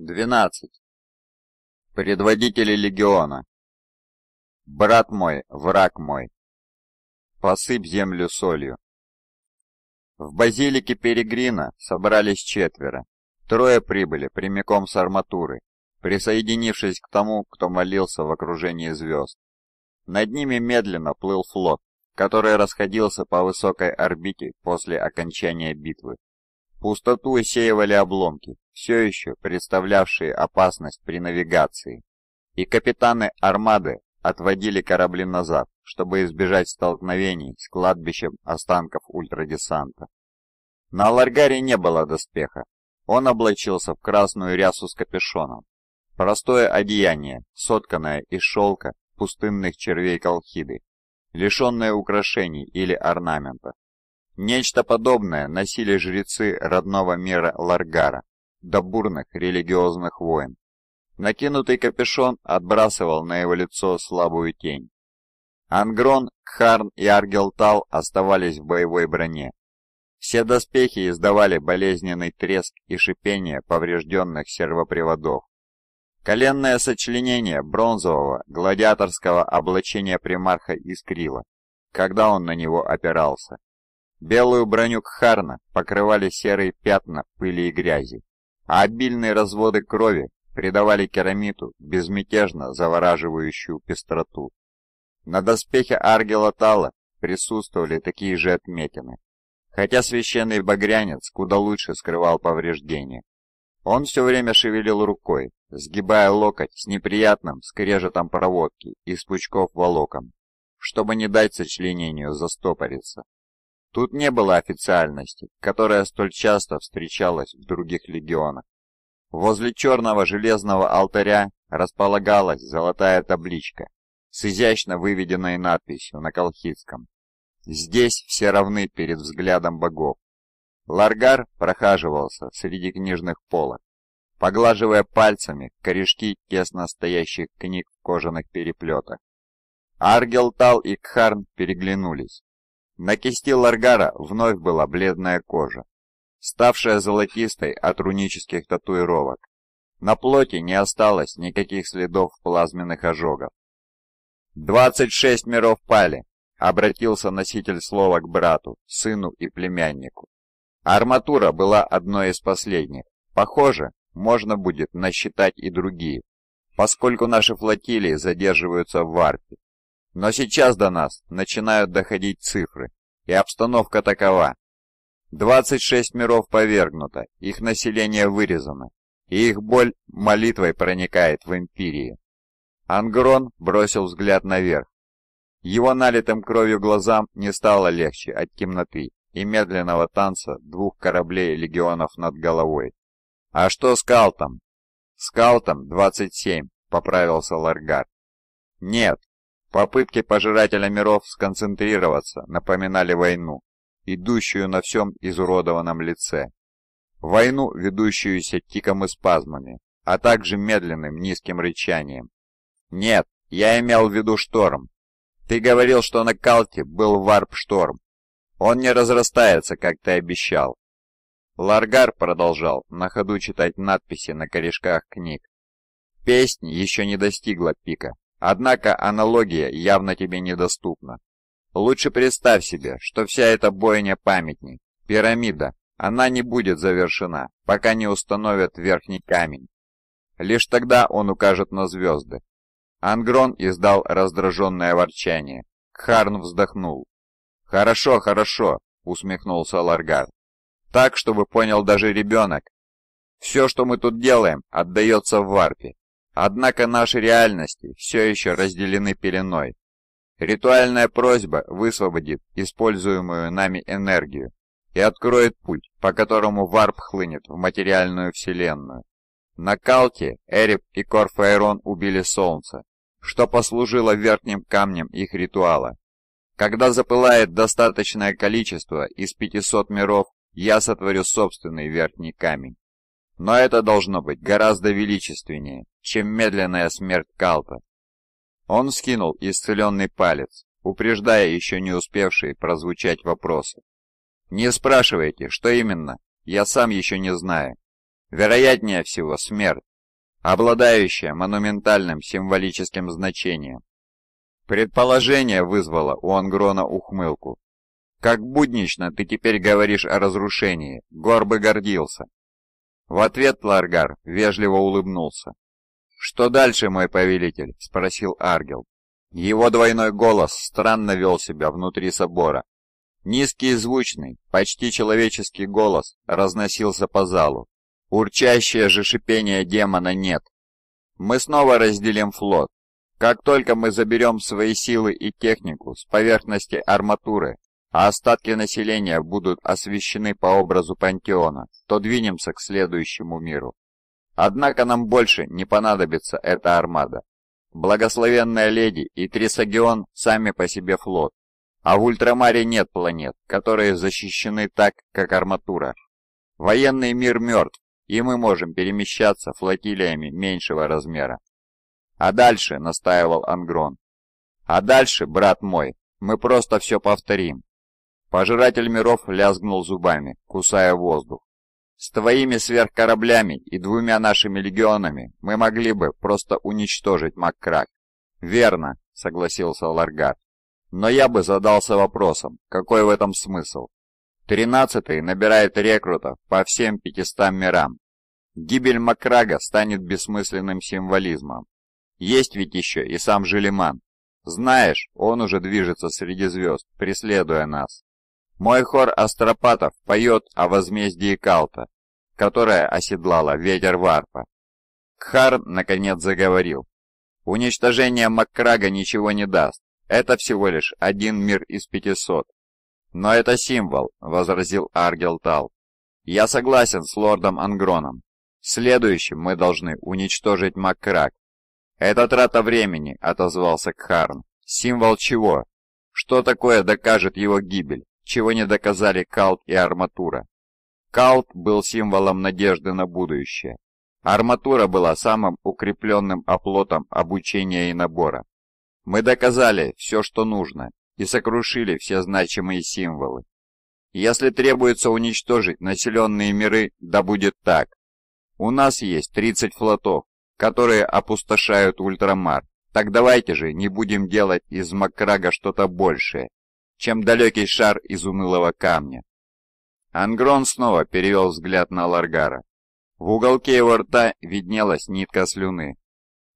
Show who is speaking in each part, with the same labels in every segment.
Speaker 1: 12. Предводители легиона. Брат мой, враг мой, посыпь землю солью. В базилике Перегрина собрались четверо.
Speaker 2: Трое прибыли прямиком с арматуры, присоединившись к тому, кто молился в окружении звезд. Над ними медленно плыл флот, который расходился по высокой орбите после окончания битвы. Пустоту усеивали обломки, все еще представлявшие опасность при навигации. И капитаны армады отводили корабли назад, чтобы избежать столкновений с кладбищем останков ультрадесанта. На Ларгаре не было доспеха. Он облачился в красную рясу с капюшоном. Простое одеяние, сотканное из шелка пустынных червей колхиды, лишенное украшений или орнамента, Нечто подобное носили жрецы родного мира Ларгара до бурных религиозных войн. Накинутый капюшон отбрасывал на его лицо слабую тень. Ангрон, Харн и Аргелтал оставались в боевой броне. Все доспехи издавали болезненный треск и шипение поврежденных сервоприводов. Коленное сочленение бронзового гладиаторского облачения примарха искрило, когда он на него опирался. Белую броню Кхарна покрывали серые пятна пыли и грязи, а обильные разводы крови придавали керамиту безмятежно завораживающую пестроту. На доспехе Аргела Тала присутствовали такие же отметины, хотя священный багрянец куда лучше скрывал повреждения. Он все время шевелил рукой, сгибая локоть с неприятным скрежетом проводки из пучков волокон, чтобы не дать сочленению застопориться. Тут не было официальности, которая столь часто встречалась в других легионах. Возле черного железного алтаря располагалась золотая табличка с изящно выведенной надписью на колхидском. «Здесь все равны перед взглядом богов». Ларгар прохаживался среди книжных полок, поглаживая пальцами корешки тесно стоящих книг в кожаных переплетах. Аргелтал и Кхарн переглянулись. На кисти Ларгара вновь была бледная кожа, ставшая золотистой от рунических татуировок. На плоти не осталось никаких следов плазменных ожогов. «Двадцать шесть миров пали!» — обратился носитель слова к брату, сыну и племяннику. Арматура была одной из последних. Похоже, можно будет насчитать и другие, поскольку наши флотилии задерживаются в Варпе. Но сейчас до нас начинают доходить цифры, и обстановка такова. 26 миров повергнуто, их население вырезано, и их боль молитвой проникает в империи. Ангрон бросил взгляд наверх. Его налитым кровью глазам не стало легче от темноты и медленного танца двух кораблей легионов над головой. «А что с Калтом?» «С Калтом 27», — поправился Ларгар. «Нет, Попытки пожирателя миров сконцентрироваться напоминали войну, идущую на всем изуродованном лице. Войну, ведущуюся тиком и спазмами, а также медленным низким рычанием. «Нет, я имел в виду шторм. Ты говорил, что на Калте был варп-шторм. Он не разрастается, как ты обещал». Ларгар продолжал на ходу читать надписи на корешках книг. Песня еще не достигла пика, Однако аналогия явно тебе недоступна. Лучше представь себе, что вся эта бойня памятник, пирамида, она не будет завершена, пока не установят верхний камень. Лишь тогда он укажет на звезды. Ангрон издал раздраженное ворчание. Кхарн вздохнул. «Хорошо, хорошо», — усмехнулся Ларгар. «Так, чтобы понял даже ребенок. Все, что мы тут делаем, отдается в варпе. Однако наши реальности все еще разделены пеленой. Ритуальная просьба высвободит используемую нами энергию и откроет путь, по которому варп хлынет в материальную вселенную. На Калте Эрип и Корфаэрон убили солнце, что послужило верхним камнем их ритуала. Когда запылает достаточное количество из 500 миров, я сотворю собственный верхний камень. Но это должно быть гораздо величественнее, чем медленная смерть Калпа. Он скинул исцеленный палец, упреждая еще не успевшие прозвучать вопросы. «Не спрашивайте, что именно, я сам еще не знаю. Вероятнее всего смерть, обладающая монументальным символическим значением. Предположение вызвало у Ангрона ухмылку. «Как буднично ты теперь говоришь о разрушении, Горбы гордился. В ответ Ларгар вежливо улыбнулся. «Что дальше, мой повелитель?» — спросил Аргел. Его двойной голос странно вел себя внутри собора. Низкий и звучный, почти человеческий голос разносился по залу. Урчащее же шипение демона нет. «Мы снова разделим флот. Как только мы заберем свои силы и технику с поверхности арматуры, а остатки населения будут освещены по образу пантеона, то двинемся к следующему миру. Однако нам больше не понадобится эта армада. Благословенная Леди и Трисагион сами по себе флот, а в Ультрамаре нет планет, которые защищены так, как арматура. Военный мир мертв, и мы можем перемещаться флотилиями меньшего размера. А дальше, настаивал Ангрон. А дальше, брат мой, мы просто все повторим. Пожиратель миров лязгнул зубами, кусая воздух. С твоими сверхкораблями и двумя нашими легионами мы могли бы просто уничтожить Маккрак. Верно, согласился Ларгат. Но я бы задался вопросом, какой в этом смысл? Тринадцатый набирает рекрутов по всем пятистам мирам. Гибель Макрага станет бессмысленным символизмом. Есть ведь еще и сам Желеман. Знаешь, он уже движется среди звезд, преследуя нас. Мой хор астропатов поет о возмездии Калта, которое оседлала ветер Варпа. Кхарн наконец заговорил. Уничтожение Маккрага ничего не даст. Это всего лишь один мир из пятисот. Но это символ, возразил Аргел Тал. Я согласен с лордом Ангроном. Следующим мы должны уничтожить Маккраг. Это трата времени, отозвался Кхарн. Символ чего? Что такое докажет его гибель? чего не доказали калт и арматура. Калт был символом надежды на будущее. Арматура была самым укрепленным оплотом обучения и набора. Мы доказали все, что нужно, и сокрушили все значимые символы. Если требуется уничтожить населенные миры, да будет так. У нас есть 30 флотов, которые опустошают ультрамар. Так давайте же не будем делать из Макрага что-то большее чем далекий шар из унылого камня. Ангрон снова перевел взгляд на Ларгара. В уголке его рта виднелась нитка слюны.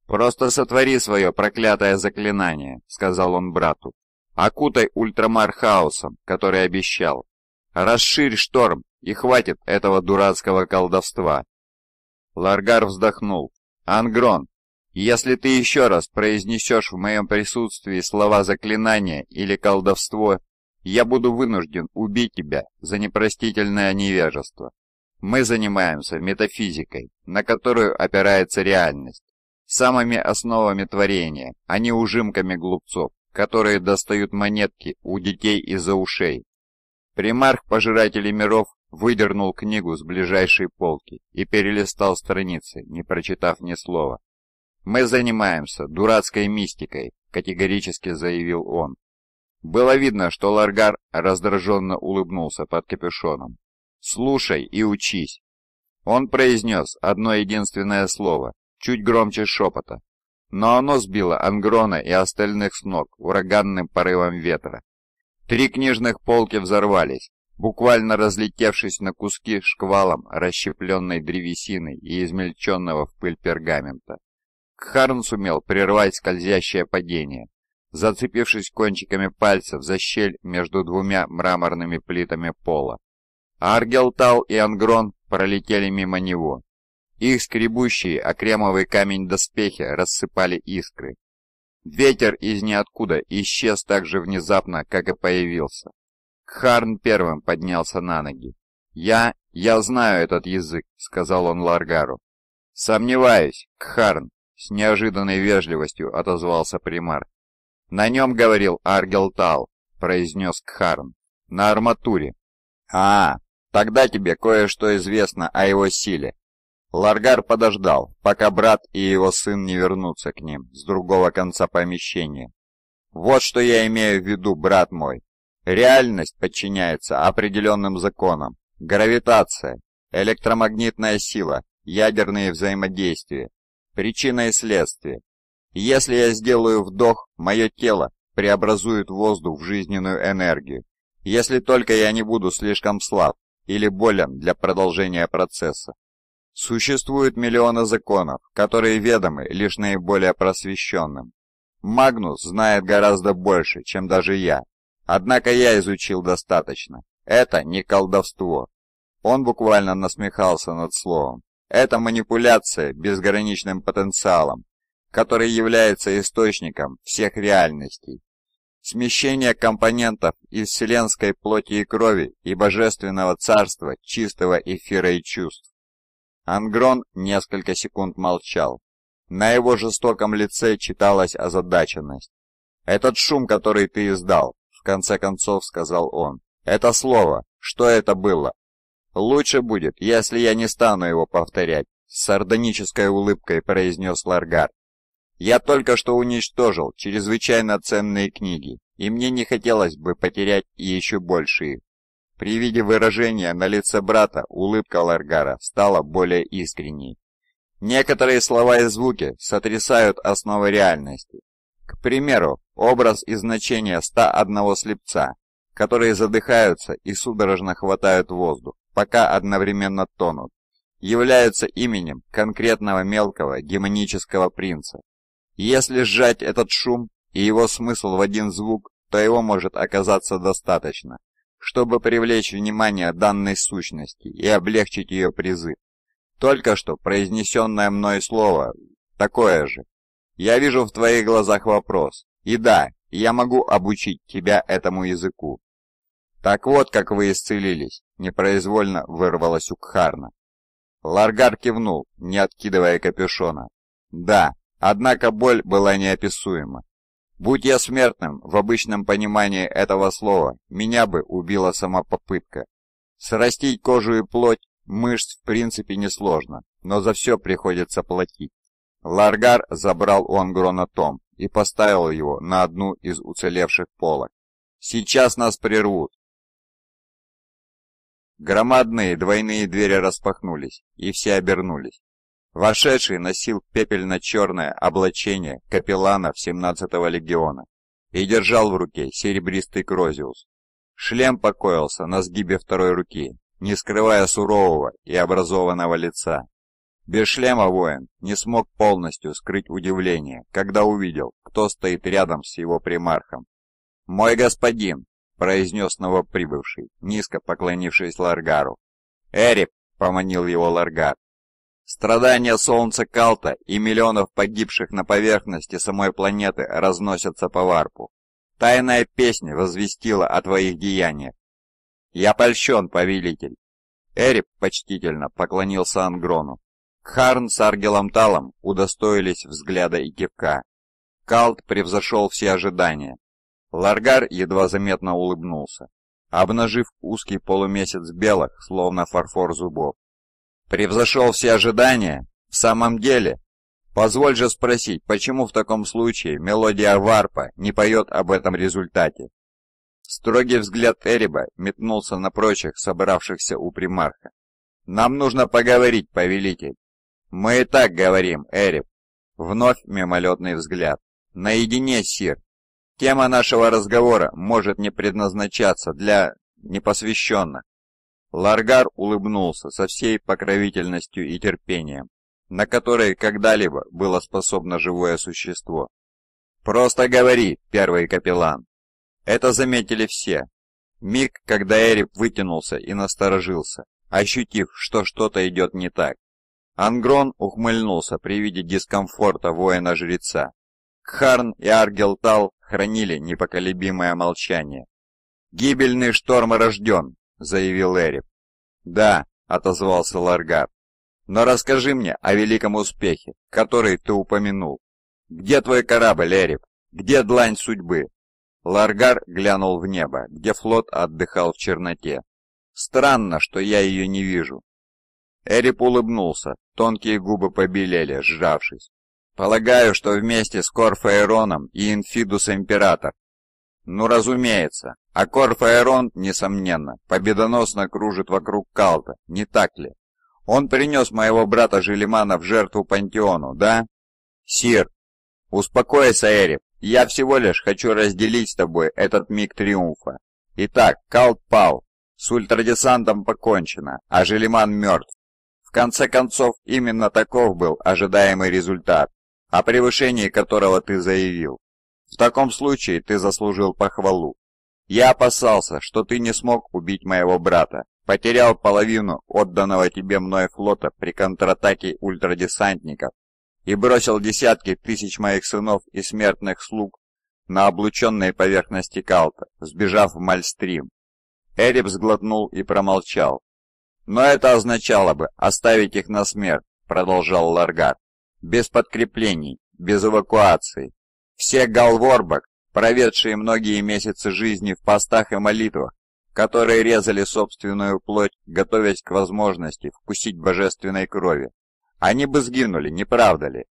Speaker 2: «Просто сотвори свое проклятое заклинание», — сказал он брату. «Окутай ультрамар хаосом, который обещал. Расширь шторм, и хватит этого дурацкого колдовства». Ларгар вздохнул. «Ангрон, если ты еще раз произнесешь в моем присутствии слова заклинания или колдовство, я буду вынужден убить тебя за непростительное невежество. Мы занимаемся метафизикой, на которую опирается реальность, самыми основами творения, а не ужимками глупцов, которые достают монетки у детей из-за ушей. Примарх Пожирателей Миров выдернул книгу с ближайшей полки и перелистал страницы, не прочитав ни слова. «Мы занимаемся дурацкой мистикой», — категорически заявил он. Было видно, что Ларгар раздраженно улыбнулся под капюшоном. «Слушай и учись». Он произнес одно единственное слово, чуть громче шепота, но оно сбило Ангрона и остальных с ног ураганным порывом ветра. Три книжных полки взорвались, буквально разлетевшись на куски шквалом расщепленной древесины и измельченного в пыль пергамента. Кхарн сумел прервать скользящее падение. Зацепившись кончиками пальцев за щель между двумя мраморными плитами пола, Аргелтал и Ангрон пролетели мимо него. Их скребущие о а кремовый камень доспехи рассыпали искры. Ветер из ниоткуда исчез так же внезапно, как и появился. Харн первым поднялся на ноги. «Я... я знаю этот язык», — сказал он Ларгару. «Сомневаюсь, Кхарн», с неожиданной вежливостью отозвался примар. «На нем, — говорил Аргелтал, — произнес Кхарн, — на арматуре». «А, тогда тебе кое-что известно о его силе». Ларгар подождал, пока брат и его сын не вернутся к ним с другого конца помещения. «Вот что я имею в виду, брат мой. Реальность подчиняется определенным законам. Гравитация, электромагнитная сила, ядерные взаимодействия, Причина и следствие. Если я сделаю вдох, мое тело преобразует воздух в жизненную энергию, если только я не буду слишком слаб или болен для продолжения процесса. Существуют миллионы законов, которые ведомы лишь наиболее просвещенным. Магнус знает гораздо больше, чем даже я. Однако я изучил достаточно. Это не колдовство. Он буквально насмехался над словом. Это манипуляция безграничным потенциалом, который является источником всех реальностей. Смещение компонентов из вселенской плоти и крови и божественного царства чистого эфира и чувств. Ангрон несколько секунд молчал. На его жестоком лице читалась озадаченность. «Этот шум, который ты издал», — в конце концов сказал он. «Это слово. Что это было? «Лучше будет, если я не стану его повторять», — с сардонической улыбкой произнес Ларгар. «Я только что уничтожил чрезвычайно ценные книги, и мне не хотелось бы потерять и еще большие». При виде выражения на лице брата улыбка Ларгара стала более искренней. Некоторые слова и звуки сотрясают основы реальности. К примеру, образ и значение 101 слепца, которые задыхаются и судорожно хватают воздух пока одновременно тонут, являются именем конкретного мелкого демонического принца. Если сжать этот шум и его смысл в один звук, то его может оказаться достаточно, чтобы привлечь внимание данной сущности и облегчить ее призыв. Только что произнесенное мной слово такое же. Я вижу в твоих глазах вопрос. И да, я могу обучить тебя этому языку. «Так вот, как вы исцелились!» — непроизвольно вырвалось у Кхарна. Ларгар кивнул, не откидывая капюшона. «Да, однако боль была неописуема. Будь я смертным, в обычном понимании этого слова, меня бы убила сама попытка. Срастить кожу и плоть мышц в принципе несложно, но за все приходится платить. Ларгар забрал у Ангрона том и поставил
Speaker 1: его на одну из уцелевших полок. «Сейчас нас прервут, Громадные двойные двери распахнулись, и все обернулись.
Speaker 2: Вошедший носил пепельно-черное облачение капеллана 17-го легиона и держал в руке серебристый крозиус. Шлем покоился на сгибе второй руки, не скрывая сурового и образованного лица. Без шлема воин не смог полностью скрыть удивление, когда увидел, кто стоит рядом с его примархом. «Мой господин!» — произнес новоприбывший, низко поклонившись Ларгару. «Эрип!» — поманил его Ларгар. Страдания Солнца Калта и миллионов погибших на поверхности самой планеты разносятся по варпу. Тайная песня возвестила о твоих деяниях. Я польщен, повелитель. Эрип почтительно поклонился Ангрону. Кхарн с Аргелом Талом удостоились взгляда и кивка. Калт превзошел все ожидания. Ларгар едва заметно улыбнулся, обнажив узкий полумесяц белых, словно фарфор зубов. «Превзошел все ожидания? В самом деле? Позволь же спросить, почему в таком случае мелодия варпа не поет об этом результате?» Строгий взгляд Эриба метнулся на прочих, собравшихся у примарха. «Нам нужно поговорить, повелитель». «Мы и так говорим, Эриб». Вновь мимолетный взгляд. «Наедине, Сир, Тема нашего разговора может не предназначаться для непосвященных. Ларгар улыбнулся со всей покровительностью и терпением, на которые когда-либо было способно живое существо. «Просто говори, первый капеллан!» Это заметили все. Миг, когда Эрип вытянулся и насторожился, ощутив, что что-то идет не так. Ангрон ухмыльнулся при виде дискомфорта воина-жреца Кхарн и Аргелтал хранили непоколебимое молчание. «Гибельный шторм рожден», — заявил Эрип. «Да», — отозвался Ларгар. «Но расскажи мне о великом успехе, который ты упомянул. Где твой корабль, Эрип? Где длань судьбы?» Ларгар глянул в небо, где флот отдыхал в черноте. «Странно, что я ее не вижу». Эрип улыбнулся, тонкие губы побелели, сжавшись. Полагаю, что вместе с Корфаэроном и Инфидус Император. Ну, разумеется. А Корфаэрон, несомненно, победоносно кружит вокруг Калта, не так ли? Он принес моего брата Желимана в жертву Пантеону, да? Сир, успокойся, Эрик. Я всего лишь хочу разделить с тобой этот миг триумфа. Итак, Калт пал. С ультрадесантом покончено, а Желиман мертв. В конце концов, именно таков был ожидаемый результат о превышении которого ты заявил. В таком случае ты заслужил похвалу. Я опасался, что ты не смог убить моего брата, потерял половину отданного тебе мной флота при контратаке ультрадесантников и бросил десятки тысяч моих сынов и смертных слуг на облученной поверхности Калта, сбежав в Мальстрим. Эреб сглотнул и промолчал. «Но это означало бы оставить их на смерть», — продолжал Ларгар без подкреплений, без эвакуации. Все галворбок, проведшие многие месяцы жизни в постах и молитвах, которые резали собственную плоть, готовясь к возможности вкусить божественной крови. Они бы сгинули, не правда ли?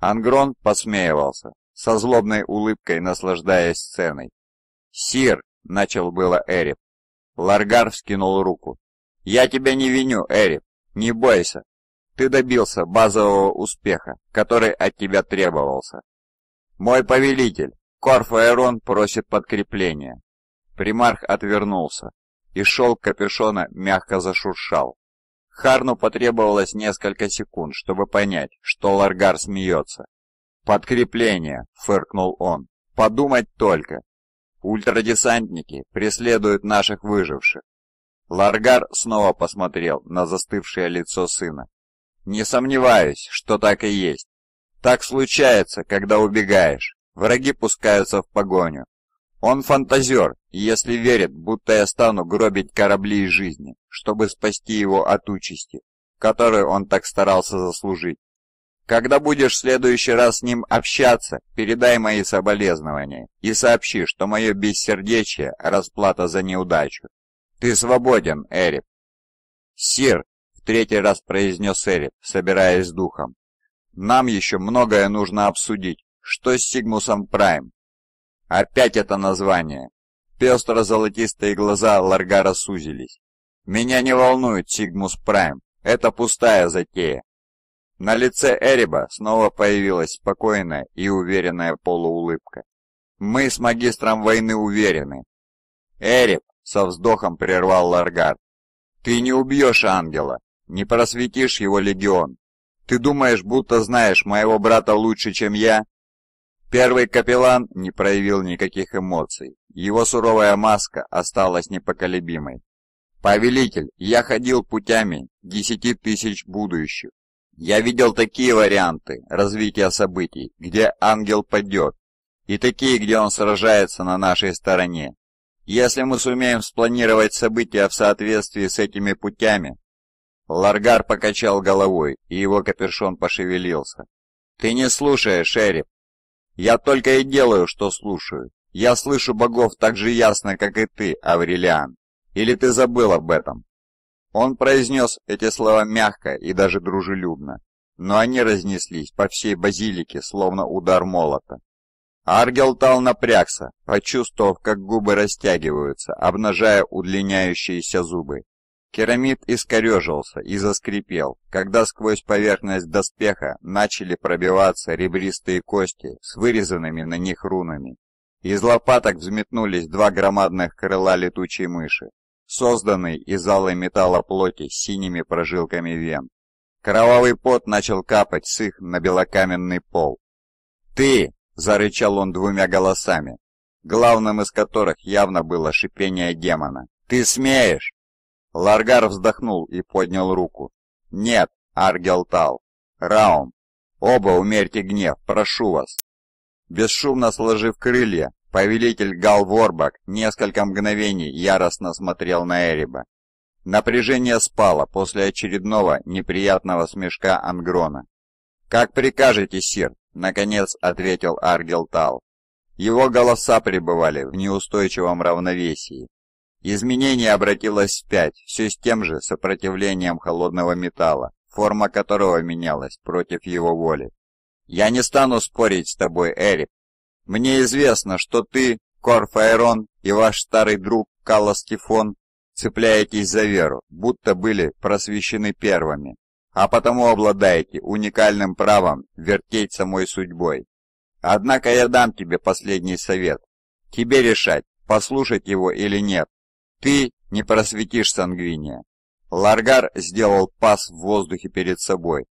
Speaker 2: Ангрон посмеивался, со злобной улыбкой наслаждаясь сценой. «Сир!» — начал было Эрип. Ларгар вскинул руку. «Я тебя не виню, Эрип. Не бойся, ты добился базового успеха, который от тебя требовался. Мой повелитель, Корфаэрон просит подкрепления. Примарх отвернулся, и шелк капюшона мягко зашуршал. Харну потребовалось несколько секунд, чтобы понять, что Ларгар смеется. «Подкрепление!» — фыркнул он. «Подумать только! Ультрадесантники преследуют наших выживших!» Ларгар снова посмотрел на застывшее лицо сына. Не сомневаюсь, что так и есть. Так случается, когда убегаешь. Враги пускаются в погоню. Он фантазер, если верит, будто я стану гробить корабли и жизни, чтобы спасти его от участи, которую он так старался заслужить. Когда будешь в следующий раз с ним общаться, передай мои соболезнования и сообщи, что мое бессердечие – расплата за неудачу. Ты свободен, Эрик. Сир, третий раз произнес Эрит, собираясь с духом. «Нам еще многое нужно обсудить. Что с Сигмусом Прайм?» «Опять это название!» Пестро-золотистые глаза Ларгара сузились. «Меня не волнует Сигмус Прайм. Это пустая затея». На лице Эриба снова появилась спокойная и уверенная полуулыбка. «Мы с магистром войны уверены». «Эриб!» — со вздохом прервал Ларгар. «Ты не убьешь ангела. Не просветишь его легион. Ты думаешь, будто знаешь моего брата лучше, чем я?» Первый капеллан не проявил никаких эмоций. Его суровая маска осталась непоколебимой. «Повелитель, я ходил путями десяти тысяч будущих. Я видел такие варианты развития событий, где ангел падет, и такие, где он сражается на нашей стороне. Если мы сумеем спланировать события в соответствии с этими путями, Ларгар покачал головой, и его капюшон пошевелился. «Ты не слушаешь, Шериф!» «Я только и делаю, что слушаю. Я слышу богов так же ясно, как и ты, Аврелиан. Или ты забыл об этом?» Он произнес эти слова мягко и даже дружелюбно, но они разнеслись по всей базилике, словно удар молота. Аргелтал напрягся, почувствовав, как губы растягиваются, обнажая удлиняющиеся зубы, Керамид искорежился и заскрипел, когда сквозь поверхность доспеха начали пробиваться ребристые кости с вырезанными на них рунами. Из лопаток взметнулись два громадных крыла летучей мыши, созданные из алой металлоплоти с синими прожилками вен. Кровавый пот начал капать с их на белокаменный пол. «Ты!» — зарычал он двумя голосами, главным из которых явно было шипение демона. «Ты смеешь!» Ларгар вздохнул и поднял руку. «Нет, Аргелтал. Раум. Оба умерьте гнев, прошу вас». Бесшумно сложив крылья, повелитель Галворбак несколько мгновений яростно смотрел на Эриба. Напряжение спало после очередного неприятного смешка Ангрона. «Как прикажете, сир», — наконец ответил Аргелтал. Его голоса пребывали в неустойчивом равновесии, Изменение обратилось вспять, все с тем же сопротивлением холодного металла, форма которого менялась против его воли. «Я не стану спорить с тобой, Эрик. Мне известно, что ты, Корфаэрон и ваш старый друг Каллас Тифон цепляетесь за веру, будто были просвещены первыми, а потому обладаете уникальным правом вертеть самой судьбой. Однако я дам тебе последний совет. Тебе решать, послушать его или нет. «Ты не просветишь сангвиния». Ларгар сделал пас в воздухе перед собой.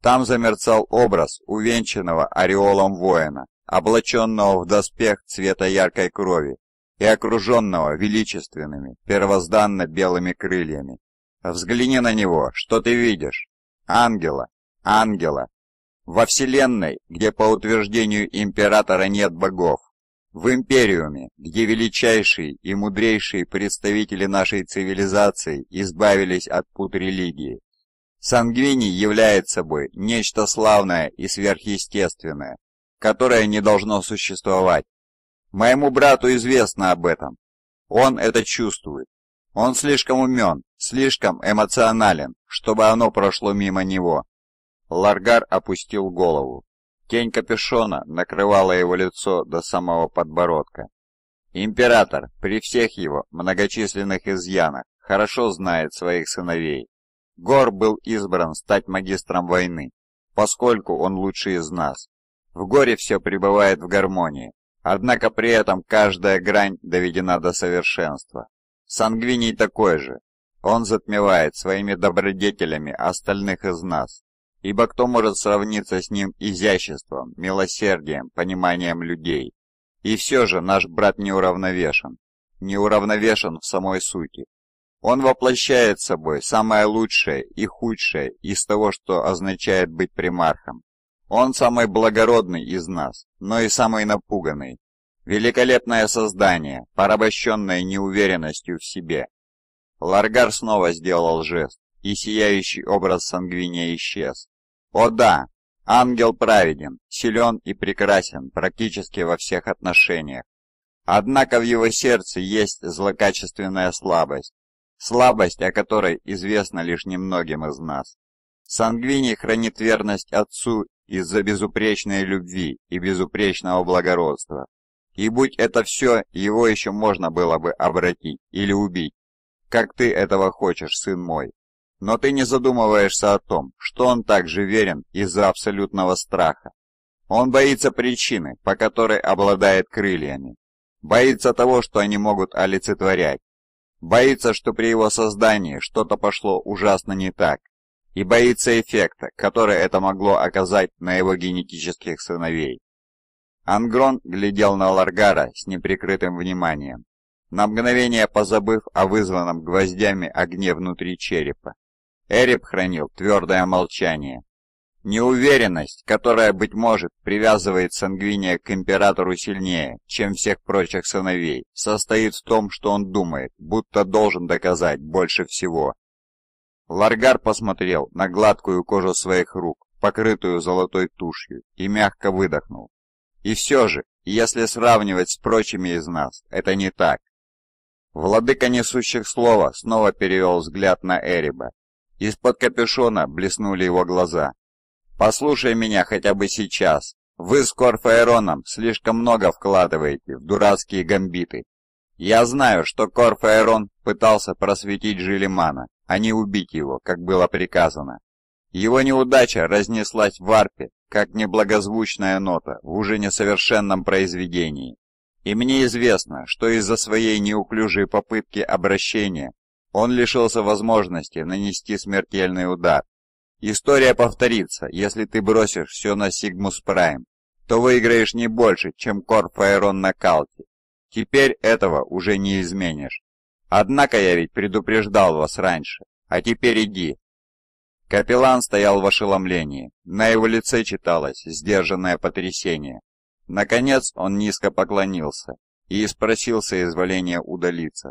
Speaker 2: Там замерцал образ увенчанного ореолом воина, облаченного в доспех цвета яркой крови и окруженного величественными, первозданно белыми крыльями. Взгляни на него, что ты видишь? Ангела, ангела. Во вселенной, где по утверждению императора нет богов, в Империуме, где величайшие и мудрейшие представители нашей цивилизации избавились от пут религии, сангвини является собой нечто славное и сверхъестественное, которое не должно существовать. Моему брату известно об этом. Он это чувствует. Он слишком умен, слишком эмоционален, чтобы оно прошло мимо него. Ларгар опустил голову. Тень капюшона накрывала его лицо до самого подбородка. Император, при всех его многочисленных изъянах, хорошо знает своих сыновей. Гор был избран стать магистром войны, поскольку он лучший из нас. В горе все пребывает в гармонии, однако при этом каждая грань доведена до совершенства. Сангвиний такой же. Он затмевает своими добродетелями остальных из нас. Ибо кто может сравниться с ним изяществом, милосердием, пониманием людей? И все же наш брат неуравновешен. Неуравновешен в самой сути. Он воплощает собой самое лучшее и худшее из того, что означает быть примархом. Он самый благородный из нас, но и самый напуганный. Великолепное создание, порабощенное неуверенностью в себе. Ларгар снова сделал жест, и сияющий образ сангвиния исчез. О да, ангел праведен, силен и прекрасен практически во всех отношениях. Однако в его сердце есть злокачественная слабость, слабость, о которой известно лишь немногим из нас. Сангвини хранит верность отцу из-за безупречной любви и безупречного благородства. И будь это все, его еще можно было бы обратить или убить. Как ты этого хочешь, сын мой? но ты не задумываешься о том, что он также верен из-за абсолютного страха. Он боится причины, по которой обладает крыльями. Боится того, что они могут олицетворять. Боится, что при его создании что-то пошло ужасно не так. И боится эффекта, который это могло оказать на его генетических сыновей. Ангрон глядел на Ларгара с неприкрытым вниманием, на мгновение позабыв о вызванном гвоздями огне внутри черепа. Эреб хранил твердое молчание. Неуверенность, которая, быть может, привязывает Сангвиния к императору сильнее, чем всех прочих сыновей, состоит в том, что он думает, будто должен доказать больше всего. Ларгар посмотрел на гладкую кожу своих рук, покрытую золотой тушью, и мягко выдохнул. И все же, если сравнивать с прочими из нас, это не так. Владыка несущих слова снова перевел взгляд на Эриба, из-под капюшона блеснули его глаза. «Послушай меня хотя бы сейчас. Вы с Корфаэроном слишком много вкладываете в дурацкие гамбиты. Я знаю, что Корфаэрон пытался просветить Жилимана, а не убить его, как было приказано. Его неудача разнеслась в арпе, как неблагозвучная нота в уже несовершенном произведении. И мне известно, что из-за своей неуклюжей попытки обращения он лишился возможности нанести смертельный удар. История повторится, если ты бросишь все на Сигмус Прайм, то выиграешь не больше, чем Корп Айрон на Калте. Теперь этого уже не изменишь. Однако я ведь предупреждал вас раньше, а теперь иди». Капеллан стоял в ошеломлении, на его лице читалось сдержанное потрясение. Наконец он низко поклонился и испросился изволения удалиться.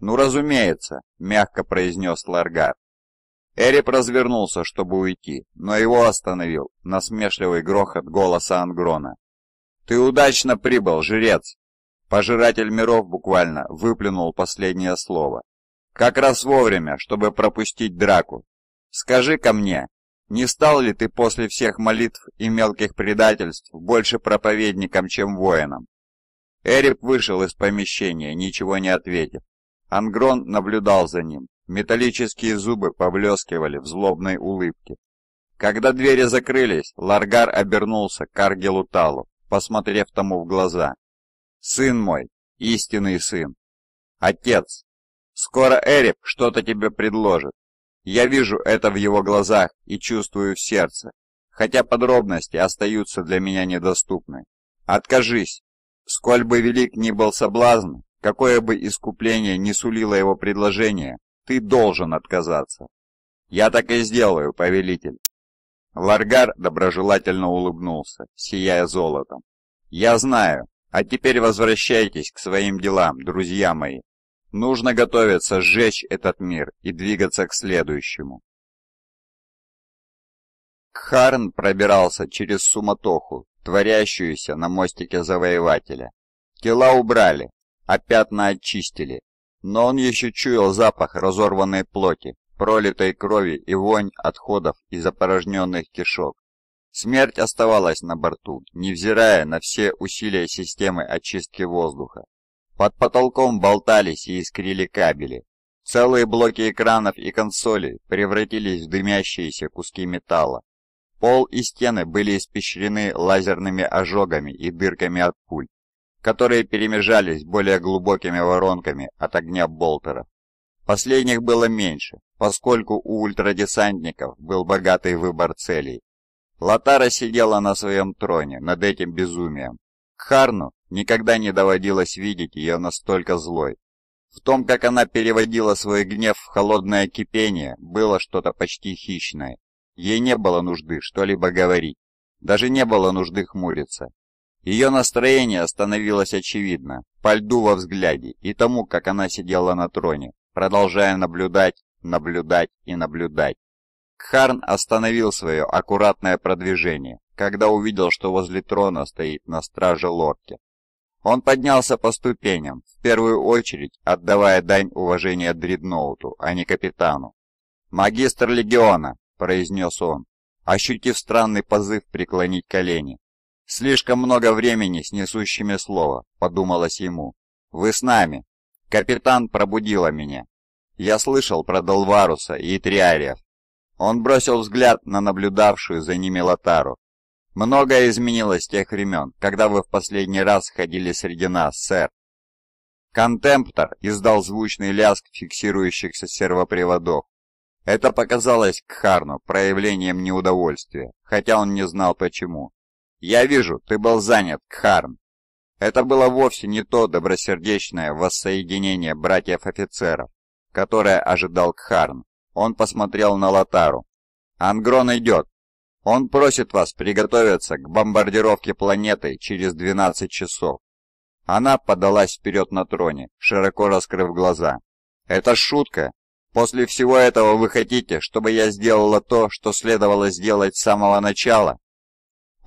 Speaker 2: «Ну, разумеется», — мягко произнес Ларгар. Эрип развернулся, чтобы уйти, но его остановил насмешливый грохот голоса Ангрона. «Ты удачно прибыл, жрец!» Пожиратель миров буквально выплюнул последнее слово. «Как раз вовремя, чтобы пропустить драку. скажи ко мне, не стал ли ты после всех молитв и мелких предательств больше проповедником, чем воином?» Эрип вышел из помещения, ничего не ответив. Ангрон наблюдал за ним. Металлические зубы поблескивали в злобной улыбке. Когда двери закрылись, Ларгар обернулся к Аргелу Талу, посмотрев тому в глаза. «Сын мой, истинный сын! Отец! Скоро Эрип что-то тебе предложит. Я вижу это в его глазах и чувствую в сердце, хотя подробности остаются для меня недоступны. Откажись! Сколь бы велик ни был соблазн, Какое бы искупление не сулило его предложение, ты должен отказаться. Я так и сделаю, повелитель. Ларгар доброжелательно улыбнулся, сияя золотом. Я знаю, а теперь возвращайтесь к своим делам, друзья мои. Нужно готовиться сжечь этот
Speaker 1: мир и двигаться к следующему. Кхарн пробирался через суматоху, творящуюся на мостике Завоевателя.
Speaker 2: Тела убрали, а пятна очистили. Но он еще чуял запах разорванной плоти, пролитой крови и вонь отходов из опорожненных кишок. Смерть оставалась на борту, невзирая на все усилия системы очистки воздуха. Под потолком болтались и искрили кабели. Целые блоки экранов и консолей превратились в дымящиеся куски металла. Пол и стены были испещрены лазерными ожогами и дырками от пуль которые перемежались более глубокими воронками от огня болтеров. Последних было меньше, поскольку у ультрадесантников был богатый выбор целей. Латара сидела на своем троне над этим безумием. Харну никогда не доводилось видеть ее настолько злой. В том, как она переводила свой гнев в холодное кипение, было что-то почти хищное. Ей не было нужды что-либо говорить, даже не было нужды хмуриться. Ее настроение становилось очевидно по льду во взгляде и тому, как она сидела на троне, продолжая наблюдать, наблюдать и наблюдать. Кхарн остановил свое аккуратное продвижение, когда увидел, что возле трона стоит на страже лорки. Он поднялся по ступеням, в первую очередь отдавая дань уважения дредноуту, а не капитану. «Магистр легиона!» – произнес он, ощутив странный позыв преклонить колени. «Слишком много времени с несущими слова», — подумалось ему. «Вы с нами. Капитан пробудила меня. Я слышал про Долваруса и Триариев». Он бросил взгляд на наблюдавшую за ними Лотару. «Многое изменилось с тех времен, когда вы в последний раз ходили среди нас, сэр». Контемптор издал звучный лязг фиксирующихся сервоприводов. Это показалось Кхарну проявлением неудовольствия, хотя он не знал почему. «Я вижу, ты был занят, Кхарн. Это было вовсе не то добросердечное воссоединение братьев-офицеров, которое ожидал Кхарн. Он посмотрел на Латару. «Ангрон идет. Он просит вас приготовиться к бомбардировке планеты через 12 часов». Она подалась вперед на троне, широко раскрыв глаза. «Это шутка. После всего этого вы хотите, чтобы я сделала то, что следовало сделать с самого начала?»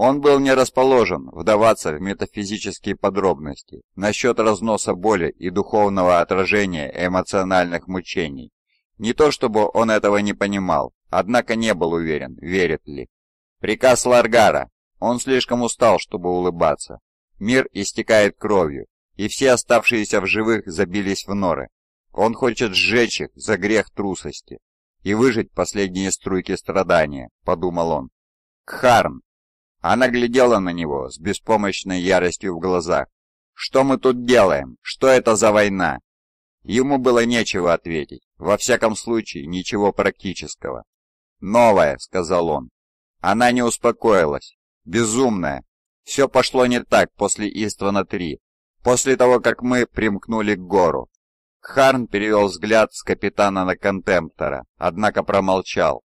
Speaker 2: Он был не расположен вдаваться в метафизические подробности насчет разноса боли и духовного отражения эмоциональных мучений. Не то чтобы он этого не понимал, однако не был уверен, верит ли. Приказ Ларгара. Он слишком устал, чтобы улыбаться. Мир истекает кровью, и все оставшиеся в живых забились в норы. Он хочет сжечь их за грех трусости и выжить последние струйки страдания, подумал он. Кхарн, она глядела на него с беспомощной яростью в глазах. «Что мы тут делаем? Что это за война?» Ему было нечего ответить, во всяком случае, ничего практического. «Новая», — сказал он. Она не успокоилась. «Безумная. Все пошло не так после Иствана-3, после того, как мы примкнули к гору». Харн перевел взгляд с капитана на контемптора, однако промолчал.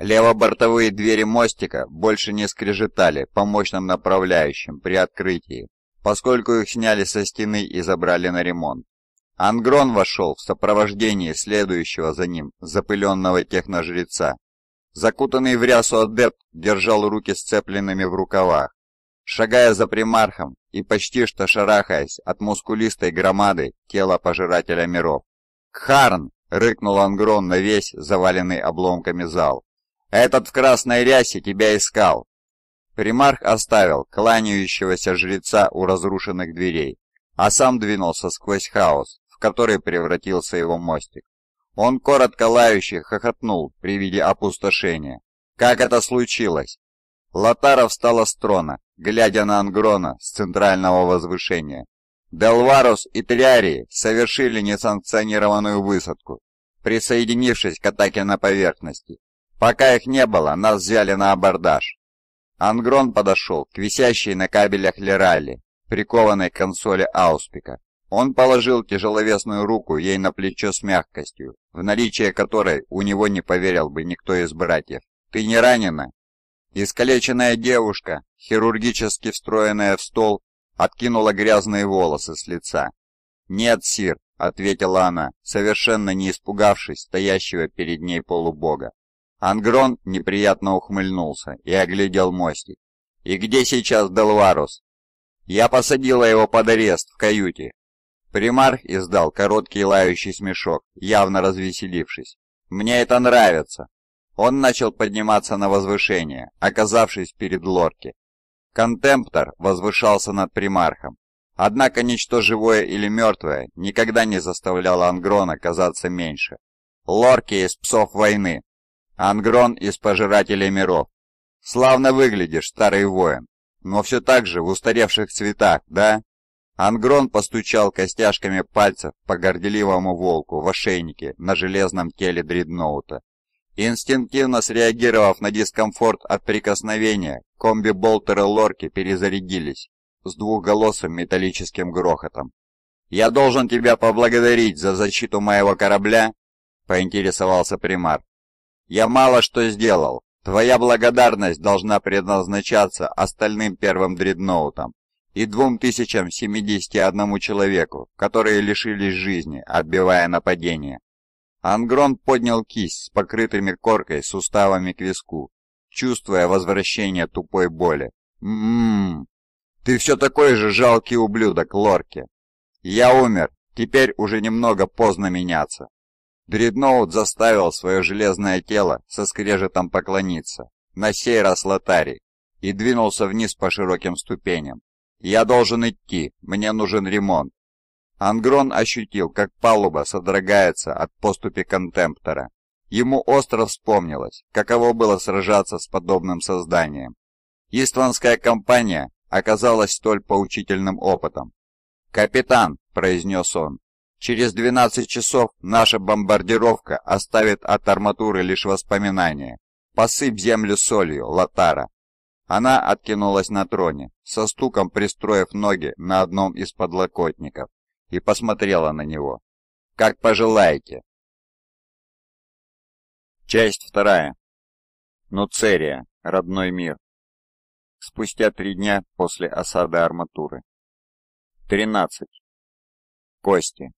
Speaker 2: Левобортовые двери мостика больше не скрежетали по мощным направляющим при открытии, поскольку их сняли со стены и забрали на ремонт. Ангрон вошел в сопровождении следующего за ним запыленного техножреца. Закутанный в рясу адепт держал руки сцепленными в рукавах. Шагая за примархом и почти что шарахаясь от мускулистой громады тела пожирателя миров. «Кхарн!» — рыкнул Ангрон на весь заваленный обломками зал. «Этот в красной рясе тебя искал!» Примарх оставил кланяющегося жреца у разрушенных дверей, а сам двинулся сквозь хаос, в который превратился его мостик. Он коротко лающе хохотнул при виде опустошения. «Как это случилось?» Лотара встала с трона, глядя на Ангрона с центрального возвышения. Делварус и Триарии совершили несанкционированную высадку, присоединившись к атаке на поверхности. Пока их не было, нас взяли на абордаж. Ангрон подошел к висящей на кабелях Лерали, прикованной к консоли Ауспика. Он положил тяжеловесную руку ей на плечо с мягкостью, в наличие которой у него не поверил бы никто из братьев. «Ты не ранена?» Искалеченная девушка, хирургически встроенная в стол, откинула грязные волосы с лица. «Нет, Сир», — ответила она, совершенно не испугавшись стоящего перед ней полубога. Ангрон неприятно ухмыльнулся и оглядел мостик. «И где сейчас Делварус?» «Я посадила его под арест в каюте». Примарх издал короткий лающий смешок, явно развеселившись. «Мне это нравится». Он начал подниматься на возвышение, оказавшись перед лорки. Контемптор возвышался над примархом. Однако ничто живое или мертвое никогда не заставляло Ангрона казаться меньше. Лорки из псов войны Ангрон из Пожирателей миров. Славно выглядишь, старый воин, но все так же в устаревших цветах, да? Ангрон постучал костяшками пальцев по горделивому волку в ошейнике на железном теле дредноута. Инстинктивно среагировав на дискомфорт от прикосновения, комби-болтеры Лорки перезарядились с двухголосым металлическим грохотом. «Я должен тебя поблагодарить за защиту моего корабля?» — поинтересовался примар. Я мало что сделал. Твоя благодарность должна предназначаться остальным первым дредноутам и 2071 человеку, которые лишились жизни, отбивая нападение. Ангрон поднял кисть с покрытыми коркой суставами к виску, чувствуя возвращение тупой боли.
Speaker 3: «Ммм,
Speaker 2: ты все такой же жалкий ублюдок, Лорки!» «Я умер, теперь уже немного поздно меняться. Дредноут заставил свое железное тело со скрежетом поклониться, на сей раз Лотари, и двинулся вниз по широким ступеням. «Я должен идти, мне нужен ремонт». Ангрон ощутил, как палуба содрогается от поступи контемптора. Ему остро вспомнилось, каково было сражаться с подобным созданием. Истванская компания оказалась столь поучительным опытом. «Капитан», — произнес он, Через 12 часов наша бомбардировка оставит от арматуры лишь воспоминания. Посыпь землю солью, Латара. Она откинулась на троне, со стуком пристроив ноги на одном из
Speaker 1: подлокотников, и посмотрела на него. «Как пожелаете!»
Speaker 3: Часть вторая. Нуцерия. Родной мир. Спустя три дня после осады арматуры.
Speaker 1: 13. Кости.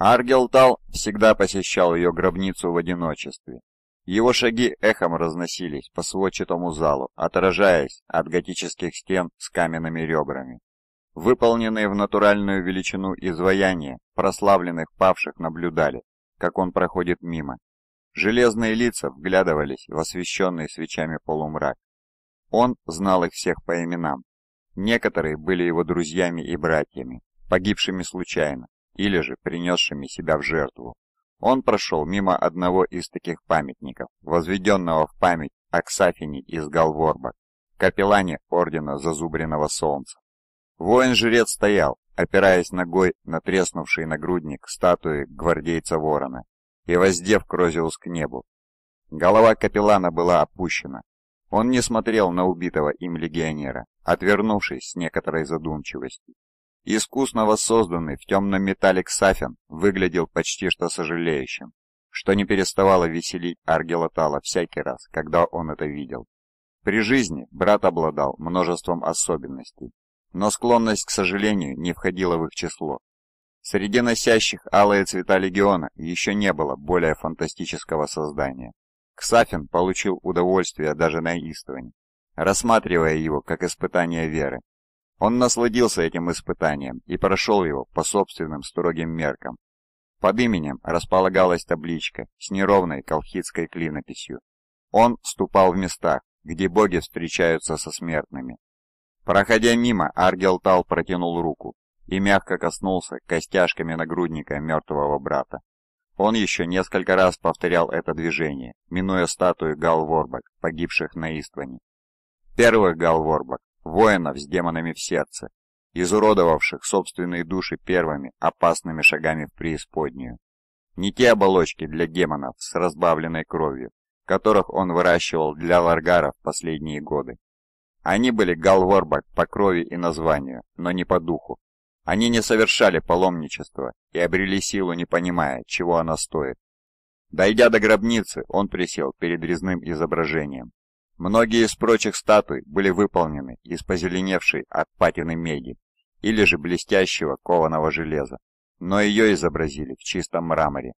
Speaker 1: Аргелтал всегда посещал ее гробницу в одиночестве. Его шаги эхом разносились по сводчатому
Speaker 2: залу, отражаясь от готических стен с каменными ребрами. Выполненные в натуральную величину изваяния прославленных павших наблюдали, как он проходит мимо. Железные лица вглядывались в освещенный свечами полумрак. Он знал их всех по именам. Некоторые были его друзьями и братьями, погибшими случайно, или же принесшими себя в жертву. Он прошел мимо одного из таких памятников, возведенного в память о Ксафине из Галворба, капеллане Ордена Зазубренного Солнца. Воин-жрец стоял, опираясь ногой на треснувший нагрудник статуи гвардейца Ворона и воздев Крозиус к небу. Голова капеллана была опущена. Он не смотрел на убитого им легионера, отвернувшись с некоторой задумчивостью. Искусно воссозданный в темном металле Ксафин выглядел почти что сожалеющим, что не переставало веселить Аргела Тала всякий раз, когда он это видел. При жизни брат обладал множеством особенностей, но склонность к сожалению не входила в их число. Среди носящих алые цвета легиона еще не было более фантастического создания. Ксафин получил удовольствие даже наистования, рассматривая его как испытание веры, он насладился этим испытанием и прошел его по собственным строгим меркам. Под именем располагалась табличка с неровной колхидской клинописью. Он ступал в местах, где боги встречаются со смертными. Проходя мимо, Аргел Тал протянул руку и мягко коснулся костяшками нагрудника мертвого брата. Он еще несколько раз повторял это движение, минуя статую Галворбок, погибших на Истване. Первых Галворбок воинов с демонами в сердце, изуродовавших собственные души первыми опасными шагами в преисподнюю. Не те оболочки для демонов с разбавленной кровью, которых он выращивал для ларгаров последние годы. Они были галворбак по крови и названию, но не по духу. Они не совершали паломничество и обрели силу, не понимая, чего она стоит. Дойдя до гробницы, он присел перед резным изображением. Многие из прочих статуй были выполнены из позеленевшей от патины меди или же блестящего кованого железа, но ее изобразили в чистом мраморе.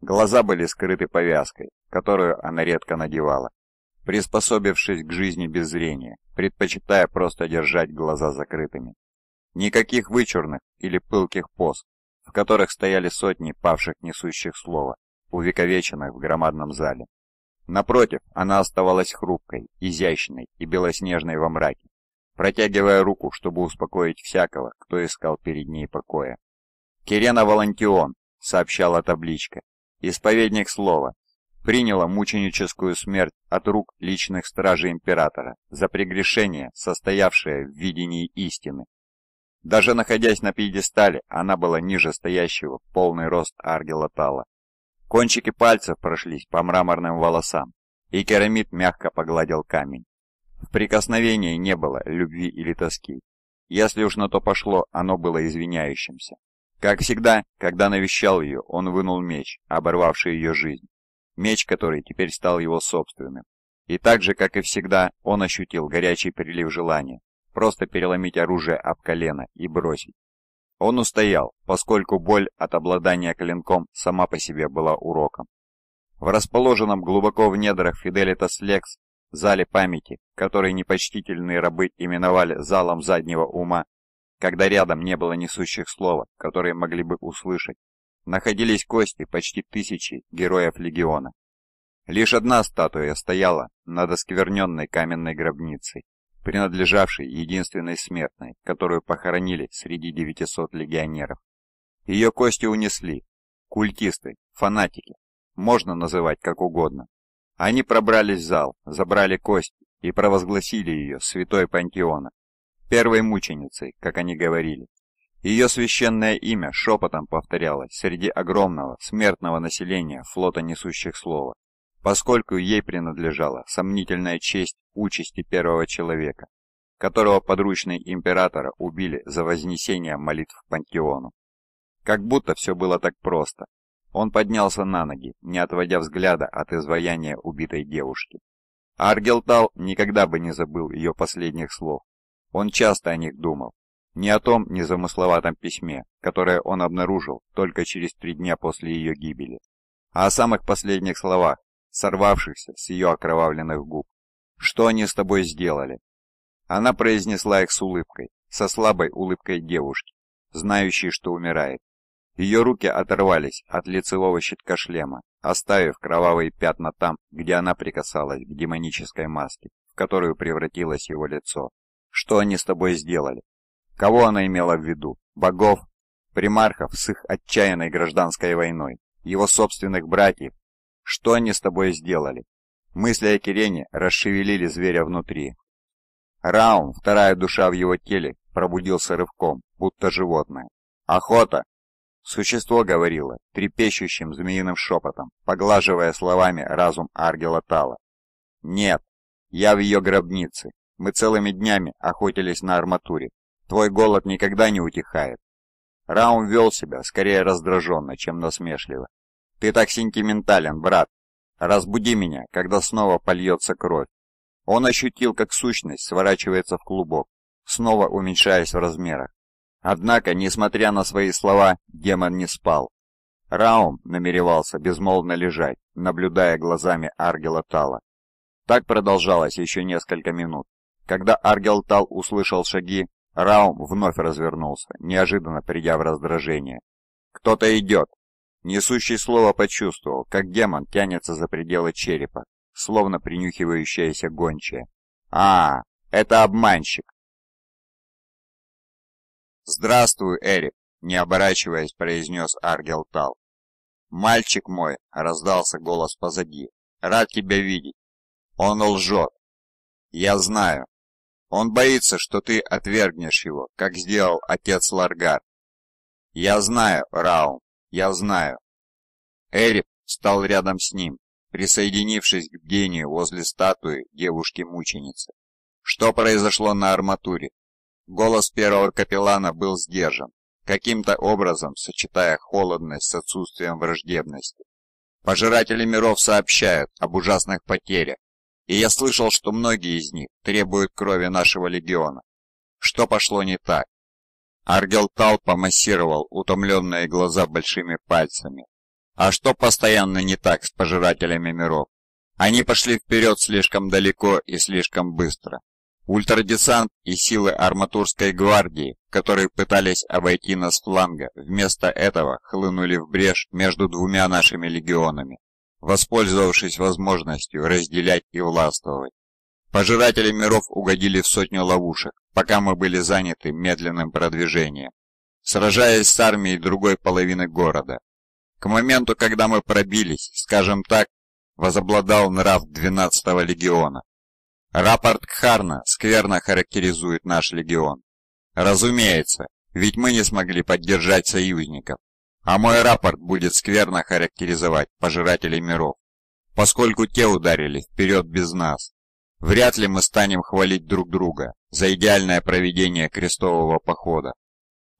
Speaker 2: Глаза были скрыты повязкой, которую она редко надевала, приспособившись к жизни без зрения, предпочитая просто держать глаза закрытыми. Никаких вычурных или пылких поз, в которых стояли сотни павших несущих слова, увековеченных в громадном зале. Напротив, она оставалась хрупкой, изящной и белоснежной во мраке, протягивая руку, чтобы успокоить всякого, кто искал перед ней покоя. «Кирена Волантион», — сообщала табличка, — «исповедник слова, приняла мученическую смерть от рук личных стражей императора за прегрешение, состоявшее в видении истины. Даже находясь на пьедестале, она была ниже стоящего полный рост Аргела Тала. Кончики пальцев прошлись по мраморным волосам, и керамид мягко погладил камень. В прикосновении не было любви или тоски. Если уж на то пошло, оно было извиняющимся. Как всегда, когда навещал ее, он вынул меч, оборвавший ее жизнь. Меч, который теперь стал его собственным. И так же, как и всегда, он ощутил горячий прилив желания. Просто переломить оружие об колено и бросить. Он устоял, поскольку боль от обладания клинком сама по себе была уроком. В расположенном глубоко в недрах Фиделитас Лекс, зале памяти, который непочтительные рабы именовали залом заднего ума, когда рядом не было несущих слова, которые могли бы услышать, находились кости почти тысячи героев легиона. Лишь одна статуя стояла над оскверненной каменной гробницей принадлежавшей единственной смертной, которую похоронили среди 900 легионеров. Ее кости унесли. Культисты, фанатики, можно называть как угодно. Они пробрались в зал, забрали кость и провозгласили ее святой пантеона, первой мученицей, как они говорили. Ее священное имя шепотом повторялось среди огромного смертного населения флота несущих слова поскольку ей принадлежала сомнительная честь участи первого человека, которого подручные императора убили за вознесение молитв к пантеону. Как будто все было так просто. Он поднялся на ноги, не отводя взгляда от изваяния убитой девушки. Аргелтал никогда бы не забыл ее последних слов. Он часто о них думал. Не о том незамысловатом письме, которое он обнаружил только через три дня после ее гибели, а о самых последних словах, сорвавшихся с ее окровавленных губ. «Что они с тобой сделали?» Она произнесла их с улыбкой, со слабой улыбкой девушки, знающей, что умирает. Ее руки оторвались от лицевого щитка шлема, оставив кровавые пятна там, где она прикасалась к демонической маске, в которую превратилось его лицо. «Что они с тобой сделали?» Кого она имела в виду? Богов? Примархов с их отчаянной гражданской войной? Его собственных братьев, что они с тобой сделали?» Мысли о Кирене расшевелили зверя внутри. Раум, вторая душа в его теле, пробудился рывком, будто животное. «Охота!» Существо говорило трепещущим змеиным шепотом, поглаживая словами разум Аргела Тала. «Нет, я в ее гробнице. Мы целыми днями охотились на арматуре. Твой голод никогда не утихает». Раум вел себя скорее раздраженно, чем насмешливо, ты так сентиментален, брат. Разбуди меня, когда снова польется кровь. Он ощутил, как сущность сворачивается в клубок, снова уменьшаясь в размерах. Однако, несмотря на свои слова, демон не спал. Раум намеревался безмолвно лежать, наблюдая глазами Аргела Тала. Так продолжалось еще несколько минут. Когда Аргел Тал услышал шаги, Раум вновь развернулся, неожиданно придя в раздражение. «Кто-то идет!» Несущий слово почувствовал, как
Speaker 1: демон тянется за пределы черепа, словно принюхивающаяся гончая. «А, это обманщик!» «Здравствуй, Эрик!» — не оборачиваясь, произнес Аргелтал. «Мальчик мой!» — раздался голос позади. «Рад тебя видеть!» «Он лжет!» «Я знаю!» «Он боится, что ты отвергнешь его, как сделал отец Ларгар!» «Я знаю, Раум!» Я знаю. Эрик встал рядом с ним, присоединившись к бдению возле статуи девушки-мученицы.
Speaker 2: Что произошло на арматуре? Голос первого капеллана был сдержан, каким-то образом сочетая холодность с отсутствием враждебности. Пожиратели миров сообщают об ужасных потерях, и я слышал, что многие из них требуют крови нашего легиона. Что пошло не так? Аргелтал помассировал утомленные глаза большими пальцами. А что постоянно не так с пожирателями миров? Они пошли вперед слишком далеко и слишком быстро. Ультрадесант и силы арматурской гвардии, которые пытались обойти нас фланга, вместо этого хлынули в брешь между двумя нашими легионами, воспользовавшись возможностью разделять и властвовать. Пожиратели миров угодили в сотню ловушек, пока мы были заняты медленным продвижением, сражаясь с армией другой половины города. К моменту, когда мы пробились, скажем так, возобладал нрав 12-го легиона. Рапорт Кхарна скверно характеризует наш легион. Разумеется, ведь мы не смогли поддержать союзников, а мой рапорт будет скверно характеризовать пожирателей миров, поскольку те ударили вперед без нас. Вряд ли мы станем хвалить друг друга за идеальное проведение крестового похода.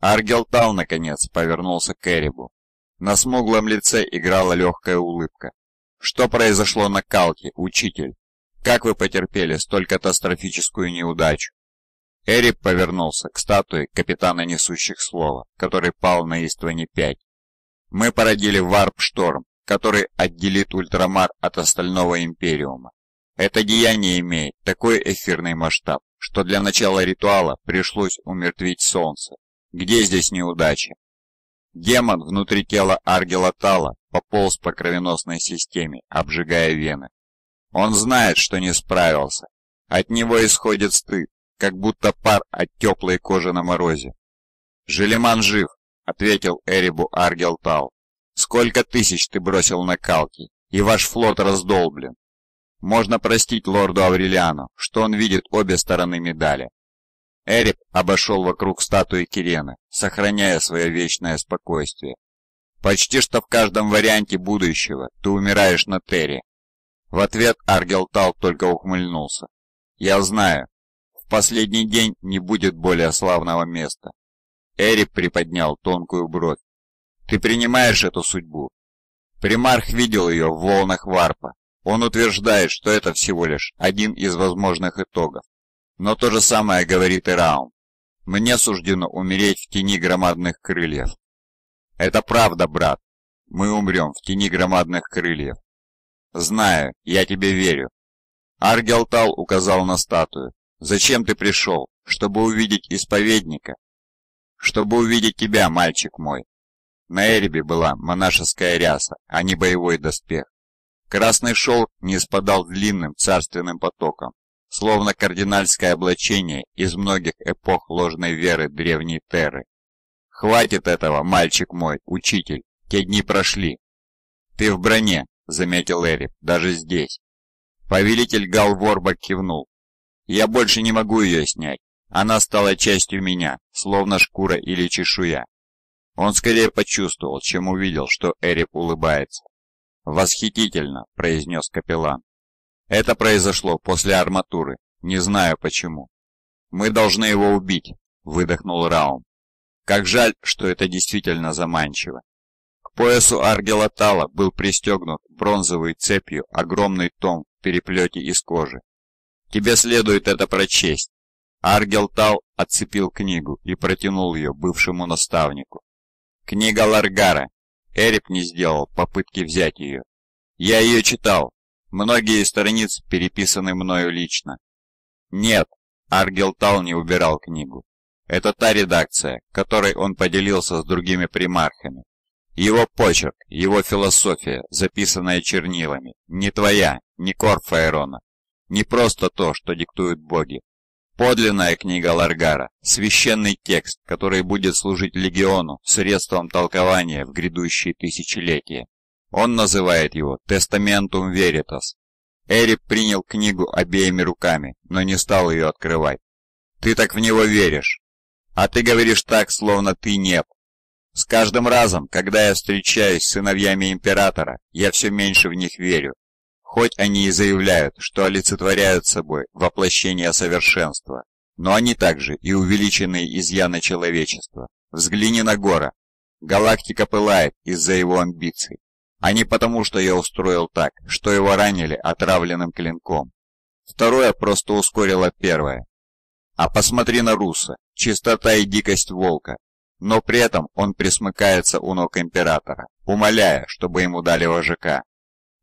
Speaker 2: Аргелтал, наконец, повернулся к Эрибу. На смуглом лице играла легкая улыбка. «Что произошло на Калке, учитель? Как вы потерпели столь катастрофическую неудачу?» Эриб повернулся к статуе капитана несущих слова, который пал на Истване-5. «Мы породили варп-шторм, который отделит Ультрамар от остального Империума. Это деяние имеет такой эфирный масштаб, что для начала ритуала пришлось умертвить солнце. Где здесь неудача? Демон внутри тела Аргела Тала пополз по кровеносной системе, обжигая вены. Он знает, что не справился. От него исходит стыд, как будто пар от теплой кожи на морозе. «Желеман жив», — ответил Эрибу Аргел Тал. «Сколько тысяч ты бросил на калки, и ваш флот раздолблен. Можно простить лорду Аврелиану, что он видит обе стороны медали. Эрик обошел вокруг статуи Кирены, сохраняя свое вечное спокойствие. Почти что в каждом варианте будущего ты умираешь на Терри. В ответ Аргелтал только ухмыльнулся. Я знаю, в последний день не будет более славного места. Эрик приподнял тонкую бровь. Ты принимаешь эту судьбу. Примарх видел ее в волнах Варпа, он утверждает, что это всего лишь один из возможных итогов. Но то же самое говорит и Раум. Мне суждено умереть в тени громадных крыльев. Это правда, брат. Мы умрем в тени громадных крыльев. Знаю, я тебе верю. Аргелтал указал на статую. Зачем ты пришел? Чтобы увидеть исповедника? Чтобы увидеть тебя, мальчик мой. На Эребе была монашеская ряса, а не боевой доспех. Красный шелк не спадал длинным царственным потоком, словно кардинальское облачение из многих эпох ложной веры древней Терры.
Speaker 1: «Хватит этого, мальчик мой, учитель, те дни прошли». «Ты в броне», — заметил Эрип, — «даже здесь». Повелитель галворба кивнул.
Speaker 2: «Я больше не могу ее снять. Она стала частью меня, словно шкура или чешуя». Он скорее почувствовал, чем увидел, что Эрип улыбается. «Восхитительно!» – произнес капеллан. «Это произошло после арматуры. Не знаю почему». «Мы должны его убить», – выдохнул Раум. «Как жаль, что это действительно заманчиво». К поясу Аргелатала был пристегнут бронзовой цепью огромный том в переплете из кожи. «Тебе следует это прочесть». Аргелтал отцепил книгу и протянул ее бывшему
Speaker 1: наставнику. «Книга Ларгара, Эрик не сделал попытки взять ее. Я ее читал. Многие страницы переписаны мною лично.
Speaker 2: Нет, Аргелтал не убирал книгу. Это та редакция, которой он поделился с другими примархами. Его почерк, его философия, записанная чернилами, не твоя, не корф не просто то, что диктуют боги, Подлинная книга Ларгара, священный текст, который будет служить легиону средством толкования в грядущие тысячелетия. Он называет его «Тестаментум Веритас». Эрик принял книгу обеими руками, но не стал ее открывать. «Ты так в него веришь!» «А ты говоришь так, словно ты нет. «С каждым разом, когда я встречаюсь с сыновьями Императора, я все меньше в них верю. Хоть они и заявляют, что олицетворяют собой воплощение совершенства, но они также и увеличенные изъяны человечества. Взгляни на Гора. Галактика пылает из-за его амбиций, а не потому, что я устроил так, что его ранили отравленным клинком. Второе просто ускорило первое. А посмотри на Руса, чистота и дикость волка, но при этом он присмыкается у ног императора, умоляя, чтобы ему дали вожака.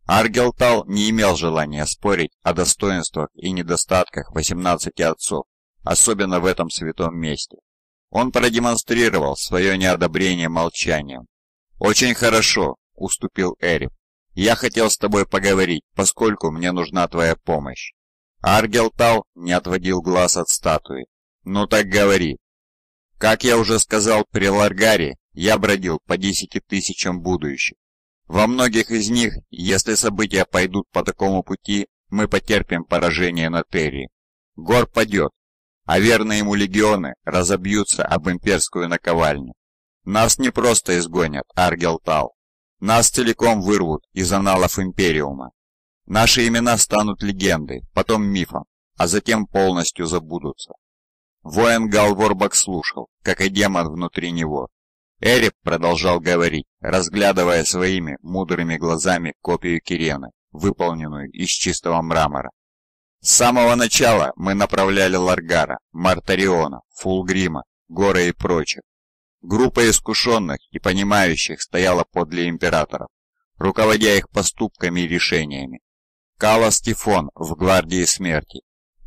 Speaker 2: Аргелтал не имел желания спорить о достоинствах и недостатках 18 отцов, особенно в этом святом месте. Он продемонстрировал свое неодобрение молчанием. «Очень хорошо», — уступил Эрик. «Я хотел с тобой поговорить, поскольку мне нужна твоя помощь». Аргелтал не отводил глаз от статуи. «Ну так говори». «Как я уже сказал при Ларгаре, я бродил по десяти тысячам будущих. Во многих из них, если события пойдут по такому пути, мы потерпим поражение на Терри. Гор падет, а верные ему легионы разобьются об имперскую наковальню. Нас не просто изгонят, Аргелтал. Нас целиком вырвут из аналов Империума. Наши имена станут легендой, потом мифом, а затем полностью забудутся. Воин Галворбак слушал, как и демон внутри него, Эрик продолжал говорить, разглядывая своими мудрыми глазами копию Кирена, выполненную из чистого мрамора. С самого начала мы направляли Ларгара, Мартариона, Фулгрима, горы и прочих. Группа искушенных и понимающих стояла подле императоров, руководя их поступками и решениями. Калас Тифон в Гвардии Смерти,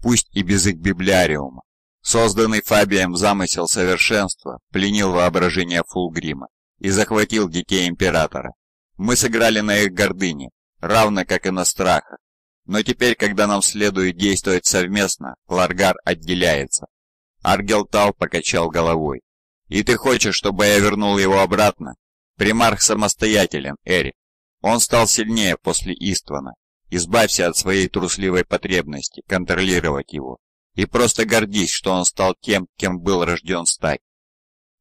Speaker 2: пусть и без их библиариума, Созданный Фабием замысел совершенства пленил воображение Фулгрима и захватил детей Императора. Мы сыграли на их гордыне, равно как и на страхах. Но теперь, когда нам следует действовать совместно, Ларгар отделяется. Аргелтал покачал головой. «И ты хочешь, чтобы я вернул его обратно?» «Примарх самостоятелен, Эрик. Он стал сильнее после Иствана. Избавься от своей трусливой потребности контролировать его и просто гордись, что он стал тем, кем был рожден стать.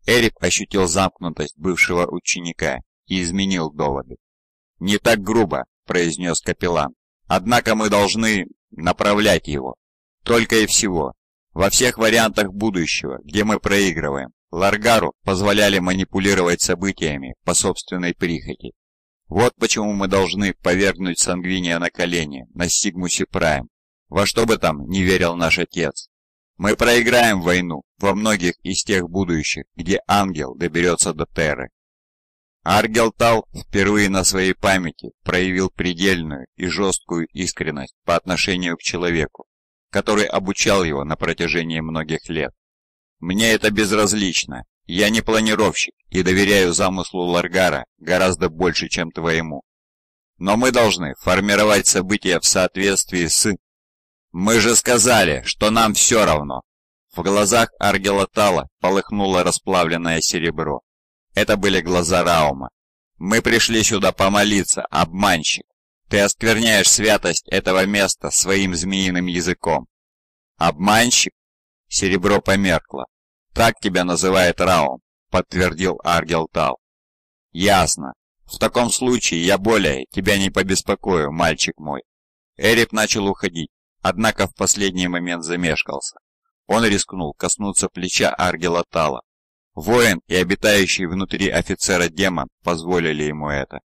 Speaker 2: Эрик ощутил замкнутость бывшего ученика и изменил доводы. «Не так грубо», — произнес капеллан. «Однако мы должны направлять его. Только и всего. Во всех вариантах будущего, где мы проигрываем, Ларгару позволяли манипулировать событиями по собственной прихоти. Вот почему мы должны повергнуть Сангвиния на колени на Сигмусе Прайм во что бы там не верил наш отец. Мы проиграем войну во многих из тех будущих, где ангел доберется до Терры. Аргел Тал впервые на своей памяти проявил предельную и жесткую искренность по отношению к человеку, который обучал его на протяжении многих лет. «Мне это безразлично. Я не планировщик и доверяю замыслу Ларгара гораздо больше, чем твоему. Но мы должны формировать события в соответствии с «Мы же сказали, что нам все равно!» В глазах Аргелотала полыхнуло расплавленное серебро. Это были глаза Раума. «Мы пришли сюда помолиться, обманщик! Ты оскверняешь святость этого места своим змеиным языком!» «Обманщик?» Серебро померкло. «Так тебя называет Раум», — подтвердил Аргел «Ясно. В таком случае я более тебя не побеспокою, мальчик мой». Эрик начал уходить, однако в последний момент замешкался. Он рискнул коснуться плеча Аргела Тала. Воин и обитающий внутри офицера демон позволили ему это.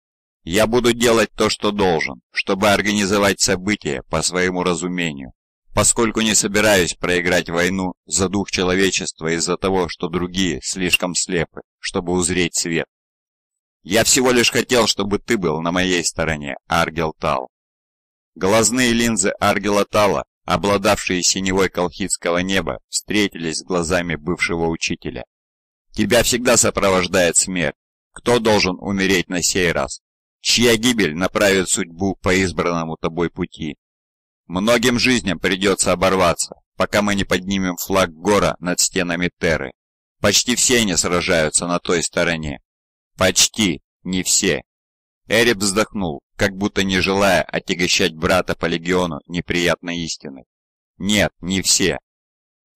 Speaker 2: «Я буду делать то, что должен, чтобы организовать события по своему разумению, поскольку не собираюсь проиграть войну за дух человечества из-за того, что другие слишком слепы, чтобы узреть свет. Я всего лишь хотел, чтобы ты был на моей стороне, Аргел Тал. Глазные линзы Аргелатала, обладавшие синевой колхидского неба, встретились с глазами бывшего учителя. «Тебя всегда сопровождает смерть. Кто должен умереть на сей раз? Чья гибель направит судьбу по избранному тобой пути? Многим жизням придется оборваться, пока мы не поднимем флаг гора над стенами Терры. Почти все они сражаются на той стороне. Почти не все. Эреб вздохнул, как будто не желая отягощать брата по легиону неприятной истины. Нет, не все.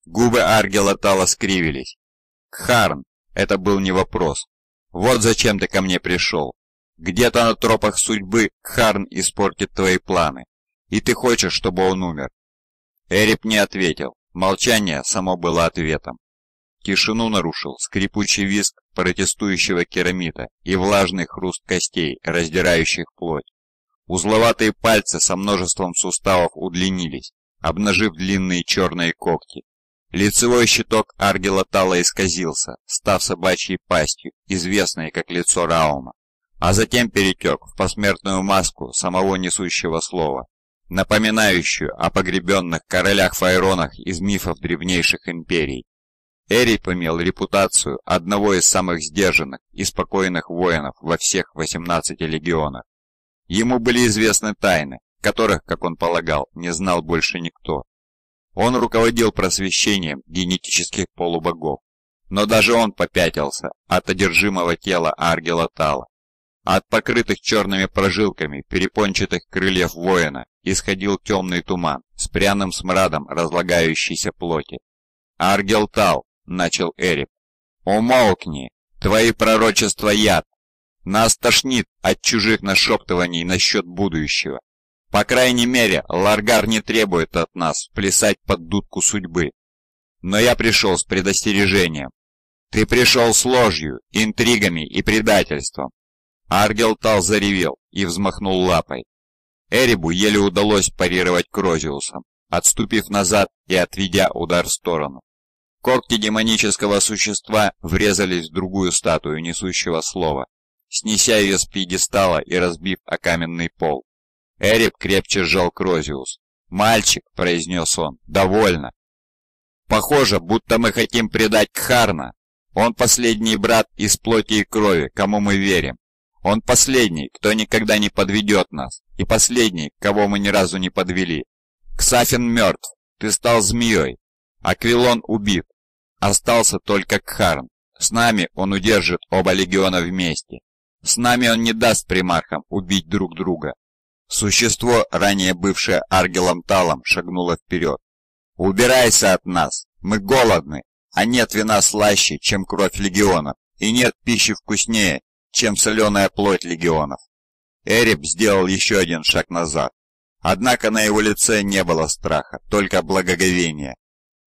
Speaker 2: Губы Аргела Тала скривились. Кхарн, это был не вопрос. Вот зачем ты ко мне пришел. Где-то на тропах судьбы Кхарн испортит твои планы. И ты хочешь, чтобы он умер. Эреб не ответил. Молчание само было ответом. Тишину нарушил скрипучий визг протестующего керамита и влажный хруст костей, раздирающих плоть. Узловатые пальцы со множеством суставов удлинились, обнажив длинные черные когти. Лицевой щиток аргилатала исказился, став собачьей пастью, известной как лицо Раума, а затем перетек в посмертную маску самого несущего слова, напоминающую о погребенных королях-файронах из мифов древнейших империй. Эрий имел репутацию одного из самых сдержанных и спокойных воинов во всех 18 легионах. Ему были известны тайны, которых, как он полагал, не знал больше никто. Он руководил просвещением генетических полубогов, но даже он попятился от одержимого тела Аргела Тала. От покрытых черными прожилками перепончатых крыльев воина исходил темный туман с пряным смрадом разлагающейся плоти. Аргел Тал — начал Эрик. «Умолкни! Твои пророчества яд! Нас тошнит от чужих нашептываний насчет будущего. По крайней мере, Ларгар не требует от нас плясать под дудку судьбы. Но я пришел с предостережением. Ты пришел с ложью, интригами и предательством. Аргел Тал заревел и взмахнул лапой. Эрибу еле удалось парировать Крозиусом, отступив назад и отведя удар в сторону. Когти демонического существа врезались в другую статую несущего слова, снеся ее с пьедестала и разбив о каменный пол. Эрик крепче сжал Крозиус. «Мальчик!» — произнес он. «Довольно!» «Похоже, будто мы хотим предать Кхарна. Он последний брат из плоти и крови, кому мы верим. Он последний, кто никогда не подведет нас, и последний, кого мы ни разу не подвели. Ксафин мертв, ты стал змеей. Аквилон убит, Остался только Кхарн. С нами он удержит оба легиона вместе. С нами он не даст примархам убить друг друга. Существо, ранее бывшее Аргелом Талом, шагнуло вперед. «Убирайся от нас! Мы голодны, а нет вина слаще, чем кровь легионов, и нет пищи вкуснее, чем соленая плоть легионов». Эреб сделал еще один шаг назад. Однако на его лице не было страха, только благоговение.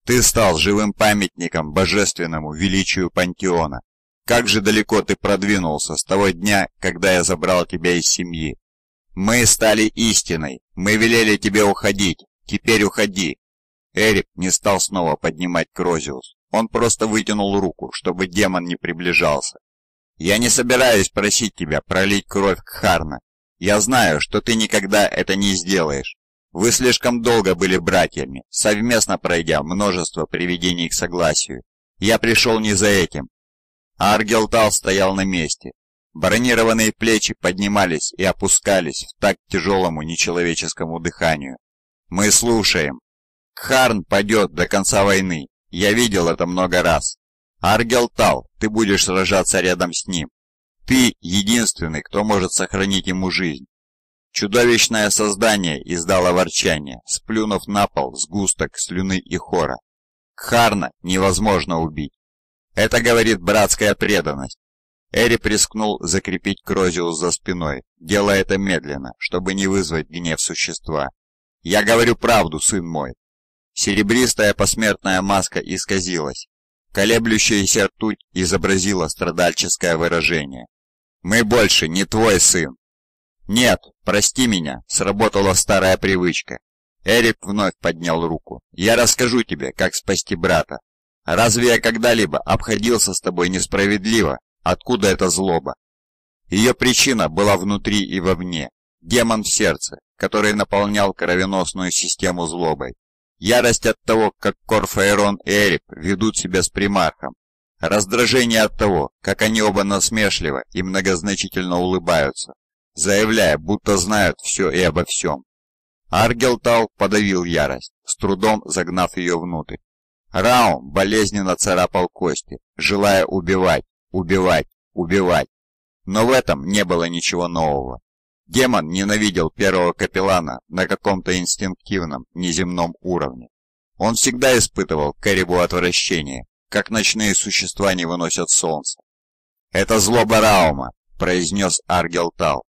Speaker 2: Ты стал живым памятником божественному величию пантеона. Как же далеко ты продвинулся с того дня, когда я забрал тебя из семьи. Мы стали истиной, мы велели тебе уходить, теперь уходи. Эрик не стал снова поднимать Крозиус. Он просто вытянул руку, чтобы демон не приближался. Я не собираюсь просить тебя пролить кровь Кхарна. Я знаю, что ты никогда это не сделаешь. Вы слишком долго были братьями, совместно пройдя множество приведений к согласию. Я пришел не за этим. Аргелтал стоял на месте. Бронированные плечи поднимались и опускались в так тяжелому нечеловеческому дыханию. Мы слушаем. Кхарн пойдет до конца войны. Я видел это много раз. Аргелтал, ты будешь сражаться рядом с ним. Ты единственный, кто может сохранить ему жизнь. Чудовищное создание издало ворчание, сплюнув на пол сгусток слюны и хора. Кхарна невозможно убить. Это говорит братская преданность. Эри прискнул закрепить Крозиус за спиной, делая это медленно, чтобы не вызвать гнев существа. «Я говорю правду, сын мой!» Серебристая посмертная маска исказилась. Колеблющаяся ртуть изобразила страдальческое выражение. «Мы больше не твой сын!» «Нет, прости меня», — сработала старая привычка. Эрик вновь поднял руку. «Я расскажу тебе, как спасти брата. Разве я когда-либо обходился с тобой несправедливо? Откуда эта злоба?» Ее причина была внутри и вовне. Демон в сердце, который наполнял кровеносную систему злобой. Ярость от того, как Корфаэрон и Эрик ведут себя с примархом. Раздражение от того, как они оба насмешливо и многозначительно улыбаются заявляя, будто знают все и обо всем. Аргелтал подавил ярость, с трудом загнав ее внутрь. Раум болезненно царапал кости, желая убивать, убивать, убивать. Но в этом не было ничего нового. Демон ненавидел первого капеллана на каком-то инстинктивном, неземном уровне. Он всегда испытывал к Эрибу отвращение, как ночные существа не выносят солнца. «Это злоба Раума», — произнес Аргелтал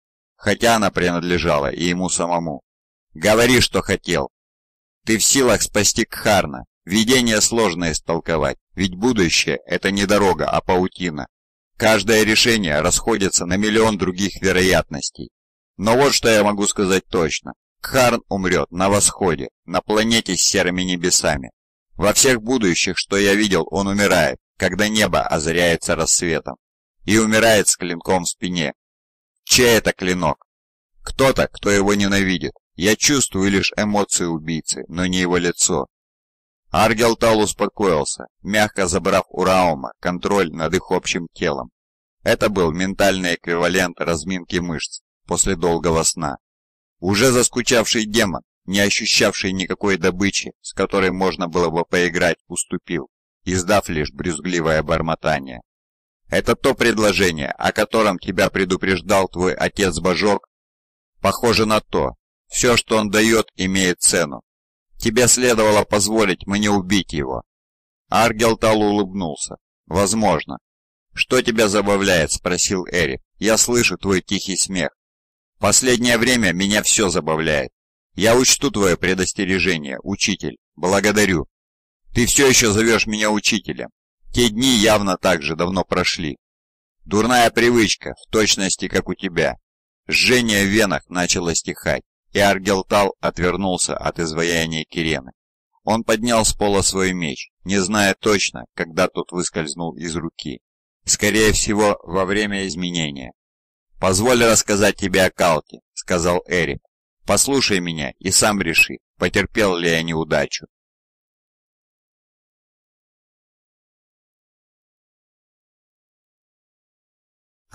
Speaker 2: хотя она принадлежала и ему самому. «Говори, что хотел!» «Ты в силах спасти Кхарна. Видение сложно истолковать, ведь будущее — это не дорога, а паутина. Каждое решение расходится на миллион других вероятностей. Но вот что я могу сказать точно. Кхарн умрет на восходе, на планете с серыми небесами. Во всех будущих, что я видел, он умирает, когда небо озаряется рассветом. И умирает с клинком в спине, Чей это клинок? Кто-то, кто его ненавидит. Я чувствую лишь эмоции убийцы, но не его лицо. Аргелтал успокоился, мягко забрав у Раума контроль над их общим телом. Это был ментальный эквивалент разминки мышц после долгого сна. Уже заскучавший демон, не ощущавший никакой добычи, с которой можно было бы поиграть, уступил, издав лишь брюзгливое бормотание. Это то предложение, о котором тебя предупреждал твой отец Бажорг? Похоже на то. Все, что он дает, имеет цену. Тебе следовало позволить мне убить его. Аргелтал улыбнулся. Возможно. Что тебя забавляет? Спросил Эрик. Я слышу твой тихий смех. Последнее время меня все забавляет. Я учту твое предостережение, учитель. Благодарю. Ты все еще зовешь меня учителем. Те дни явно так же давно прошли. Дурная привычка, в точности как у тебя. Жжение в венах начало стихать, и Аргелтал отвернулся от изваяния Кирены. Он поднял с пола свой меч, не зная точно, когда тот выскользнул из руки. Скорее всего, во время изменения. «Позволь рассказать тебе о калке, сказал Эрик.
Speaker 3: «Послушай меня и сам реши, потерпел ли я неудачу.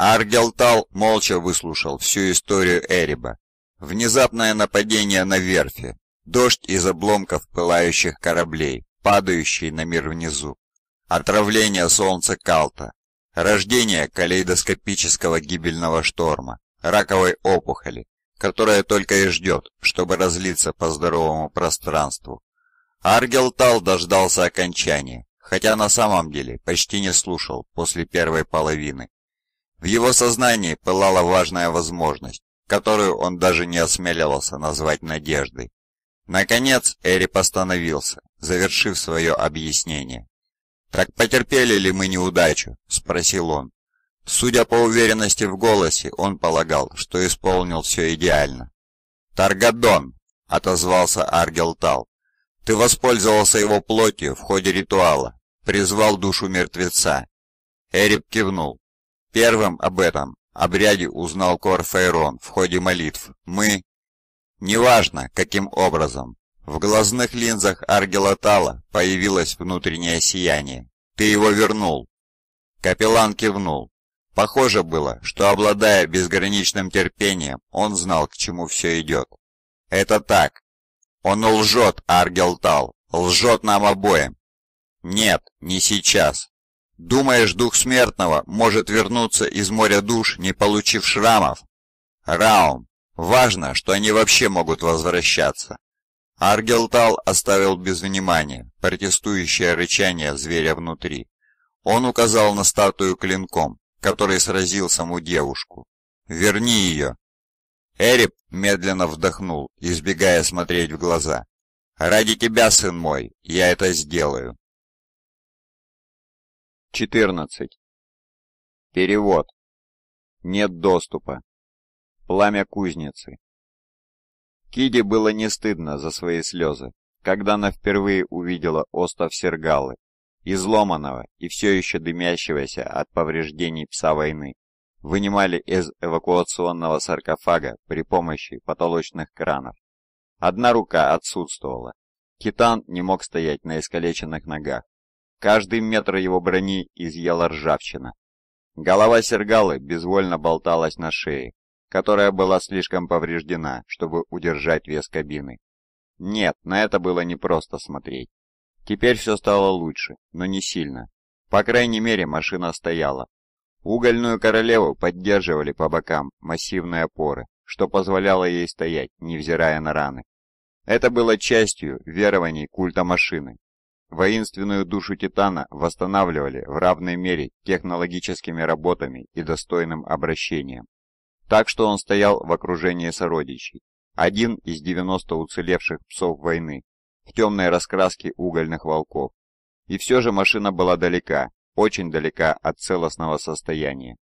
Speaker 3: Аргелтал молча выслушал всю историю Эриба. Внезапное
Speaker 2: нападение на верфи, дождь из обломков пылающих кораблей, падающий на мир внизу, отравление солнца Калта, рождение калейдоскопического гибельного шторма, раковой опухоли, которая только и ждет, чтобы разлиться по здоровому пространству. Аргелтал дождался окончания, хотя на самом деле почти не слушал после первой половины. В его сознании пылала важная возможность, которую он даже не осмеливался назвать надеждой. Наконец Эри постановился, завершив свое объяснение. «Так потерпели ли мы неудачу?» – спросил он. Судя по уверенности в голосе, он полагал, что исполнил все идеально. «Таргадон!» – отозвался Аргелтал. «Ты воспользовался его плотью в ходе ритуала, призвал душу мертвеца». Эрип кивнул. Первым об этом обряде узнал Кор Фейрон в ходе молитв. Мы... Неважно, каким образом. В глазных линзах Аргела Тала появилось внутреннее сияние. Ты его вернул. Капеллан кивнул. Похоже было, что, обладая безграничным терпением, он знал, к чему все идет. Это так. Он лжет, Аргел Тал. Лжет нам обоим. Нет, не сейчас. Думаешь, дух смертного может вернуться из моря душ, не получив шрамов? Раум, важно, что они вообще могут возвращаться. Аргелтал оставил без внимания протестующее рычание зверя внутри. Он указал на статую клинком, который сразил саму девушку. «Верни ее!» Эреб медленно
Speaker 1: вдохнул, избегая смотреть в глаза. «Ради тебя, сын мой, я это сделаю!»
Speaker 3: 14. Перевод. Нет доступа. Пламя кузницы.
Speaker 2: Киди было не стыдно за свои слезы, когда она впервые увидела остов Сергалы, изломанного и все еще дымящегося от повреждений пса войны. Вынимали из эвакуационного саркофага при помощи потолочных кранов. Одна рука отсутствовала. Китан не мог стоять на искалеченных ногах. Каждый метр его брони изъела ржавчина. Голова сергалы безвольно болталась на шее, которая была слишком повреждена, чтобы удержать вес кабины. Нет, на это было непросто смотреть. Теперь все стало лучше, но не сильно. По крайней мере, машина стояла. Угольную королеву поддерживали по бокам массивные опоры, что позволяло ей стоять, невзирая на раны. Это было частью верований культа машины, Воинственную душу Титана восстанавливали в равной мере технологическими работами и достойным обращением. Так что он стоял в окружении сородичей, один из 90 уцелевших псов войны, в темной раскраске угольных волков. И все же машина была далека, очень далека от целостного состояния.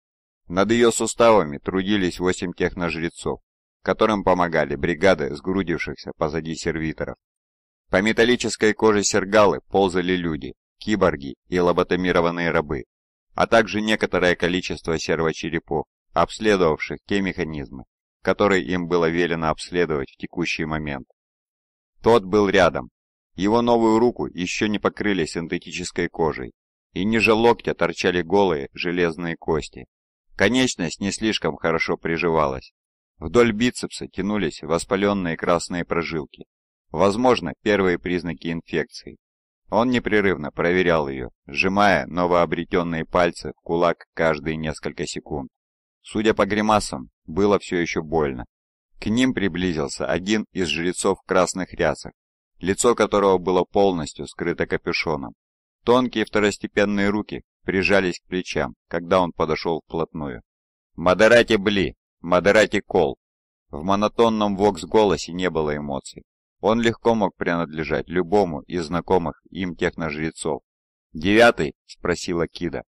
Speaker 2: Над ее суставами трудились 8 техножрецов, которым помогали бригады сгрудившихся позади сервиторов. По металлической коже сергалы ползали люди, киборги и лоботомированные рабы, а также некоторое количество сервочерепов, обследовавших те механизмы, которые им было велено обследовать в текущий момент. Тот был рядом. Его новую руку еще не покрыли синтетической кожей, и ниже локтя торчали голые железные кости. Конечность не слишком хорошо приживалась. Вдоль бицепса тянулись воспаленные красные прожилки, Возможно, первые признаки инфекции. Он непрерывно проверял ее, сжимая новообретенные пальцы в кулак каждые несколько секунд. Судя по гримасам, было все еще больно. К ним приблизился один из жрецов в красных рясах, лицо которого было полностью скрыто капюшоном. Тонкие второстепенные руки прижались к плечам, когда он подошел вплотную. «Модерати бли! Модерати кол!» В монотонном вокс-голосе не было эмоций, он легко мог принадлежать любому из знакомых им техножрецов. «Девятый?» – спросила Кида.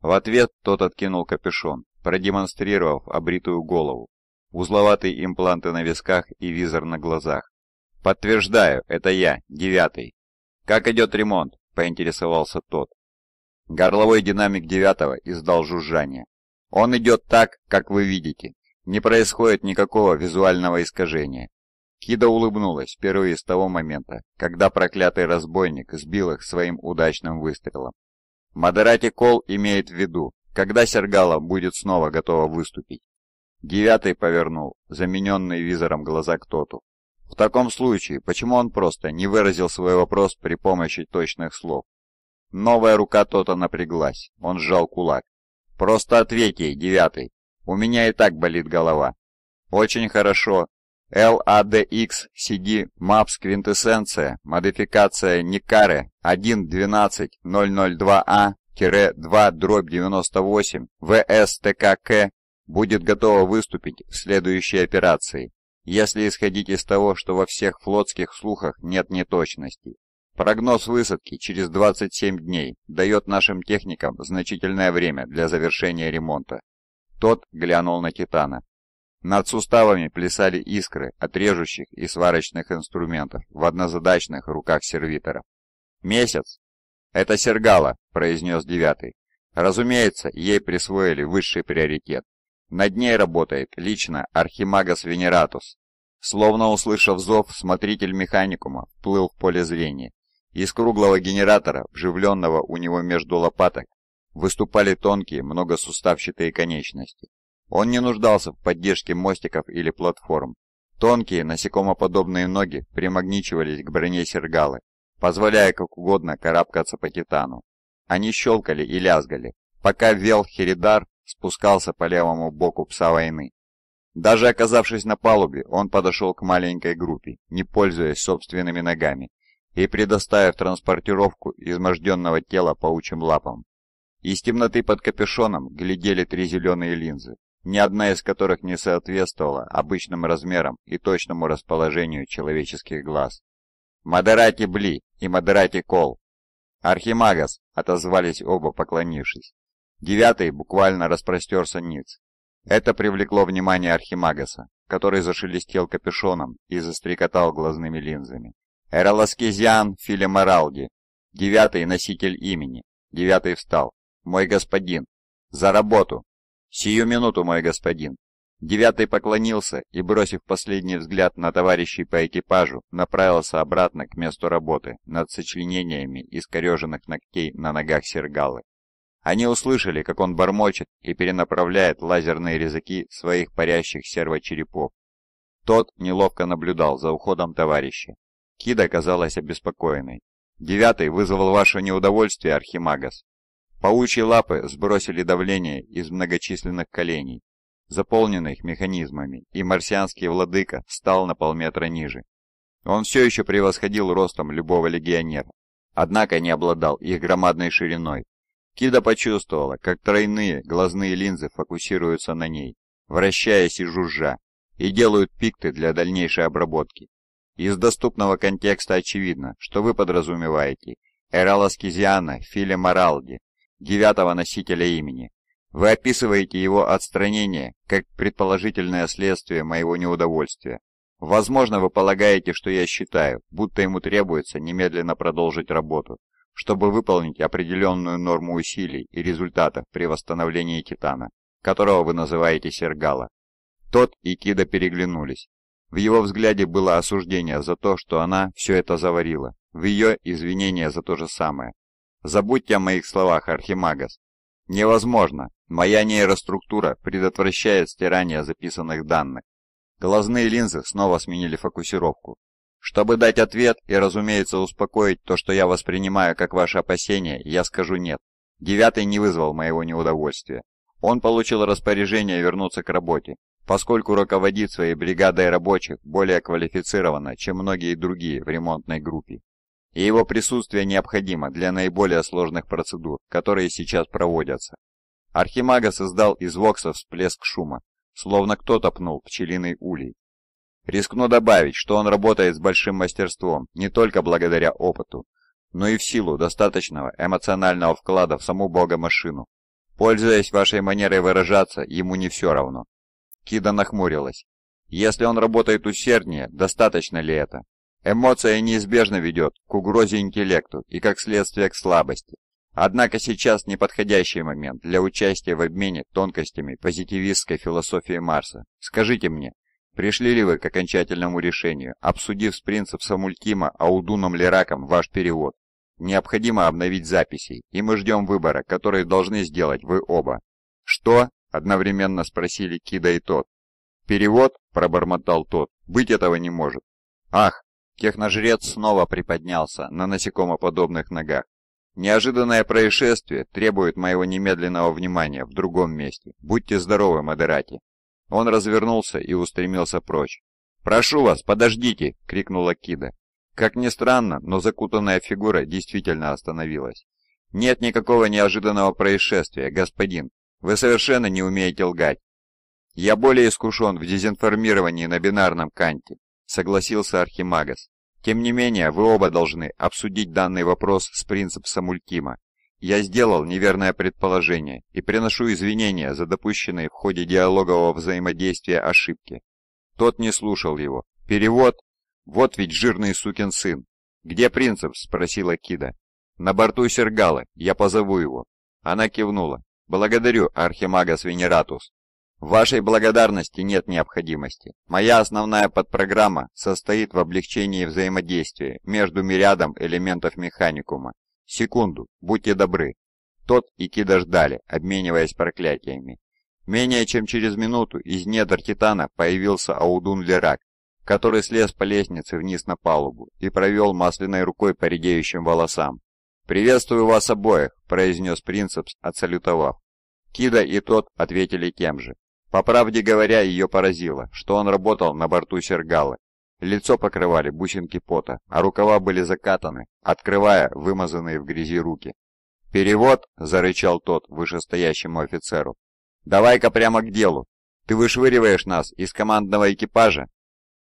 Speaker 2: В ответ тот откинул капюшон, продемонстрировав обритую голову, узловатые импланты на висках и визор на глазах. «Подтверждаю, это я, девятый». «Как идет ремонт?» – поинтересовался тот. Горловой динамик девятого издал жужжание. «Он идет так, как вы видите. Не происходит никакого визуального искажения. Кида улыбнулась впервые с того момента, когда проклятый разбойник сбил их своим удачным выстрелом. Модерати Кол имеет в виду, когда Сергала будет снова готова выступить. Девятый повернул, замененный визором глаза к Тоту. В таком случае, почему он просто не выразил свой вопрос при помощи точных слов? Новая рука Тота напряглась, он сжал кулак. «Просто ответь ей, девятый. У меня и так болит голова». «Очень хорошо. LADX CD MAPS квинтэссенция, модификация Никаре 1.12.002А-2-98 а, ВСТКК будет готова выступить в следующей операции, если исходить из того, что во всех флотских слухах нет неточностей. Прогноз высадки через 27 дней дает нашим техникам значительное время для завершения ремонта. Тот глянул на Титана. Над суставами плясали искры от режущих и сварочных инструментов в однозадачных руках сервиторов. «Месяц!» «Это Сергала», — произнес девятый. Разумеется, ей присвоили высший приоритет. Над ней работает лично Архимагас Венератус. Словно услышав зов, смотритель механикума плыл в поле зрения. Из круглого генератора, вживленного у него между лопаток, выступали тонкие многосуставчатые конечности. Он не нуждался в поддержке мостиков или платформ. Тонкие, насекомоподобные ноги примагничивались к броне сергалы, позволяя как угодно карабкаться по титану. Они щелкали и лязгали, пока вел Херидар спускался по левому боку пса войны. Даже оказавшись на палубе, он подошел к маленькой группе, не пользуясь собственными ногами, и предоставив транспортировку изможденного тела паучьим лапам. Из темноты под капюшоном глядели три зеленые линзы, ни одна из которых не соответствовала обычным размерам и точному расположению человеческих глаз. «Модерати Бли и Модерати Кол!» «Архимагас!» — отозвались оба, поклонившись. Девятый буквально распростерся ниц. Это привлекло внимание Архимагаса, который зашелестел капюшоном и застрекотал глазными линзами. «Эроласкезиан Филиморалди!» Девятый носитель имени. Девятый встал. «Мой господин!» «За работу!» «Сию минуту, мой господин!» Девятый поклонился и, бросив последний взгляд на товарищей по экипажу, направился обратно к месту работы над сочленениями искореженных ногтей на ногах сергалы. Они услышали, как он бормочет и перенаправляет лазерные резаки своих парящих сервочерепов. Тот неловко наблюдал за уходом товарища. Кида казалась обеспокоенной. «Девятый вызвал ваше неудовольствие, Архимагас. Паучьи лапы сбросили давление из многочисленных коленей, заполненных механизмами, и марсианский владыка стал на полметра ниже. Он все еще превосходил ростом любого легионера, однако не обладал их громадной шириной. Кида почувствовала, как тройные глазные линзы фокусируются на ней, вращаясь и жужжа, и делают пикты для дальнейшей обработки. Из доступного контекста очевидно, что вы подразумеваете Эраласкизиана Филе Моралди девятого носителя имени. Вы описываете его отстранение как предположительное следствие моего неудовольствия. Возможно, вы полагаете, что я считаю, будто ему требуется немедленно продолжить работу, чтобы выполнить определенную норму усилий и результатов при восстановлении Титана, которого вы называете Сергала. Тот и Кида переглянулись. В его взгляде было осуждение за то, что она все это заварила, в ее извинение за то же самое. Забудьте о моих словах, Архимагас. Невозможно. Моя нейроструктура предотвращает стирание записанных данных. Глазные линзы снова сменили фокусировку. Чтобы дать ответ и, разумеется, успокоить то, что я воспринимаю как ваши опасения, я скажу «нет». Девятый не вызвал моего неудовольствия. Он получил распоряжение вернуться к работе, поскольку руководит своей бригадой рабочих более квалифицированно, чем многие другие в ремонтной группе и его присутствие необходимо для наиболее сложных процедур, которые сейчас проводятся. Архимагас создал из вокса всплеск шума, словно кто-то пнул пчелиный улей. Рискну добавить, что он работает с большим мастерством не только благодаря опыту, но и в силу достаточного эмоционального вклада в саму богомашину. Пользуясь вашей манерой выражаться, ему не все равно. Кида нахмурилась. Если он работает усерднее, достаточно ли это? Эмоция неизбежно ведет к угрозе интеллекту и, как следствие, к слабости. Однако сейчас неподходящий момент для участия в обмене тонкостями позитивистской философии Марса. Скажите мне, пришли ли вы к окончательному решению, обсудив с принципсом Ультима Аудуном Лираком ваш перевод? Необходимо обновить записи, и мы ждем выбора, который должны сделать вы оба. Что? Одновременно спросили Кида и тот. Перевод, пробормотал тот, быть этого не может. Ах, Техножрец снова приподнялся на насекомоподобных ногах. «Неожиданное происшествие требует моего немедленного внимания в другом месте. Будьте здоровы, Модерати!» Он развернулся и устремился прочь. «Прошу вас, подождите!» — крикнула Кида. Как ни странно, но закутанная фигура действительно остановилась. «Нет никакого неожиданного происшествия, господин. Вы совершенно не умеете лгать. Я более искушен в дезинформировании на бинарном канте. — согласился Архимагас. «Тем не менее, вы оба должны обсудить данный вопрос с принципсом Ультима. Я сделал неверное предположение и приношу извинения за допущенные в ходе диалогового взаимодействия ошибки». Тот не слушал его. «Перевод? Вот ведь жирный сукин сын!» «Где принцип?» — спросила Кида. «На борту Сергалы. Я позову его». Она кивнула. «Благодарю, Архимагас Венератус». В вашей благодарности нет необходимости. Моя основная подпрограмма состоит в облегчении взаимодействия между мириадом элементов механикума. Секунду, будьте добры. Тот и Кида ждали, обмениваясь проклятиями. Менее чем через минуту из недр Титана появился Аудун Лерак, который слез по лестнице вниз на палубу и провел масляной рукой по редеющим волосам. «Приветствую вас обоих», — произнес Принцепс, отсалютовав. Кида и тот ответили тем же. По правде говоря, ее поразило, что он работал на борту Сергалы. Лицо покрывали бусинки пота, а рукава были закатаны, открывая вымазанные в грязи руки. «Перевод!» – зарычал тот вышестоящему офицеру. «Давай-ка прямо к делу! Ты вышвыриваешь нас из командного экипажа!»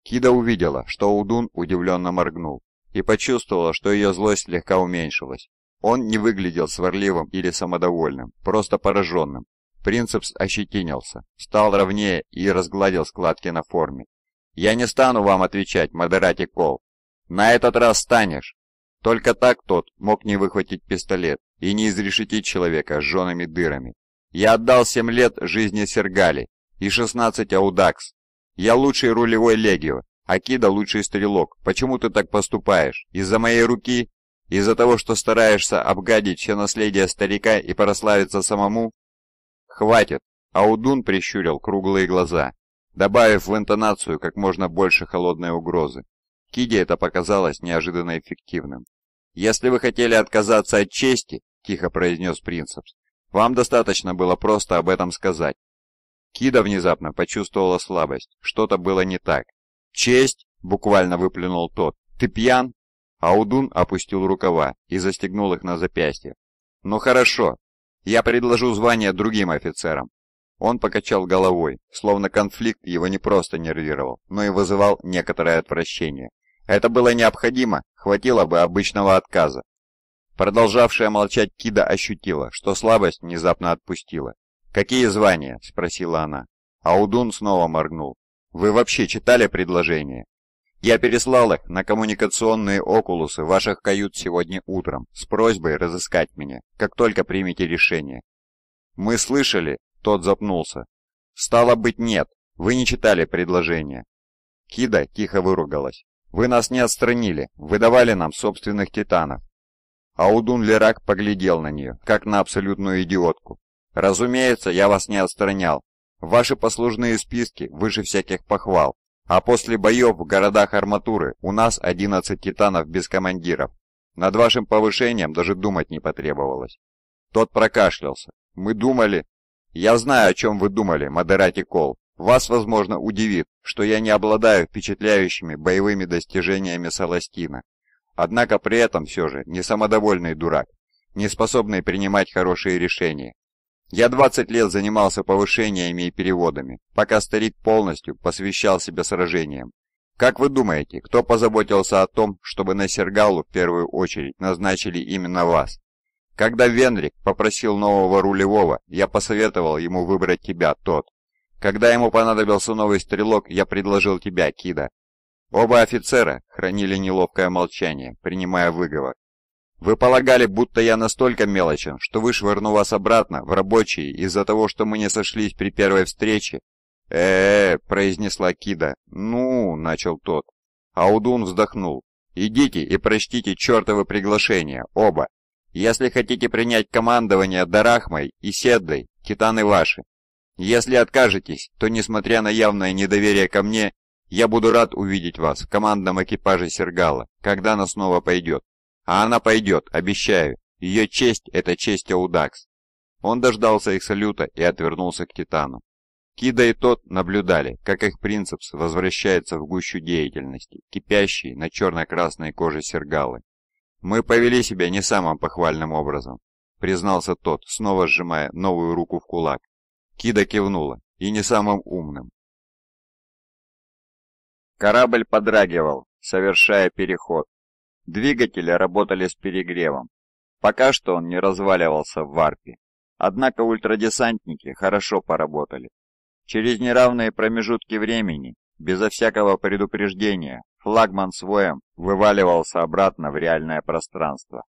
Speaker 2: Кида увидела, что Удун удивленно моргнул, и почувствовала, что ее злость слегка уменьшилась. Он не выглядел сварливым или самодовольным, просто пораженным, Принцепс ощетинился, стал ровнее и разгладил складки на форме. «Я не стану вам отвечать, Модерати Кол. На этот раз станешь!» Только так тот мог не выхватить пистолет и не изрешетить человека с жжеными дырами. «Я отдал семь лет жизни Сергали и шестнадцать Аудакс. Я лучший рулевой Легио, Акида лучший стрелок. Почему ты так поступаешь? Из-за моей руки? Из-за того, что стараешься обгадить все наследие старика и прославиться самому?» «Хватит!» — Аудун прищурил круглые глаза, добавив в интонацию как можно больше холодной угрозы. Киде это показалось неожиданно эффективным. «Если вы хотели отказаться от чести, — тихо произнес Принцепс, — вам достаточно было просто об этом сказать». Кида внезапно почувствовала слабость, что-то было не так. «Честь!» — буквально выплюнул тот. «Ты пьян?» Аудун опустил рукава и застегнул их на запястье. «Ну хорошо, я предложу звание другим офицерам. Он покачал головой, словно конфликт его не просто нервировал, но и вызывал некоторое отвращение. Это было необходимо, хватило бы обычного отказа. Продолжавшая молчать Кида ощутила, что слабость внезапно отпустила. «Какие звания?» – спросила она. Аудун снова моргнул. «Вы вообще читали предложение?» Я переслал их на коммуникационные окулусы ваших кают сегодня утром с просьбой разыскать меня, как только примете решение. Мы слышали, тот запнулся. Стало быть, нет, вы не читали предложение. Кида тихо выругалась. Вы нас не отстранили, Выдавали нам собственных титанов. Аудун Лерак поглядел на нее, как на абсолютную идиотку. «Разумеется, я вас не отстранял. Ваши послужные списки выше всяких похвал. А после боев в городах арматуры у нас 11 титанов без командиров. Над вашим повышением даже думать не потребовалось. Тот прокашлялся. Мы думали... Я знаю, о чем вы думали, Модерати Кол. Вас, возможно, удивит, что я не обладаю впечатляющими боевыми достижениями Саластина. Однако при этом все же не самодовольный дурак, не способный принимать хорошие решения, я 20 лет занимался повышениями и переводами, пока старик полностью посвящал себя сражениям. Как вы думаете, кто позаботился о том, чтобы на Сергалу в первую очередь назначили именно вас? Когда Венрик попросил нового рулевого, я посоветовал ему выбрать тебя, тот. Когда ему понадобился новый стрелок, я предложил тебя, Кида. Оба офицера хранили неловкое молчание, принимая выговор. Вы полагали, будто я настолько мелочен, что вышвырну вас обратно, в рабочий из-за того, что мы не сошлись при первой встрече?» «Э-э-э», произнесла Кида. «Ну», — начал тот. Аудун вздохнул. «Идите и прочтите чертовы приглашения, оба. Если хотите принять командование Дарахмой и Седдой, титаны ваши. Если откажетесь, то, несмотря на явное недоверие ко мне, я буду рад увидеть вас в командном экипаже Сергала, когда она снова пойдет. А она пойдет, обещаю. Ее честь — это честь Аудакс. Он дождался их салюта и отвернулся к Титану. Кида и тот наблюдали, как их принцепс возвращается в гущу деятельности, кипящей на черно-красной коже сергалы. «Мы повели себя не самым похвальным
Speaker 1: образом», — признался тот, снова сжимая новую руку в кулак. Кида кивнула, и не самым умным. Корабль подрагивал, совершая переход, Двигатели работали с перегревом.
Speaker 2: Пока что он не разваливался в варпе. Однако ультрадесантники хорошо поработали. Через неравные промежутки времени, безо всякого предупреждения, флагман с воем вываливался обратно в реальное пространство,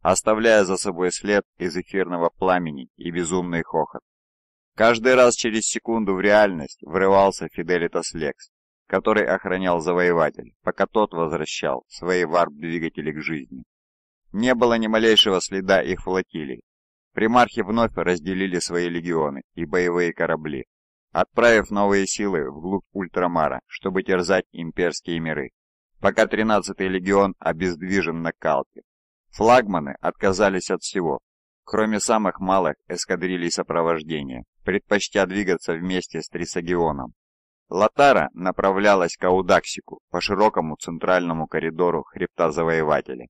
Speaker 2: оставляя за собой след из эфирного пламени и безумный хохот. Каждый раз через секунду в реальность врывался Фиделитас Лекс, который охранял завоеватель, пока тот возвращал свои варп-двигатели к жизни. Не было ни малейшего следа их флотилий. Примархи вновь разделили свои легионы и боевые корабли, отправив новые силы вглубь Ультрамара, чтобы терзать имперские миры, пока 13-й легион обездвижен на Калке. Флагманы отказались от всего, кроме самых малых эскадрилей сопровождения, предпочтя двигаться вместе с Трисагионом, Латара направлялась к Аудаксику по широкому центральному коридору хребта Завоевателей.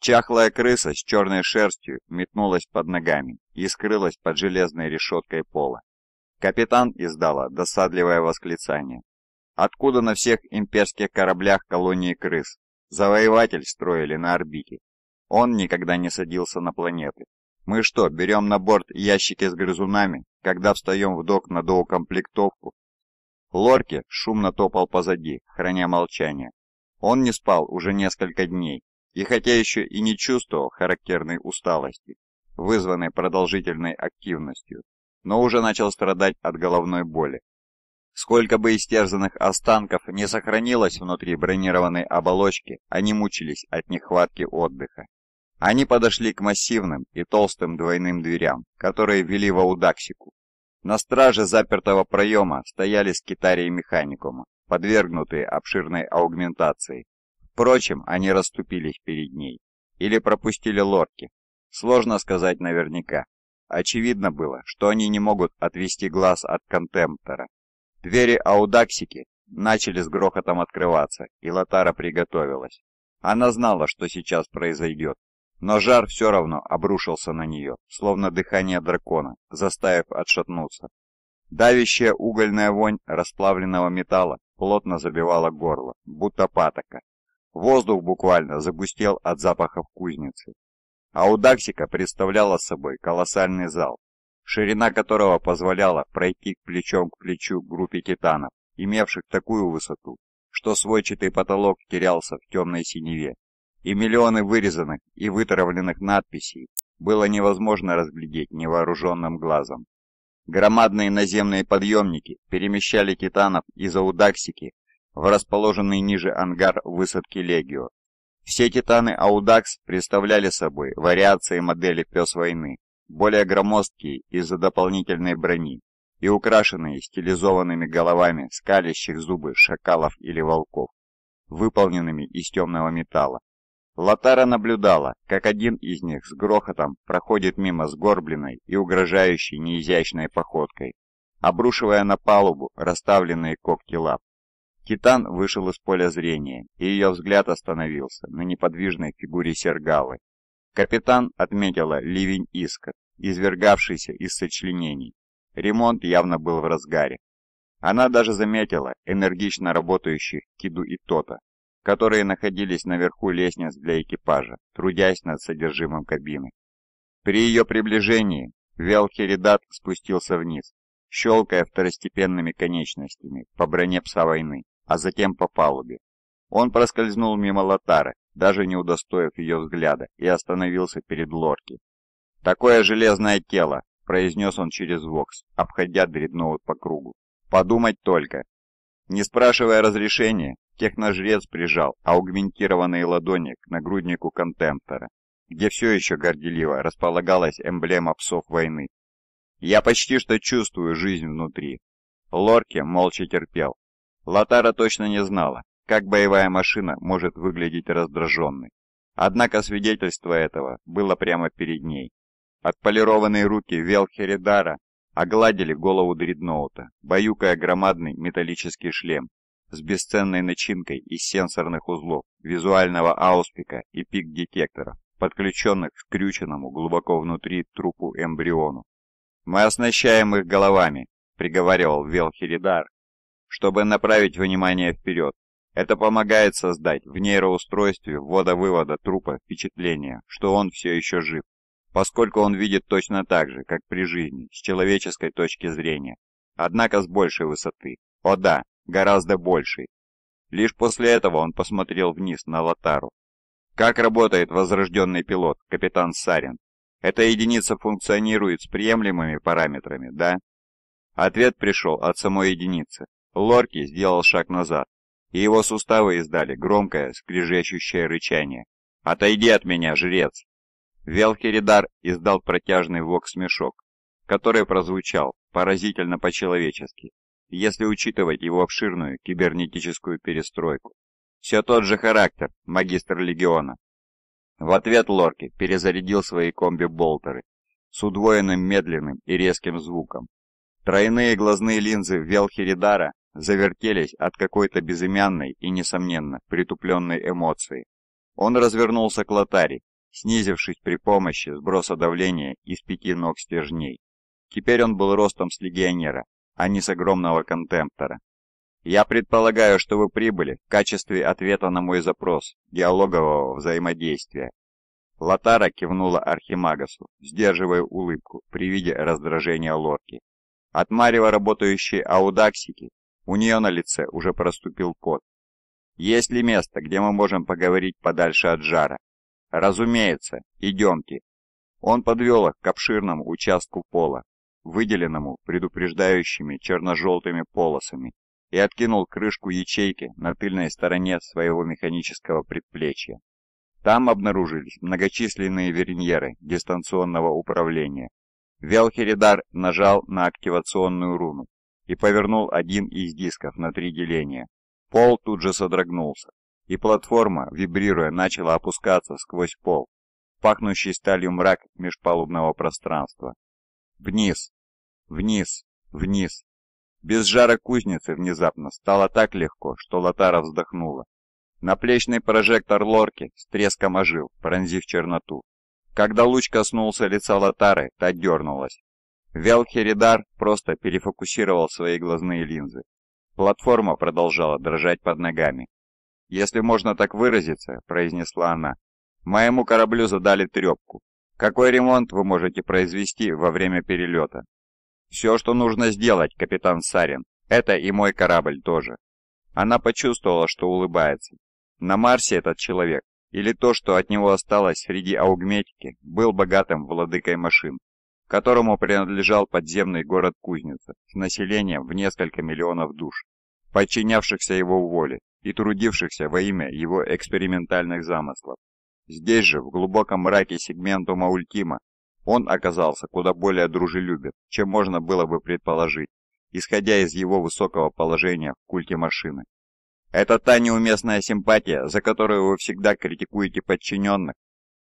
Speaker 2: Чахлая крыса с черной шерстью метнулась под ногами и скрылась под железной решеткой пола. Капитан издала досадливое восклицание. Откуда на всех имперских кораблях колонии крыс? Завоеватель строили на орбите. Он никогда не садился на планеты. Мы что, берем на борт ящики с грызунами, когда встаем в док на доукомплектовку Лорки шумно топал позади, храня молчание. Он не спал уже несколько дней, и хотя еще и не чувствовал характерной усталости, вызванной продолжительной активностью, но уже начал страдать от головной боли. Сколько бы истерзанных останков не сохранилось внутри бронированной оболочки, они мучились от нехватки отдыха. Они подошли к массивным и толстым двойным дверям, которые вели в Аудаксику. На страже запертого проема стояли скитарии механикума, подвергнутые обширной аугментации. Впрочем, они расступились перед ней. Или пропустили лодки. Сложно сказать наверняка. Очевидно было, что они не могут отвести глаз от контемптора. Двери аудаксики начали с грохотом открываться, и Лотара приготовилась. Она знала, что сейчас произойдет, но жар все равно обрушился на нее, словно дыхание дракона, заставив отшатнуться. Давящая угольная вонь расплавленного металла плотно забивала горло, будто патока. Воздух буквально загустел от запахов кузницы. А Аудаксика представляла собой колоссальный зал, ширина которого позволяла пройти плечом к плечу группе титанов, имевших такую высоту, что сводчатый потолок терялся в темной синеве и миллионы вырезанных и вытравленных надписей было невозможно разглядеть невооруженным глазом. Громадные наземные подъемники перемещали титанов из Аудаксики в расположенный ниже ангар высадки Легио. Все титаны Аудакс представляли собой вариации модели «Пес войны», более громоздкие из-за дополнительной брони и украшенные стилизованными головами скалящих зубы шакалов или волков, выполненными из темного металла. Латара наблюдала, как один из них с грохотом проходит мимо сгорбленной и угрожающей неизящной походкой, обрушивая на палубу расставленные когти лап. Титан вышел из поля зрения, и ее взгляд остановился на неподвижной фигуре Сергалы. Капитан отметила ливень искр, извергавшийся из сочленений. Ремонт явно был в разгаре. Она даже заметила энергично работающих Киду и Тота, которые находились наверху лестниц для экипажа, трудясь над содержимым кабины. При ее приближении Велхеридат спустился вниз, щелкая второстепенными конечностями по броне пса войны, а затем по палубе. Он проскользнул мимо Лотары, даже не удостоив ее взгляда, и остановился перед Лорки. «Такое железное тело!» – произнес он через Вокс, обходя дредноут по кругу. «Подумать только!» Не спрашивая разрешения, Техножрец прижал а аугментированные ладони к нагруднику контемптора, где все еще горделиво располагалась эмблема псов войны. «Я почти что чувствую жизнь внутри». Лорки молча терпел. Латара точно не знала, как боевая машина может выглядеть раздраженной. Однако свидетельство этого было прямо перед ней. Отполированные руки Велхеридара огладили голову дредноута, баюкая громадный металлический шлем с бесценной начинкой из сенсорных узлов, визуального ауспика и пик-детекторов, подключенных к скрюченному глубоко внутри трупу эмбриону. «Мы оснащаем их головами», — приговаривал Велхиридар, чтобы направить внимание вперед. Это помогает создать в нейроустройстве ввода-вывода трупа впечатление, что он все еще жив, поскольку он видит точно так же, как при жизни, с человеческой точки зрения, однако с большей высоты. О да, гораздо больший. Лишь после этого он посмотрел вниз на Лотару. Как работает возрожденный пилот, капитан Сарин? Эта единица функционирует с приемлемыми параметрами, да? Ответ пришел от самой единицы. Лорки сделал шаг назад, и его суставы издали громкое, скрежещущее рычание. «Отойди от меня, жрец!» Велхеридар издал протяжный воксмешок, который прозвучал поразительно по-человечески, если учитывать его обширную кибернетическую перестройку. Все тот же характер, магистр легиона. В ответ Лорки перезарядил свои комби-болтеры с удвоенным медленным и резким звуком. Тройные глазные линзы Велхеридара завертелись от какой-то безымянной и, несомненно, притупленной эмоции. Он развернулся к лотари, снизившись при помощи сброса давления из пяти ног стержней. Теперь он был ростом с легионера а не с огромного контемптора. Я предполагаю, что вы прибыли в качестве ответа на мой запрос диалогового взаимодействия. Латара кивнула Архимагасу, сдерживая улыбку при виде раздражения Лорки. От Марева работающей аудаксики у нее на лице уже проступил пот. «Есть ли место, где мы можем поговорить подальше от жара?» «Разумеется, идемте». Он подвел их к обширному участку пола, выделенному предупреждающими черно-желтыми полосами, и откинул крышку ячейки на тыльной стороне своего механического предплечья. Там обнаружились многочисленные верньеры дистанционного управления. Велхеридар нажал на активационную руну и повернул один из дисков на три деления. Пол тут же содрогнулся, и платформа, вибрируя, начала опускаться сквозь пол, пахнущий сталью мрак
Speaker 1: межпалубного пространства. Вниз, Вниз, вниз. Без жара кузницы внезапно стало так легко, что Лотара вздохнула.
Speaker 2: Наплечный прожектор лорки с треском ожил, пронзив черноту. Когда луч коснулся лица Лотары, та дернулась. Велхеридар просто перефокусировал свои глазные линзы. Платформа продолжала дрожать под ногами. «Если можно так выразиться», — произнесла она, — «моему кораблю задали трепку. Какой ремонт вы можете произвести во время перелета?» «Все, что нужно сделать, капитан Сарин, это и мой корабль тоже». Она почувствовала, что улыбается. На Марсе этот человек, или то, что от него осталось среди аугметики, был богатым владыкой машин, которому принадлежал подземный город-кузница с населением в несколько миллионов душ, подчинявшихся его воле и трудившихся во имя его экспериментальных замыслов. Здесь же, в глубоком мраке сегменту Маультима, он оказался куда более дружелюбен, чем можно было бы предположить, исходя из его высокого положения в культе машины. «Это та неуместная симпатия, за которую вы всегда критикуете подчиненных?»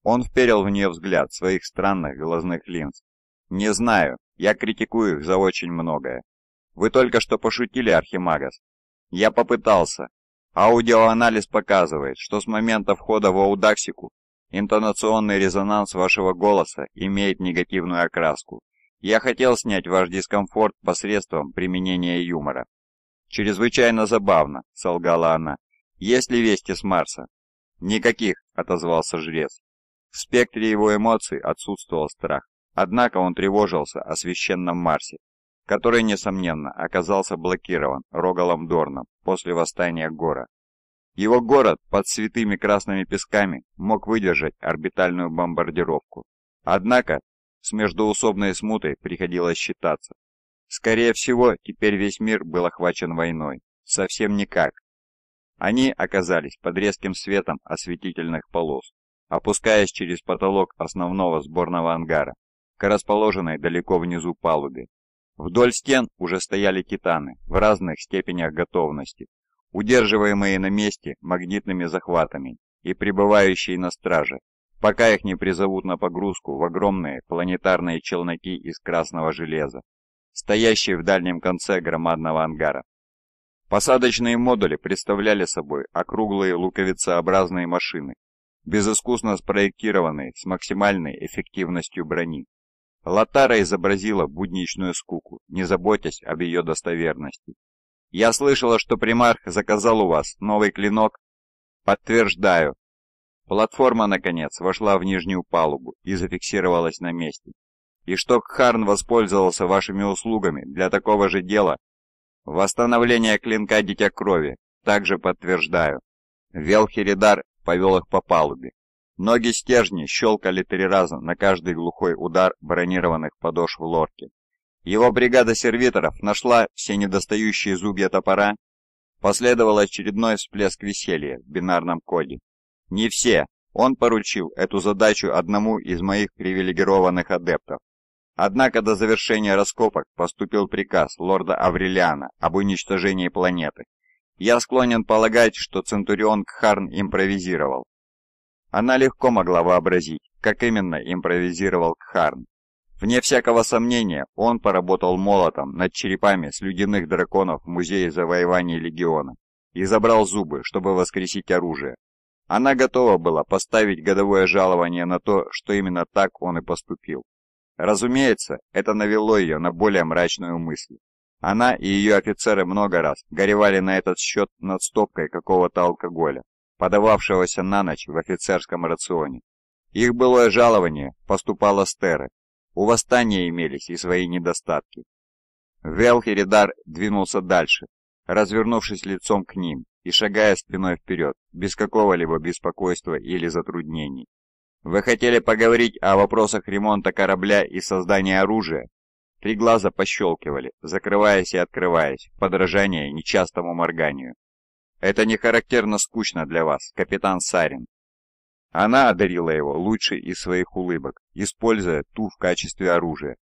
Speaker 2: Он вперил в нее взгляд своих странных глазных линз. «Не знаю, я критикую их за очень многое. Вы только что пошутили, Архимагас. Я попытался. Аудиоанализ показывает, что с момента входа в Аудаксику Интонационный резонанс вашего голоса имеет негативную окраску. Я хотел снять ваш дискомфорт посредством применения юмора. Чрезвычайно забавно, солгала она. Есть ли вести с Марса? Никаких, отозвался жрец. В спектре его эмоций отсутствовал страх. Однако он тревожился о священном Марсе, который, несомненно, оказался блокирован Рогалом Дорном после восстания Гора. Его город под святыми красными песками мог выдержать орбитальную бомбардировку. Однако с междоусобной смутой приходилось считаться. Скорее всего, теперь весь мир был охвачен войной. Совсем никак. Они оказались под резким светом осветительных полос, опускаясь через потолок основного сборного ангара, к расположенной далеко внизу палубе. Вдоль стен уже стояли титаны в разных степенях готовности, удерживаемые на месте магнитными захватами и пребывающие на страже, пока их не призовут на погрузку в огромные планетарные челноки из красного железа, стоящие в дальнем конце громадного ангара. Посадочные модули представляли собой округлые луковицеобразные машины, безыскусно спроектированные с максимальной эффективностью брони. Лотара изобразила будничную скуку, не заботясь об ее достоверности, я слышала, что примарх заказал у вас новый клинок. Подтверждаю. Платформа, наконец, вошла в нижнюю палубу и зафиксировалась на месте. И что Кхарн воспользовался вашими услугами для такого же дела? Восстановление клинка Дитя Крови. Также подтверждаю. Велхеридар повел их по палубе. Ноги стержни щелкали три раза на каждый глухой удар бронированных подошв лорки. Его бригада сервиторов нашла все недостающие зубья топора. Последовал очередной всплеск веселья в бинарном коде. Не все. Он поручил эту задачу одному из моих привилегированных адептов. Однако до завершения раскопок поступил приказ лорда Аврелиана об уничтожении планеты. Я склонен полагать, что Центурион Кхарн импровизировал. Она легко могла вообразить, как именно импровизировал Кхарн. Вне всякого сомнения, он поработал молотом над черепами слюдяных драконов в Музее завоевания Легиона и забрал зубы, чтобы воскресить оружие. Она готова была поставить годовое жалование на то, что именно так он и поступил. Разумеется, это навело ее на более мрачную мысль. Она и ее офицеры много раз горевали на этот счет над стопкой какого-то алкоголя, подававшегося на ночь в офицерском рационе. Их былое жалование поступало с Терры, у восстания имелись и свои недостатки. Велхеридар двинулся дальше, развернувшись лицом к ним и шагая спиной вперед, без какого-либо беспокойства или затруднений. «Вы хотели поговорить о вопросах ремонта корабля и создания оружия?» Три глаза пощелкивали, закрываясь и открываясь, подражание нечастому морганию. «Это не характерно скучно для вас, капитан Сарин», она одарила его лучшей из своих улыбок, используя ту в качестве оружия.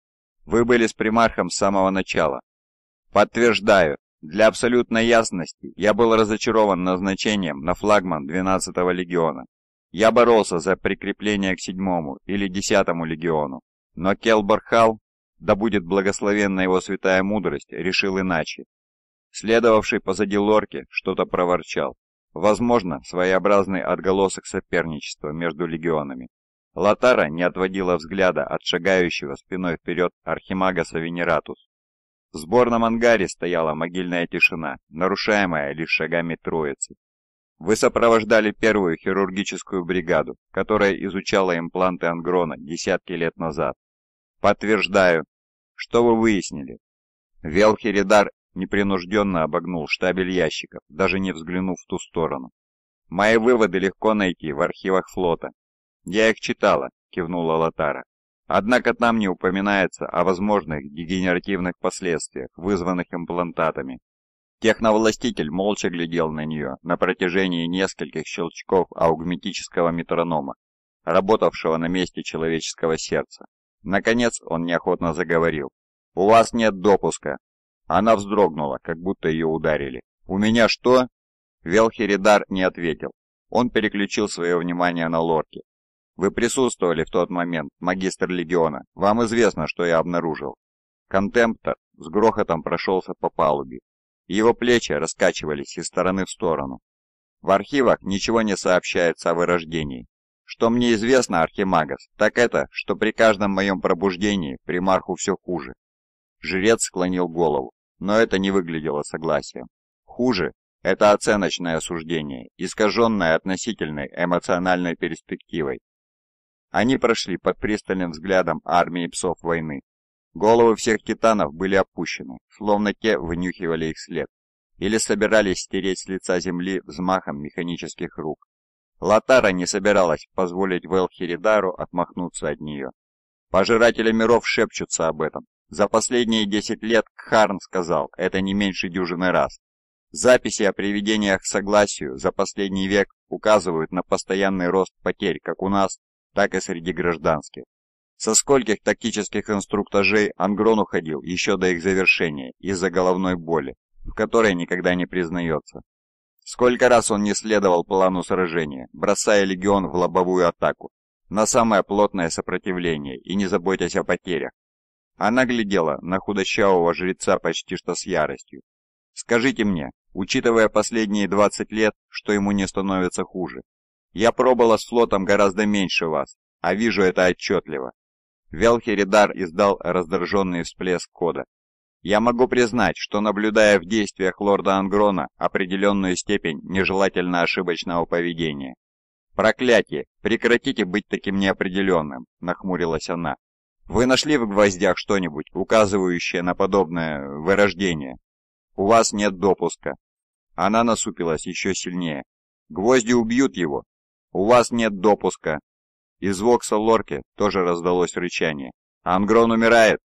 Speaker 2: Вы были с примархом с самого начала. Подтверждаю, для абсолютной ясности я был разочарован назначением на флагман 12-го легиона. Я боролся за прикрепление к 7-му или 10-му легиону, но Келбархал, да будет благословенна его святая мудрость, решил иначе. Следовавший позади лорки что-то проворчал. Возможно, своеобразный отголосок соперничества между легионами. Латара не отводила взгляда от шагающего спиной вперед архимага Савенератус. В сборном ангаре стояла могильная тишина, нарушаемая лишь шагами троицы. Вы сопровождали первую хирургическую бригаду, которая изучала импланты Ангрона десятки лет назад. Подтверждаю. Что вы выяснили? Велхеридар непринужденно обогнул штабель ящиков, даже не взглянув в ту сторону. «Мои выводы легко найти в архивах флота». «Я их читала», — кивнула Лотара. «Однако там не упоминается о возможных дегенеративных последствиях, вызванных имплантатами». Техновластитель молча глядел на нее на протяжении нескольких щелчков аугметического метронома, работавшего на месте человеческого сердца. Наконец он неохотно заговорил. «У вас нет допуска она вздрогнула, как будто ее ударили. «У меня что?» Велхеридар не ответил. Он переключил свое внимание на Лорки. «Вы присутствовали в тот момент, магистр легиона. Вам известно, что я обнаружил». Контемптор с грохотом прошелся по палубе. Его плечи раскачивались из стороны в сторону. В архивах ничего не сообщается о вырождении. Что мне известно, Архимагас, так это, что при каждом моем пробуждении примарху все хуже. Жрец склонил голову но это не выглядело согласием. Хуже – это оценочное осуждение, искаженное относительной эмоциональной перспективой. Они прошли под пристальным взглядом армии псов войны. Головы всех титанов были опущены, словно те внюхивали их след, или собирались стереть с лица земли взмахом механических рук. Латара не собиралась позволить Велхеридару отмахнуться от нее. Пожиратели миров шепчутся об этом, за последние 10 лет Кхарн сказал это не меньше дюжины раз. Записи о приведениях к согласию за последний век указывают на постоянный рост потерь как у нас, так и среди гражданских. Со скольких тактических инструктажей Ангрон уходил еще до их завершения из-за головной боли, в которой никогда не признается. Сколько раз он не следовал плану сражения, бросая легион в лобовую атаку, на самое плотное сопротивление и не заботясь о потерях, она глядела на худощавого жреца почти что с яростью. «Скажите мне, учитывая последние 20 лет, что ему не становится хуже, я пробыла с флотом гораздо меньше вас, а вижу это отчетливо». Велхеридар издал раздраженный всплеск кода. «Я могу признать, что, наблюдая в действиях лорда Ангрона определенную степень нежелательно ошибочного поведения». «Проклятие! Прекратите быть таким неопределенным!» – нахмурилась она. Вы нашли в гвоздях что-нибудь, указывающее на подобное вырождение? У вас нет допуска. Она насупилась еще сильнее. Гвозди убьют его. У вас нет допуска. Из вокса Лорки тоже раздалось рычание. Ангрон умирает.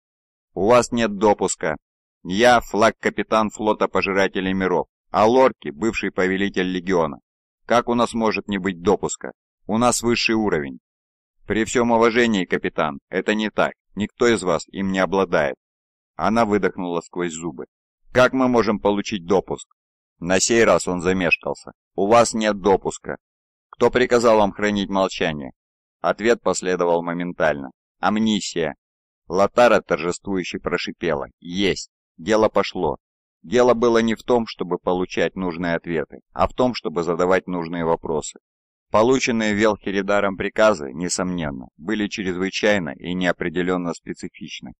Speaker 2: У вас нет допуска. Я флаг-капитан флота Пожирателей Миров, а Лорки бывший повелитель Легиона. Как у нас может не быть допуска? У нас высший уровень. «При всем уважении, капитан, это не так. Никто из вас им не обладает». Она выдохнула сквозь зубы. «Как мы можем получить допуск?» На сей раз он замешкался. «У вас нет допуска». «Кто приказал вам хранить молчание?» Ответ последовал моментально. «Амнисия». Латара торжествующе прошипела. «Есть! Дело пошло!» Дело было не в том, чтобы получать нужные ответы, а в том, чтобы задавать нужные вопросы. Полученные Велхеридаром приказы, несомненно, были чрезвычайно и неопределенно специфичны.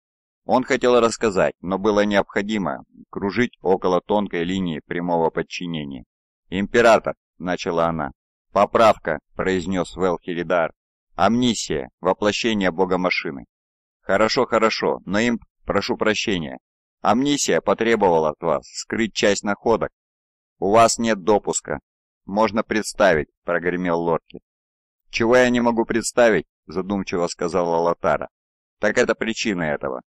Speaker 2: Он хотел рассказать, но было необходимо кружить около тонкой линии прямого подчинения. «Император», — начала она. «Поправка», — произнес Велхеридар. «Амнисия, воплощение бога машины. «Хорошо, хорошо, но им прошу прощения. Амнисия потребовала от вас скрыть часть находок. У вас нет допуска, «Можно представить», — прогремел Лорки. «Чего я не могу представить?» — задумчиво сказала Латара. «Так это причина этого.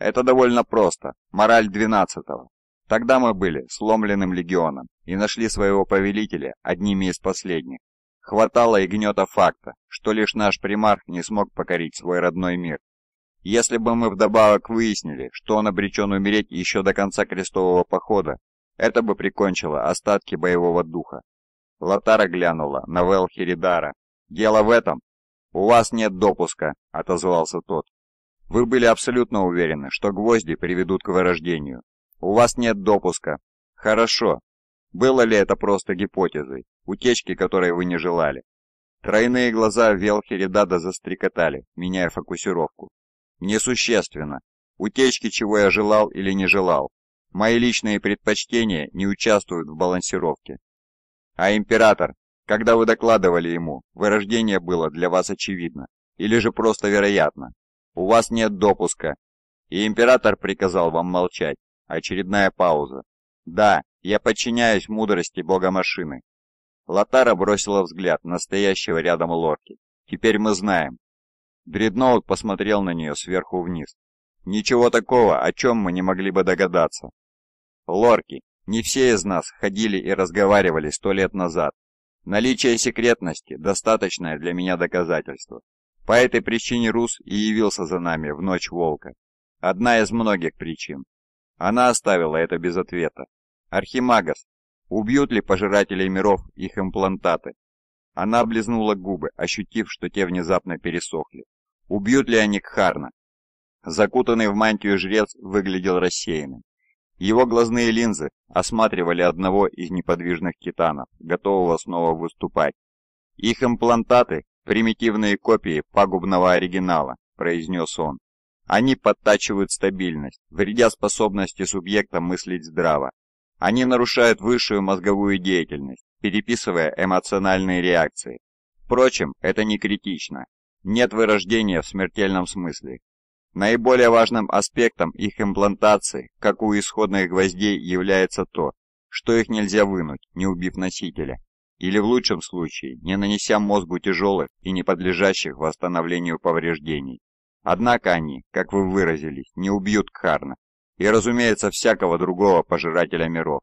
Speaker 2: Это довольно просто. Мораль двенадцатого. Тогда мы были сломленным легионом и нашли своего повелителя одними из последних. Хватало и гнета факта, что лишь наш примарх не смог покорить свой родной мир. Если бы мы вдобавок выяснили, что он обречен умереть еще до конца крестового похода, это бы прикончило остатки боевого духа, Лотара глянула на Вэл Херидара. «Дело в этом». «У вас нет допуска», — отозвался тот. «Вы были абсолютно уверены, что гвозди приведут к вырождению. У вас нет допуска». «Хорошо. Было ли это просто гипотезой, утечки которой вы не желали?» Тройные глаза Велхеридада застрекотали, меняя фокусировку. «Несущественно. Утечки, чего я желал или не желал. Мои личные предпочтения не участвуют в балансировке. А император, когда вы докладывали ему, вырождение было для вас очевидно, или же просто вероятно. У вас нет допуска. И император приказал вам молчать. Очередная пауза. Да, я подчиняюсь мудрости бога машины. Латара бросила взгляд настоящего рядом лорки. Теперь мы знаем. Дредноут посмотрел на нее сверху вниз. Ничего такого, о чем мы не могли бы догадаться. Лорки, не все из нас ходили и разговаривали сто лет назад. Наличие секретности – достаточное для меня доказательство. По этой причине Рус и явился за нами в ночь волка. Одна из многих причин. Она оставила это без ответа. Архимагас, убьют ли пожиратели миров их имплантаты? Она облизнула губы, ощутив, что те внезапно пересохли. Убьют ли они Кхарна? Закутанный в мантию жрец выглядел рассеянным. Его глазные линзы осматривали одного из неподвижных китанов, готового снова выступать. «Их имплантаты – примитивные копии пагубного оригинала», – произнес он. «Они подтачивают стабильность, вредя способности субъекта мыслить здраво. Они нарушают высшую мозговую деятельность, переписывая эмоциональные реакции. Впрочем, это не критично. Нет вырождения в смертельном смысле. Наиболее важным аспектом их имплантации, как у исходных гвоздей, является то, что их нельзя вынуть, не убив носителя, или в лучшем случае, не нанеся мозгу тяжелых и не подлежащих восстановлению повреждений. Однако они, как вы выразились, не убьют Кхарна и, разумеется, всякого другого пожирателя миров.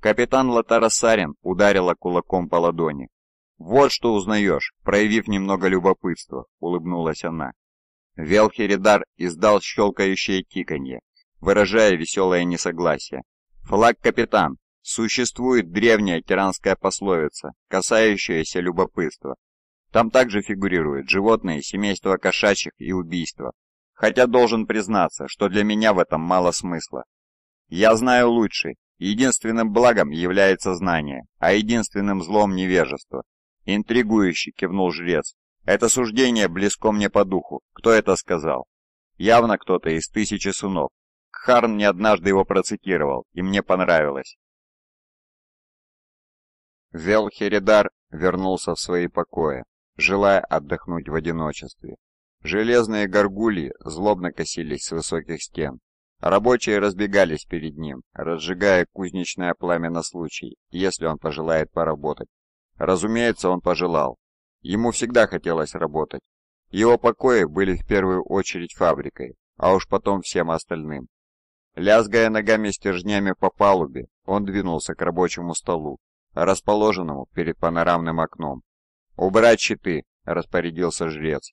Speaker 2: Капитан Латарасарин ударила кулаком по ладони. «Вот что узнаешь», проявив немного любопытства, улыбнулась она. Велхеридар издал щелкающее тиканье, выражая веселое несогласие. «Флаг капитан!» Существует древняя тиранская пословица, касающаяся любопытства. Там также фигурируют животные, семейство кошачьих и убийства. Хотя должен признаться, что для меня в этом мало смысла. Я знаю лучше. Единственным благом является знание, а единственным злом невежество. Интригующе кивнул жрец, это суждение близко мне по духу. Кто это сказал?
Speaker 1: Явно кто-то из тысячи сынов. Харн не однажды его процитировал, и мне понравилось. Велхеридар вернулся в свои покои, желая отдохнуть в одиночестве. Железные горгульи
Speaker 2: злобно косились с высоких стен. Рабочие разбегались перед ним, разжигая кузнечное пламя на случай, если он пожелает поработать. Разумеется, он пожелал. Ему всегда хотелось работать. Его покои были в первую очередь фабрикой, а уж потом всем остальным. Лязгая ногами стержнями по палубе, он двинулся к рабочему столу, расположенному перед панорамным окном. «Убрать щиты!» – распорядился жрец.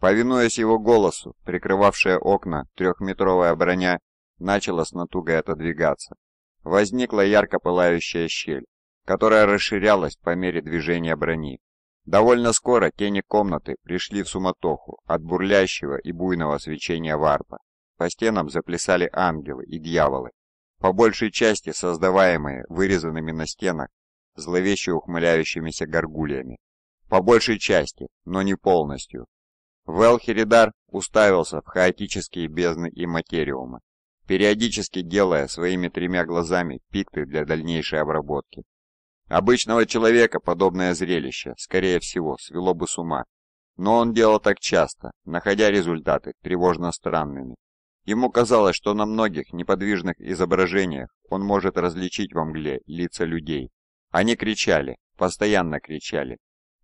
Speaker 2: Повинуясь его голосу, прикрывавшая окна трехметровая броня начала с натугой отодвигаться. Возникла ярко пылающая щель, которая расширялась по мере движения брони. Довольно скоро тени комнаты пришли в суматоху от бурлящего и буйного свечения варпа. По стенам заплясали ангелы и дьяволы, по большей части создаваемые вырезанными на стенах зловеще ухмыляющимися горгульями. По большей части, но не полностью. Велхеридар уставился в хаотические бездны и материума, периодически делая своими тремя глазами пикты для дальнейшей обработки. Обычного человека подобное зрелище, скорее всего, свело бы с ума. Но он делал так часто, находя результаты тревожно странными. Ему казалось, что на многих неподвижных изображениях он может различить во мгле лица людей. Они кричали, постоянно кричали.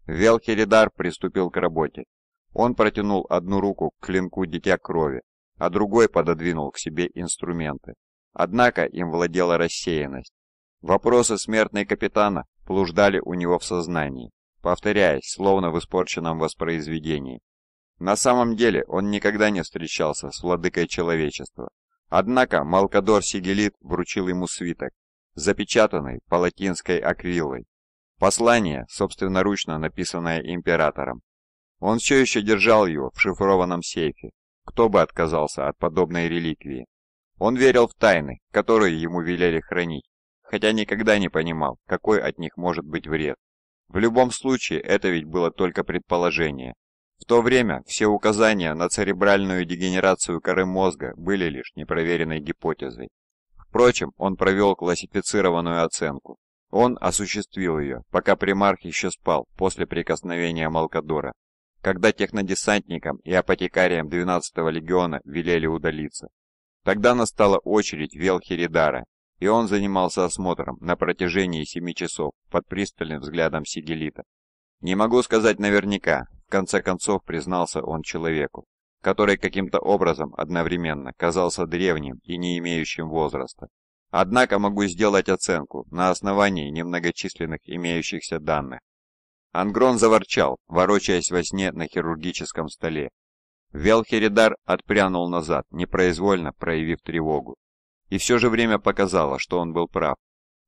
Speaker 2: Велхеридар приступил к работе. Он протянул одну руку к клинку Дитя Крови, а другой пододвинул к себе инструменты. Однако им владела рассеянность, Вопросы смертной капитана блуждали у него в сознании, повторяясь, словно в испорченном воспроизведении. На самом деле он никогда не встречался с владыкой человечества. Однако Малкадор Сигелит вручил ему свиток, запечатанный палатинской акрилой. Послание, собственноручно написанное императором. Он все еще держал его в шифрованном сейфе. Кто бы отказался от подобной реликвии? Он верил в тайны, которые ему велели хранить, хотя никогда не понимал, какой от них может быть вред. В любом случае, это ведь было только предположение. В то время все указания на церебральную дегенерацию коры мозга были лишь непроверенной гипотезой. Впрочем, он провел классифицированную оценку. Он осуществил ее, пока примарх еще спал после прикосновения Малкадора, когда технодесантникам и апотекариям 12-го легиона велели удалиться. Тогда настала очередь Велхеридара и он занимался осмотром на протяжении семи часов под пристальным взглядом Сигелита. Не могу сказать наверняка, в конце концов признался он человеку, который каким-то образом одновременно казался древним и не имеющим возраста. Однако могу сделать оценку на основании немногочисленных имеющихся данных. Ангрон заворчал, ворочаясь во сне на хирургическом столе. Велхеридар отпрянул назад, непроизвольно проявив тревогу. И все же время показало, что он был прав.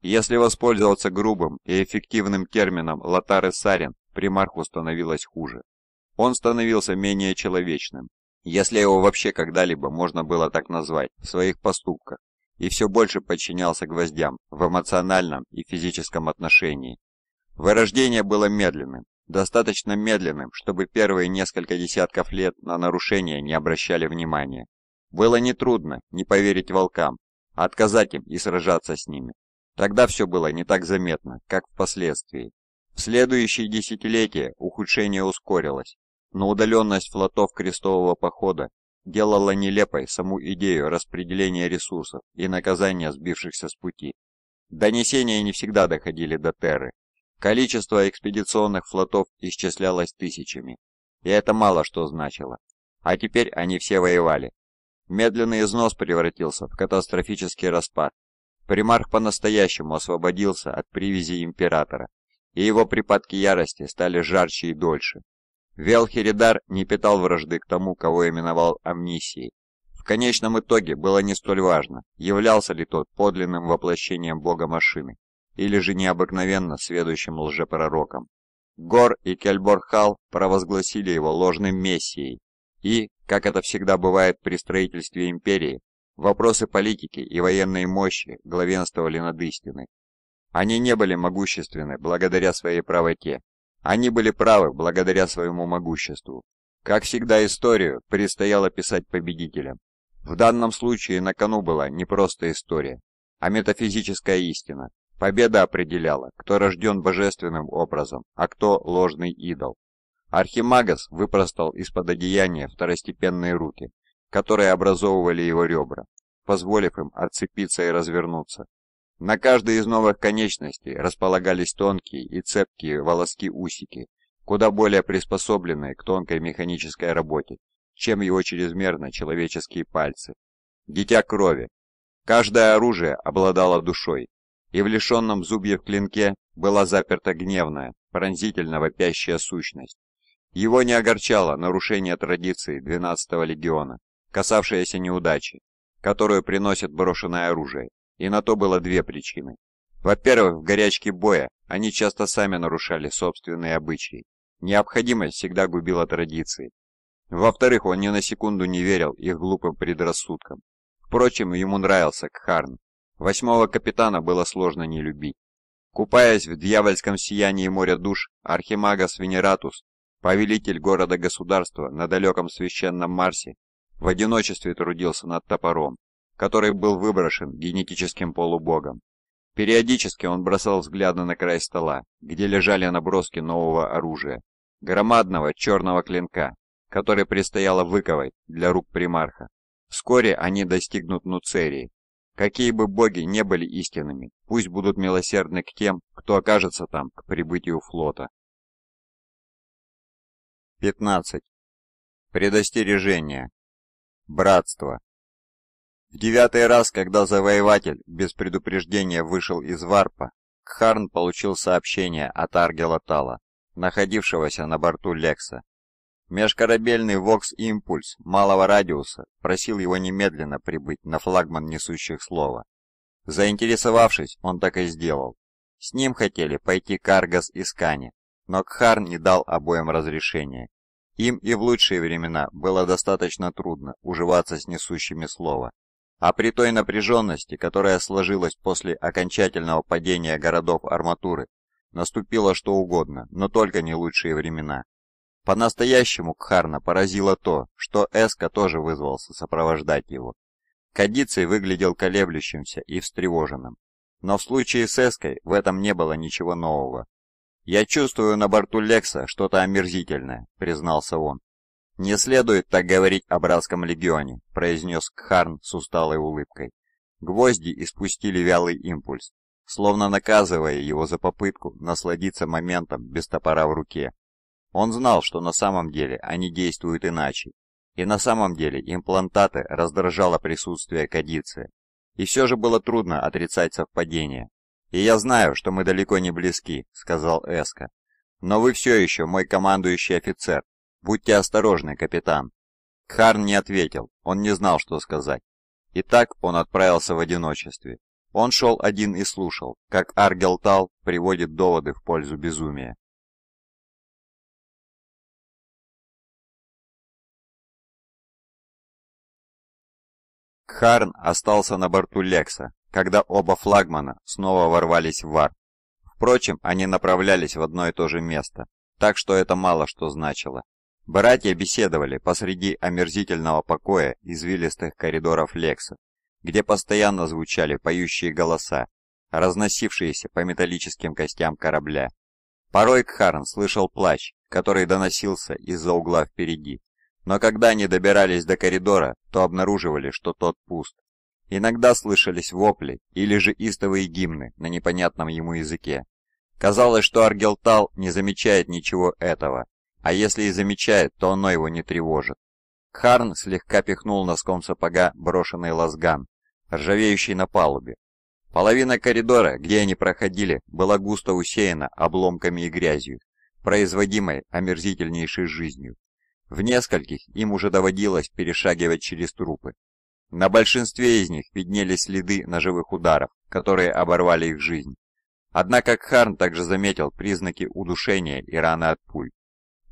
Speaker 2: Если воспользоваться грубым и эффективным термином «Лотар и Сарин», примарху становилось хуже. Он становился менее человечным, если его вообще когда-либо можно было так назвать, в своих поступках, и все больше подчинялся гвоздям в эмоциональном и физическом отношении. Вырождение было медленным, достаточно медленным, чтобы первые несколько десятков лет на нарушения не обращали внимания. Было нетрудно не поверить волкам, отказать им и сражаться с ними. Тогда все было не так заметно, как впоследствии. В следующие десятилетия ухудшение ускорилось, но удаленность флотов крестового похода делала нелепой саму идею распределения ресурсов и наказания сбившихся с пути. Донесения не всегда доходили до Терры. Количество экспедиционных флотов исчислялось тысячами, и это мало что значило. А теперь они все воевали, Медленный износ превратился в катастрофический распад. Примарх по-настоящему освободился от привязи императора, и его припадки ярости стали жарче и дольше. Велхеридар не питал вражды к тому, кого именовал амнисией. В конечном итоге было не столь важно, являлся ли тот подлинным воплощением бога машины, или же необыкновенно сведущим лжепророком. Гор и Кельборхал провозгласили его ложным мессией и, как это всегда бывает при строительстве империи, вопросы политики и военной мощи главенствовали над истиной. Они не были могущественны благодаря своей правоте. Они были правы благодаря своему могуществу. Как всегда, историю предстояло писать победителям. В данном случае на кону была не просто история, а метафизическая истина. Победа определяла, кто рожден божественным образом, а кто ложный идол. Архимагас выпростал из-под одеяния второстепенные руки, которые образовывали его ребра, позволив им отцепиться и развернуться. На каждой из новых конечностей располагались тонкие и цепкие волоски-усики, куда более приспособленные к тонкой механической работе, чем его чрезмерно человеческие пальцы. Дитя крови. Каждое оружие обладало душой, и в лишенном зубьев клинке была заперта гневная, пронзительно вопящая сущность, его не огорчало нарушение традиции 12-го легиона, касавшееся неудачи, которую приносит брошенное оружие, и на то было две причины. Во-первых, в горячке боя они часто сами нарушали собственные обычаи. Необходимость всегда губила традиции. Во-вторых, он ни на секунду не верил их глупым предрассудкам. Впрочем, ему нравился Кхарн. Восьмого капитана было сложно не любить. Купаясь в дьявольском сиянии моря душ, Архимагас Венератус Повелитель города-государства на далеком священном Марсе в одиночестве трудился над топором, который был выброшен генетическим полубогом. Периодически он бросал взгляды на край стола, где лежали наброски нового оружия, громадного черного клинка, который предстояло выковать для рук примарха. Вскоре они достигнут Нуцерии. Какие бы боги не были
Speaker 1: истинными, пусть будут милосердны к тем, кто окажется там к прибытию флота.
Speaker 3: 15. Предостережение. Братство. В девятый раз, когда завоеватель без предупреждения
Speaker 2: вышел из варпа, Кхарн получил сообщение от Аргела Тала, находившегося на борту Лекса. Межкорабельный вокс-импульс малого радиуса просил его немедленно прибыть на флагман несущих слова. Заинтересовавшись, он так и сделал. С ним хотели пойти Каргас и Скани, но Кхарн не дал обоим разрешения. Им и в лучшие времена было достаточно трудно уживаться с несущими слова. А при той напряженности, которая сложилась после окончательного падения городов арматуры, наступило что угодно, но только не лучшие времена. По-настоящему Кхарна поразило то, что Эска тоже вызвался сопровождать его. Кадиций выглядел колеблющимся и встревоженным. Но в случае с Эской в этом не было ничего нового. «Я чувствую на борту Лекса что-то омерзительное», — признался он. «Не следует так говорить о братском легионе», — произнес Кхарн с усталой улыбкой. Гвозди испустили вялый импульс, словно наказывая его за попытку насладиться моментом без топора в руке. Он знал, что на самом деле они действуют иначе, и на самом деле имплантаты раздражало присутствие кадицы. И все же было трудно отрицать совпадение. «И я знаю, что мы далеко не близки», — сказал Эска. «Но вы все еще мой командующий офицер. Будьте осторожны, капитан». Харн не ответил, он не знал, что сказать. И так он отправился в одиночестве. Он шел один
Speaker 3: и слушал, как Аргелтал приводит доводы в пользу безумия. Харн остался на борту Лекса, когда оба флагмана
Speaker 2: снова ворвались в ВАР. Впрочем, они направлялись в одно и то же место, так что это мало что значило. Братья беседовали посреди омерзительного покоя извилистых коридоров Лекса, где постоянно звучали поющие голоса, разносившиеся по металлическим костям корабля. Порой Кхарн слышал плач, который доносился из-за угла впереди, но когда они добирались до коридора, то обнаруживали, что тот пуст. Иногда слышались вопли или же истовые гимны на непонятном ему языке. Казалось, что Аргелтал не замечает ничего этого, а если и замечает, то оно его не тревожит. Харн слегка пихнул носком сапога брошенный лазган, ржавеющий на палубе. Половина коридора, где они проходили, была густо усеяна обломками и грязью, производимой омерзительнейшей жизнью. В нескольких им уже доводилось перешагивать через трупы. На большинстве из них виднелись следы ножевых ударов, которые оборвали их жизнь. Однако Кхарн также заметил признаки удушения и раны от пуль.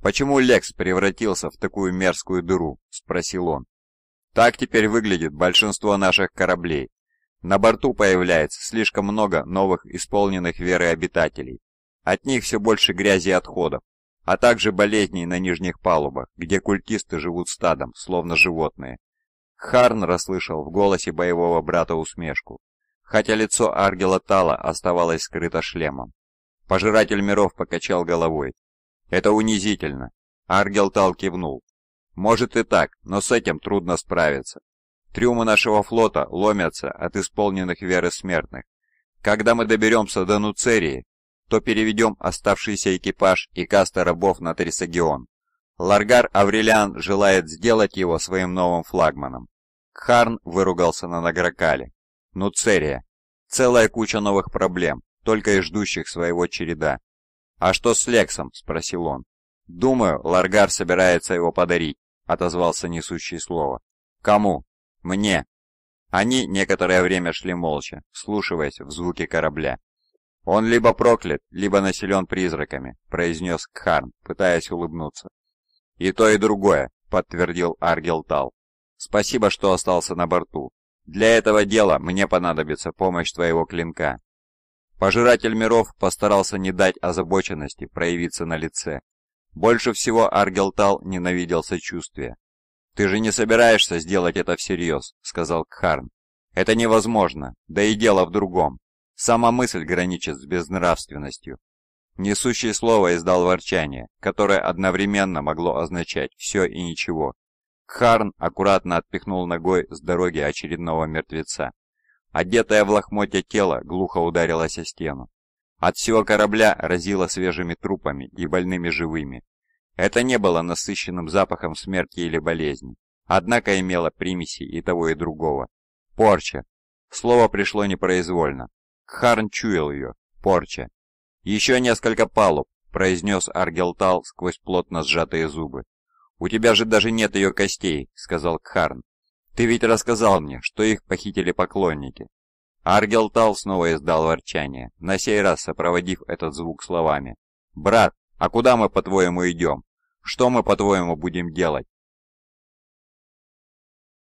Speaker 2: «Почему Лекс превратился в такую мерзкую дыру?» – спросил он. «Так теперь выглядит большинство наших кораблей. На борту появляется слишком много новых исполненных веры обитателей. От них все больше грязи и отходов, а также болезней на нижних палубах, где культисты живут стадом, словно животные. Харн расслышал в голосе боевого брата усмешку, хотя лицо Аргела Тала оставалось скрыто шлемом. Пожиратель миров покачал головой. «Это унизительно!» Аргел Тал кивнул. «Может и так, но с этим трудно справиться. Трюмы нашего флота ломятся от исполненных веры смертных. Когда мы доберемся до Нуцерии, то переведем оставшийся экипаж и каста рабов на Трисагион. Ларгар Аврелиан желает сделать его своим новым флагманом. Кхарн выругался на Награкале. Ну, Церия. Целая куча новых проблем, только и ждущих своего череда. «А что с Лексом?» – спросил он. «Думаю, Ларгар собирается его подарить», – отозвался несущий слово. «Кому?» «Мне». Они некоторое время шли молча, вслушиваясь в звуки корабля. «Он либо проклят, либо населен призраками», — произнес Кхарн, пытаясь улыбнуться. «И то, и другое», — подтвердил Аргелтал. «Спасибо, что остался на борту. Для этого дела мне понадобится помощь твоего клинка». Пожиратель миров постарался не дать озабоченности проявиться на лице. Больше всего Аргелтал ненавидел сочувствие. «Ты же не собираешься сделать это всерьез», — сказал Кхарн. «Это невозможно, да и дело в другом. Сама мысль граничит с безнравственностью. Несущее слово издал ворчание, которое одновременно могло означать все и ничего. Кхарн аккуратно отпихнул ногой с дороги очередного мертвеца. Одетое в лохмотья тело глухо ударилось о стену. От всего корабля разило свежими трупами и больными живыми. Это не было насыщенным запахом смерти или болезни, однако имело примеси и того и другого. Порча. Слово пришло непроизвольно, Кхарн чуял ее. Порча. «Еще несколько палуб», — произнес Аргелтал сквозь плотно сжатые зубы. «У тебя же даже нет ее костей», — сказал Кхарн. «Ты ведь рассказал мне, что их похитили поклонники». Аргелтал снова издал ворчание, на сей раз сопроводив этот звук словами. «Брат, а куда мы,
Speaker 1: по-твоему, идем? Что мы, по-твоему, будем делать?»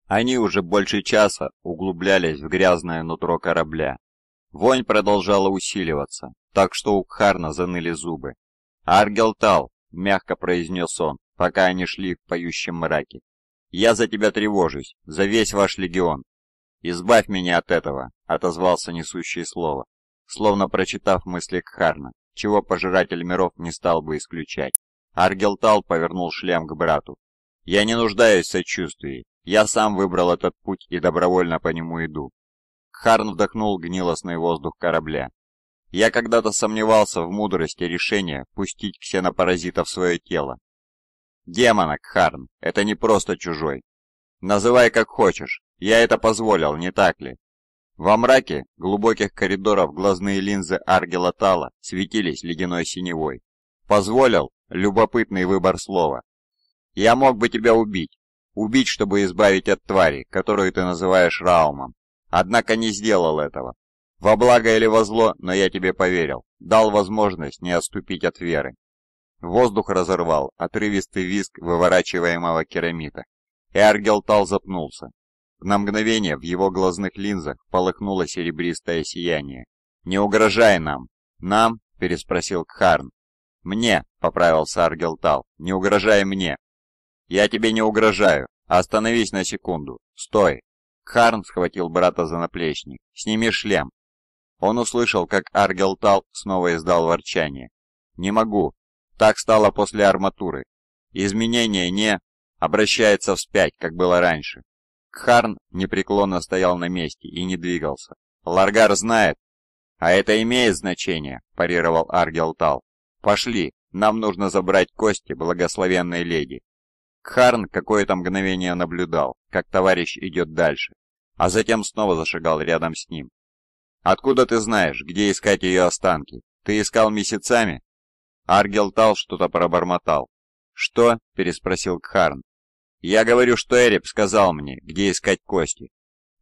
Speaker 1: Они уже больше часа углублялись в грязное нутро корабля, Вонь
Speaker 2: продолжала усиливаться, так что у Кхарна заныли зубы. «Аргелтал!» — мягко произнес он, пока они шли в поющем мраке. «Я за тебя тревожусь, за весь ваш легион!» «Избавь меня от этого!» — отозвался несущее слово, словно прочитав мысли Кхарна, чего пожиратель миров не стал бы исключать. Аргелтал повернул шлем к брату. «Я не нуждаюсь в сочувствии. Я сам выбрал этот путь и добровольно по нему иду. Харн вдохнул гнилостный воздух корабля. Я когда-то сомневался в мудрости решения пустить ксенопаразита в свое тело. Демонок, Харн, это не просто чужой. Называй как хочешь, я это позволил, не так ли? Во мраке глубоких коридоров глазные линзы Аргела Тала светились ледяной синевой. Позволил любопытный выбор слова. Я мог бы тебя убить. Убить, чтобы избавить от твари, которую ты называешь Раумом, однако не сделал этого. Во благо или во зло, но я тебе поверил, дал возможность не отступить от веры. Воздух разорвал отрывистый визг выворачиваемого керамита, и Аргелтал запнулся. На мгновение в его глазных линзах полыхнуло серебристое сияние. «Не угрожай нам!» «Нам?» — переспросил Кхарн. «Мне!» — поправился Аргелтал. «Не угрожай мне!» «Я тебе не угрожаю! Остановись на секунду! Стой!» Харн схватил брата за наплечник. «Сними шлем!» Он услышал, как Аргелтал снова издал ворчание. «Не могу. Так стало после арматуры. Изменение не... обращается вспять, как было раньше». Харн непреклонно стоял на месте и не двигался. «Ларгар знает!» «А это имеет значение», – парировал Аргелтал. «Пошли, нам нужно забрать кости благословенной леди». Харн какое-то мгновение наблюдал, как товарищ идет дальше, а затем снова зашагал рядом с ним. «Откуда ты знаешь, где искать ее останки? Ты искал месяцами?» Аргел Тал что-то пробормотал. «Что?» – переспросил Кхарн. «Я говорю, что Эреб сказал мне, где искать кости».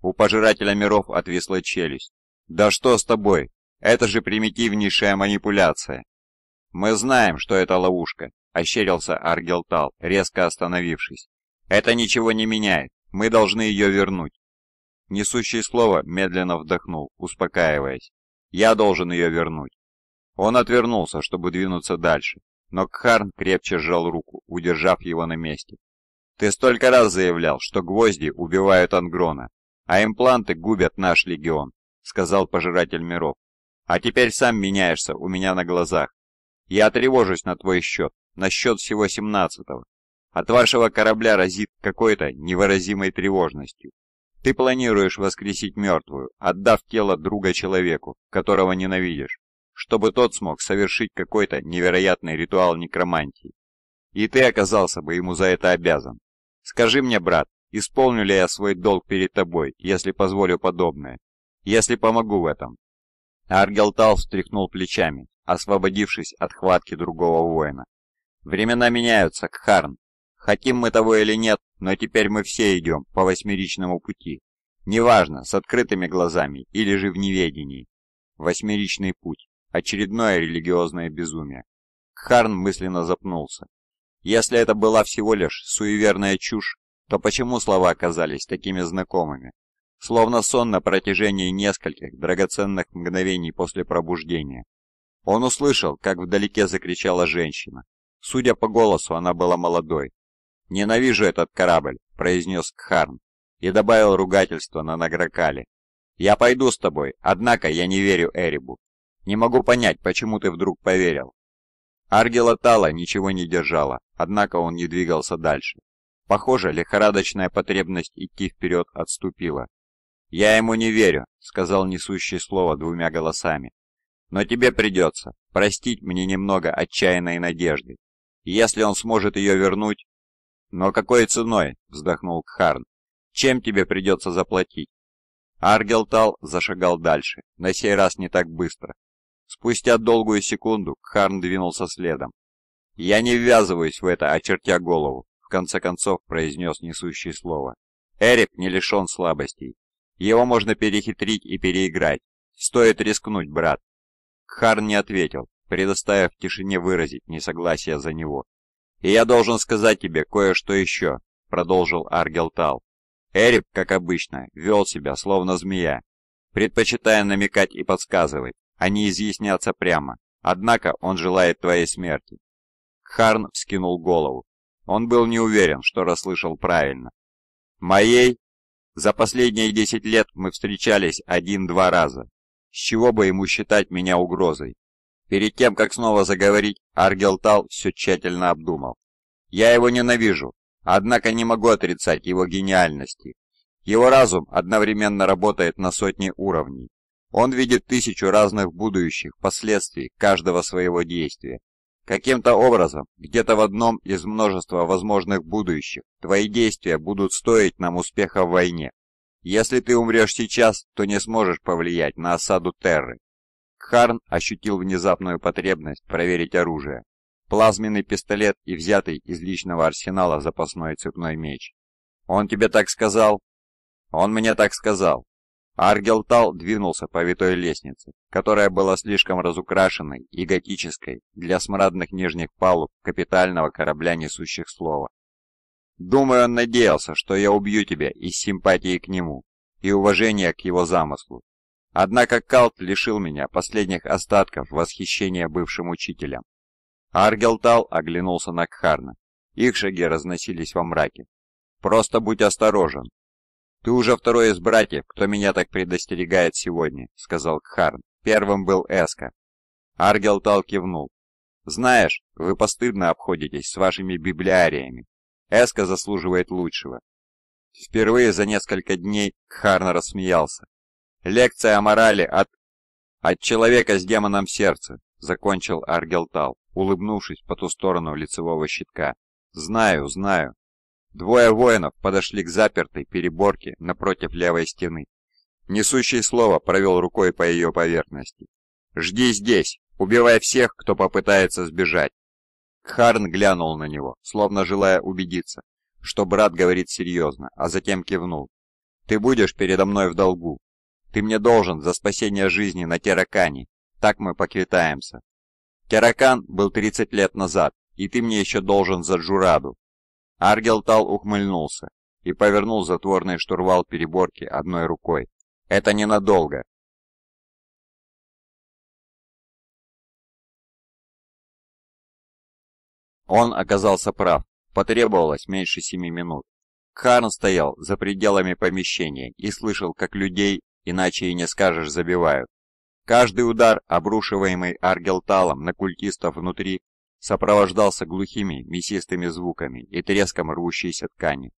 Speaker 2: У Пожирателя Миров отвисла челюсть. «Да что с тобой? Это же примитивнейшая манипуляция!» «Мы знаем, что это ловушка, ощерился Аргелтал, резко остановившись. «Это ничего не меняет. Мы должны ее вернуть». Несущий слово медленно вдохнул, успокаиваясь. «Я должен ее вернуть». Он отвернулся, чтобы двинуться дальше, но Кхарн крепче сжал руку, удержав его на месте. «Ты столько раз заявлял, что гвозди убивают Ангрона, а импланты губят наш легион», — сказал Пожиратель миров. «А теперь сам меняешься у меня на глазах. Я тревожусь на твой счет насчет всего 17-го. От вашего корабля разит какой-то невыразимой тревожностью. Ты планируешь воскресить мертвую, отдав тело друга человеку, которого ненавидишь, чтобы тот смог совершить какой-то невероятный ритуал некромантии. И ты оказался бы ему за это обязан. Скажи мне, брат, исполню ли я свой долг перед тобой, если позволю подобное? Если помогу в этом?» Аргелтал встряхнул плечами, освободившись от хватки другого воина. «Времена меняются, Кхарн. Хотим мы того или нет, но теперь мы все идем по восьмеричному пути. Неважно, с открытыми глазами или же в неведении. Восьмеричный путь. Очередное религиозное безумие». Кхарн мысленно запнулся. Если это была всего лишь суеверная чушь, то почему слова оказались такими знакомыми? Словно сон на протяжении нескольких драгоценных мгновений после пробуждения. Он услышал, как вдалеке закричала женщина, Судя по голосу, она была молодой. «Ненавижу этот корабль», — произнес Кхарн и добавил ругательство на Награкале. «Я пойду с тобой, однако я не верю Эрибу. Не могу понять, почему ты вдруг поверил». Аргела Тала ничего не держала, однако он не двигался дальше. Похоже, лихорадочная потребность идти вперед отступила. «Я ему не верю», — сказал несущий слово двумя голосами. «Но тебе придется простить мне немного отчаянной надежды если он сможет ее вернуть. Но какой ценой, вздохнул Кхарн. Чем тебе придется заплатить? Аргелтал зашагал дальше, на сей раз не так быстро. Спустя долгую секунду Кхарн двинулся следом. «Я не ввязываюсь в это, очертя голову», — в конце концов произнес несущий слово. «Эрип не лишен слабостей. Его можно перехитрить и переиграть. Стоит рискнуть, брат». Кхарн не ответил, предоставив тишине выразить несогласие за него. «И я должен сказать тебе кое-что еще», — продолжил Аргелтал. Эрик, как обычно, вел себя, словно змея, предпочитая намекать и подсказывать, а не изъясняться прямо. Однако он желает твоей смерти. Харн вскинул голову. Он был не уверен, что расслышал правильно. «Моей?» «За последние десять лет мы встречались один-два раза. С чего бы ему считать меня угрозой?» Перед тем, как снова заговорить, Аргел Тал все тщательно обдумал. «Я его ненавижу, однако не могу отрицать его гениальности. Его разум одновременно работает на сотни уровней. Он видит тысячу разных будущих последствий каждого своего действия. Каким-то образом, где-то в одном из множества возможных будущих, твои действия будут стоить нам успеха в войне. Если ты умрешь сейчас, то не сможешь повлиять на осаду Терры. Харн ощутил внезапную потребность проверить оружие. Плазменный пистолет и взятый из личного арсенала запасной цепной меч. «Он тебе так сказал?» «Он мне так сказал». Аргелтал двинулся по витой лестнице, которая была слишком разукрашенной и готической для смрадных нижних палуб капитального корабля несущих слова. Думаю, он надеялся, что я убью тебя из симпатии к нему и уважения к его замыслу, Однако Калт лишил меня последних остатков восхищения бывшим учителем. Аргелтал оглянулся на Кхарна. Их шаги разносились во мраке. «Просто будь осторожен!» «Ты уже второй из братьев, кто меня так предостерегает сегодня», — сказал Кхарн. «Первым был Эска». Аргелтал кивнул. «Знаешь, вы постыдно обходитесь с вашими библиариями. Эска заслуживает лучшего». Впервые за несколько дней Кхарн рассмеялся. Лекция о морали от... От человека с демоном в сердце, закончил Аргелтал, улыбнувшись по ту сторону лицевого щитка. Знаю, знаю. Двое воинов подошли к запертой переборке напротив левой стены. Несущий слово провел рукой по ее поверхности. «Жди здесь! Убивай всех, кто попытается сбежать!» Харн глянул на него, словно желая убедиться, что брат говорит серьезно, а затем кивнул. «Ты будешь передо мной в долгу, ты мне должен за спасение жизни на Теракане, Так мы поквитаемся. Теракан был 30 лет назад, и ты мне еще должен за Джураду». Аргелтал ухмыльнулся и повернул затворный
Speaker 3: штурвал переборки одной рукой. «Это ненадолго. Он оказался прав. Потребовалось меньше семи минут. Кхарн стоял за пределами
Speaker 2: помещения и слышал, как людей иначе и не скажешь забивают. Каждый удар, обрушиваемый аргелталом на культистов внутри, сопровождался глухими, мясистыми звуками и треском рвущейся ткани.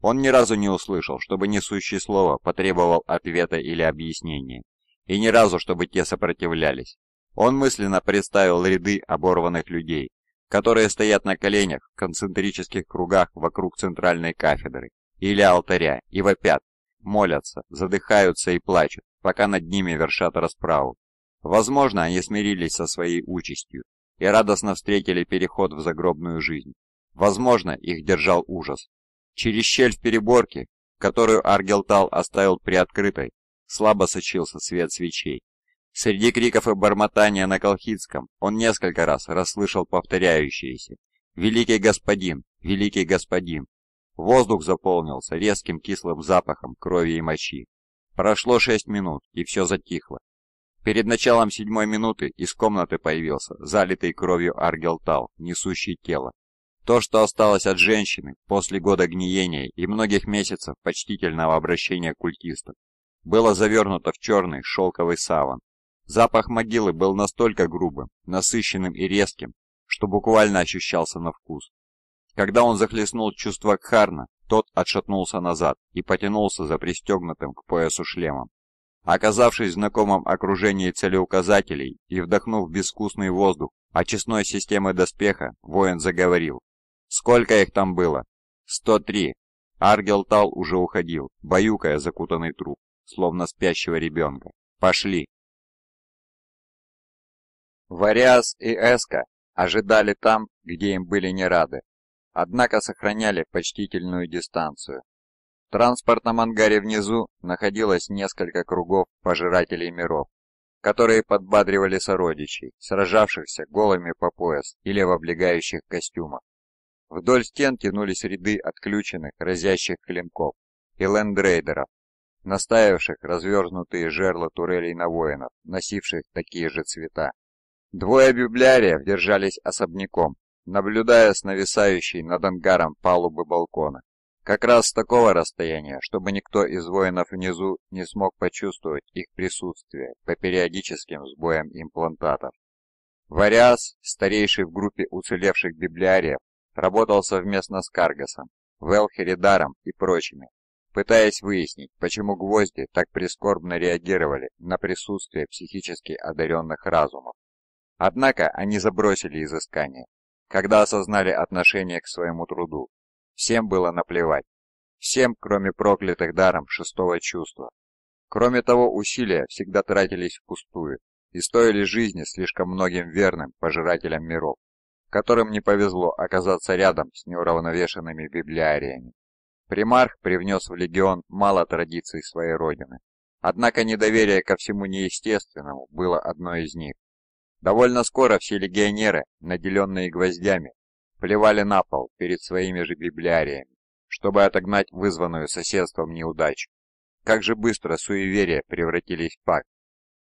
Speaker 2: Он ни разу не услышал, чтобы несущее слово потребовал ответа или объяснения, и ни разу, чтобы те сопротивлялись. Он мысленно представил ряды оборванных людей, которые стоят на коленях в концентрических кругах вокруг центральной кафедры или алтаря и вопят молятся, задыхаются и плачут, пока над ними вершат расправу. Возможно, они смирились со своей участью и радостно встретили переход в загробную жизнь. Возможно, их держал ужас. Через щель в переборке, которую Аргелтал оставил приоткрытой, слабо сочился свет свечей. Среди криков и бормотания на колхидском он несколько раз расслышал повторяющиеся «Великий господин! Великий господин!» Воздух заполнился резким кислым запахом крови и мочи. Прошло шесть минут, и все затихло. Перед началом седьмой минуты из комнаты появился залитый кровью Аргелтал, несущий тело. То, что осталось от женщины после года гниения и многих месяцев почтительного обращения культистов, было завернуто в черный шелковый саван. Запах могилы был настолько грубым, насыщенным и резким, что буквально ощущался на вкус. Когда он захлестнул чувства Кхарна, тот отшатнулся назад и потянулся за пристегнутым к поясу шлемом. Оказавшись в знакомом окружении целеуказателей и вдохнув безвкусный воздух очистной системы доспеха, воин заговорил. «Сколько их там было?» «Сто три». Аргел Тал уже уходил,
Speaker 1: баюкая закутанный труп, словно спящего ребенка. «Пошли!» Вариас и Эска ожидали там, где им были не рады однако сохраняли почтительную дистанцию. В транспортном
Speaker 2: ангаре внизу находилось несколько кругов пожирателей миров, которые подбадривали сородичей, сражавшихся голыми по пояс или в облегающих костюмах. Вдоль стен тянулись ряды отключенных разящих клинков и лендрейдеров, настаивших развернутые жерла турелей на воинов, носивших такие же цвета. Двое библиариев держались особняком, наблюдая с нависающей над ангаром палубы балкона. Как раз с такого расстояния, чтобы никто из воинов внизу не смог почувствовать их присутствие по периодическим сбоям имплантатов. Вариас, старейший в группе уцелевших библиариев, работал совместно с Каргасом, Велхеридаром и прочими, пытаясь выяснить, почему гвозди так прискорбно реагировали на присутствие психически одаренных разумов. Однако они забросили изыскания когда осознали отношение к своему труду, всем было наплевать. Всем, кроме проклятых даром шестого чувства. Кроме того, усилия всегда тратились впустую и стоили жизни слишком многим верным пожирателям миров, которым не повезло оказаться рядом с неуравновешенными библиариями. Примарх привнес в легион мало традиций своей родины. Однако недоверие ко всему неестественному было одной из них. Довольно скоро все легионеры, наделенные гвоздями, плевали на пол перед своими же библиариями, чтобы отогнать вызванную соседством неудачу. Как же быстро суеверия превратились в пакт.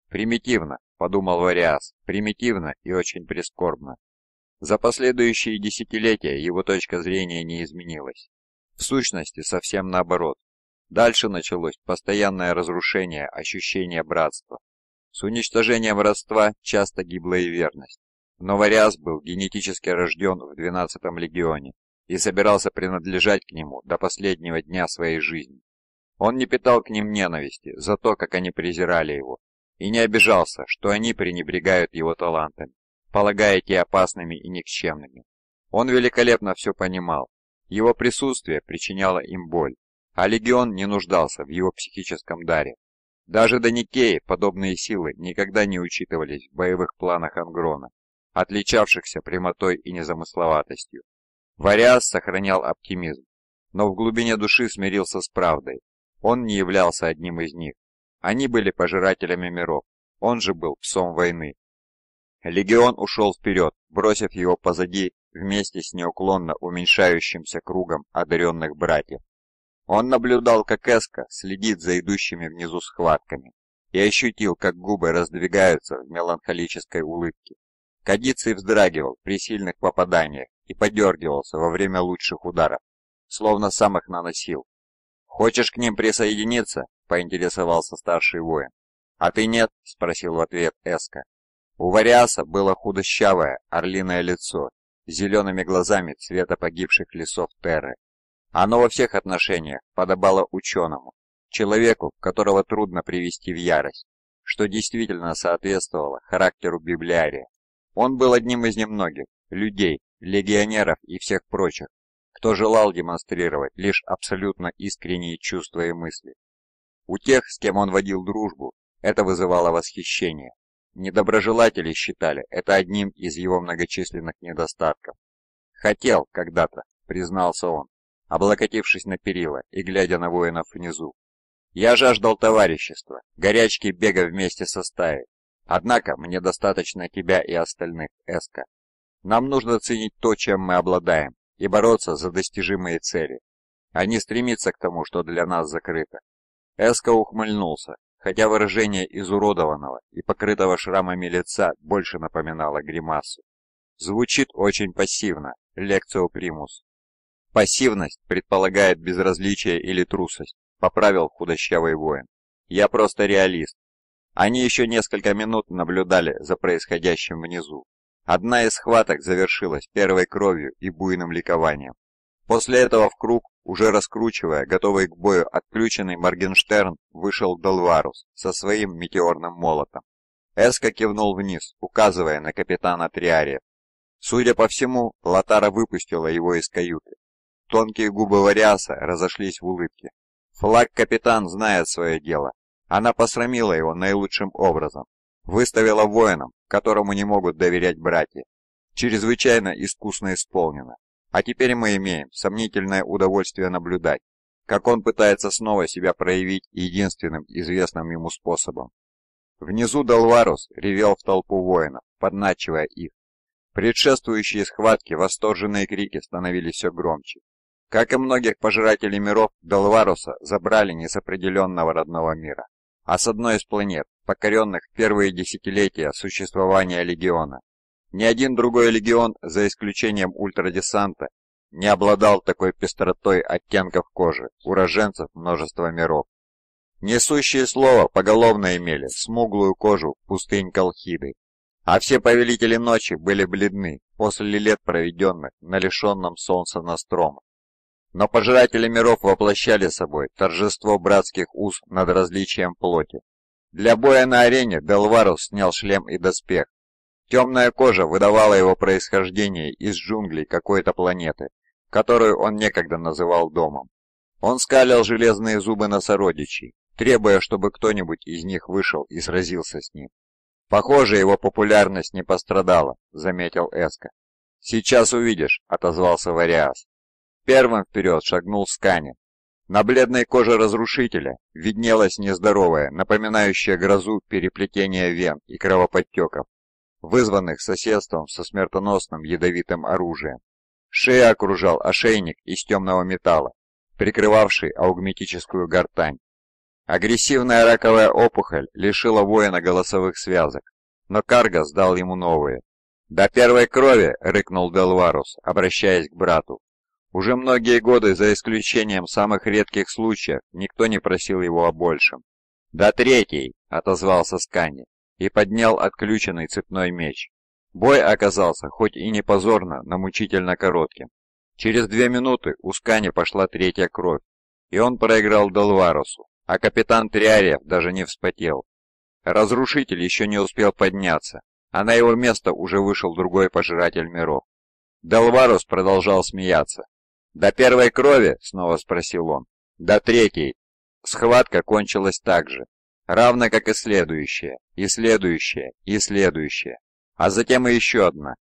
Speaker 2: «Примитивно», — подумал Вариас, — «примитивно и очень прискорбно». За последующие десятилетия его точка зрения не изменилась. В сущности, совсем наоборот. Дальше началось постоянное разрушение ощущения братства. С уничтожением родства часто гибла и верность. Но Вариас был генетически рожден в 12-м легионе и собирался принадлежать к нему до последнего дня своей жизни. Он не питал к ним ненависти за то, как они презирали его, и не обижался, что они пренебрегают его талантами, полагая те опасными и никчемными. Он великолепно все понимал. Его присутствие причиняло им боль, а легион не нуждался в его психическом даре, даже до Никеи подобные силы никогда не учитывались в боевых планах Ангрона, отличавшихся прямотой и незамысловатостью. Вариас сохранял оптимизм, но в глубине души смирился с правдой. Он не являлся одним из них. Они были пожирателями миров, он же был псом войны. Легион ушел вперед, бросив его позади вместе с неуклонно уменьшающимся кругом одаренных братьев. Он наблюдал, как Эска следит за идущими внизу схватками, и ощутил, как губы раздвигаются в меланхолической улыбке. Кадиций вздрагивал при сильных попаданиях и подергивался во время лучших ударов, словно сам их наносил. «Хочешь к ним присоединиться?» — поинтересовался старший воин. «А ты нет?» — спросил в ответ Эска. У Вариаса было худощавое орлиное лицо с зелеными глазами цвета погибших лесов Терры. Оно во всех отношениях подобало ученому, человеку, которого трудно привести в ярость, что действительно соответствовало характеру библиария. Он был одним из немногих людей, легионеров и всех прочих, кто желал демонстрировать лишь абсолютно искренние чувства и мысли. У тех, с кем он водил дружбу, это вызывало восхищение. Недоброжелатели считали это одним из его многочисленных недостатков. «Хотел когда-то», — признался он, облокотившись на перила и глядя на воинов внизу. «Я жаждал товарищества, горячки бега вместе со стаей. Однако мне достаточно тебя и остальных, Эска. Нам нужно ценить то, чем мы обладаем, и бороться за достижимые цели, а не стремиться к тому, что для нас закрыто». Эска ухмыльнулся, хотя выражение изуродованного и покрытого шрамами лица больше напоминало гримасу. Звучит очень пассивно, лекция у примус. Пассивность предполагает безразличие или трусость, поправил худощавый воин. Я просто реалист. Они еще несколько минут наблюдали за происходящим внизу. Одна из схваток завершилась первой кровью и буйным ликованием. После этого в круг, уже раскручивая, готовый к бою отключенный Моргенштерн, вышел Долварус со своим метеорным молотом. Эска кивнул вниз, указывая на капитана Триария. Судя по всему, Латара выпустила его из каюты. Тонкие губы Вариаса разошлись в улыбке. Флаг-капитан знает свое дело. Она посрамила его наилучшим образом. Выставила воинам, которому не могут доверять братья. Чрезвычайно искусно исполнено. А теперь мы имеем сомнительное удовольствие наблюдать, как он пытается снова себя проявить единственным известным ему способом. Внизу Долварус ревел в толпу воинов, подначивая их. Предшествующие схватки восторженные крики становились все громче. Как и многих пожирателей миров, Белваруса забрали не с определенного родного мира, а с одной из планет, покоренных в первые десятилетия существования Легиона. Ни один другой Легион, за исключением Ультрадесанта, не обладал такой пестротой оттенков кожи уроженцев множества миров. Несущие слово поголовно имели смуглую кожу пустынь Колхиды, а все повелители ночи были бледны после лет, проведенных на лишенном солнца Настрома. Но пожиратели миров воплощали собой торжество братских уз над различием плоти. Для боя на арене Делварус снял шлем и доспех. Темная кожа выдавала его происхождение из джунглей какой-то планеты, которую он некогда называл домом. Он скалил железные зубы на требуя, чтобы кто-нибудь из них вышел и сразился с ним. «Похоже, его популярность не пострадала», — заметил Эска. «Сейчас увидишь», — отозвался Вариас. Первым вперед шагнул Скани. На бледной коже разрушителя виднелось нездоровое, напоминающее грозу переплетение вен и кровоподтеков, вызванных соседством со смертоносным ядовитым оружием. Шея окружал ошейник из темного металла, прикрывавший аугметическую гортань. Агрессивная раковая опухоль лишила воина голосовых связок, но Каргас дал ему новые. «До первой крови!» — рыкнул Делварус, обращаясь к брату. Уже многие годы, за исключением самых редких случаев, никто не просил его о большем. Да третий отозвался Скани и поднял отключенный цепной меч. Бой оказался, хоть и не позорно, но мучительно коротким. Через две минуты у Скани пошла третья кровь, и он проиграл Делварусу, а капитан Триариев даже не вспотел. Разрушитель еще не успел подняться, а на его место уже вышел другой пожиратель миров. Делварус продолжал смеяться, «До первой крови?» — снова спросил он. «До третьей». Схватка кончилась так же, равно как и следующая, и следующая, и следующая, а затем и еще одна.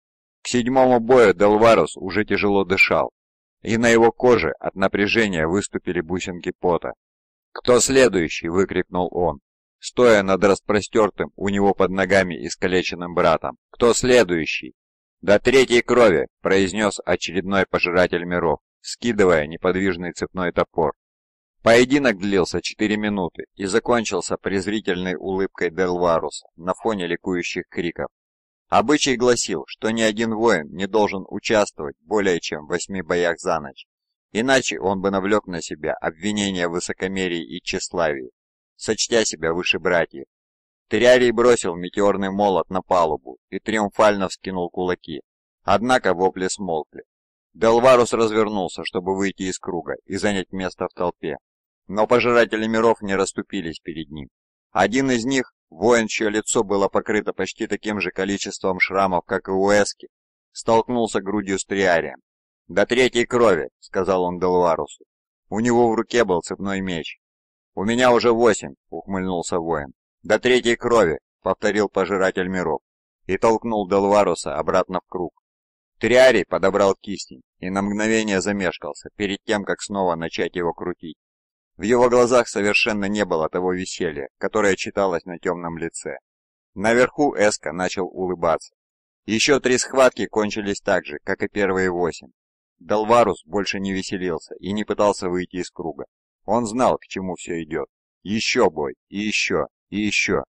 Speaker 2: К седьмому бою Делварус уже тяжело дышал, и на его коже от напряжения выступили бусинки пота. «Кто следующий?» — выкрикнул он, стоя над распростертым у него под ногами искалеченным братом. «Кто следующий?» «До третьей крови!» — произнес очередной пожиратель миров скидывая неподвижный цепной топор. Поединок длился 4 минуты и закончился презрительной улыбкой Делваруса на фоне ликующих криков. Обычай гласил, что ни один воин не должен участвовать более чем в восьми боях за ночь, иначе он бы навлек на себя обвинения в высокомерии и тщеславии, сочтя себя выше братьев. Терярий бросил метеорный молот на палубу и триумфально вскинул кулаки, однако вопли смолкли. Делварус развернулся, чтобы выйти из круга и занять место в толпе. Но пожиратели миров не расступились перед ним. Один из них, воин, чье лицо было покрыто почти таким же количеством шрамов, как и у Эски, столкнулся грудью с Триарием. «До третьей крови», — сказал он Делварусу. У него в руке был цепной меч. «У меня уже восемь», — ухмыльнулся воин. «До третьей крови», — повторил пожиратель миров и толкнул Делваруса обратно в круг. Триарий подобрал кистень и на мгновение замешкался перед тем, как снова начать его крутить. В его глазах совершенно не было того веселья, которое читалось на темном лице. Наверху Эска начал улыбаться. Еще три схватки кончились так же, как и первые восемь. Далварус больше не веселился и не пытался выйти из круга. Он знал, к чему все идет. Еще бой, и еще, и еще.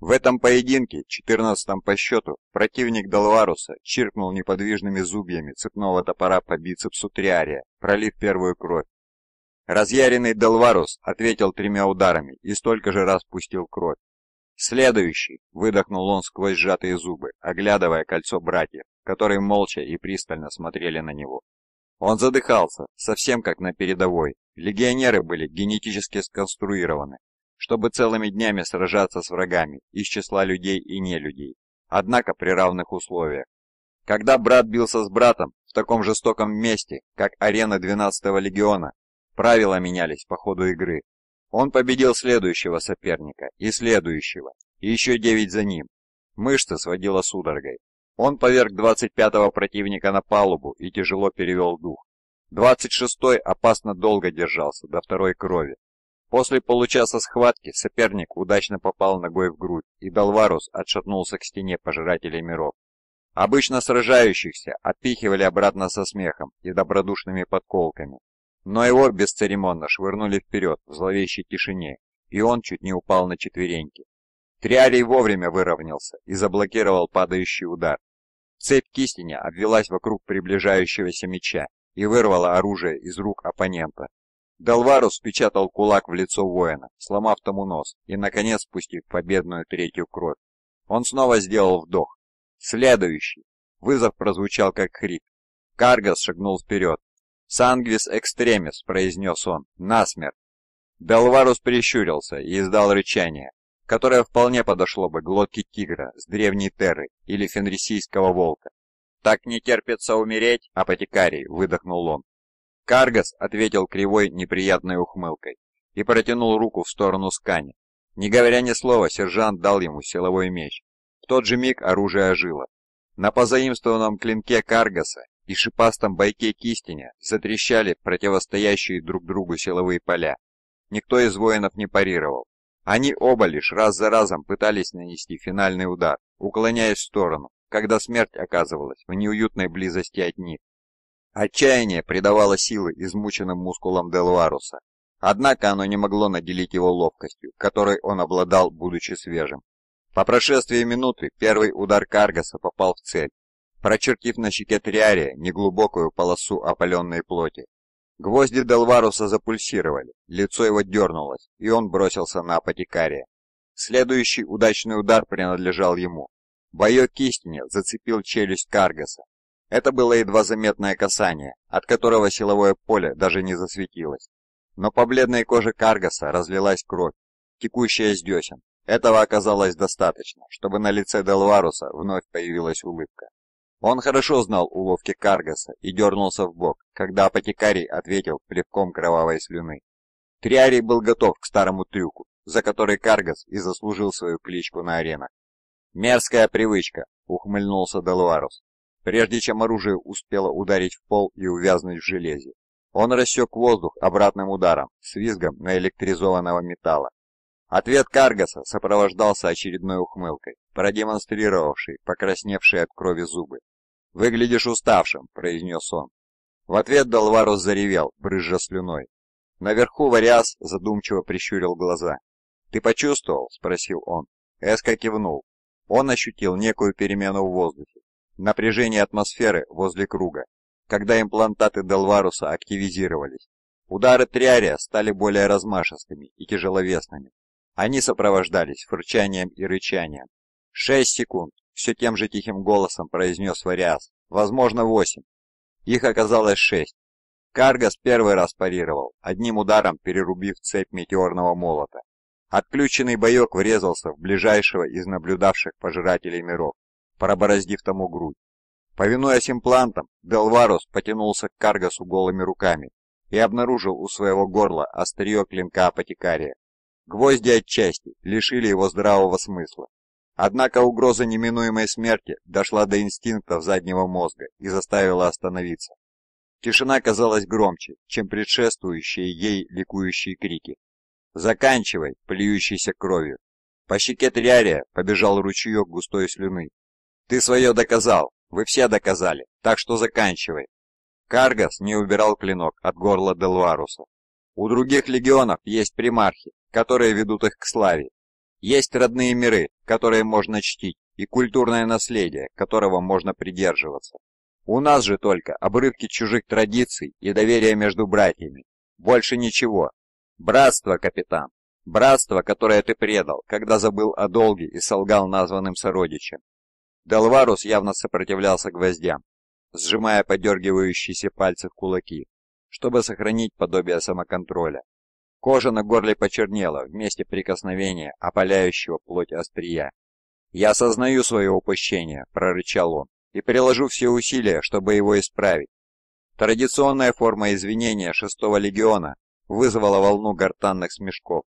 Speaker 2: В этом поединке, 14 по счету, противник Далваруса чиркнул неподвижными зубьями цепного топора по бицепсу Триария, пролив первую кровь. Разъяренный Далварус ответил тремя ударами и столько же раз пустил кровь. «Следующий!» — выдохнул он сквозь сжатые зубы, оглядывая кольцо братьев, которые молча и пристально смотрели на него. Он задыхался, совсем как на передовой. Легионеры были генетически сконструированы, чтобы целыми днями сражаться с врагами из числа людей и нелюдей, однако при равных условиях. Когда брат бился с братом в таком жестоком месте, как арена 12-го легиона, правила менялись по ходу игры. Он победил следующего соперника и следующего, и еще девять за ним. Мышцы сводила судорогой. Он поверг 25-го противника на палубу и тяжело перевел дух. 26-й опасно долго держался до второй крови, После получаса схватки соперник удачно попал ногой в грудь, и Далварус отшатнулся к стене пожирателей миров. Обычно сражающихся отпихивали обратно со смехом и добродушными подколками, но его бесцеремонно швырнули вперед в зловещей тишине, и он чуть не упал на четвереньки. Триарий вовремя выровнялся и заблокировал падающий удар. Цепь кистеня обвелась вокруг приближающегося меча и вырвала оружие из рук оппонента. Делварус печатал кулак в лицо воина, сломав тому нос и, наконец, спустив победную третью кровь. Он снова сделал вдох. Следующий. Вызов прозвучал как хрип. Каргас шагнул вперед. «Сангвис экстремис», — произнес он, — «насмерть». Делварус прищурился и издал рычание, которое вполне подошло бы глотке тигра с древней терры или фенрисийского волка. «Так не терпится умереть, апотекарий», — выдохнул он. Каргас ответил кривой неприятной ухмылкой и протянул руку в сторону Скани. Не говоря ни слова, сержант дал ему силовой меч. В тот же миг оружие ожило. На позаимствованном клинке Каргаса и шипастом бойке Кистиня затрещали противостоящие друг другу силовые поля. Никто из воинов не парировал. Они оба лишь раз за разом пытались нанести финальный удар, уклоняясь в сторону, когда смерть оказывалась в неуютной близости от них. Отчаяние придавало силы измученным мускулам Делваруса, однако оно не могло наделить его ловкостью, которой он обладал, будучи свежим. По прошествии минуты первый удар Каргаса попал в цель, прочертив на щеке Триария неглубокую полосу опаленной плоти. Гвозди Делваруса запульсировали, лицо его дернулось, и он бросился на апотекария. Следующий удачный удар принадлежал ему. Боек кистеня зацепил челюсть Каргаса, это было едва заметное касание, от которого силовое поле даже не засветилось. Но по бледной коже Каргаса разлилась кровь, текущая из десен. Этого оказалось достаточно, чтобы на лице Делваруса вновь появилась улыбка. Он хорошо знал уловки Каргаса и дернулся в бок, когда апотекарий ответил плевком кровавой слюны. Триарий был готов к старому трюку, за который Каргас и заслужил свою кличку на аренах. «Мерзкая привычка», — ухмыльнулся Делварус. Прежде чем оружие успело ударить в пол и увязнуть в железе, он рассек воздух обратным ударом, с визгом наэлектризованного металла. Ответ Каргаса сопровождался очередной ухмылкой, продемонстрировавшей покрасневшие от крови зубы. «Выглядишь уставшим», — произнес он. В ответ Долварус заревел, брызжа слюной. Наверху Вариас задумчиво прищурил глаза. «Ты почувствовал?» — спросил он. Эска кивнул. Он ощутил некую перемену в воздухе, напряжение атмосферы возле круга, когда имплантаты Делваруса активизировались. Удары Триария стали более размашистыми и тяжеловесными. Они сопровождались фырчанием и рычанием. «Шесть секунд!» — все тем же тихим голосом произнес Вариас. «Возможно, восемь». Их оказалось шесть. Каргас первый раз парировал, одним ударом перерубив цепь метеорного молота. Отключенный боек врезался в ближайшего из наблюдавших пожирателей миров пробороздив тому грудь. Повинуясь имплантам, Делварус потянулся к Каргасу голыми руками и обнаружил у своего горла острие клинка апотекария. Гвозди отчасти лишили его здравого смысла. Однако угроза неминуемой смерти дошла до инстинктов заднего мозга и заставила остановиться. Тишина казалась громче, чем предшествующие ей ликующие крики. «Заканчивай!» плюющийся кровью. По щеке Триария побежал ручеек густой слюны, «Ты свое доказал, вы все доказали, так что заканчивай». Каргас не убирал клинок от горла Делваруса. «У других легионов есть примархи, которые ведут их к славе. Есть родные миры, которые можно чтить, и культурное наследие, которого можно придерживаться. У нас же только обрывки чужих традиций и доверие между братьями. Больше ничего. Братство, капитан. Братство, которое ты предал, когда забыл о долге и солгал названным сородичам. Далварус явно сопротивлялся гвоздям, сжимая подергивающиеся пальцы в кулаки, чтобы сохранить подобие самоконтроля. Кожа на горле почернела вместе прикосновения опаляющего плоть острия. «Я осознаю свое упущение», — прорычал он, — «и приложу все усилия, чтобы его исправить». Традиционная форма извинения шестого легиона вызвала волну гортанных смешков.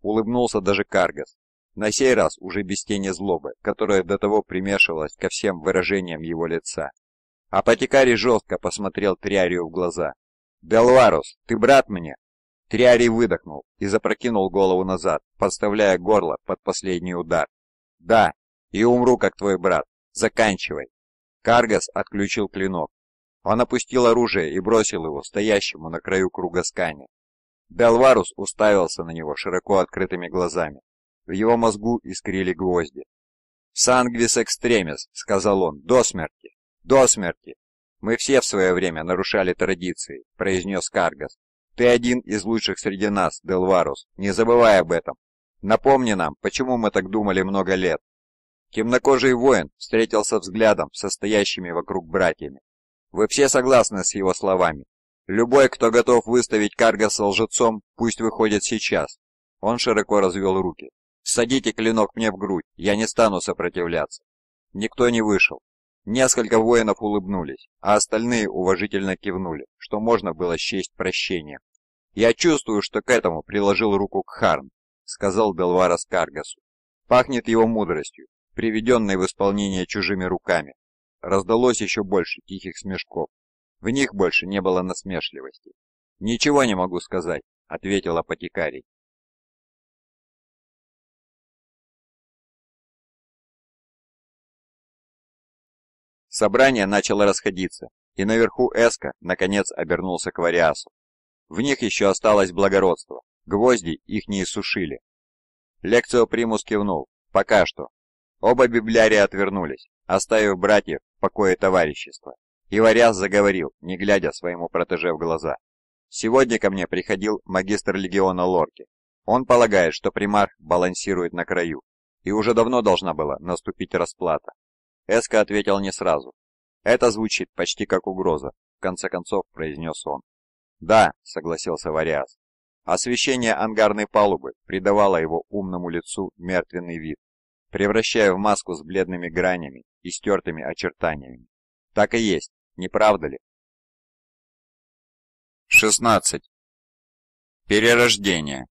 Speaker 2: Улыбнулся даже Каргас. На сей раз уже без тени злобы, которая до того примешивалась ко всем выражениям его лица. Апотекарий жестко посмотрел Триарию в глаза. Делварус, ты брат мне?» Триарий выдохнул и запрокинул голову назад, подставляя горло под последний удар. «Да, и умру, как твой брат. Заканчивай!» Каргас отключил клинок. Он опустил оружие и бросил его стоящему на краю круга скани. Белварус уставился на него широко открытыми глазами. В его мозгу искрили гвозди. «Сангвис экстремис», — сказал он, — «до смерти! До смерти!» «Мы все в свое время нарушали традиции», — произнес Каргас. «Ты один из лучших среди нас, Делварус, не забывай об этом. Напомни нам, почему мы так думали много лет». Темнокожий воин встретился взглядом со стоящими вокруг братьями. «Вы все согласны с его словами? Любой, кто готов выставить Каргаса лжецом, пусть выходит сейчас». Он широко развел руки. Садите клинок мне в грудь, я не стану сопротивляться». Никто не вышел. Несколько воинов улыбнулись, а остальные уважительно кивнули, что можно было счесть прощением. «Я чувствую, что к этому приложил руку Кхарн», — сказал Белварас Каргасу. «Пахнет его мудростью, приведенной в исполнение чужими руками». Раздалось еще больше тихих смешков. В них больше не было
Speaker 3: насмешливости. «Ничего не могу сказать», — ответила апотекарий. Собрание начало расходиться, и наверху Эска, наконец,
Speaker 2: обернулся к Вариасу. В них еще осталось благородство, гвозди их не иссушили. Лекцио Примус кивнул, пока что. Оба библиария отвернулись, оставив братьев в покое товарищества. И Вариас заговорил, не глядя своему протеже в глаза. «Сегодня ко мне приходил магистр легиона Лорки. Он полагает, что примарх балансирует на краю, и уже давно должна была наступить расплата. Эска ответил не сразу. «Это звучит почти как угроза», — в конце концов произнес он. «Да», — согласился Вариас. Освещение ангарной палубы придавало его умному лицу мертвенный вид, превращая в маску с бледными гранями
Speaker 3: и стертыми очертаниями. Так и есть, не правда ли? 16. Перерождение.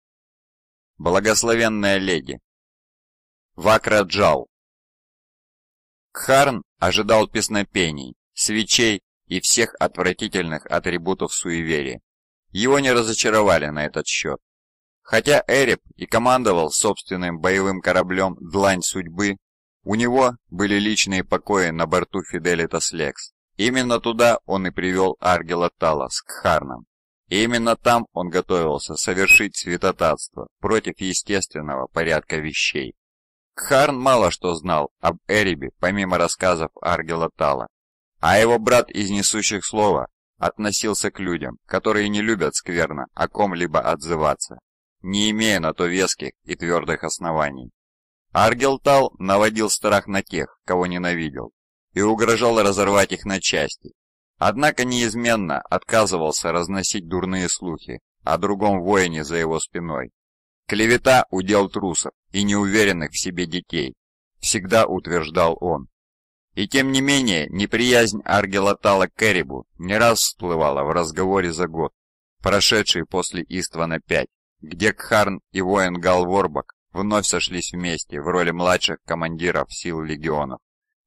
Speaker 3: Благословенная леди. Вакра Джал.
Speaker 1: Кхарн ожидал песнопений, свечей и всех отвратительных
Speaker 2: атрибутов суеверия. Его не разочаровали на этот счет. Хотя Эреб и командовал собственным боевым кораблем «Длань судьбы», у него были личные покои на борту Фиделитас Лекс. Именно туда он и привел Аргела Тала с Кхарном. И именно там он готовился совершить святотатство против естественного порядка вещей. Харн мало что знал об Эрибе, помимо рассказов Аргела Тала. А его брат из несущих слова относился к людям, которые не любят скверно о ком-либо отзываться, не имея на то веских и твердых оснований. Аргел Тал наводил страх на тех, кого ненавидел, и угрожал разорвать их на части. Однако неизменно отказывался разносить дурные слухи о другом воине за его спиной. Клевета – удел трусов, и неуверенных в себе детей, всегда утверждал он. И тем не менее, неприязнь Аргела Тала к Эрибу не раз всплывала в разговоре за год, прошедший после Иствана 5, где Кхарн и воин Галворбак вновь сошлись вместе в роли младших командиров сил легионов,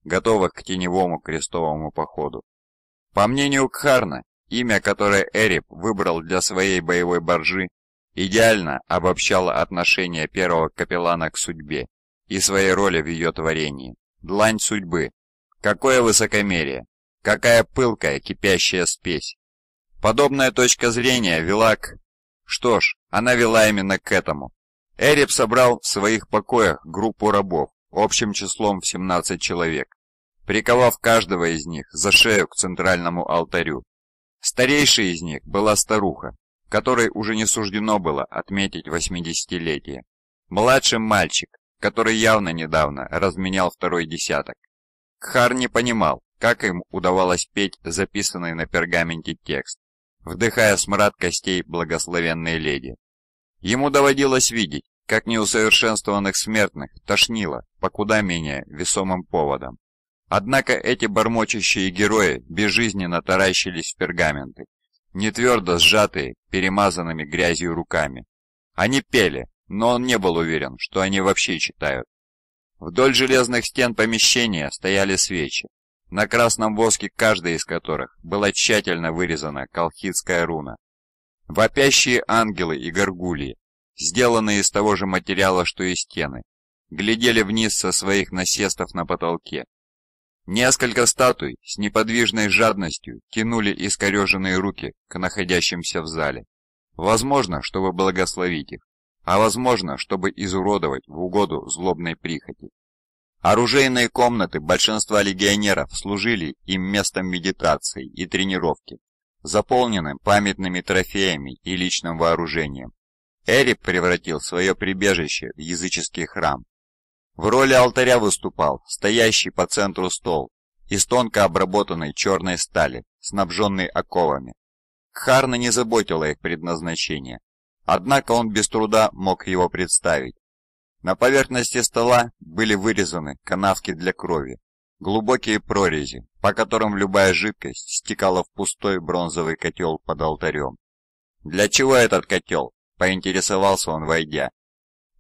Speaker 2: готовых к теневому крестовому походу. По мнению Кхарна, имя, которое Эриб выбрал для своей боевой боржи, идеально обобщала отношение первого капеллана к судьбе и своей роли в ее творении. Длань судьбы. Какое высокомерие! Какая пылкая, кипящая спесь! Подобная точка зрения вела к... Что ж, она вела именно к этому. Эреб собрал в своих покоях группу рабов, общим числом в 17 человек, приковав каждого из них за шею к центральному алтарю. Старейшей из них была старуха, которой уже не суждено было отметить 80-летие. Младший мальчик, который явно недавно разменял второй десяток. Кхар не понимал, как им удавалось петь записанный на пергаменте текст, вдыхая смрад костей благословенной леди. Ему доводилось видеть, как неусовершенствованных смертных тошнило по куда менее весомым поводам. Однако эти бормочащие герои безжизненно таращились в пергаменты, не твердо сжатые, перемазанными грязью руками. Они пели, но он не был уверен, что они вообще читают. Вдоль железных стен помещения стояли свечи, на красном воске каждой из которых была тщательно вырезана колхидская руна. Вопящие ангелы и горгульи, сделанные из того же материала, что и стены, глядели вниз со своих насестов на потолке, Несколько статуй с неподвижной жадностью кинули искореженные руки к находящимся в зале. Возможно, чтобы благословить их, а возможно, чтобы изуродовать в угоду злобной прихоти. Оружейные комнаты большинства легионеров служили им местом медитации и тренировки, заполненным памятными трофеями и личным вооружением. Эрип превратил свое прибежище в языческий храм, в роли алтаря выступал стоящий по центру стол из тонко обработанной черной стали, снабженный оковами. Кхарна не заботила их предназначение, однако он без труда мог его представить. На поверхности стола были вырезаны канавки для крови, глубокие прорези, по которым любая жидкость стекала в пустой бронзовый котел под алтарем. «Для чего этот котел?» – поинтересовался он, войдя.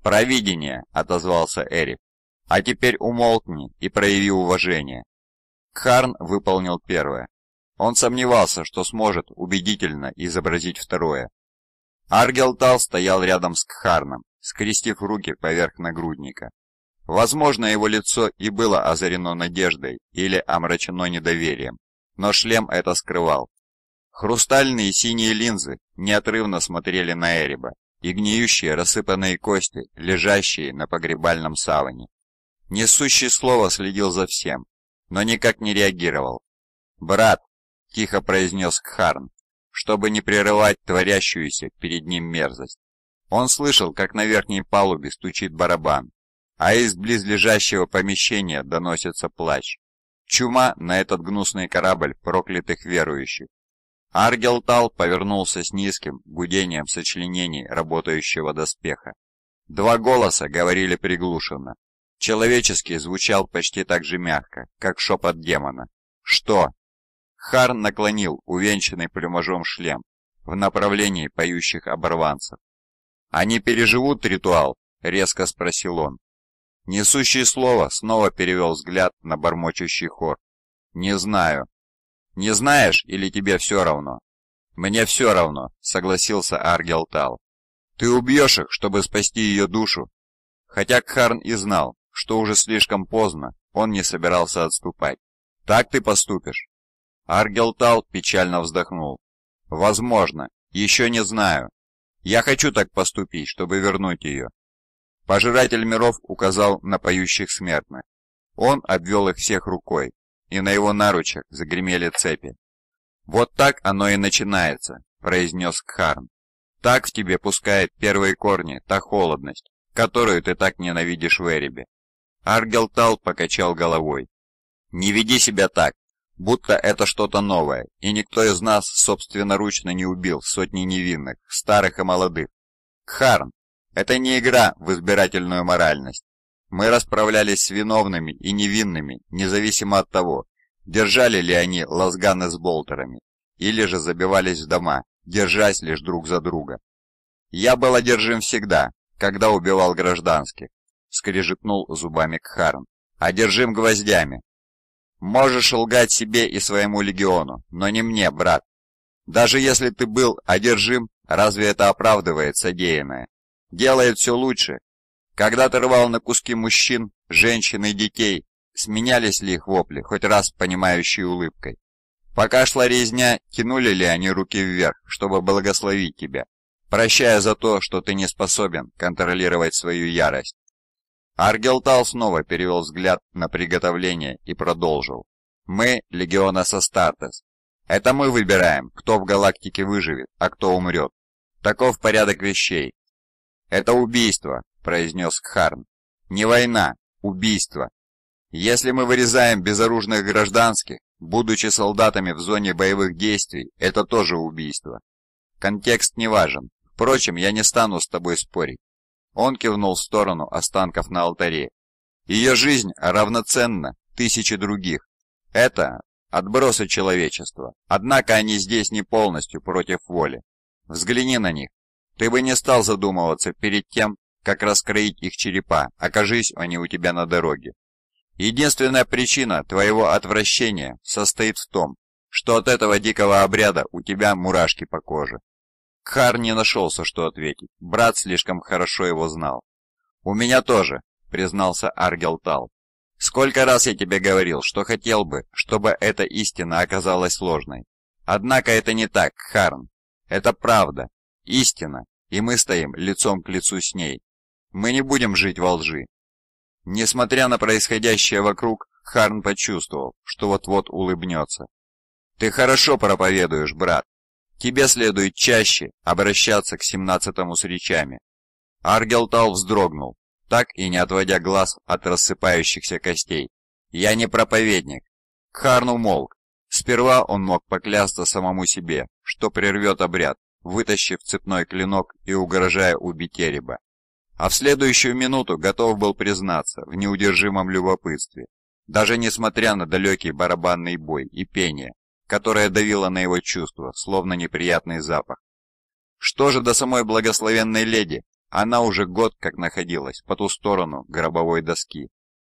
Speaker 2: «Провидение», – отозвался Эрик. А теперь умолкни и прояви уважение. Кхарн выполнил первое. Он сомневался, что сможет убедительно изобразить второе. Аргелтал стоял рядом с Кхарном, скрестив руки поверх нагрудника. Возможно, его лицо и было озарено надеждой или омрачено недоверием, но шлем это скрывал. Хрустальные синие линзы неотрывно смотрели на Эриба и гниющие рассыпанные кости, лежащие на погребальном саване. Несущий слово следил за всем, но никак не реагировал. «Брат!» — тихо произнес Кхарн, чтобы не прерывать творящуюся перед ним мерзость. Он слышал, как на верхней палубе стучит барабан, а из близлежащего помещения доносится плач. Чума на этот гнусный корабль проклятых верующих. Аргелтал повернулся с низким гудением сочленений работающего доспеха. Два голоса говорили приглушенно, Человеческий звучал почти так же мягко, как шепот демона. «Что?» Хар наклонил увенчанный плюмажом шлем в направлении поющих оборванцев. «Они переживут ритуал?» — резко спросил он. Несущий слово снова перевел взгляд на бормочущий хор. «Не знаю». «Не знаешь или тебе все равно?» «Мне все равно», — согласился Аргел Тал. «Ты убьешь их, чтобы спасти ее душу?» Хотя Кхарн и знал, что уже слишком поздно, он не собирался отступать. «Так ты поступишь?» Аргелтал печально вздохнул. «Возможно. Еще не знаю. Я хочу так поступить, чтобы вернуть ее». Пожиратель миров указал на поющих смертных. Он обвел их всех рукой, и на его наручах загремели цепи. «Вот так оно и начинается», — произнес Кхарн. «Так в тебе пускает первые корни та холодность, которую ты так ненавидишь в Эребе. Аргелтал покачал головой. «Не веди себя так, будто это что-то новое, и никто из нас собственноручно не убил сотни невинных, старых и молодых. Кхарн, это не игра в избирательную моральность. Мы расправлялись с виновными и невинными, независимо от того, держали ли они лазганы с болтерами, или же забивались в дома, держась лишь друг за друга. Я был одержим всегда, когда убивал гражданских, скрежетнул зубами Кхарн. «Одержим гвоздями!» «Можешь лгать себе и своему легиону, но не мне, брат. Даже если ты был одержим, разве это оправдывает содеянное? Делает все лучше. Когда ты рвал на куски мужчин, женщин и детей, сменялись ли их вопли, хоть раз понимающей улыбкой? Пока шла резня, тянули ли они руки вверх, чтобы благословить тебя, прощая за то, что ты не способен контролировать свою ярость? Аргелтал снова перевел взгляд на приготовление и продолжил. «Мы — Легион Асастартес. Это мы выбираем, кто в галактике выживет, а кто умрет. Таков порядок вещей». «Это убийство», — произнес Кхарн. «Не война, убийство. Если мы вырезаем безоружных гражданских, будучи солдатами в зоне боевых действий, это тоже убийство. Контекст не важен. Впрочем, я не стану с тобой спорить. Он кивнул в сторону останков на алтаре. Ее жизнь равноценна тысяче других. Это отбросы человечества, однако они здесь не полностью против воли. Взгляни на них. Ты бы не стал задумываться перед тем, как раскроить их черепа, окажись они у тебя на дороге. Единственная причина твоего отвращения состоит в том, что от этого дикого обряда у тебя мурашки по коже. Кхар не нашелся, что ответить. Брат слишком хорошо его знал. «У меня тоже», — признался Аргелтал. «Сколько раз я тебе говорил, что хотел бы, чтобы эта истина оказалась ложной. Однако это не так, Харн. Это правда. Истина. И мы стоим лицом к лицу с ней. Мы не будем жить во лжи». Несмотря на происходящее вокруг, Харн почувствовал, что вот-вот улыбнется. «Ты хорошо проповедуешь, брат», Тебе следует чаще обращаться к семнадцатому с речами. Аргелтал вздрогнул, так и не отводя глаз от рассыпающихся костей. Я не проповедник. Кхарн умолк. Сперва он мог поклясться самому себе, что прервет обряд, вытащив цепной клинок и угрожая убить Эреба. А в следующую минуту готов был признаться в неудержимом любопытстве, даже несмотря на далекий барабанный бой и пение, которая давила на его чувства, словно неприятный запах. Что же до самой благословенной леди? Она уже год как находилась по ту сторону гробовой доски.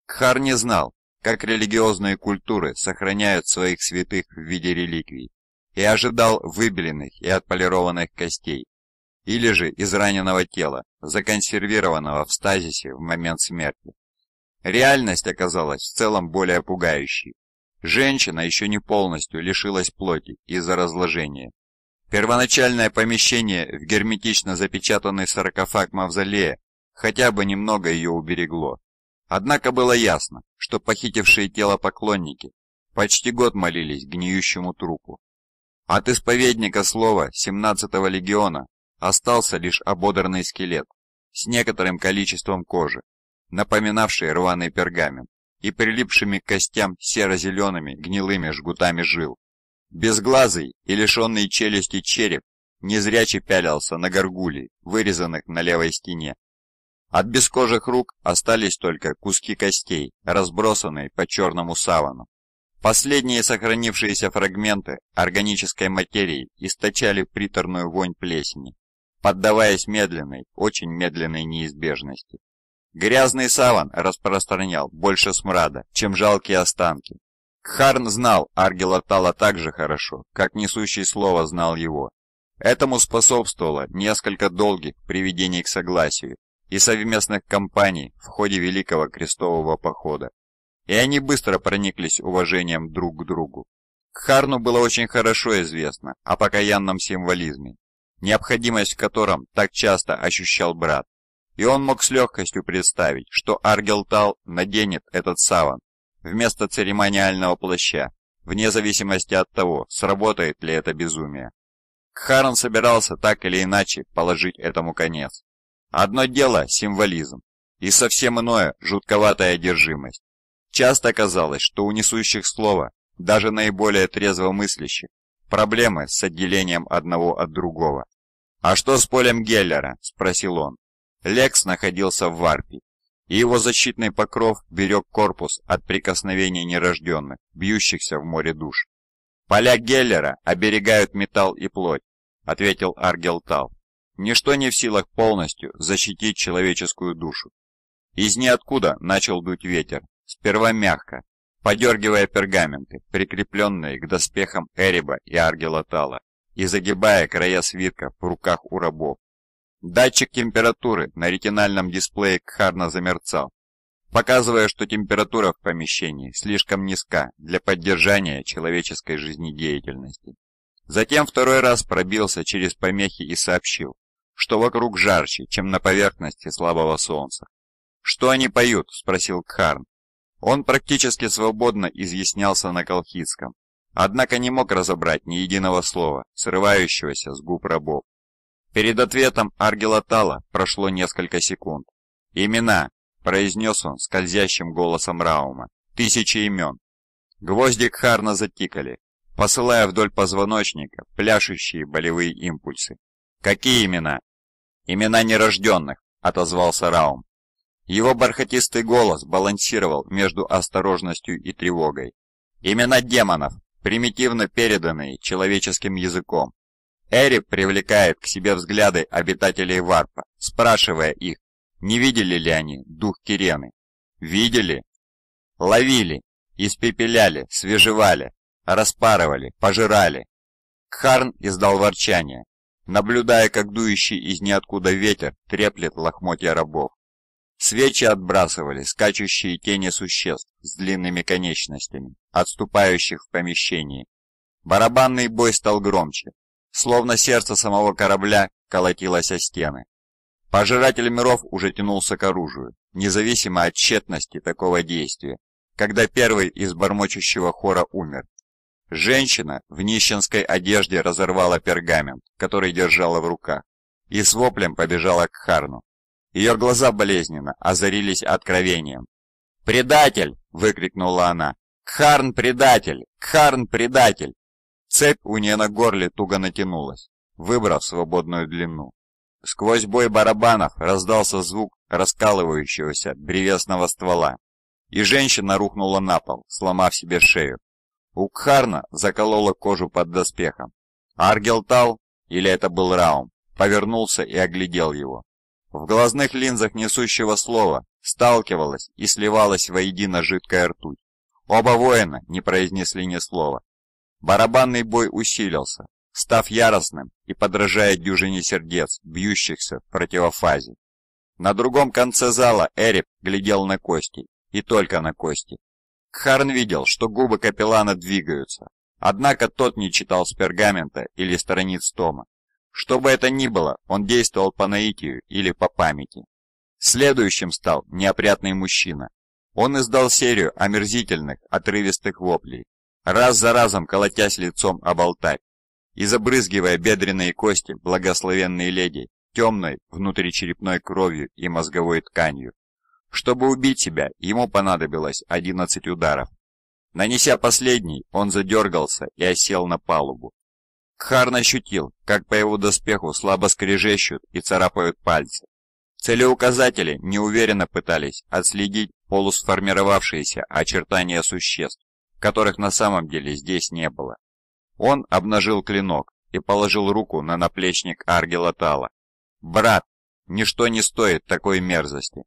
Speaker 2: Кхар не знал, как религиозные культуры сохраняют своих святых в виде реликвий, и ожидал выбеленных и отполированных костей, или же израненного тела, законсервированного в стазисе в момент смерти. Реальность оказалась в целом более пугающей. Женщина еще не полностью лишилась плоти из-за разложения. Первоначальное помещение в герметично запечатанный саркофаг мавзолея хотя бы немного ее уберегло. Однако было ясно, что похитившие тело поклонники почти год молились гниющему трупу. От исповедника слова 17-го легиона остался лишь ободранный скелет с некоторым количеством кожи, напоминавший рваный пергамент и прилипшими к костям серо-зелеными гнилыми жгутами жил. Безглазый и лишенный челюсти череп незряче пялился на горгулей, вырезанных на левой стене. От бескожих рук остались только куски костей, разбросанные по черному савану. Последние сохранившиеся фрагменты органической материи источали приторную вонь плесени, поддаваясь медленной, очень медленной неизбежности. Грязный саван распространял больше смрада, чем жалкие останки. Харн знал Аргелатала так же хорошо, как несущий слово знал его. Этому способствовало несколько долгих приведений к согласию и совместных кампаний в ходе Великого Крестового Похода. И они быстро прониклись уважением друг к другу. Харну было очень хорошо известно о покаянном символизме, необходимость в котором так часто ощущал брат и он мог с легкостью представить, что Аргелтал наденет этот саван вместо церемониального плаща, вне зависимости от того, сработает ли это безумие. Кхарн собирался так или иначе положить этому конец. Одно дело – символизм, и совсем иное – жутковатая одержимость. Часто казалось, что у несущих слова, даже наиболее трезвомыслящих, проблемы с отделением одного от другого. «А что с полем Геллера?» – спросил он. Лекс находился в варпе, и его защитный покров берег корпус от прикосновений нерожденных, бьющихся в море душ. «Поля Геллера оберегают металл и плоть», — ответил Аргел Тал. «Ничто не в силах полностью защитить человеческую душу». Из ниоткуда начал дуть ветер, сперва мягко, подергивая пергаменты, прикрепленные к доспехам Эриба и Аргела Тала, и загибая края свитков в руках у рабов, Датчик температуры на ретинальном дисплее Кхарна замерцал, показывая, что температура в помещении слишком низка для поддержания человеческой жизнедеятельности. Затем второй раз пробился через помехи и сообщил, что вокруг жарче, чем на поверхности слабого солнца. «Что они поют?» – спросил Кхарн. Он практически свободно изъяснялся на колхидском, однако не мог разобрать ни единого слова, срывающегося с губ рабов. Перед ответом Аргела Тала прошло несколько секунд. «Имена!» – произнес он скользящим голосом Раума. «Тысячи имен!» Гвоздик Харна затикали, посылая вдоль позвоночника пляшущие болевые импульсы. «Какие имена?» «Имена нерожденных!» – отозвался Раум. Его бархатистый голос балансировал между осторожностью и тревогой. «Имена демонов, примитивно переданные человеческим языком, Эрик привлекает к себе взгляды обитателей Варпа, спрашивая их, не видели ли они дух Кирены. Видели? Ловили, испепеляли, свежевали, распарывали, пожирали. Кхарн издал ворчание, наблюдая, как дующий из ниоткуда ветер треплет лохмотья рабов. Свечи отбрасывали скачущие тени существ с длинными конечностями, отступающих в помещении. Барабанный бой стал громче, Словно сердце самого корабля колотилось о стены. Пожиратель миров уже тянулся к оружию, независимо от тщетности такого действия, когда первый из бормочущего хора умер. Женщина в нищенской одежде разорвала пергамент, который держала в руках, и с воплем побежала к Харну. Ее глаза болезненно озарились откровением. «Предатель!» — выкрикнула она. «Кхарн предатель! Кхарн предатель!» Цепь у нее на горле туго натянулась, выбрав свободную длину. Сквозь бой барабанов раздался звук раскалывающегося бревесного ствола, и женщина рухнула на пол, сломав себе шею. Укхарна заколола кожу под доспехом. Аргелтал, или это был Раум, повернулся и оглядел его. В глазных линзах несущего слова сталкивалась и сливалась воедино жидкая ртуть. Оба воина не произнесли ни слова, Барабанный бой усилился, став яростным и подражая дюжине сердец, бьющихся в противофазе. На другом конце зала Эрип глядел на кости, и только на кости. Кхарн видел, что губы капеллана двигаются, однако тот не читал с пергамента или страниц тома. Что бы это ни было, он действовал по наитию или по памяти. Следующим стал неопрятный мужчина. Он издал серию омерзительных, отрывистых воплей, раз за разом колотясь лицом об алтарь и забрызгивая бедренные кости благословенной леди темной внутричерепной кровью и мозговой тканью. Чтобы убить себя, ему понадобилось 11 ударов. Нанеся последний, он задергался и осел на палубу. Кхарн ощутил, как по его доспеху слабо скрежещут и царапают пальцы. Целеуказатели неуверенно пытались отследить полусформировавшиеся очертания существ, которых на самом деле здесь не было. Он обнажил клинок и положил руку на наплечник Аргела Тала. «Брат, ничто не стоит такой мерзости!»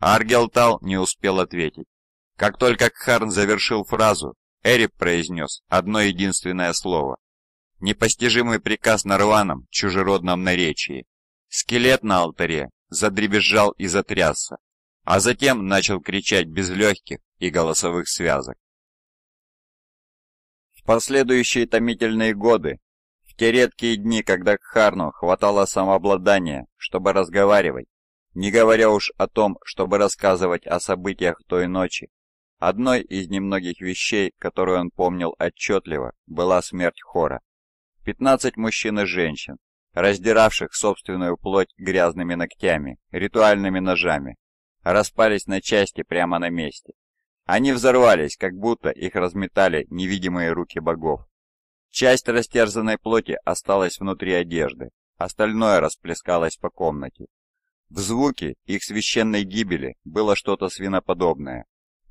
Speaker 2: Аргел Тал не успел ответить. Как только Кхарн завершил фразу, Эрип произнес одно единственное слово. Непостижимый приказ на рваном, чужеродном наречии. Скелет на алтаре задребезжал и затрясся,
Speaker 1: а затем начал кричать без легких и голосовых связок.
Speaker 2: Последующие томительные годы, в те редкие дни, когда Кхарну хватало самообладания, чтобы разговаривать, не говоря уж о том, чтобы рассказывать о событиях той ночи, одной из немногих вещей, которую он помнил отчетливо, была смерть Хора. 15 мужчин и женщин, раздиравших собственную плоть грязными ногтями, ритуальными ножами, распались на части прямо на месте. Они взорвались, как будто их разметали невидимые руки богов. Часть растерзанной плоти осталась внутри одежды, остальное расплескалось по комнате. В звуке их священной гибели было что-то свиноподобное.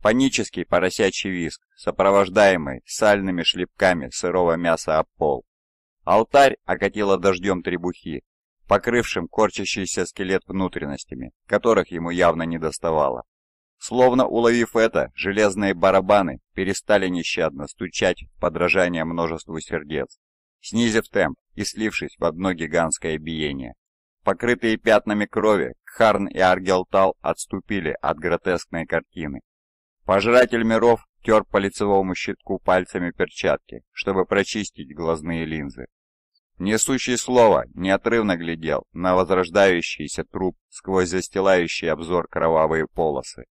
Speaker 2: Панический поросячий визг, сопровождаемый сальными шлепками сырого мяса об пол. Алтарь окатило дождем требухи, покрывшим корчащийся скелет внутренностями, которых ему явно не доставало. Словно уловив это, железные барабаны перестали нещадно стучать в подражание множеству сердец, снизив темп и слившись в одно гигантское биение. Покрытые пятнами крови, Кхарн и Аргелтал отступили от гротескной картины. Пожиратель миров тер по лицевому щитку пальцами перчатки, чтобы прочистить глазные линзы. Несущий слово неотрывно глядел на возрождающийся труп сквозь застилающий обзор кровавые полосы.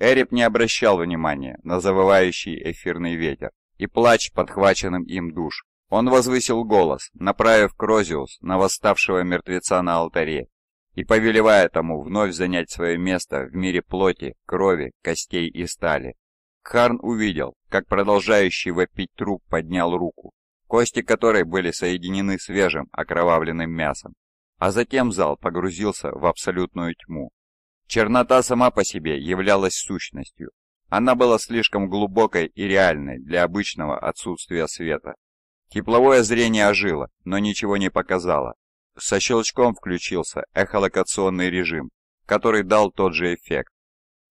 Speaker 2: Эрип не обращал внимания на завывающий эфирный ветер и плач подхваченным им душ. Он возвысил голос, направив Крозиус на восставшего мертвеца на алтаре и повелевая тому вновь занять свое место в мире плоти, крови, костей и стали. Харн увидел, как продолжающий вопить труп поднял руку, кости которой были соединены свежим окровавленным мясом. А затем зал погрузился в абсолютную тьму, Чернота сама по себе являлась сущностью. Она была слишком глубокой и реальной для обычного отсутствия света. Тепловое зрение ожило, но ничего не показало. Со щелчком включился эхолокационный режим, который дал тот же эффект.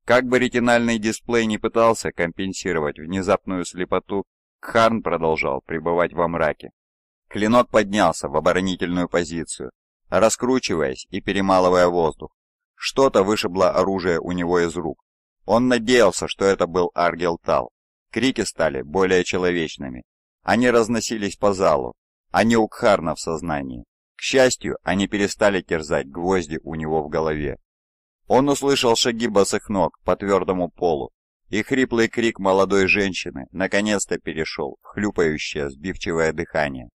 Speaker 2: Как бы ретинальный дисплей не пытался компенсировать внезапную слепоту, Кхарн продолжал пребывать во мраке. Клинок поднялся в оборонительную позицию, раскручиваясь и перемалывая воздух. Что-то вышибло оружие у него из рук. Он надеялся, что это был Аргел Тал. Крики стали более человечными. Они разносились по залу, а не у Кхарна в сознании. К счастью, они перестали терзать гвозди у него в голове. Он услышал шаги босых ног по твердому полу, и хриплый крик молодой женщины наконец-то перешел в хлюпающее сбивчивое дыхание.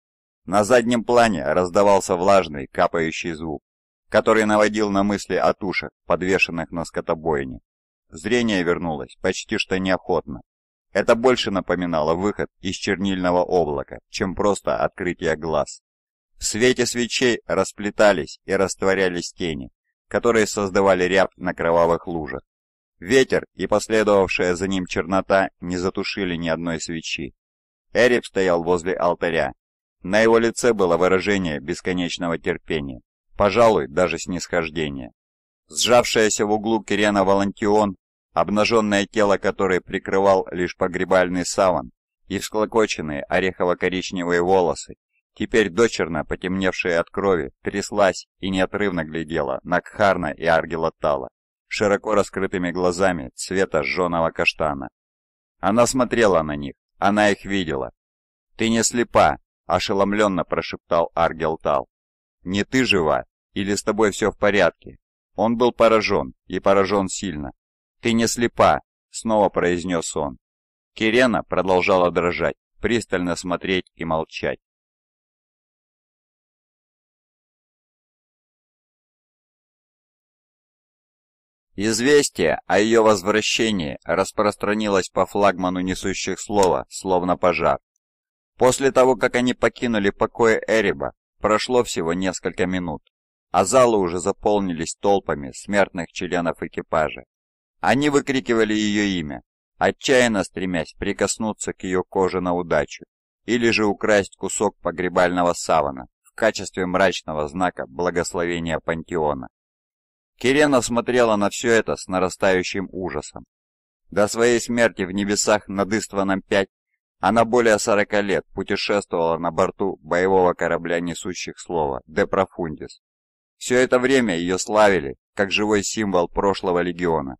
Speaker 2: На заднем плане раздавался влажный капающий звук, который наводил на мысли о тушах, подвешенных на скотобойне. Зрение вернулось почти что неохотно. Это больше напоминало выход из чернильного облака, чем просто открытие глаз. В свете свечей расплетались и растворялись тени, которые создавали рябь на кровавых лужах. Ветер и последовавшая за ним чернота не затушили ни одной свечи. Эрик стоял возле алтаря. На его лице было выражение бесконечного терпения пожалуй, даже снисхождение. Сжавшаяся в углу Кирена Валантион, обнаженное тело которой прикрывал лишь погребальный саван, и всклокоченные орехово-коричневые волосы, теперь дочерно потемневшие от крови, тряслась и неотрывно глядела на Кхарна и Аргелатала, широко раскрытыми глазами цвета жженого каштана. Она смотрела на них, она их видела. «Ты не слепа!» – ошеломленно прошептал Аргелтал. «Не ты жива? Или с тобой все в порядке?» Он был поражен, и поражен
Speaker 1: сильно. «Ты не слепа!» — снова произнес он. Кирена продолжала
Speaker 3: дрожать, пристально смотреть и молчать.
Speaker 1: Известие о ее возвращении распространилось по флагману несущих слова,
Speaker 2: словно пожар. После того, как они покинули покои Эриба, Прошло всего несколько минут, а залы уже заполнились толпами смертных членов экипажа. Они выкрикивали ее имя, отчаянно стремясь прикоснуться к ее коже на удачу или же украсть кусок погребального савана в качестве мрачного знака благословения пантеона. Кирена смотрела на все это с нарастающим ужасом. До своей смерти в небесах над Истваном-5 она более 40 лет путешествовала на борту боевого корабля несущих слова «Де Профундис». Все это время ее славили как живой символ прошлого легиона.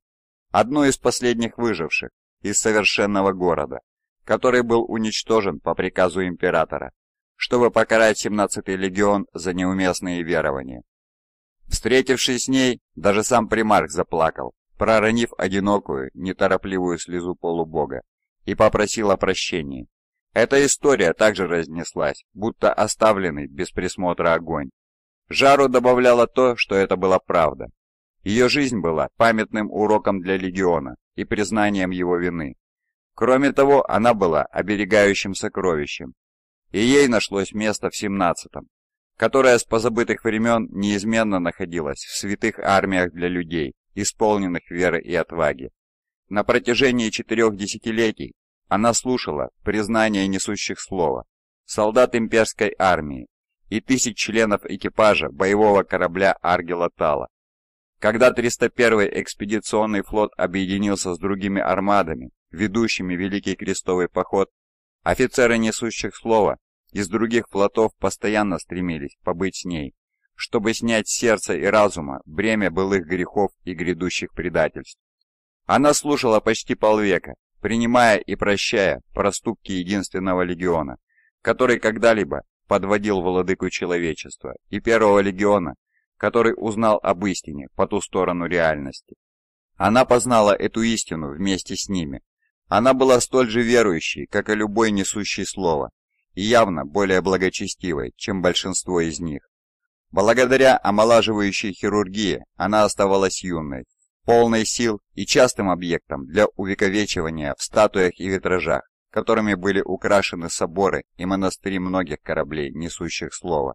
Speaker 2: одной из последних выживших из совершенного города, который был уничтожен по приказу императора, чтобы покарать 17-й легион за неуместные верования. Встретившись с ней, даже сам примарх заплакал, проронив одинокую, неторопливую слезу полубога, и попросил прощения. Эта история также разнеслась, будто оставленный без присмотра огонь. Жару добавляло то, что это была правда. Ее жизнь была памятным уроком для легиона и признанием его вины. Кроме того, она была оберегающим сокровищем, и ей нашлось место в 17-м, которое с позабытых времен неизменно находилось в святых армиях для людей, исполненных веры и отваги. На протяжении четырех десятилетий она слушала признание несущих слова солдат имперской армии и тысяч членов экипажа боевого корабля «Аргела Тала». Когда 301-й экспедиционный флот объединился с другими армадами, ведущими Великий Крестовый поход, офицеры несущих слова из других флотов постоянно стремились побыть с ней, чтобы снять с сердца и разума бремя былых грехов и грядущих предательств. Она слушала почти полвека принимая и прощая проступки единственного легиона, который когда-либо подводил владыку человечества, и первого легиона, который узнал об истине по ту сторону реальности. Она познала эту истину вместе с ними. Она была столь же верующей, как и любой несущий слово, и явно более благочестивой, чем большинство из них. Благодаря омолаживающей хирургии она оставалась юной, полной сил и частым объектом для увековечивания в статуях и витражах, которыми были украшены соборы и монастыри многих кораблей, несущих слово.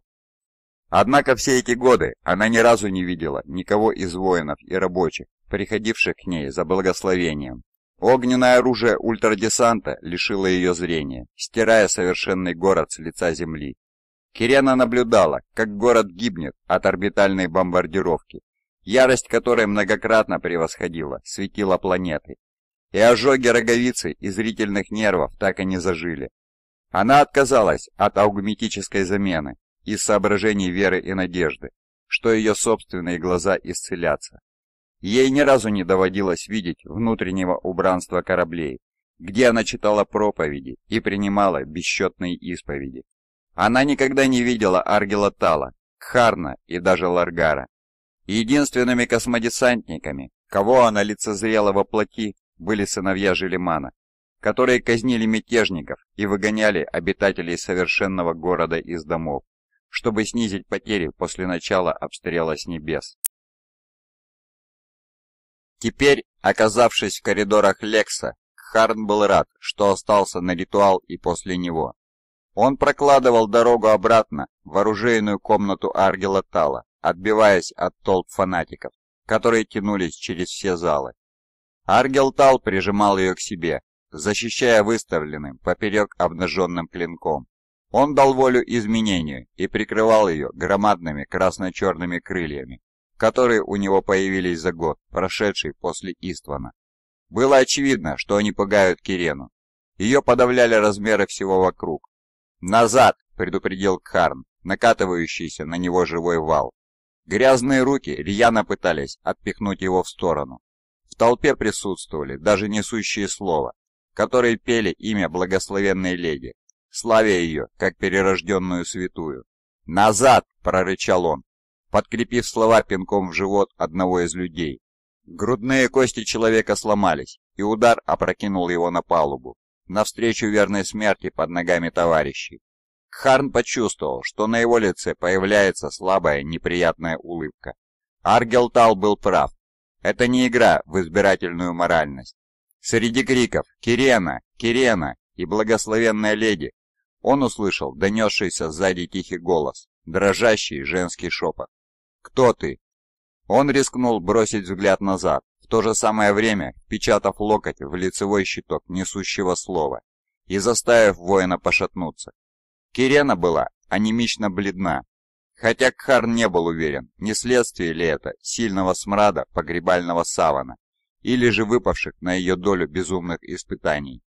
Speaker 2: Однако все эти годы она ни разу не видела никого из воинов и рабочих, приходивших к ней за благословением. Огненное оружие ультрадесанта лишило ее зрения, стирая совершенный город с лица земли. Кирена наблюдала, как город гибнет от орбитальной бомбардировки, ярость которой многократно превосходила светила планеты. И ожоги роговицы и зрительных нервов так и не зажили. Она отказалась от аугметической замены из соображений веры и надежды, что ее собственные глаза исцелятся. Ей ни разу не доводилось видеть внутреннего убранства кораблей, где она читала проповеди и принимала бесчетные исповеди. Она никогда не видела Аргела Тала, Кхарна и даже Ларгара. Единственными космодесантниками, кого она лицезрела во плоти, были сыновья Желимана, которые казнили мятежников и выгоняли обитателей совершенного города из домов, чтобы снизить
Speaker 1: потери после начала обстрела с небес. Теперь, оказавшись в коридорах Лекса, Харн был рад, что остался на ритуал
Speaker 2: и после него. Он прокладывал дорогу обратно в оружейную комнату Аргела Тала, отбиваясь от толп фанатиков, которые тянулись через все залы. Аргелтал прижимал ее к себе, защищая выставленным поперек обнаженным клинком. Он дал волю изменению и прикрывал ее громадными красно-черными крыльями, которые у него появились за год, прошедший после Иствана. Было очевидно, что они пугают Кирену. Ее подавляли размеры всего вокруг. «Назад!» — предупредил Кхарн, накатывающийся на него живой вал. Грязные руки рьяно пытались отпихнуть его в сторону. В толпе присутствовали даже несущие слово, которые пели имя благословенной леди, славя ее, как перерожденную святую. «Назад!» — прорычал он, подкрепив слова пинком в живот одного из людей. Грудные кости человека сломались, и удар опрокинул его на палубу, навстречу верной смерти под ногами товарищей. Харн почувствовал, что на его лице появляется слабая неприятная улыбка. Аргелтал был прав. Это не игра в избирательную моральность. Среди криков «Кирена! Кирена!» и «Благословенная леди!» он услышал донесшийся сзади тихий голос, дрожащий женский шепот. «Кто ты?» Он рискнул бросить взгляд назад, в то же самое время печатав локоть в лицевой щиток несущего слова и заставив воина пошатнуться. Кирена была анемично бледна, хотя Кхарн не был уверен, не следствие ли это сильного смрада погребального савана или же выпавших на ее долю безумных испытаний.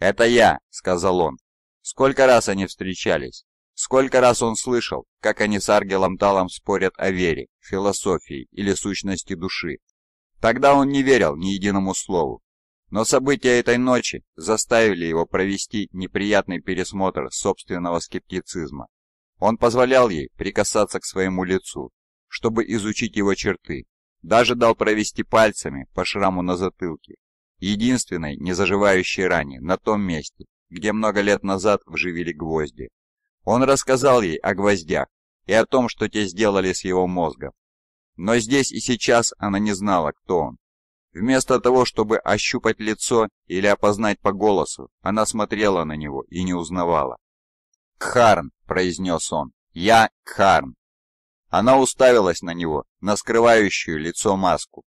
Speaker 2: «Это я», — сказал он. Сколько раз они встречались, сколько раз он слышал, как они с Аргелом Талом спорят о вере, философии или сущности души. Тогда он не верил ни единому слову, но события этой ночи заставили его провести неприятный пересмотр собственного скептицизма. Он позволял ей прикасаться к своему лицу, чтобы изучить его черты, даже дал провести пальцами по шраму на затылке, единственной незаживающей ране на том месте, где много лет назад вживили гвозди. Он рассказал ей о гвоздях и о том, что те сделали с его мозгом. Но здесь и сейчас она не знала, кто он, Вместо того, чтобы ощупать лицо или опознать по голосу, она смотрела на него и не узнавала. «Кхарн!» — произнес он. «Я Кхарн!» Она уставилась на него, на скрывающую лицо маску.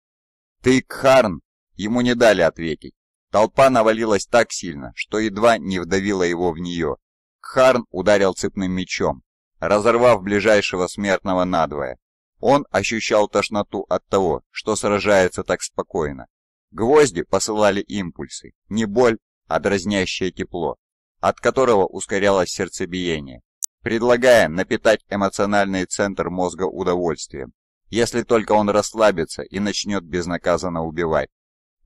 Speaker 2: «Ты Кхарн?» Ему не дали ответить. Толпа навалилась так сильно, что едва не вдавила его в нее. Кхарн ударил цепным мечом, разорвав ближайшего смертного надвое. Он ощущал тошноту от того, что сражается так спокойно. Гвозди посылали импульсы, не боль, а дразнящее тепло, от которого ускорялось сердцебиение, предлагая напитать эмоциональный центр мозга удовольствием, если только он расслабится и начнет безнаказанно убивать.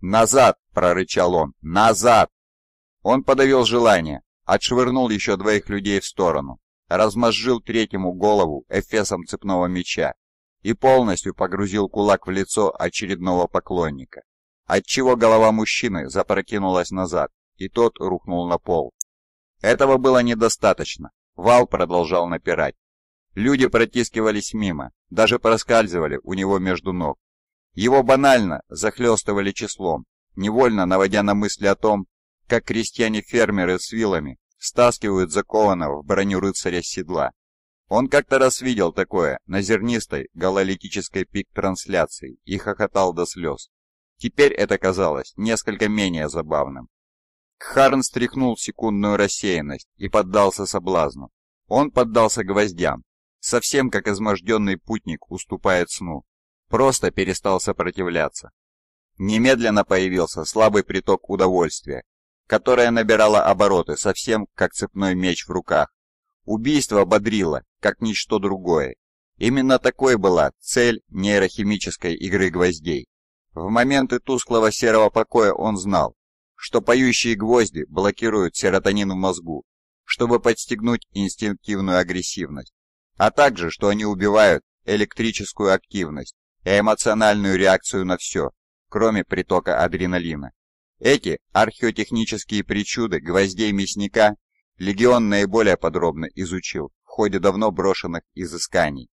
Speaker 2: «Назад!» – прорычал он. «Назад!» Он подавил желание, отшвырнул еще двоих людей в сторону, размозжил третьему голову эфесом цепного меча и полностью погрузил кулак в лицо очередного поклонника, отчего голова мужчины запрокинулась назад, и тот рухнул на пол. Этого было недостаточно, Вал продолжал напирать. Люди протискивались мимо, даже проскальзывали у него между ног. Его банально захлестывали числом, невольно наводя на мысли о том, как крестьяне-фермеры с вилами стаскивают закованного в броню рыцаря с седла он как-то раз видел такое на зернистой гололитической пик-трансляции и хохотал до слез. Теперь это казалось несколько менее забавным. Харн стряхнул секундную рассеянность и поддался соблазну. Он поддался гвоздям, совсем как изможденный путник уступает сну. Просто перестал сопротивляться. Немедленно появился слабый приток удовольствия, которое набирало обороты совсем как цепной меч в руках. Убийство бодрило как ничто другое. Именно такой была цель нейрохимической игры гвоздей. В моменты тусклого серого покоя он знал, что поющие гвозди блокируют серотонин в мозгу, чтобы подстегнуть инстинктивную агрессивность, а также, что они убивают электрическую активность и эмоциональную реакцию на все, кроме притока адреналина. Эти археотехнические причуды гвоздей мясника Легион наиболее подробно изучил ходе давно брошенных изысканий.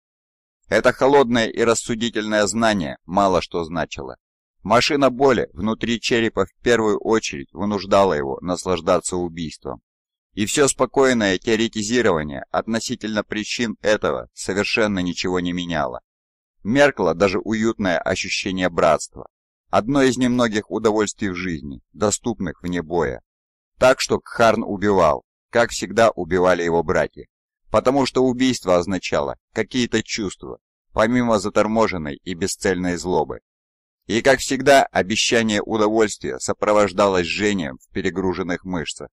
Speaker 2: Это холодное и рассудительное знание мало что значило. Машина боли внутри черепа в первую очередь вынуждала его наслаждаться убийством. И все спокойное теоретизирование относительно причин этого совершенно ничего не меняло. Меркло даже уютное ощущение братства, одно из немногих удовольствий в жизни, доступных вне боя. Так что Кхарн убивал, как всегда убивали его братья, потому что убийство означало какие-то чувства, помимо заторможенной и бесцельной злобы. И, как всегда, обещание удовольствия сопровождалось жжением в перегруженных мышцах.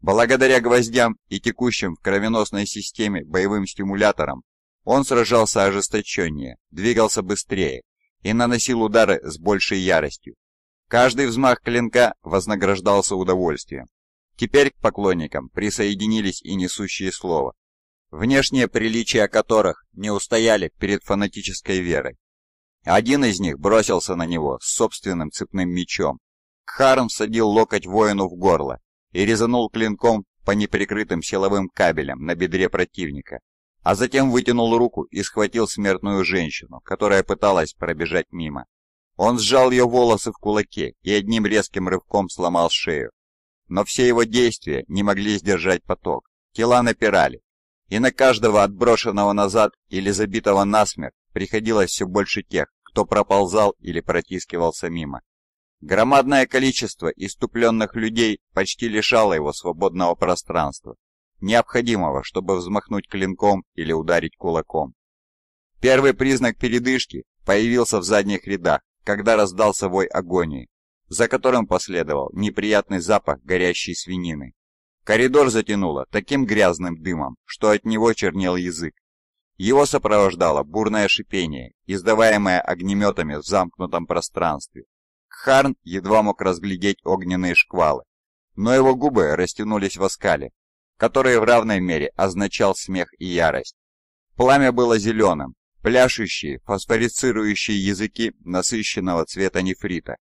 Speaker 2: Благодаря гвоздям и текущим в кровеносной системе боевым стимуляторам, он сражался ожесточеннее, двигался быстрее и наносил удары с большей яростью. Каждый взмах клинка вознаграждался удовольствием. Теперь к поклонникам присоединились и несущие слова внешние приличия которых не устояли перед фанатической верой. Один из них бросился на него с собственным цепным мечом. Кхарм всадил локоть воину в горло и резанул клинком по неприкрытым силовым кабелям на бедре противника, а затем вытянул руку и схватил смертную женщину, которая пыталась пробежать мимо. Он сжал ее волосы в кулаке и одним резким рывком сломал шею. Но все его действия не могли сдержать поток. Тела напирали, и на каждого отброшенного назад или забитого насмерть приходилось все больше тех, кто проползал или протискивался мимо. Громадное количество иступленных людей почти лишало его свободного пространства, необходимого, чтобы взмахнуть клинком или ударить кулаком. Первый признак передышки появился в задних рядах, когда раздался вой агонии, за которым последовал неприятный запах горящей свинины. Коридор затянуло таким грязным дымом, что от него чернел язык. Его сопровождало бурное шипение, издаваемое огнеметами в замкнутом пространстве. Харн едва мог разглядеть огненные шквалы, но его губы растянулись в оскале, который в равной мере означал смех и ярость. Пламя было зеленым, пляшущие, фосфорицирующие языки насыщенного цвета нефрита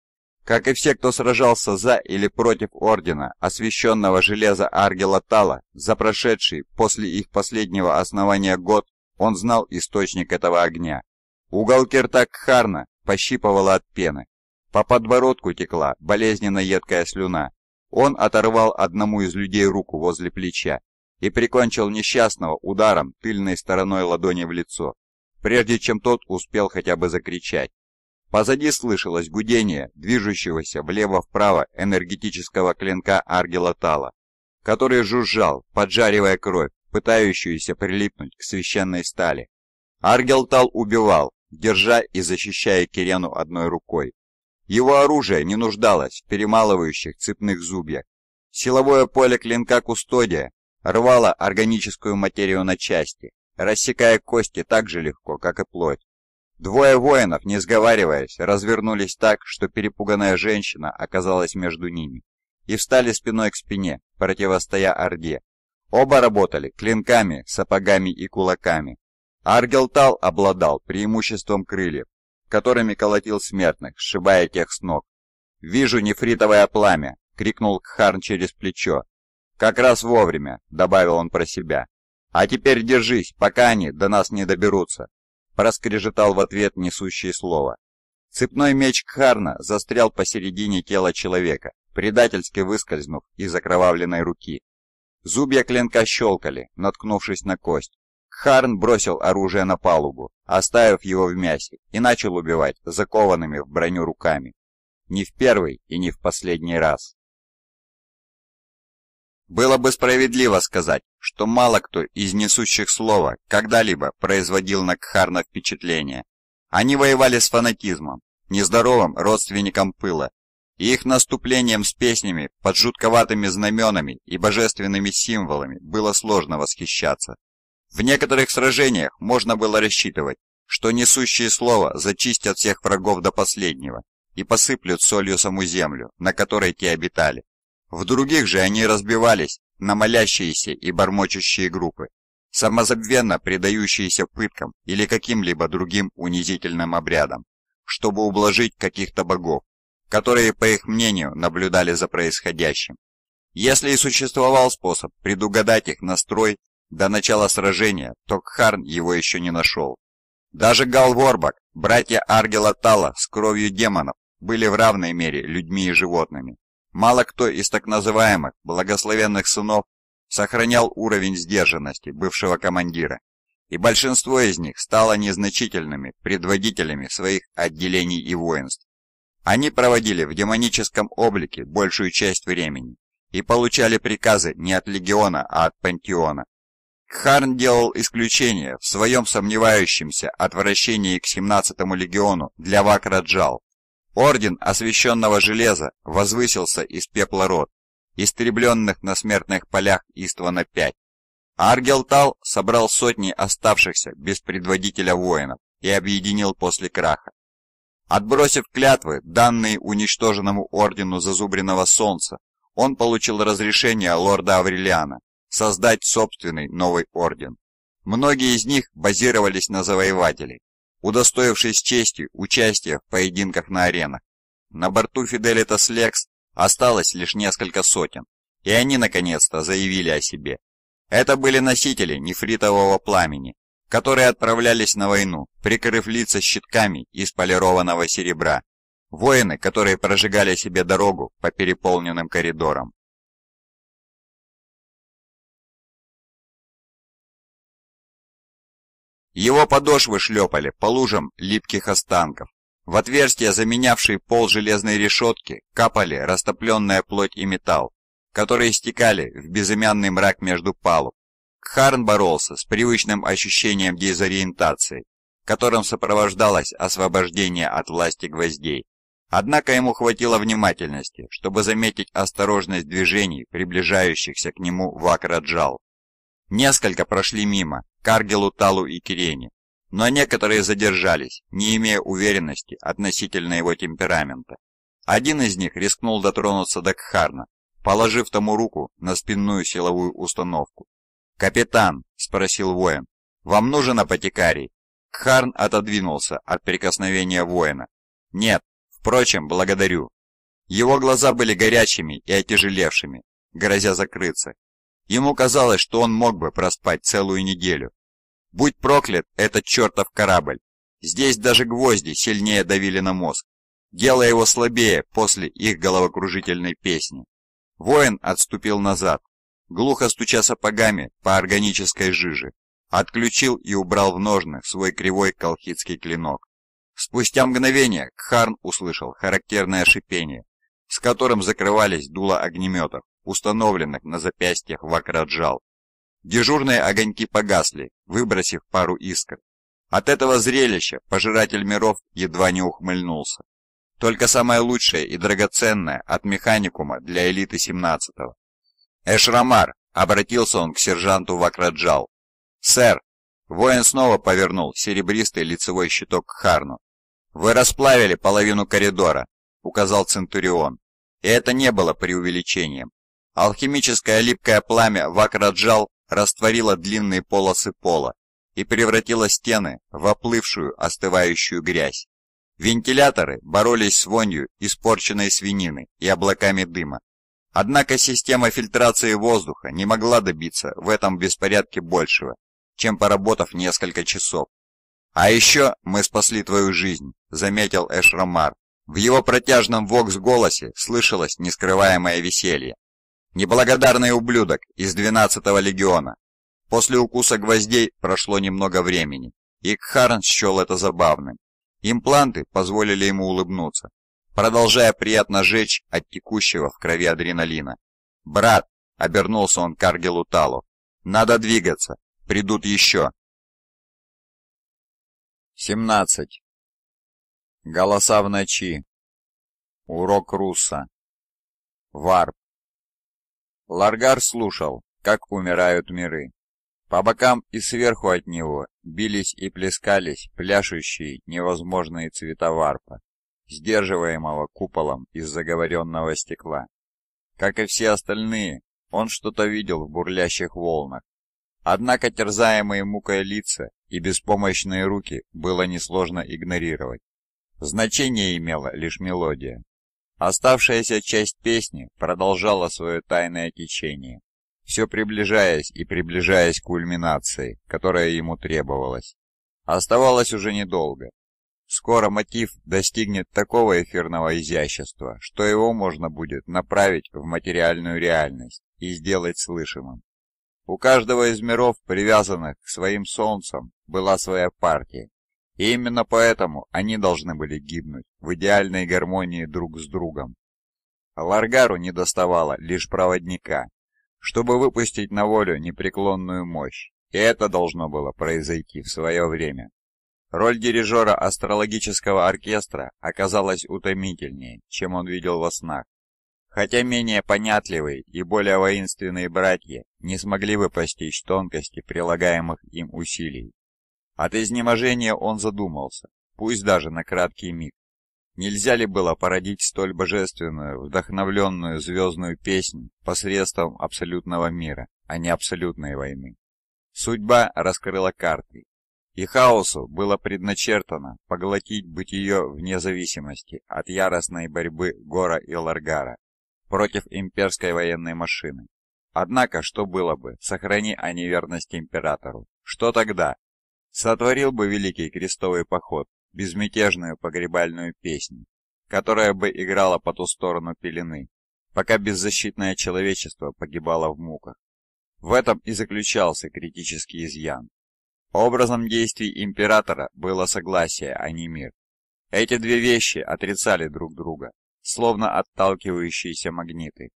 Speaker 2: как и все, кто сражался за или против Ордена, освященного железа Аргела Тала, за прошедший после их последнего основания год, он знал источник этого огня. Уголки рта Кхарна пощипывало от пены. По подбородку текла болезненно едкая слюна. Он оторвал одному из людей руку возле плеча и прикончил несчастного ударом тыльной стороной ладони в лицо, прежде чем тот успел хотя бы закричать. Позади слышалось гудение движущегося влево-вправо энергетического клинка Аргела который жужжал, поджаривая кровь, пытающуюся прилипнуть к священной стали. Аргел убивал, держа и защищая Кирену одной рукой. Его оружие не нуждалось в перемалывающих цепных зубьях. Силовое поле клинка Кустодия рвало органическую материю на части, рассекая кости так же легко, как и плоть. Двое воинов, не сговариваясь, развернулись так, что перепуганная женщина оказалась между ними, и встали спиной к спине, противостоя Орде. Оба работали клинками, сапогами и кулаками. Аргелтал обладал преимуществом крыльев, которыми колотил смертных, сшибая тех с ног. «Вижу нефритовое пламя!» — крикнул Кхарн через плечо. «Как раз вовремя!» — добавил он про себя. «А теперь держись, пока они до нас не доберутся!» проскрежетал в ответ несущее слово. Цепной меч Кхарна застрял посередине тела человека, предательски выскользнув из окровавленной руки. Зубья клинка щелкали, наткнувшись на кость. Харн бросил оружие на палубу, оставив его в мясе, и начал убивать закованными в броню руками. Не в первый и не в последний раз. Было бы справедливо сказать, что мало кто из несущих слова когда-либо производил на Кхарна впечатление. Они воевали с фанатизмом, нездоровым родственником пыла, и их наступлением с песнями под жутковатыми знаменами и божественными символами было сложно восхищаться. В некоторых сражениях можно было рассчитывать, что несущие слова зачистят всех врагов до последнего и посыплют солью саму землю, на которой те обитали. В других же они разбивались на молящиеся и бормочущие группы, самозабвенно предающиеся пыткам или каким-либо другим унизительным обрядам, чтобы ублажить каких-то богов, которые, по их мнению, наблюдали за происходящим. Если и существовал способ предугадать их настрой до начала сражения, то Кхарн его еще не нашел. Даже Гал Ворбак, братья Аргела Тала с кровью демонов, были в равной мере людьми и животными. Мало кто из так называемых благословенных сынов сохранял уровень сдержанности бывшего командира, и большинство из них стало незначительными предводителями своих отделений и воинств. Они проводили в демоническом облике большую часть времени и получали приказы не от легиона, а от пантеона. Харн делал исключение в своем сомневающемся отвращении к 17-му легиону для Вакраджал, Орден освященного железа возвысился из пепла рот, истребленных на смертных полях Иствана-5. Аргелтал собрал сотни оставшихся без предводителя воинов и объединил после краха. Отбросив клятвы, данные уничтоженному ордену Зазубренного Солнца, он получил разрешение лорда Аврелиана создать собственный новый орден. Многие из них базировались на завоевателей удостоившись чести участия в поединках на аренах. На борту Фиделитас Лекс осталось лишь несколько сотен, и они наконец-то заявили о себе. Это были носители нефритового пламени, которые отправлялись на войну, прикрыв лица щитками из полированного серебра. Воины, которые прожигали
Speaker 3: себе дорогу по переполненным коридорам. Его подошвы
Speaker 1: шлепали по лужам липких останков. В отверстия, заменявшие пол железной
Speaker 2: решетки, капали растопленная плоть и металл, которые стекали в безымянный мрак между палуб. Кхарн боролся с привычным ощущением дезориентации, которым сопровождалось освобождение от власти гвоздей. Однако ему хватило внимательности, чтобы заметить осторожность движений, приближающихся к нему вакраджал. Несколько прошли мимо, Каргелу, Талу и Кирене. Но некоторые задержались, не имея уверенности относительно его темперамента. Один из них рискнул дотронуться до Кхарна, положив тому руку на спинную силовую установку. «Капитан», — спросил воин, — «вам нужен апотекарий?» Кхарн отодвинулся от прикосновения воина. «Нет, впрочем, благодарю». Его глаза были горячими и отяжелевшими, грозя закрыться, Ему казалось, что он мог бы проспать целую неделю. Будь проклят, этот чертов корабль. Здесь даже гвозди сильнее давили на мозг, делая его слабее после их головокружительной песни. Воин отступил назад, глухо стуча сапогами по органической жиже, отключил и убрал в ножны свой кривой колхидский клинок. Спустя мгновение Кхарн услышал характерное шипение, с которым закрывались дула огнеметов установленных на запястьях вакраджал. Дежурные огоньки погасли, выбросив пару искр. От этого зрелища пожиратель миров едва не ухмыльнулся. Только самое лучшее и драгоценное от механикума для элиты 17-го. «Эшрамар!» — обратился он к сержанту Вакраджал. «Сэр!» — воин снова повернул серебристый лицевой щиток к Харну. «Вы расплавили половину коридора», — указал Центурион. И это не было преувеличением. Алхимическое липкое пламя Вакраджал растворило длинные полосы пола и превратило стены в оплывшую остывающую грязь. Вентиляторы боролись с вонью испорченной свинины и облаками дыма. Однако система фильтрации воздуха не могла добиться в этом беспорядке большего, чем поработав несколько часов. «А еще мы спасли твою жизнь», — заметил Эшрамар. В его протяжном вокс-голосе слышалось нескрываемое веселье. Неблагодарный ублюдок из 12-го легиона. После укуса гвоздей прошло немного времени, и Кхарн счел это забавным. Импланты позволили ему улыбнуться, продолжая приятно
Speaker 1: жечь от текущего в крови адреналина. «Брат!» — обернулся он к Аргелу Талу. «Надо двигаться! Придут еще!» 17. Голоса в ночи. Урок
Speaker 2: руса. Варп. Ларгар слушал, как умирают миры. По бокам и сверху от него бились и плескались пляшущие невозможные цвета варпа, сдерживаемого куполом из заговоренного стекла. Как и все остальные, он что-то видел в бурлящих волнах. Однако терзаемые мукой лица и беспомощные руки было несложно игнорировать. Значение имела лишь мелодия. Оставшаяся часть песни продолжала свое тайное течение, все приближаясь и приближаясь к кульминации, которая ему требовалась. Оставалось уже недолго. Скоро мотив достигнет такого эфирного изящества, что его можно будет направить в материальную реальность и сделать слышимым. У каждого из миров, привязанных к своим солнцам, была своя партия, и именно поэтому они должны были гибнуть в идеальной гармонии друг с другом. Ларгару недоставало лишь проводника, чтобы выпустить на волю непреклонную мощь, и это должно было произойти в свое время. Роль дирижера астрологического оркестра оказалась утомительнее, чем он видел во снах. Хотя менее понятливые и более воинственные братья не смогли бы постичь тонкости прилагаемых им усилий. От изнеможения он задумался, пусть даже на краткий миг. Нельзя ли было породить столь божественную, вдохновленную звездную песнь посредством абсолютного мира, а не абсолютной войны? Судьба раскрыла карты, и хаосу было предначертано поглотить бытие вне зависимости от яростной борьбы Гора и Ларгара против имперской военной машины. Однако, что было бы, сохрани они верность императору? Что тогда? сотворил бы великий крестовый поход, безмятежную погребальную песню, которая бы играла по ту сторону пелены, пока беззащитное человечество погибало в муках. В этом и заключался критический изъян. Образом действий императора было согласие, а не мир. Эти две вещи отрицали друг друга, словно отталкивающиеся магниты.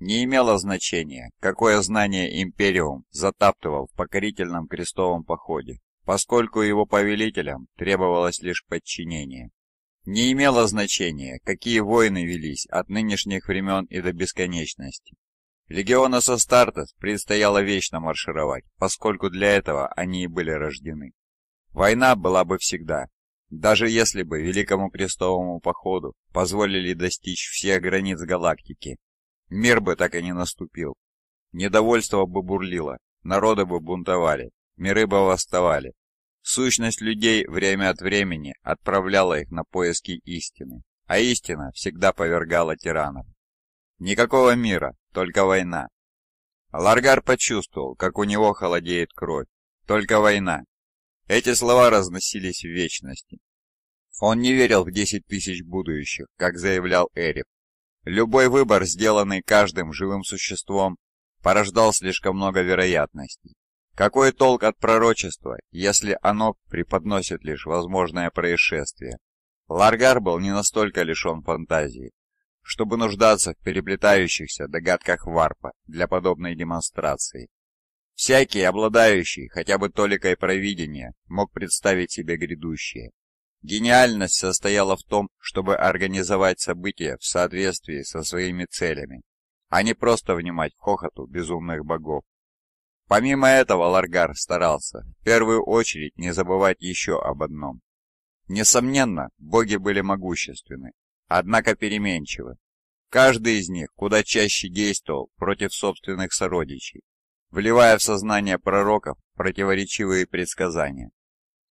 Speaker 2: Не имело значения, какое знание Империум затаптывал в покорительном крестовом походе поскольку его повелителям требовалось лишь подчинение. Не имело значения, какие войны велись от нынешних времен и до бесконечности. Легиона Состартес предстояло вечно маршировать, поскольку для этого они и были рождены. Война была бы всегда, даже если бы Великому Крестовому Походу позволили достичь всех границ галактики. Мир бы так и не наступил. Недовольство бы бурлило, народы бы бунтовали, миры бы восставали, Сущность людей время от времени отправляла их на поиски истины, а истина всегда повергала тиранов. Никакого мира, только война. Ларгар почувствовал, как у него холодеет кровь. Только война. Эти слова разносились в вечности. Он не верил в 10 тысяч будущих, как заявлял Эрик. Любой выбор, сделанный каждым живым существом, порождал слишком много вероятностей. Какой толк от пророчества, если оно преподносит лишь возможное происшествие? Ларгар был не настолько лишен фантазии, чтобы нуждаться в переплетающихся догадках Варпа для подобной демонстрации. Всякий, обладающий хотя бы толикой провидения, мог представить себе грядущее. Гениальность состояла в том, чтобы организовать события в соответствии со своими целями, а не просто внимать хохоту безумных богов. Помимо этого Ларгар старался в первую очередь не забывать еще об одном. Несомненно, боги были могущественны, однако переменчивы. Каждый из них куда чаще действовал против собственных сородичей, вливая в сознание пророков противоречивые предсказания.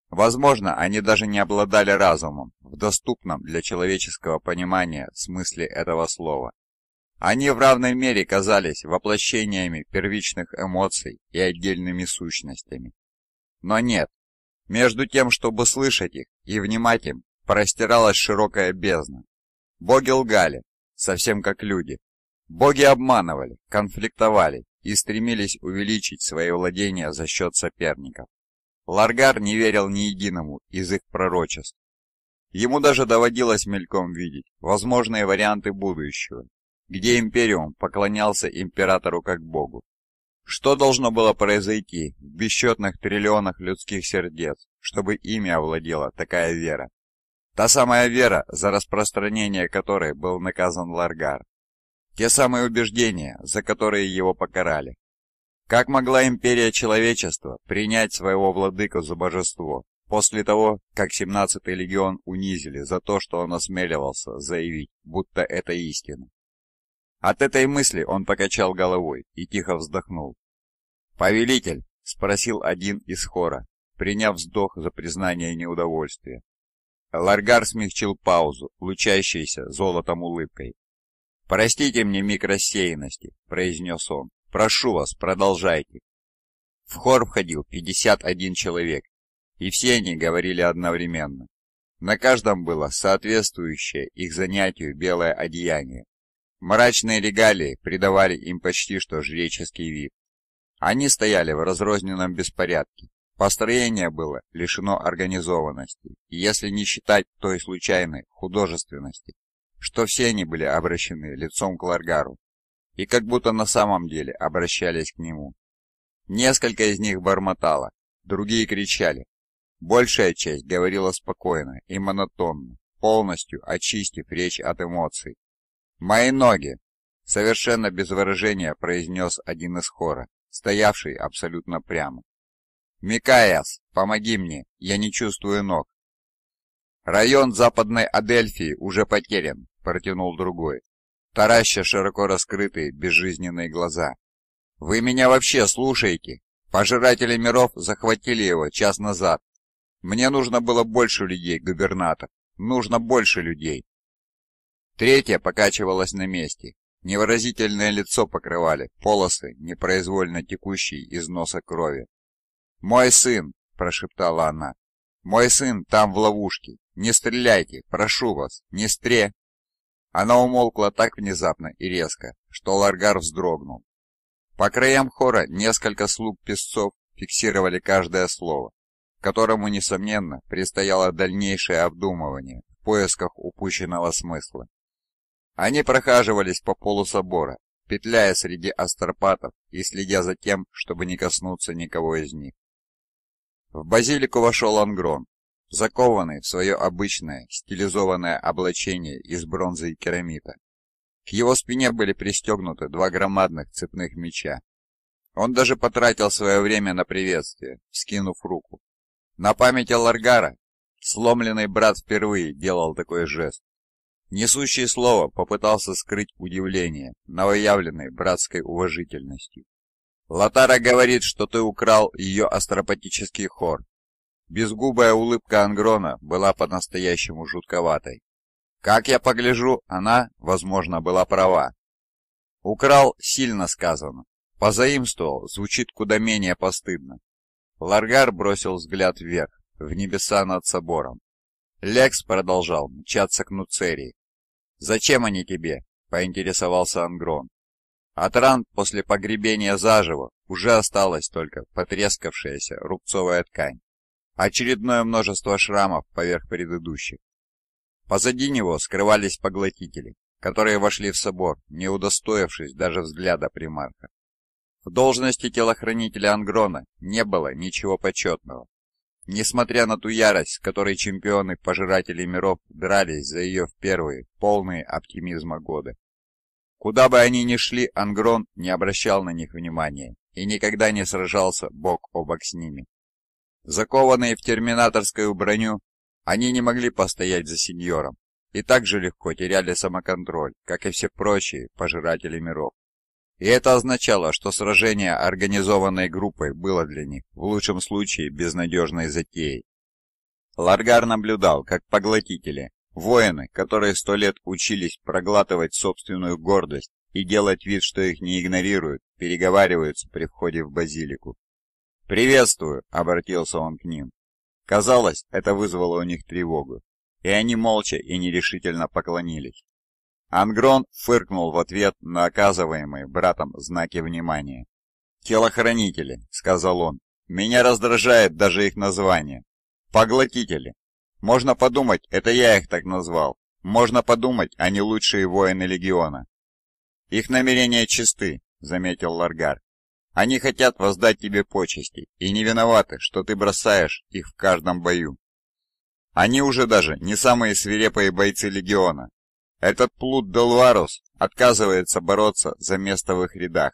Speaker 2: Возможно, они даже не обладали разумом в доступном для человеческого понимания смысле этого слова. Они в равной мере казались воплощениями первичных эмоций и отдельными сущностями. Но нет. Между тем, чтобы слышать их и внимать им, простиралась широкая бездна. Боги лгали, совсем как люди. Боги обманывали, конфликтовали и стремились увеличить свои владения за счет соперников. Ларгар не верил ни единому из их пророчеств. Ему даже доводилось мельком видеть возможные варианты будущего где Империум поклонялся Императору как Богу. Что должно было произойти в бесчетных триллионах людских сердец, чтобы ими овладела такая вера? Та самая вера, за распространение которой был наказан Ларгар. Те самые убеждения, за которые его покарали. Как могла империя человечества принять своего владыку за божество после того, как 17-й легион унизили за то, что он осмеливался заявить, будто это истина? От этой мысли он покачал головой и тихо вздохнул. «Повелитель!» — спросил один из хора, приняв вздох за признание неудовольствия. Ларгар смягчил паузу, лучащейся золотом улыбкой. «Простите мне микросеянности», — произнес он. «Прошу вас, продолжайте». В хор входил 51 человек, и все они говорили одновременно. На каждом было соответствующее их занятию белое одеяние, Мрачные регалии придавали им почти что жреческий вид. Они стояли в разрозненном беспорядке. Построение было лишено организованности, если не считать той случайной художественности, что все они были обращены лицом к Ларгару, и как будто на самом деле обращались к нему. Несколько из них бормотало, другие кричали. Большая часть говорила спокойно и монотонно, полностью очистив речь от эмоций. «Мои ноги!» — совершенно без выражения произнес один из хора, стоявший абсолютно прямо. «Микаяс, помоги мне, я не чувствую ног». «Район Западной Адельфии уже потерян», — протянул другой, тараща широко раскрытые безжизненные глаза. «Вы меня вообще слушаете? Пожиратели миров захватили его час назад. Мне нужно было больше людей, губернатор. Нужно больше людей. Третья покачивалась на месте. Невыразительное лицо покрывали полосы непроизвольно текущей из носа крови. «Мой сын!» – прошептала она. «Мой сын там в ловушке! Не стреляйте! Прошу вас! Не стре!» Она умолкла так внезапно и резко, что Ларгар вздрогнул. По краям хора несколько слуг песцов фиксировали каждое слово, которому, несомненно, предстояло дальнейшее обдумывание в поисках упущенного смысла. Они прохаживались по полу собора, петляя среди астропатов и следя за тем, чтобы не коснуться никого из них. В базилику вошел Ангрон, закованный в свое обычное стилизованное облачение из бронзы и керамита. К его спине были пристегнуты два громадных цепных меча. Он даже потратил свое время на приветствие, скинув руку. На память Ларгара, сломленный брат впервые делал такой жест. Несущий слово попытался скрыть удивление, новоявленной братской уважительностью. «Латара говорит, что ты украл ее астропатический хор». Безгубая улыбка Ангрона была по-настоящему жутковатой. Как я погляжу, она, возможно, была права. «Украл» сильно сказано. «Позаимствовал» звучит куда менее постыдно. Ларгар бросил взгляд вверх, в небеса над собором. Лекс продолжал мчаться к Нуцерии, «Зачем они тебе?» — поинтересовался Ангрон. От ран после погребения заживо уже осталась только потрескавшаяся рубцовая ткань. Очередное множество шрамов поверх предыдущих. Позади него скрывались поглотители, которые вошли в собор, не удостоившись даже взгляда примарха. В должности телохранителя Ангрона не было ничего почетного, Несмотря на ту ярость, с которой чемпионы-пожиратели миров дрались за ее в первые, полные оптимизма годы. Куда бы они ни шли, Ангрон не обращал на них внимания и никогда не сражался бок о бок с ними. Закованные в терминаторскую броню, они не могли постоять за сеньором и так же легко теряли самоконтроль, как и все прочие пожиратели миров. И это означало, что сражение организованной группой было для них, в лучшем случае, безнадежной затеей. Ларгар наблюдал, как поглотители, воины, которые сто лет учились проглатывать собственную гордость и делать вид, что их не игнорируют, переговариваются при входе в базилику. «Приветствую!» — обратился он к ним. Казалось, это вызвало у них тревогу, и они молча и нерешительно поклонились. Ангрон фыркнул в ответ на оказываемые братом знаки внимания. «Телохранители», — сказал он, — «меня раздражает даже их название. Поглотители. Можно подумать, это я их так назвал. Можно подумать, они лучшие воины Легиона». «Их намерения чисты», — заметил Ларгар. «Они хотят воздать тебе почести и не виноваты, что ты бросаешь их в каждом бою». Они уже даже не самые свирепые бойцы Легиона, этот плут Делварус отказывается бороться за место в их рядах.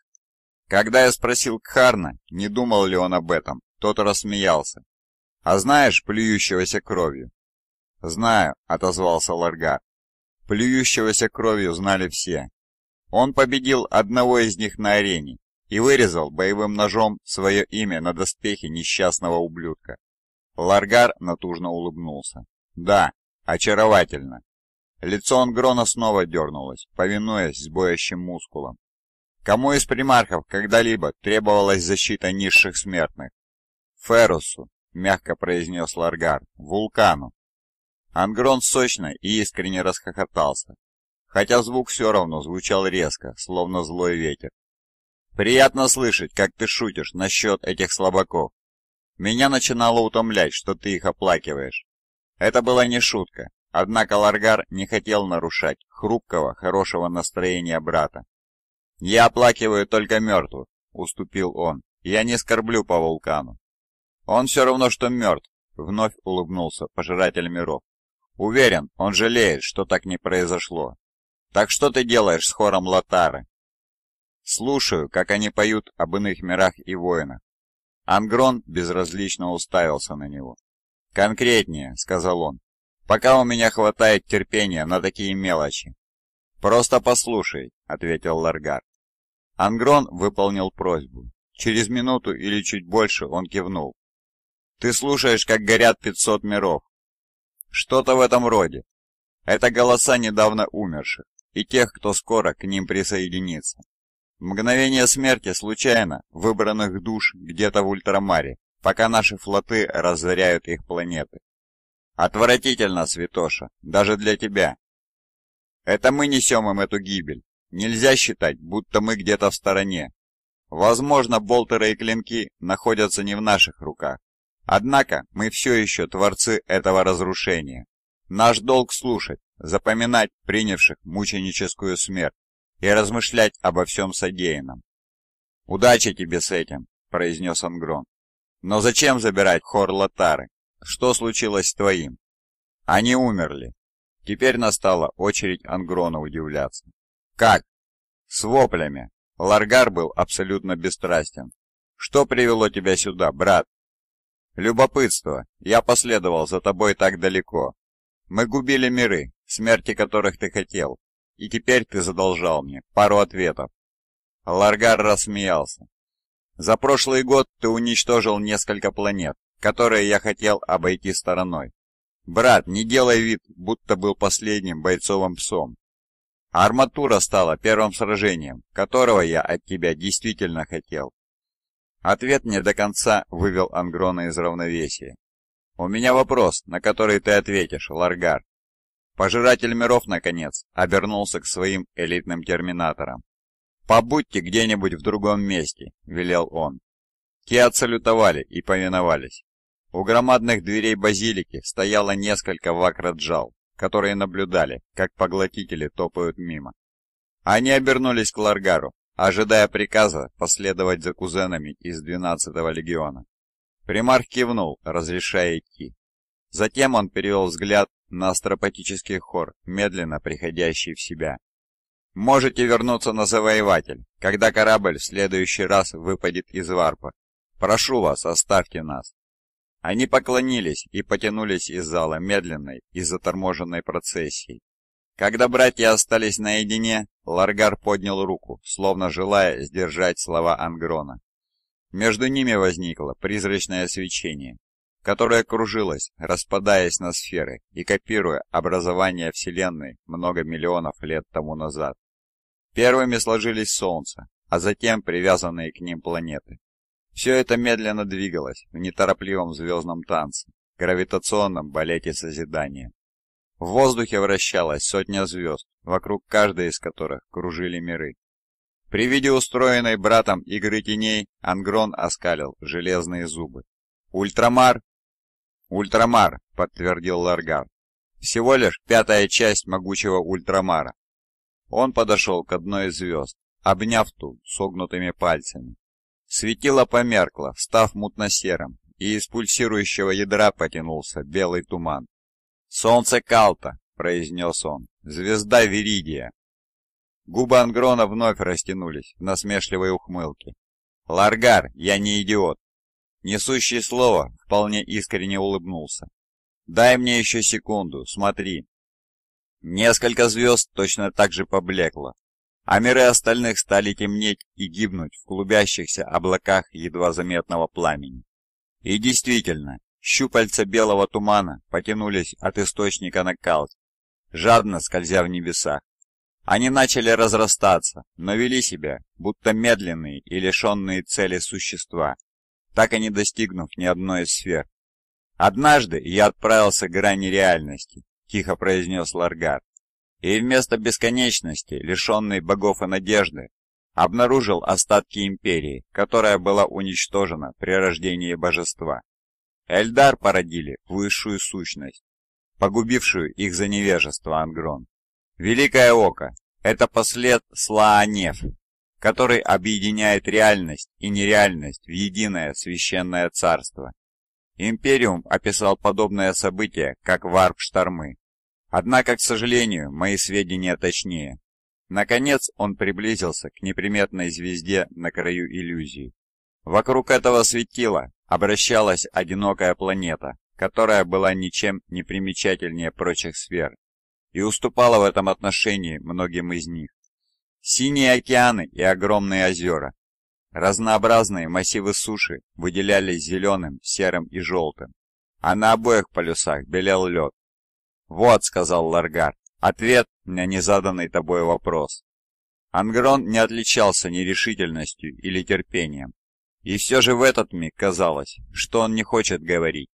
Speaker 2: Когда я спросил Кхарна, не думал ли он об этом, тот рассмеялся. «А знаешь плюющегося кровью?» «Знаю», — отозвался Ларгар. Плюющегося кровью знали все. Он победил одного из них на арене и вырезал боевым ножом свое имя на доспехе несчастного ублюдка. Ларгар натужно улыбнулся. «Да, очаровательно. Лицо Ангрона снова дернулось, повинуясь сбоящим мускулам. Кому из примархов когда-либо требовалась защита низших смертных? Ферусу, мягко произнес Ларгар, вулкану. Ангрон сочно и искренне расхохотался, хотя звук все равно звучал резко, словно злой ветер. «Приятно слышать, как ты шутишь насчет этих слабаков. Меня начинало утомлять, что ты их оплакиваешь. Это была не шутка, Однако Ларгар не хотел нарушать хрупкого, хорошего настроения брата. «Я оплакиваю только мертвых», — уступил он. «Я не скорблю по вулкану». «Он все равно, что мертв», — вновь улыбнулся пожиратель миров. «Уверен, он жалеет, что так не произошло. Так что ты делаешь с хором Латары?» «Слушаю, как они поют об иных мирах и войнах». Ангрон безразлично уставился на него. «Конкретнее», — сказал он, пока у меня хватает терпения на такие мелочи». «Просто послушай», — ответил Ларгар. Ангрон выполнил просьбу. Через минуту или чуть больше он кивнул. «Ты слушаешь, как горят 500 миров». «Что-то в этом роде. Это голоса недавно умерших и тех, кто скоро к ним присоединится. Мгновение смерти случайно выбранных душ где-то в ультрамаре, пока наши флоты разоряют их планеты. Отвратительно, святоша, даже для тебя. Это мы несем им эту гибель. Нельзя считать, будто мы где-то в стороне. Возможно, болтеры и клинки находятся не в наших руках. Однако мы все еще творцы этого разрушения. Наш долг слушать, запоминать принявших мученическую смерть и размышлять обо всем содеянном. «Удачи тебе с этим», — произнес Ангрон. «Но зачем забирать хор Лотары? что случилось с твоим?» «Они умерли». Теперь настала очередь Ангрона удивляться. «Как?» «С воплями». Ларгар был абсолютно бесстрастен. «Что привело тебя сюда, брат?» «Любопытство. Я последовал за тобой так далеко. Мы губили миры, смерти которых ты хотел. И теперь ты задолжал мне пару ответов». Ларгар рассмеялся. «За прошлый год ты уничтожил несколько планет, которые я хотел обойти стороной. «Брат, не делай вид, будто был последним бойцовым псом. Арматура стала первым сражением, которого я от тебя действительно хотел». Ответ мне до конца вывел Ангрона из равновесия. «У меня вопрос, на который ты ответишь, Ларгар». Пожиратель миров, наконец, обернулся к своим элитным терминаторам. «Побудьте где-нибудь в другом месте», — велел он. Те отсалютовали и повиновались. У громадных дверей базилики стояло несколько вакраджал, которые наблюдали, как поглотители топают мимо. Они обернулись к Ларгару, ожидая приказа последовать за кузенами из 12-го легиона. Примарх кивнул, разрешая идти. Затем он перевел взгляд на астропатический хор, медленно приходящий в себя. «Можете вернуться на завоеватель, когда корабль в следующий раз выпадет из варпа. Прошу вас, оставьте нас». Они поклонились и потянулись из зала медленной и заторможенной процессией. Когда братья остались наедине, Ларгар поднял руку, словно желая сдержать слова Ангрона. Между ними возникло призрачное свечение, которое кружилось, распадаясь на сферы и копируя образование Вселенной много миллионов лет тому назад. Первыми сложились Солнце, а затем привязанные к ним планеты. Все это медленно двигалось в неторопливом звездном танце, гравитационном балете созидания. В воздухе вращалась сотня звезд, вокруг каждой из которых кружили миры. При виде устроенной братом игры теней Ангрон оскалил железные зубы. «Ультрамар?» «Ультрамар», — подтвердил Ларгар. «Всего лишь пятая часть могучего ультрамара». Он подошел к одной из звезд, обняв ту согнутыми пальцами. Светило померкло, став мутно-серым, и из пульсирующего ядра потянулся белый туман. «Солнце Калта!» — произнес он. «Звезда Веридия!» Губы Ангрона вновь растянулись в насмешливой ухмылке. «Ларгар, я не идиот!» Несущий слово вполне искренне улыбнулся. «Дай мне еще секунду, смотри!» Несколько звезд точно так же поблекло, а миры остальных стали темнеть и гибнуть в клубящихся облаках едва заметного пламени. И действительно, щупальца белого тумана потянулись от источника накалт, жадно скользя в небесах. Они начали разрастаться, но вели себя, будто медленные и лишенные цели существа, так и не достигнув ни одной из сфер. «Однажды я отправился к грани реальности», — тихо произнес Ларгар и вместо бесконечности, лишенной богов и надежды, обнаружил остатки империи, которая была уничтожена при рождении божества. Эльдар породили высшую сущность, погубившую их за невежество Ангрон. Великое Око – это послед Слаанев, который объединяет реальность и нереальность в единое священное царство. Империум описал подобное событие как варп-штормы, Однако, к сожалению, мои сведения точнее. Наконец он приблизился к неприметной звезде на краю иллюзии. Вокруг этого светила обращалась одинокая планета, которая была ничем не примечательнее прочих сфер и уступала в этом отношении многим из них. Синие океаны и огромные озера. Разнообразные массивы суши выделялись зеленым, серым и желтым, а на обоих полюсах белел лед, «Вот», — сказал Ларгар, — «ответ на незаданный тобой вопрос». Ангрон не отличался нерешительностью или терпением. И все же в этот миг казалось, что он не хочет говорить.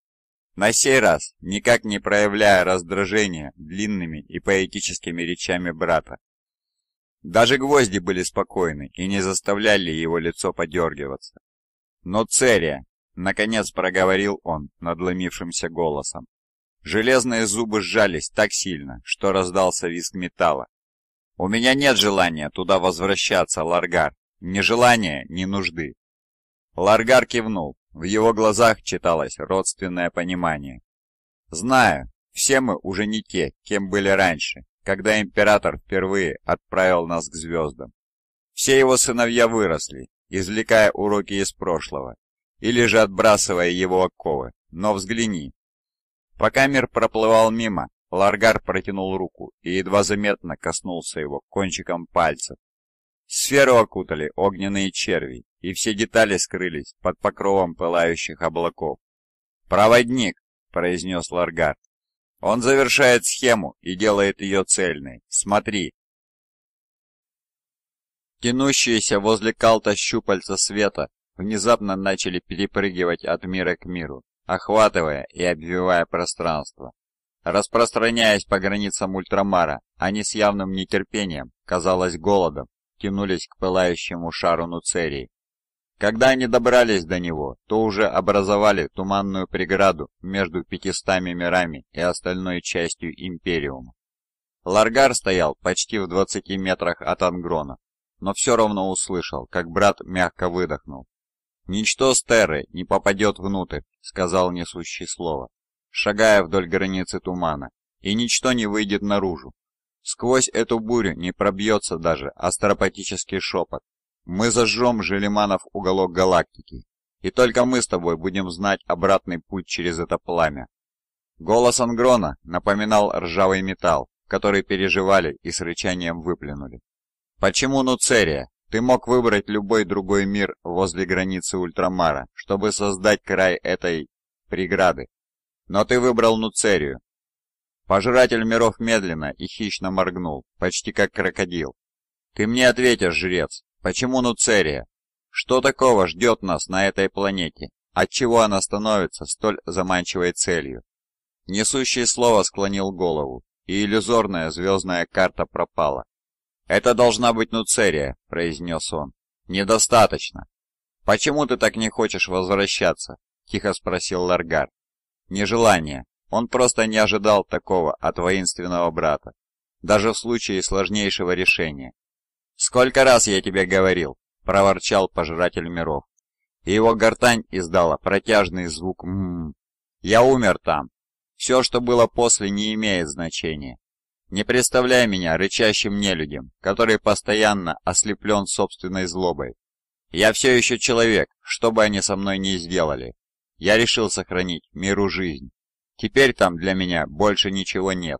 Speaker 2: На сей раз, никак не проявляя раздражения длинными и поэтическими речами брата. Даже гвозди были спокойны и не заставляли его лицо подергиваться. «Но Церия!» — наконец проговорил он надломившимся голосом. Железные зубы сжались так сильно, что раздался визг металла. «У меня нет желания туда возвращаться, Ларгар. Ни желания, ни нужды». Ларгар кивнул. В его глазах читалось родственное понимание. «Знаю, все мы уже не те, кем были раньше, когда император впервые отправил нас к звездам. Все его сыновья выросли, извлекая уроки из прошлого, или же отбрасывая его оковы. Но взгляни, Пока мир проплывал мимо, Ларгар протянул руку и едва заметно коснулся его кончиком пальцев. Сферу окутали огненные черви, и все детали скрылись под покровом пылающих облаков. «Проводник!» — произнес Ларгар. «Он завершает схему и делает ее цельной. Смотри!» Тянущиеся возле Калта щупальца света внезапно начали перепрыгивать от мира к миру, охватывая и обвивая пространство. Распространяясь по границам Ультрамара, они с явным нетерпением, казалось голодом, тянулись к пылающему шару Нуцерии. Когда они добрались до него, то уже образовали туманную преграду между пятистами мирами и остальной частью Империума. Ларгар стоял почти в 20 метрах от Ангрона, но все равно услышал, как брат мягко выдохнул. «Ничто с не попадет внутрь», — сказал несущий слово, шагая вдоль границы тумана, «и ничто не выйдет наружу. Сквозь эту бурю не пробьется даже астропатический шепот. Мы зажжем Желеманов уголок галактики, и только мы с тобой будем знать обратный путь через это пламя». Голос Ангрона напоминал ржавый металл, который переживали и с рычанием выплюнули. «Почему Нуцерия?» Ты мог выбрать любой другой мир возле границы Ультрамара, чтобы создать край этой преграды. Но ты выбрал Нуцерию. Пожиратель миров медленно и хищно моргнул, почти как крокодил. Ты мне ответишь, жрец, почему Нуцерия? Что такого ждет нас на этой планете? Отчего она становится столь заманчивой целью? Несущий слово склонил голову, и иллюзорная звездная карта пропала. «Это должна быть Нуцерия», — произнес он. «Недостаточно». «Почему ты так не хочешь возвращаться?» — тихо спросил Ларгар. «Нежелание. Он просто не ожидал такого от воинственного брата, даже в случае сложнейшего решения». «Сколько раз я тебе говорил?» — проворчал пожиратель миров. И его гортань издала протяжный звук «ммм». «Я умер там. Все, что было после, не имеет значения. Не представляй меня рычащим нелюдем, который постоянно ослеплен собственной злобой. Я все еще человек, что бы они со мной ни сделали. Я решил сохранить миру жизнь. Теперь там для меня больше ничего нет.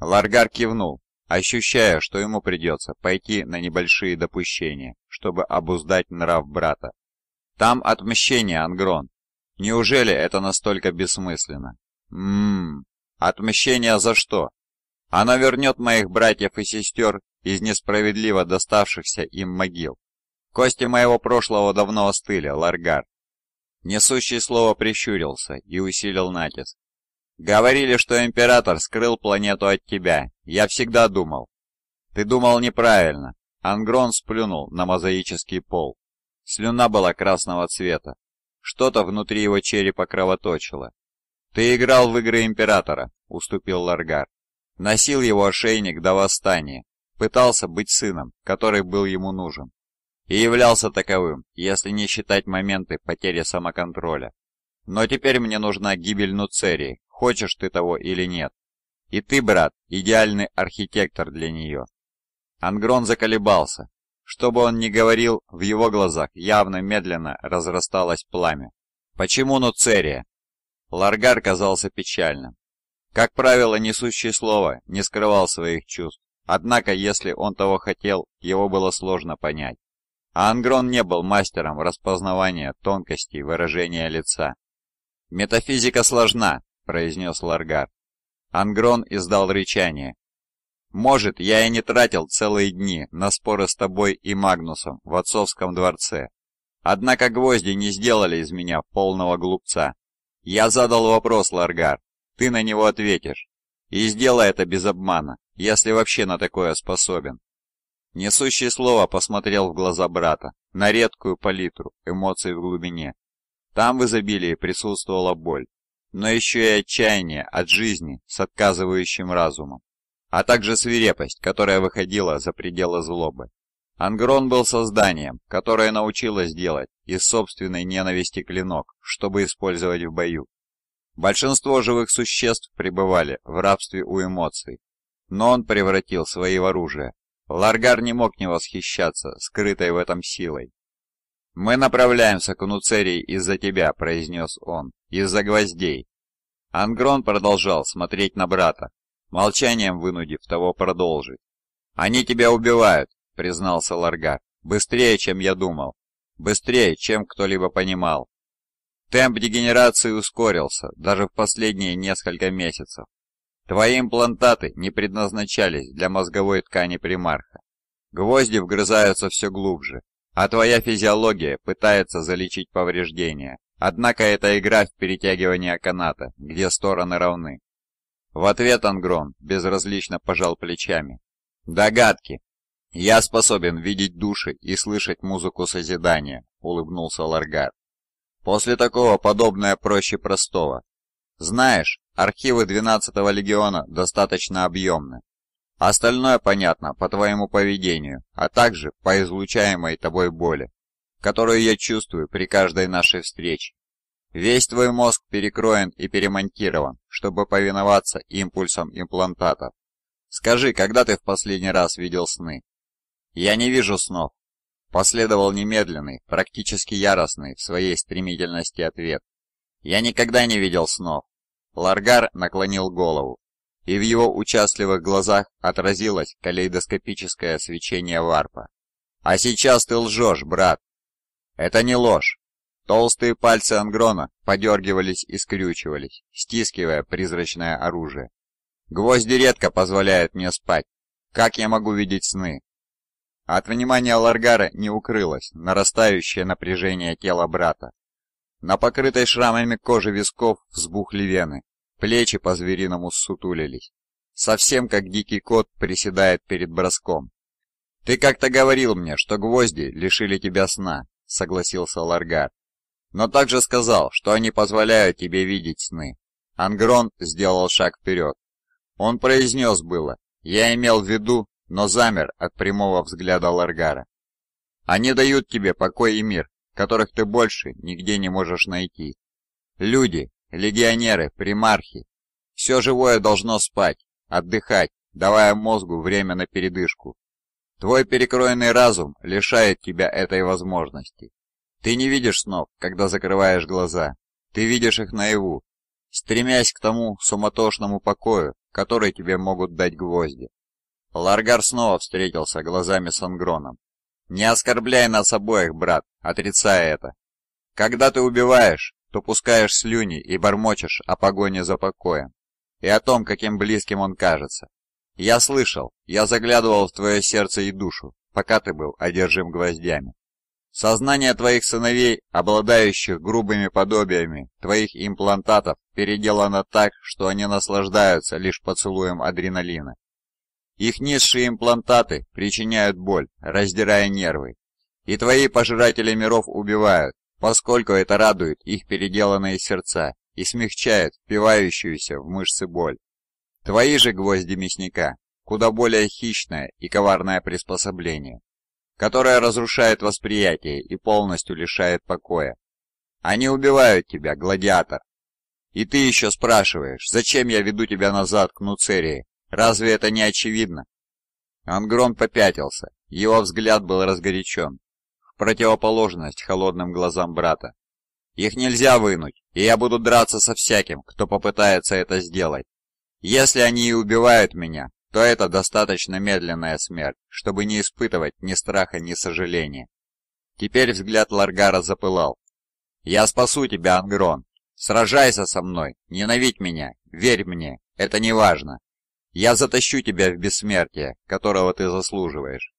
Speaker 2: Ларгар кивнул, ощущая, что ему придется пойти на небольшие допущения, чтобы обуздать нрав брата. Там отмщение, Ангрон. Неужели это настолько бессмысленно?
Speaker 3: Ммм,
Speaker 2: отмщение за что? Она вернет моих братьев и сестер из несправедливо доставшихся им могил. Кости моего прошлого давно остыли, Ларгар. Несущий слово прищурился и усилил натиск. Говорили, что Император скрыл планету от тебя. Я всегда думал. Ты думал неправильно. Ангрон сплюнул на мозаический пол. Слюна была красного цвета. Что-то внутри его черепа кровоточило. «Ты играл в игры Императора», — уступил Ларгар. Носил его ошейник до восстания, пытался быть сыном, который был ему нужен, и являлся таковым, если не считать моменты потери самоконтроля. Но теперь мне нужна гибель Нуцерии, хочешь ты того или нет. И ты, брат, идеальный архитектор для нее. Ангрон заколебался. Что бы он ни говорил, в его глазах явно медленно разрасталось пламя. Почему Нуцерия? Ларгар казался печальным. Как правило, несущий слово не скрывал своих чувств, однако, если он того хотел, его было сложно понять. А Ангрон не был мастером распознавания тонкостей выражения лица. «Метафизика сложна», — произнес Ларгар. Ангрон издал рычание. «Может, я и не тратил целые дни на споры с тобой и Магнусом в отцовском дворце. Однако гвозди не сделали из меня полного глупца. Я задал вопрос, Ларгар, ты на него ответишь. И сделай это без обмана, если вообще на такое способен. Несущий слово посмотрел в глаза брата, на редкую палитру эмоций в глубине. Там в изобилии присутствовала боль, но еще и отчаяние от жизни с отказывающим разумом, а также свирепость, которая выходила за пределы злобы. Ангрон был созданием, которое научилось делать из собственной ненависти клинок, чтобы использовать в бою. Большинство живых существ пребывали в рабстве у эмоций, но он превратил свои в оружие. Ларгар не мог не восхищаться, скрытой в этом силой. «Мы направляемся к Нуцерии из-за тебя», — произнес он, — «из-за гвоздей». Ангрон продолжал смотреть на брата, молчанием вынудив того продолжить. «Они тебя убивают», — признался Ларгар, — «быстрее, чем я думал, быстрее, чем кто-либо понимал. Темп дегенерации ускорился даже в последние несколько месяцев. Твои имплантаты не предназначались для мозговой ткани примарха. Гвозди вгрызаются все глубже, а твоя физиология пытается залечить повреждения. Однако это игра в перетягивание каната, где стороны равны. В ответ Ангрон безразлично пожал плечами. «Догадки!» «Я способен видеть души и слышать музыку созидания», — улыбнулся Ларгар. После такого подобное проще простого. Знаешь, архивы 12-го легиона достаточно объемны. Остальное понятно по твоему поведению, а также по излучаемой тобой боли, которую я чувствую при каждой нашей встрече. Весь твой мозг перекроен и перемонтирован, чтобы повиноваться импульсам имплантата. Скажи, когда ты в последний раз видел сны? Я не вижу снов, Последовал немедленный, практически яростный в своей стремительности ответ. «Я никогда не видел снов!» Ларгар наклонил голову, и в его участливых глазах отразилось калейдоскопическое свечение варпа. «А сейчас ты лжешь, брат!» «Это не ложь!» Толстые пальцы Ангрона подергивались и скрючивались, стискивая призрачное оружие. «Гвозди редко позволяют мне спать. Как я могу видеть сны?» От внимания Ларгара не укрылось нарастающее напряжение тела брата. На покрытой шрамами кожи висков взбухли вены, плечи по-звериному ссутулились, совсем как дикий кот приседает перед броском. «Ты как-то говорил мне, что гвозди лишили тебя сна», — согласился Ларгар. «Но также сказал, что они позволяют тебе видеть сны». Ангрон сделал шаг вперед. Он произнес было, «Я имел в виду, но замер от прямого взгляда Ларгара. «Они дают тебе покой и мир, которых ты больше нигде не можешь найти. Люди, легионеры, примархи. Все живое должно спать, отдыхать, давая мозгу время на передышку. Твой перекроенный разум лишает тебя этой возможности. Ты не видишь снов, когда закрываешь глаза. Ты видишь их наяву, стремясь к тому суматошному покою, который тебе могут дать гвозди. Ларгар снова встретился глазами с Ангроном. «Не оскорбляй нас обоих, брат, отрицая это. Когда ты убиваешь, то пускаешь слюни и бормочешь о погоне за покоем и о том, каким близким он кажется. Я слышал, я заглядывал в твое сердце и душу, пока ты был одержим гвоздями. Сознание твоих сыновей, обладающих грубыми подобиями твоих имплантатов, переделано так, что они наслаждаются лишь поцелуем адреналина. Их низшие имплантаты причиняют боль, раздирая нервы. И твои пожиратели миров убивают, поскольку это радует их переделанные сердца и смягчает впивающуюся в мышцы боль. Твои же гвозди мясника куда более хищное и коварное приспособление, которое разрушает восприятие и полностью лишает покоя. Они убивают тебя, гладиатор. И ты еще спрашиваешь, зачем я веду тебя назад к Нуцерии? Разве это не очевидно? Ангрон попятился, его взгляд был разгорячен, в противоположность холодным глазам брата. «Их нельзя вынуть, и я буду драться со всяким, кто попытается это сделать. Если они и убивают меня, то это достаточно медленная смерть, чтобы не испытывать ни страха, ни сожаления». Теперь взгляд Ларгара запылал. «Я спасу тебя, Ангрон. Сражайся со мной, ненавидь меня, верь мне, это не важно. Я затащу тебя в бессмертие, которого ты заслуживаешь.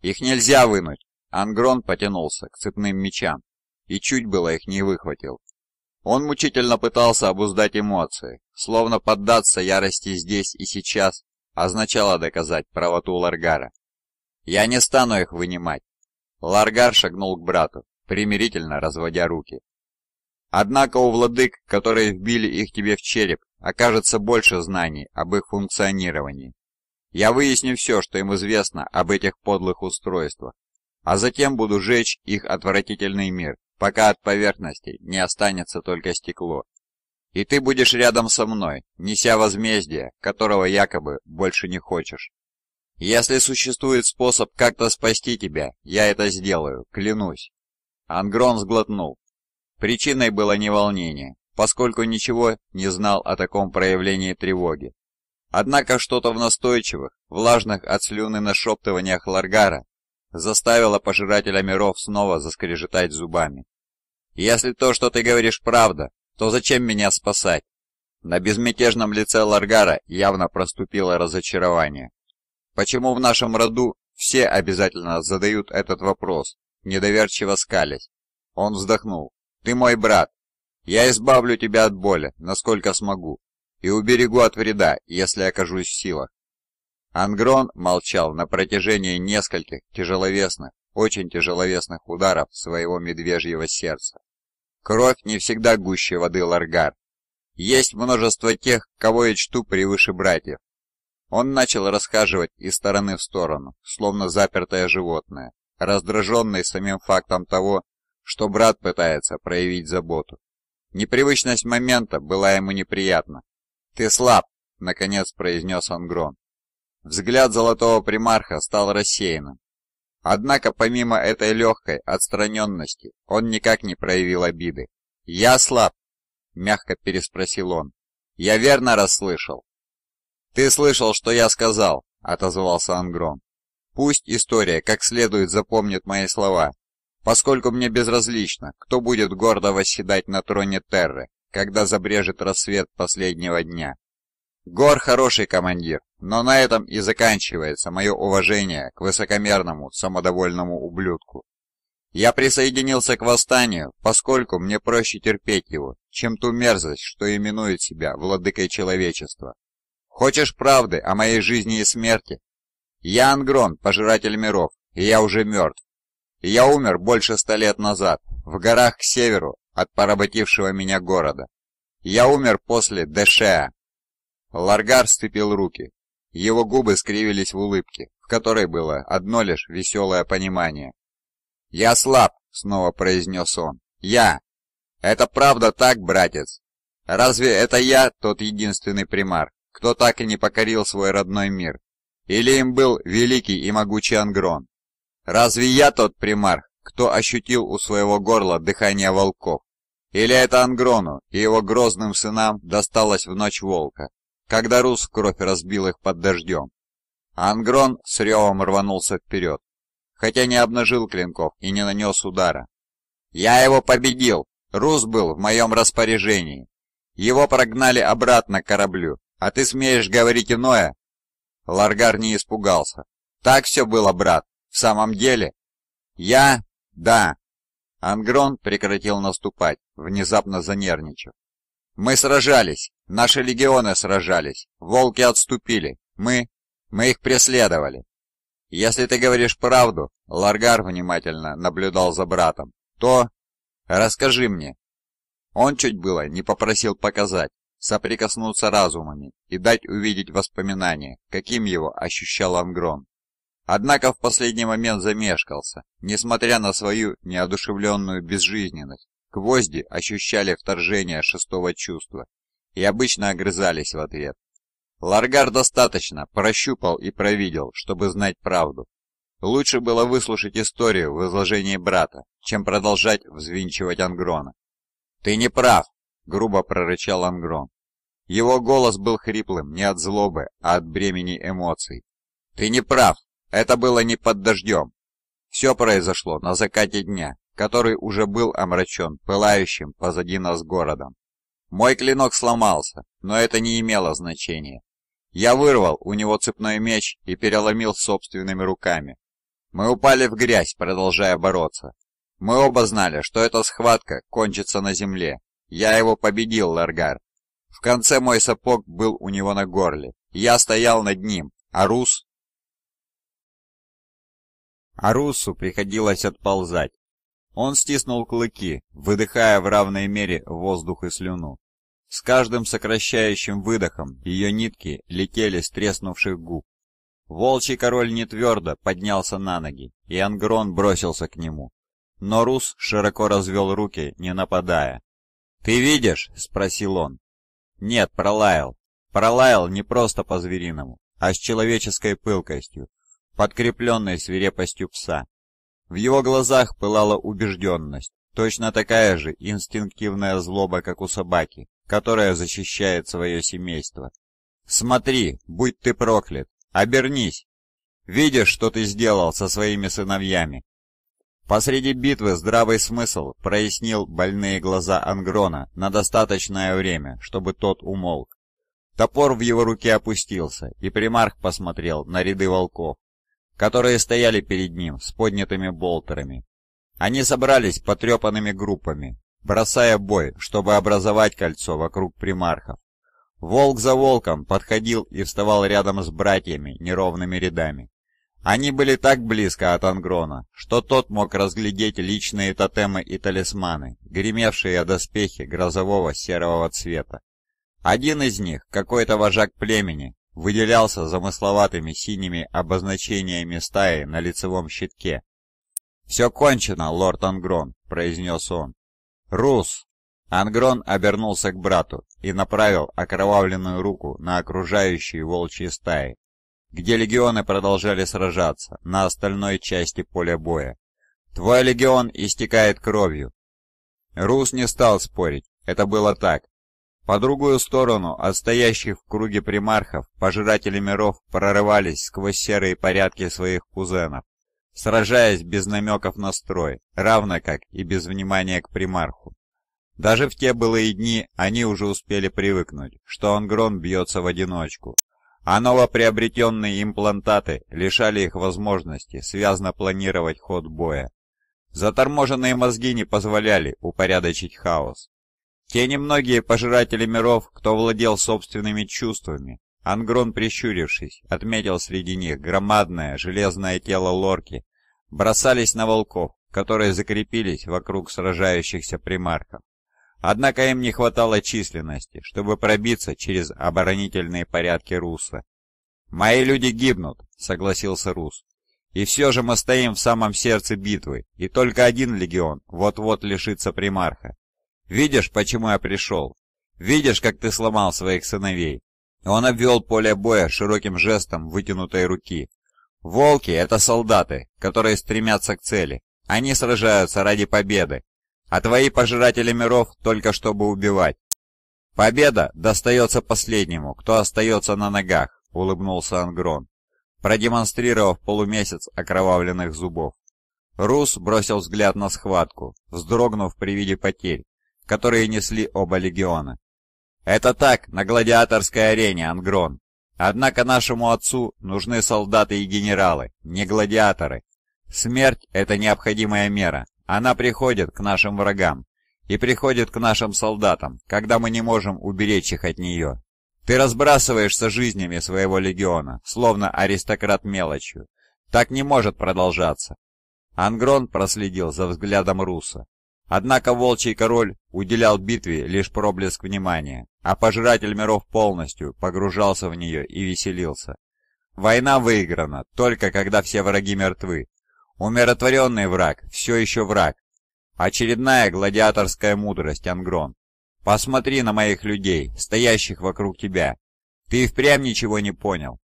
Speaker 2: Их нельзя вынуть. Ангрон потянулся к цепным мечам и чуть было их не выхватил. Он мучительно пытался обуздать эмоции, словно поддаться ярости здесь и сейчас означало доказать правоту Ларгара. «Я не стану их вынимать!» Ларгар шагнул к брату, примирительно разводя руки. «Однако у владык, которые вбили их тебе в череп, окажется больше знаний об их функционировании. Я выясню все, что им известно об этих подлых устройствах, а затем буду жечь их отвратительный мир, пока от поверхности не останется только стекло. И ты будешь рядом со мной, неся возмездие, которого якобы больше не хочешь. Если существует способ как-то спасти тебя, я это сделаю, клянусь. Ангрон сглотнул. Причиной было не волнение, поскольку ничего не знал о таком проявлении тревоги. Однако что-то в настойчивых, влажных от слюны нашептываниях Ларгара заставило пожирателя миров снова заскрежетать зубами. «Если то, что ты говоришь, правда, то зачем меня спасать?» На безмятежном лице Ларгара явно проступило разочарование. «Почему в нашем роду все обязательно задают этот вопрос?» Недоверчиво скались. Он вздохнул. «Ты мой брат, я избавлю тебя от боли, насколько смогу, и уберегу от вреда, если окажусь в силах. Ангрон молчал на протяжении нескольких тяжеловесных, очень тяжеловесных ударов своего медвежьего сердца. Кровь не всегда гуще воды Ларгар. Есть множество тех, кого я чту превыше братьев. Он начал расхаживать из стороны в сторону, словно запертое животное, раздраженный самим фактом того, что брат пытается проявить заботу. Непривычность момента была ему неприятна. «Ты слаб», — наконец произнес Ангрон. Взгляд золотого примарха стал рассеянным. Однако помимо этой легкой отстраненности он никак не проявил обиды. «Я слаб?» — мягко переспросил он. «Я верно расслышал?» «Ты слышал, что я сказал», — отозвался Ангрон. «Пусть история как следует запомнит мои слова поскольку мне безразлично, кто будет гордо восседать на троне Терры, когда забрежет рассвет последнего дня. Гор хороший командир, но на этом и заканчивается мое уважение к высокомерному, самодовольному ублюдку. Я присоединился к восстанию, поскольку мне проще терпеть его, чем ту мерзость, что именует себя владыкой человечества. Хочешь правды о моей жизни и смерти? Я Ангрон, пожиратель миров, и я уже мертв я умер больше ста лет назад, в горах к северу от поработившего меня города. Я умер после Дэшеа. Ларгар сцепил руки. Его губы скривились в улыбке, в которой было одно лишь веселое понимание. «Я слаб», — снова произнес он. «Я! Это правда так, братец? Разве это я тот единственный примар, кто так и не покорил свой родной мир? Или им был великий и могучий Ангрон?» Разве я тот примарх, кто ощутил у своего горла дыхание волков? Или это Ангрону и его грозным сынам досталось в ночь волка, когда Рус в кровь разбил их под дождем? Ангрон с ревом рванулся вперед, хотя не обнажил клинков и не нанес удара. «Я его победил! Рус был в моем распоряжении! Его прогнали обратно к кораблю, а ты смеешь говорить иное?» Ларгар не испугался. «Так все было, брат!» В самом деле? Я? Да. Ангрон прекратил наступать, внезапно занервничав. Мы сражались, наши легионы сражались, волки отступили, мы... мы их преследовали. Если ты говоришь правду, Ларгар внимательно наблюдал за братом, то... расскажи мне. Он чуть было не попросил показать, соприкоснуться разумами и дать увидеть воспоминания, каким его ощущал Ангрон. Однако в последний момент замешкался, несмотря на свою неодушевленную безжизненность. Гвозди ощущали вторжение шестого чувства и обычно огрызались в ответ. Ларгар достаточно прощупал и провидел, чтобы знать правду. Лучше было выслушать историю в изложении брата, чем продолжать взвинчивать Ангрона. «Ты не прав!» — грубо прорычал Ангрон. Его голос был хриплым не от злобы, а от бремени эмоций. «Ты не прав! Это было не под дождем. Все произошло на закате дня, который уже был омрачен пылающим позади нас городом. Мой клинок сломался, но это не имело значения. Я вырвал у него цепной меч и переломил собственными руками. Мы упали в грязь, продолжая бороться. Мы оба знали, что эта схватка кончится на земле. Я его победил, Ларгар. В конце мой сапог был у него на горле. Я стоял над ним, а Рус а Руссу приходилось отползать. Он стиснул клыки, выдыхая в равной мере воздух и слюну. С каждым сокращающим выдохом ее нитки летели с треснувших губ. Волчий король не твердо поднялся на ноги, и Ангрон бросился к нему. Но Рус широко развел руки, не нападая. «Ты видишь?» — спросил он. «Нет, пролаял. Пролаял не просто по-звериному, а с человеческой пылкостью подкрепленной свирепостью пса. В его глазах пылала убежденность, точно такая же инстинктивная злоба, как у собаки, которая защищает свое семейство. «Смотри, будь ты проклят! Обернись! Видишь, что ты сделал со своими сыновьями!» Посреди битвы здравый смысл прояснил больные глаза Ангрона на достаточное время, чтобы тот умолк. Топор в его руке опустился, и примарх посмотрел на ряды волков, которые стояли перед ним с поднятыми болтерами. Они собрались потрепанными группами, бросая бой, чтобы образовать кольцо вокруг примархов. Волк за волком подходил и вставал рядом с братьями неровными рядами. Они были так близко от Ангрона, что тот мог разглядеть личные тотемы и талисманы, гремевшие о доспехи грозового серого цвета. Один из них, какой-то вожак племени, выделялся замысловатыми синими обозначениями стаи на лицевом щитке. «Все кончено, лорд Ангрон», — произнес он. «Рус!» Ангрон обернулся к брату и направил окровавленную руку на окружающие волчьи стаи, где легионы продолжали сражаться на остальной части поля боя. «Твой легион истекает кровью!» Рус не стал спорить, это было так. По другую сторону от стоящих в круге примархов пожиратели миров прорывались сквозь серые порядки своих кузенов, сражаясь без намеков на строй, равно как и без внимания к примарху. Даже в те былые дни они уже успели привыкнуть, что Ангрон бьется в одиночку, а новоприобретенные имплантаты лишали их возможности связно планировать ход боя. Заторможенные мозги не позволяли упорядочить хаос, те немногие пожиратели миров, кто владел собственными чувствами, Ангрон, прищурившись, отметил среди них громадное железное тело лорки, бросались на волков, которые закрепились вокруг сражающихся примарков. Однако им не хватало численности, чтобы пробиться через оборонительные порядки Руса. «Мои люди гибнут», — согласился Рус. «И все же мы стоим в самом сердце битвы, и только один легион вот-вот лишится примарха. Видишь, почему я пришел? Видишь, как ты сломал своих сыновей?» Он обвел поле боя широким жестом вытянутой руки. «Волки — это солдаты, которые стремятся к цели. Они сражаются ради победы. А твои пожиратели миров только чтобы убивать. Победа достается последнему, кто остается на ногах», — улыбнулся Ангрон, продемонстрировав полумесяц окровавленных зубов. Рус бросил взгляд на схватку, вздрогнув при виде потерь, которые несли оба легиона. «Это так, на гладиаторской арене, Ангрон. Однако нашему отцу нужны солдаты и генералы, не гладиаторы. Смерть – это необходимая мера. Она приходит к нашим врагам и приходит к нашим солдатам, когда мы не можем уберечь их от нее. Ты разбрасываешься жизнями своего легиона, словно аристократ мелочью. Так не может продолжаться». Ангрон проследил за взглядом Руса. Однако Волчий Король уделял битве лишь проблеск внимания, а Пожиратель Миров полностью погружался в нее и веселился. Война выиграна только когда все враги мертвы. Умиротворенный враг все еще враг. Очередная гладиаторская мудрость, Ангрон. Посмотри на моих людей, стоящих вокруг тебя. Ты впрямь ничего не понял.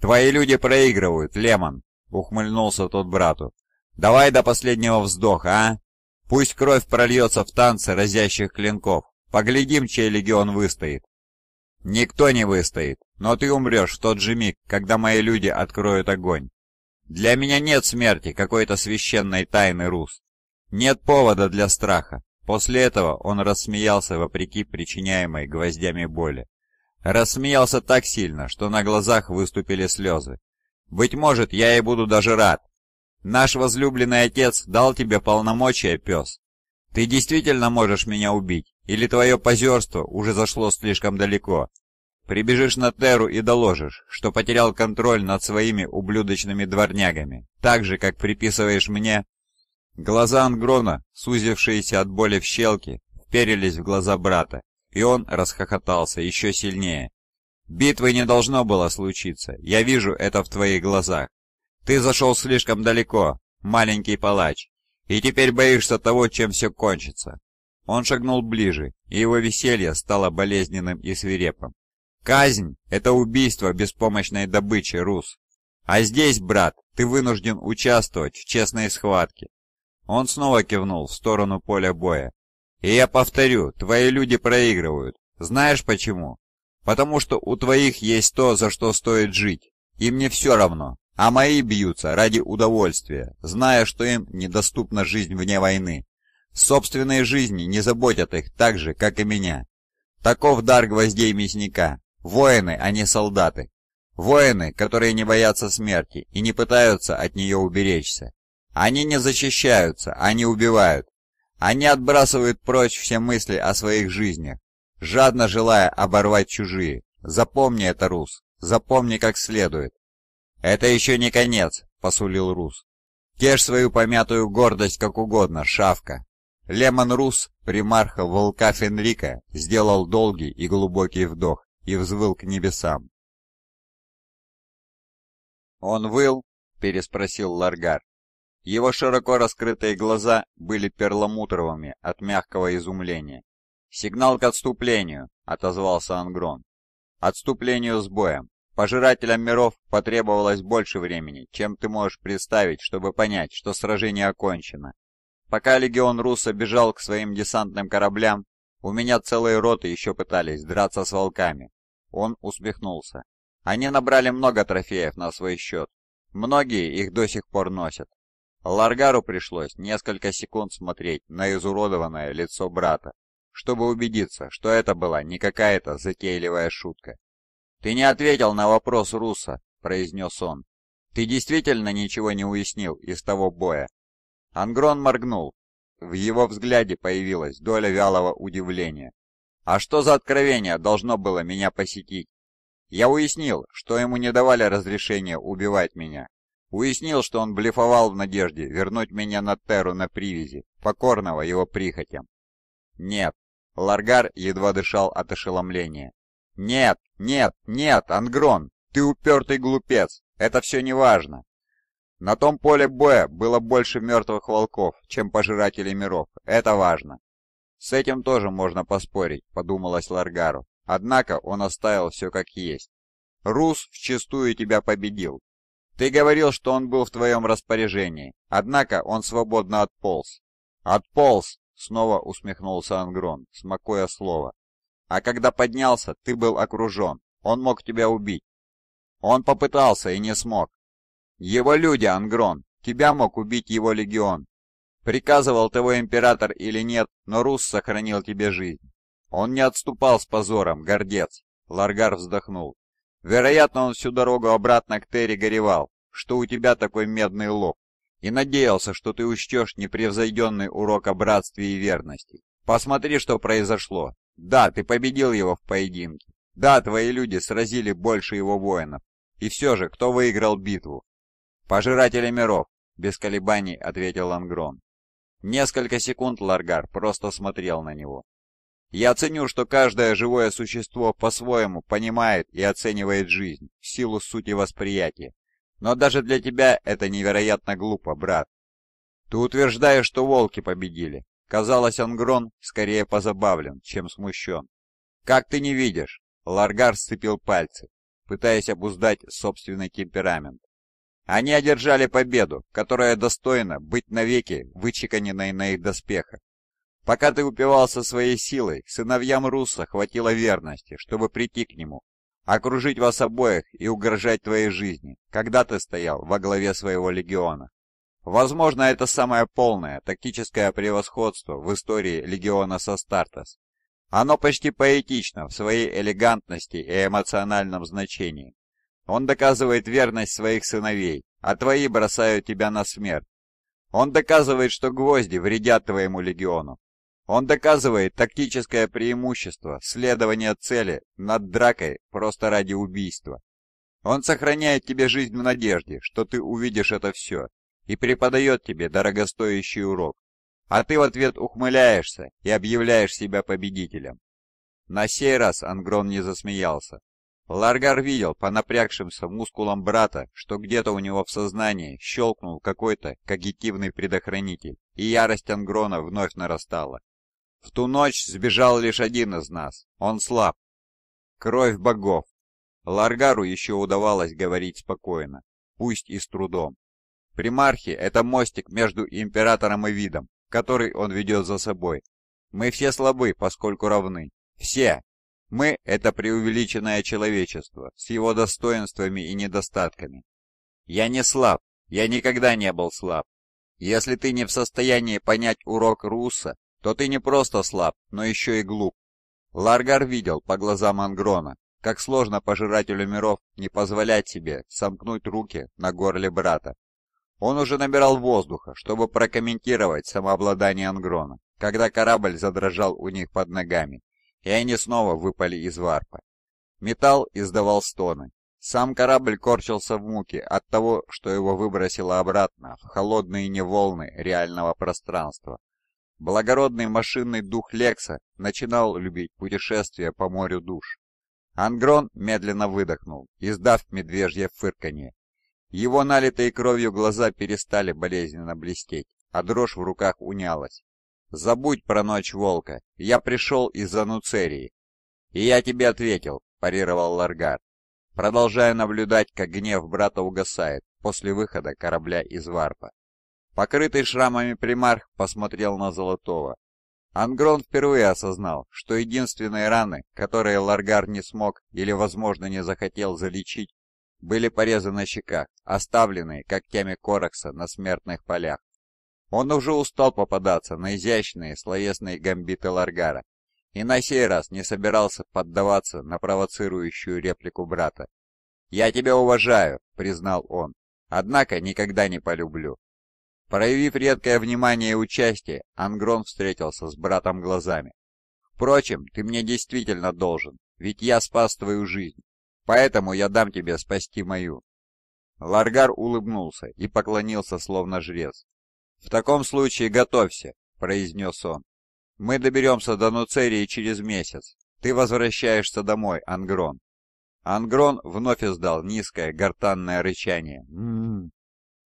Speaker 2: Твои люди проигрывают, Лемон, ухмыльнулся тот брату. Давай до последнего вздоха, а? Пусть кровь прольется в танце разящих клинков. Поглядим, чей легион выстоит. Никто не выстоит, но ты умрешь в тот же миг, когда мои люди откроют огонь. Для меня нет смерти какой-то священной тайны, Рус. Нет повода для страха. После этого он рассмеялся вопреки причиняемой гвоздями боли. Рассмеялся так сильно, что на глазах выступили слезы. «Быть может, я и буду даже рад, Наш возлюбленный отец дал тебе полномочия, пес. Ты действительно можешь меня убить, или твое позерство уже зашло слишком далеко. Прибежишь на теру и доложишь, что потерял контроль над своими ублюдочными дворнягами, так же, как приписываешь мне...» Глаза Ангрона, сузившиеся от боли в щелке, вперились в глаза брата, и он расхохотался еще сильнее. «Битвы не должно было случиться, я вижу это в твоих глазах. Ты зашел слишком далеко, маленький палач, и теперь боишься того, чем все кончится». Он шагнул ближе, и его веселье стало болезненным и свирепым. «Казнь — это убийство беспомощной добычи, Рус. А здесь, брат, ты вынужден участвовать в честной схватке». Он снова кивнул в сторону поля боя. «И я повторю, твои люди проигрывают. Знаешь почему? Потому что у твоих есть то, за что стоит жить. Им не все равно, а мои бьются ради удовольствия, зная, что им недоступна жизнь вне войны. Собственные жизни не заботят их так же, как и меня. Таков дар гвоздей мясника. Воины, а не солдаты. Воины, которые не боятся смерти и не пытаются от нее уберечься. Они не защищаются, они убивают. Они отбрасывают прочь все мысли о своих жизнях, жадно желая оборвать чужие. Запомни это, Рус, запомни как следует. «Это еще не конец», — посулил Рус. «Кешь свою помятую гордость как угодно, шавка». Лемон Рус, примарха волка
Speaker 1: Фенрика, сделал долгий и глубокий вдох и взвыл к небесам. «Он выл?» — переспросил Ларгар. Его широко раскрытые глаза были перламутровыми от мягкого изумления.
Speaker 2: «Сигнал к отступлению!» — отозвался Ангрон. «Отступлению с боем!» Пожирателям миров потребовалось больше времени, чем ты можешь представить, чтобы понять, что сражение окончено. Пока легион Руса бежал к своим десантным кораблям, у меня целые роты еще пытались драться с волками. Он усмехнулся. Они набрали много трофеев на свой счет. Многие их до сих пор носят. Ларгару пришлось несколько секунд смотреть на изуродованное лицо брата, чтобы убедиться, что это была не какая-то затейливая шутка. «Ты не ответил на вопрос Руса», — произнес он. «Ты действительно ничего не уяснил из того боя?» Ангрон моргнул. В его взгляде появилась доля вялого удивления. «А что за откровение должно было меня посетить?» «Я уяснил, что ему не давали разрешения убивать меня. Уяснил, что он блефовал в надежде вернуть меня на Терру на привязи, покорного его прихотям». «Нет». Ларгар едва дышал от ошеломления. «Нет, нет, нет, Ангрон, ты упертый глупец, это все не важно». На том поле боя было больше мертвых волков, чем пожирателей миров, это важно. С этим тоже можно поспорить, подумалось Ларгару, однако он оставил все как есть. Рус вчистую тебя победил. Ты говорил, что он был в твоем распоряжении, однако он свободно отполз. «Отполз!» — снова усмехнулся Ангрон, смакуя слово. А когда поднялся, ты был окружен. Он мог тебя убить. Он попытался и не смог. Его люди, Ангрон, тебя мог убить его легион. Приказывал того император или нет, но Рус сохранил тебе жизнь. Он не отступал с позором, гордец. Ларгар вздохнул. Вероятно, он всю дорогу обратно к Терри горевал, что у тебя такой медный лоб, и надеялся, что ты учтешь непревзойденный урок о братстве и верности. Посмотри, что произошло. Да, ты победил его в поединке. Да, твои люди сразили больше его воинов. И все же, кто выиграл битву? Пожиратели миров, без колебаний ответил Ангрон. Несколько секунд Ларгар просто смотрел на него. Я ценю, что каждое живое существо по-своему понимает и оценивает жизнь в силу сути восприятия. Но даже для тебя это невероятно глупо, брат. Ты утверждаешь, что волки победили, Казалось, Ангрон скорее позабавлен, чем смущен. «Как ты не видишь?» Ларгар сцепил пальцы, пытаясь обуздать собственный темперамент. Они одержали победу, которая достойна быть навеки вычеканенной на их доспехах. Пока ты упивался своей силой, сыновьям Русса хватило верности, чтобы прийти к нему, окружить вас обоих и угрожать твоей жизни, когда ты стоял во главе своего легиона. Возможно, это самое полное тактическое превосходство в истории легиона Састартес. Оно почти поэтично в своей элегантности и эмоциональном значении. Он доказывает верность своих сыновей, а твои бросают тебя на смерть. Он доказывает, что гвозди вредят твоему легиону. Он доказывает тактическое преимущество следования цели над дракой просто ради убийства. Он сохраняет тебе жизнь в надежде, что ты увидишь это все и преподает тебе дорогостоящий урок, а ты в ответ ухмыляешься и объявляешь себя победителем. На сей раз Ангрон не засмеялся. Ларгар видел по напрягшимся мускулам брата, что где-то у него в сознании щелкнул какой-то когитивный предохранитель, и ярость Ангрона вновь нарастала. В ту ночь сбежал лишь один из нас. Он слаб. Кровь богов. Ларгару еще удавалось говорить спокойно, пусть и с трудом. Примархи — это мостик между императором и видом, который он ведет за собой. Мы все слабы, поскольку равны. Все! Мы — это преувеличенное человечество, с его достоинствами и недостатками. Я не слаб. Я никогда не был слаб. Если ты не в состоянии понять урок Руса, то ты не просто слаб, но еще и глуп. Ларгар видел по глазам Ангрона, как сложно пожирателю миров не позволять себе сомкнуть руки на горле брата. Он уже набирал воздуха, чтобы прокомментировать самообладание Ангрона, когда корабль задрожал у них под ногами, и они снова выпали из варпа. Металл издавал стоны. Сам корабль корчился в муке от того, что его выбросило обратно в холодные неволны реального пространства. Благородный машинный дух Лекса начинал любить путешествия по морю душ. Ангрон медленно выдохнул, издав медвежье фырканье, его налитые кровью глаза перестали болезненно блестеть, а дрожь в руках унялась. «Забудь про ночь волка, я пришел из-за Нуцерии». «И я тебе ответил», — парировал Ларгар, продолжая наблюдать, как гнев брата угасает после выхода корабля из варпа. Покрытый шрамами примарх посмотрел на Золотого. Ангрон впервые осознал, что единственные раны, которые Ларгар не смог или, возможно, не захотел залечить, были порезаны щека, оставленные когтями Коракса на смертных полях. Он уже устал попадаться на изящные словесные гамбиты Ларгара, и на сей раз не собирался поддаваться на провоцирующую реплику брата. «Я тебя уважаю», — признал он, — «однако никогда не полюблю». Проявив редкое внимание и участие, Ангрон встретился с братом глазами. «Впрочем, ты мне действительно должен, ведь я спас твою жизнь. Поэтому я дам тебе спасти мою». Ларгар улыбнулся и поклонился, словно жрец. «В таком случае готовься», — произнес он. «Мы доберемся до Нуцерии через месяц. Ты возвращаешься домой, Ангрон». Ангрон вновь издал низкое гортанное рычание.
Speaker 3: «М -м -м.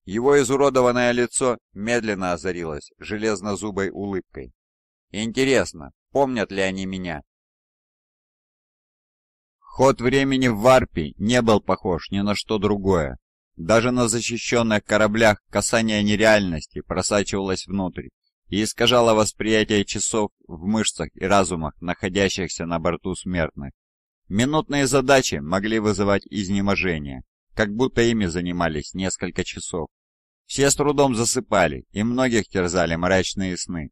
Speaker 2: Его изуродованное лицо медленно озарилось железнозубой улыбкой. «Интересно, помнят ли они меня?» Ход времени в Варпе не был похож ни на что другое. Даже на защищенных кораблях касание нереальности просачивалось внутрь и искажало восприятие часов в мышцах и разумах, находящихся на борту смертных. Минутные задачи могли вызывать изнеможение, как будто ими занимались несколько часов. Все с трудом засыпали, и многих терзали мрачные сны.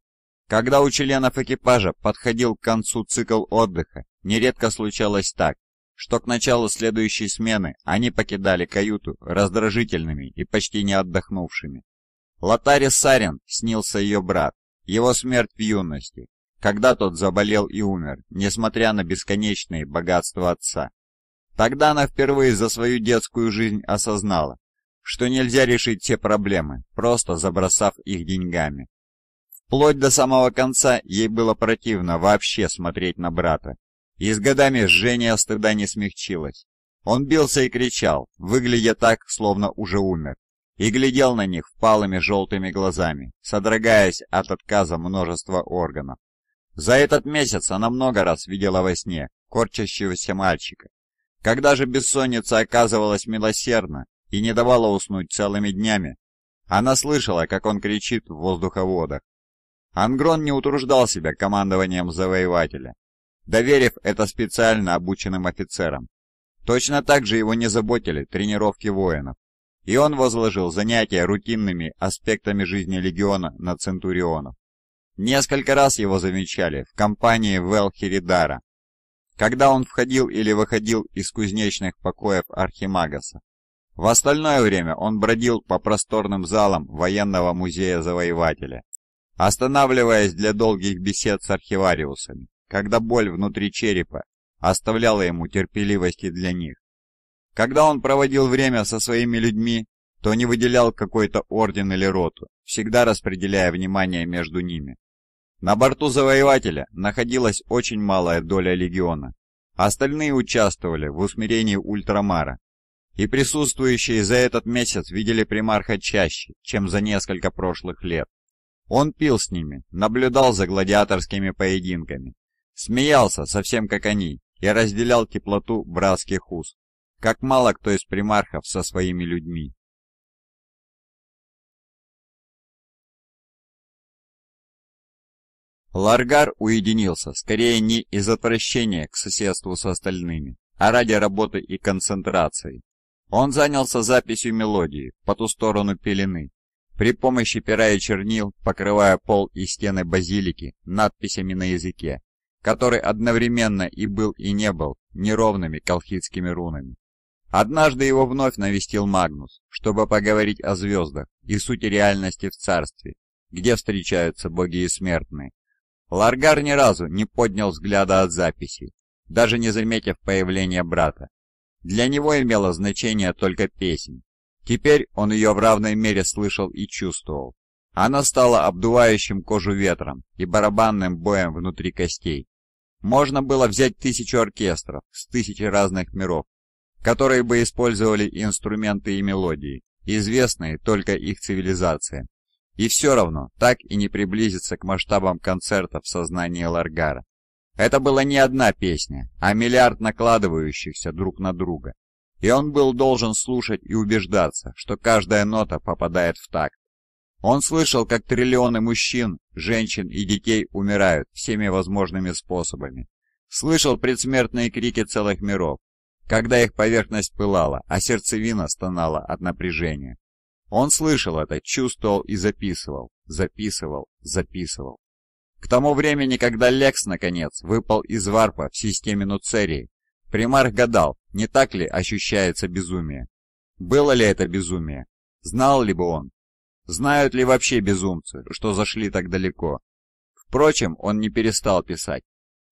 Speaker 2: Когда у членов экипажа подходил к концу цикл отдыха, нередко случалось так, что к началу следующей смены они покидали каюту раздражительными и почти не отдохнувшими. Лотаре Сарин снился ее брат, его смерть в юности, когда тот заболел и умер, несмотря на бесконечные богатства отца. Тогда она впервые за свою детскую жизнь осознала, что нельзя решить все проблемы, просто забросав их деньгами. Вплоть до самого конца ей было противно вообще смотреть на брата, и с годами жжение стыда не смягчилось. Он бился и кричал, выглядя так, словно уже умер, и глядел на них впалыми желтыми глазами, содрогаясь от отказа множества органов. За этот месяц она много раз видела во сне корчащегося мальчика. Когда же бессонница оказывалась милосердна и не давала уснуть целыми днями, она слышала, как он кричит в воздуховодах. Ангрон не утруждал себя командованием завоевателя доверив это специально обученным офицерам. Точно так же его не заботили тренировки воинов, и он возложил занятия рутинными аспектами жизни легиона на центурионов. Несколько раз его замечали в компании Вэл Херидара, когда он входил или выходил из кузнечных покоев Архимагаса. В остальное время он бродил по просторным залам военного музея Завоевателя, останавливаясь для долгих бесед с архивариусами когда боль внутри черепа оставляла ему терпеливости для них. Когда он проводил время со своими людьми, то не выделял какой-то орден или роту, всегда распределяя внимание между ними. На борту Завоевателя находилась очень малая доля легиона. Остальные участвовали в усмирении Ультрамара, и присутствующие за этот месяц видели примарха чаще, чем за несколько прошлых лет. Он пил с ними, наблюдал за гладиаторскими поединками
Speaker 1: Смеялся, совсем как они, и разделял теплоту братских уз, как мало
Speaker 3: кто из примархов со своими людьми. Ларгар уединился, скорее
Speaker 1: не из отвращения к соседству с остальными, а ради работы и концентрации.
Speaker 2: Он занялся записью мелодии по ту сторону пелены, при помощи пера и чернил, покрывая пол и стены базилики надписями на языке, который одновременно и был и не был неровными колхидскими рунами. Однажды его вновь навестил Магнус, чтобы поговорить о звездах и сути реальности в царстве, где встречаются боги и смертные. Ларгар ни разу не поднял взгляда от записи, даже не заметив появления брата. Для него имела значение только песнь. Теперь он ее в равной мере слышал и чувствовал. Она стала обдувающим кожу ветром и барабанным боем внутри костей. Можно было взять тысячу оркестров с тысячи разных миров, которые бы использовали инструменты и мелодии, известные только их цивилизациям, и все равно так и не приблизиться к масштабам концерта в сознании Ларгара. Это была не одна песня, а миллиард накладывающихся друг на друга, и он был должен слушать и убеждаться, что каждая нота попадает в такт. Он слышал, как триллионы мужчин, женщин и детей умирают всеми возможными способами. Слышал предсмертные крики целых миров, когда их поверхность пылала, а сердцевина стонала от напряжения. Он слышал это, чувствовал и записывал, записывал, записывал. К тому времени, когда Лекс, наконец, выпал из варпа в системе Нуцерии, примарх гадал, не так ли ощущается безумие. Было ли это безумие? Знал ли бы он, Знают ли вообще безумцы, что зашли так далеко? Впрочем, он не перестал писать.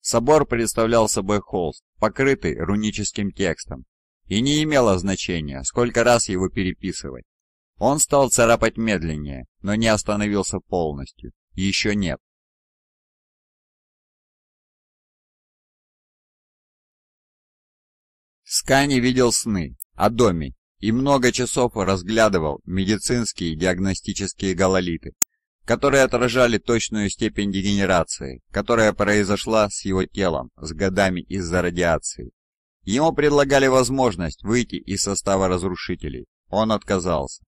Speaker 2: Собор представлял собой холст, покрытый руническим текстом, и не имело
Speaker 1: значения, сколько раз его переписывать. Он стал царапать медленнее, но не
Speaker 3: остановился полностью. Еще нет. Скани видел сны
Speaker 1: о доме и много часов разглядывал медицинские диагностические гололиты,
Speaker 2: которые отражали точную степень дегенерации, которая произошла с его
Speaker 1: телом с годами из-за радиации. Ему предлагали возможность выйти из
Speaker 3: состава разрушителей. Он отказался.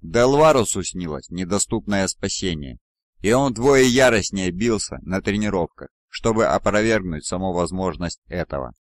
Speaker 3: Делварусу снилось
Speaker 1: недоступное спасение, и он вдвое яростнее бился на тренировках, чтобы
Speaker 3: опровергнуть саму возможность этого.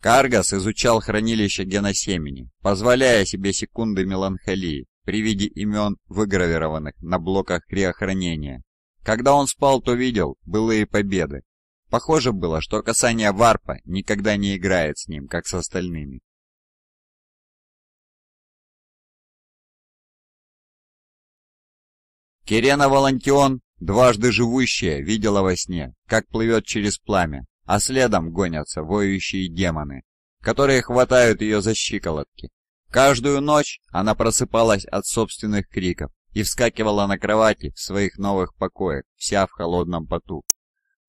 Speaker 3: Каргас изучал
Speaker 1: хранилище геносемени, позволяя себе секунды меланхолии при виде имен,
Speaker 2: выгравированных на блоках криохранения. Когда он спал, то видел былые победы.
Speaker 3: Похоже было, что касание варпа никогда не играет с ним, как с остальными. Кирена Волантион, дважды живущая, видела во сне, как
Speaker 2: плывет через пламя, а следом гонятся воющие демоны, которые хватают ее за щиколотки. Каждую ночь она просыпалась от собственных криков и вскакивала на кровати в своих новых покоях, вся в холодном поту.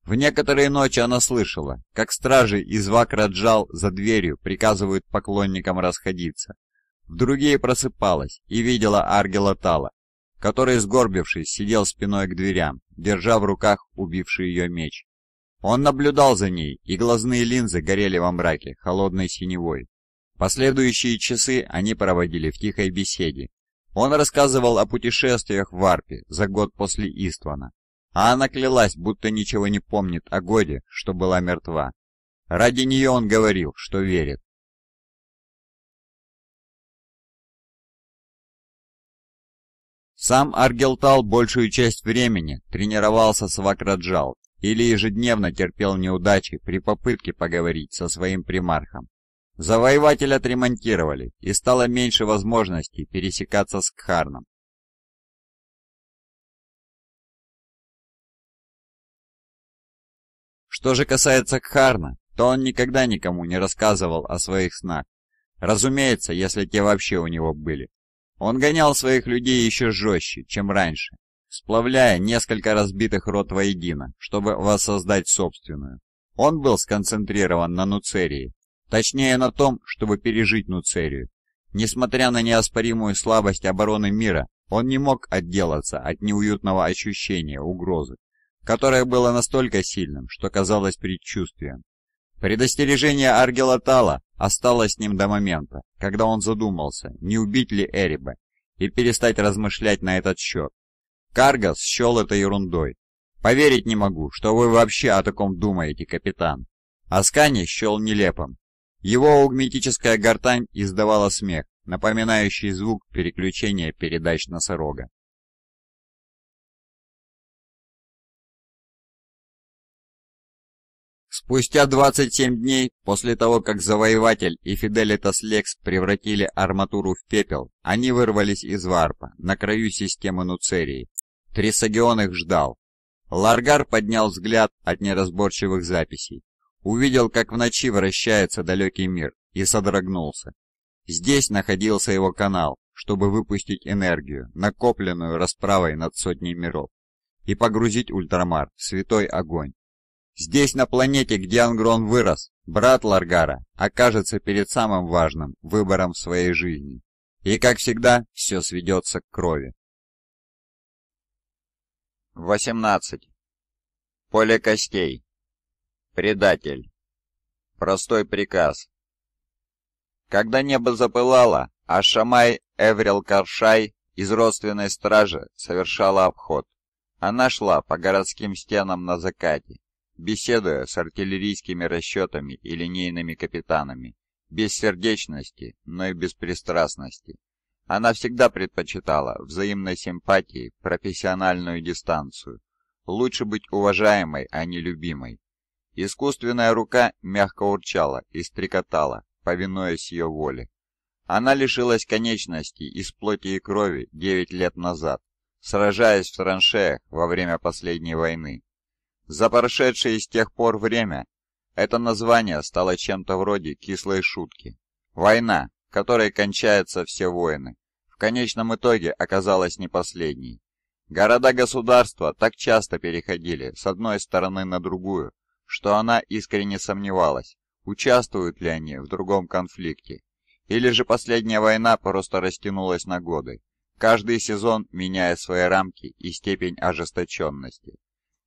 Speaker 2: В некоторые ночи она слышала, как стражи из Вакраджал за дверью приказывают поклонникам расходиться. В другие просыпалась и видела Аргела Тала, который, сгорбившись, сидел спиной к дверям, держа в руках убивший ее меч. Он наблюдал за ней, и глазные линзы горели во мраке, холодной синевой. Последующие часы они проводили в тихой беседе. Он рассказывал о путешествиях в Арпе за год после Иствана, а она клялась, будто ничего не помнит
Speaker 3: о годе, что была мертва. Ради нее он говорил, что верит. Сам Аргелтал большую часть времени тренировался с Вакраджал или ежедневно
Speaker 2: терпел неудачи при попытке поговорить со своим примархом. Завоеватель
Speaker 3: отремонтировали, и стало меньше возможностей пересекаться с Кхарном. Что же касается Кхарна, то он никогда никому не рассказывал о своих снах.
Speaker 2: Разумеется, если те вообще у него были. Он гонял своих людей еще жестче, чем раньше, сплавляя несколько разбитых рот воедино, чтобы воссоздать собственную. Он был сконцентрирован на Нуцерии, точнее на том, чтобы пережить Нуцерию. Несмотря на неоспоримую слабость обороны мира, он не мог отделаться от неуютного ощущения угрозы, которое было настолько сильным, что казалось предчувствием. Предостережение Аргела Тала осталось с ним до момента, когда он задумался, не убить ли Эриба, и перестать размышлять на этот счет. Каргас счел это ерундой. «Поверить не могу, что вы вообще о таком думаете, капитан». Аскани счел нелепым. Его аугметическая
Speaker 3: гортань издавала смех, напоминающий звук переключения передач носорога. Спустя 27 дней после того, как Завоеватель и Фиделитас
Speaker 2: Лекс превратили арматуру в пепел, они вырвались из варпа, на краю системы Нуцерии. Трисагион их ждал. Ларгар поднял взгляд от неразборчивых записей, увидел, как в ночи вращается далекий мир, и содрогнулся. Здесь находился его канал, чтобы выпустить энергию, накопленную расправой над сотней миров, и погрузить Ультрамар в святой огонь. Здесь, на планете, где Ангрон вырос, брат Ларгара окажется перед самым важным выбором в своей жизни. И, как всегда, все сведется к крови.
Speaker 1: 18. Поле костей. Предатель. Простой приказ.
Speaker 2: Когда небо запылало, а Шамай Эврил Каршай из родственной стражи совершала обход. Она шла по городским стенам на закате, беседуя с артиллерийскими расчетами и линейными капитанами, без сердечности, но и без пристрастности. Она всегда предпочитала взаимной симпатии профессиональную дистанцию. Лучше быть уважаемой, а не любимой. Искусственная рука мягко урчала и стрекотала, повинуясь ее воле. Она лишилась конечностей из плоти и крови 9 лет назад, сражаясь в траншеях во время последней войны. За прошедшее с тех пор время это название стало чем-то вроде кислой шутки. Война, которой кончаются все войны, в конечном итоге оказалась не последней. Города-государства так часто переходили с одной стороны на другую, что она искренне сомневалась, участвуют ли они в другом конфликте. Или же последняя война просто растянулась на годы, каждый сезон меняя свои рамки и степень ожесточенности.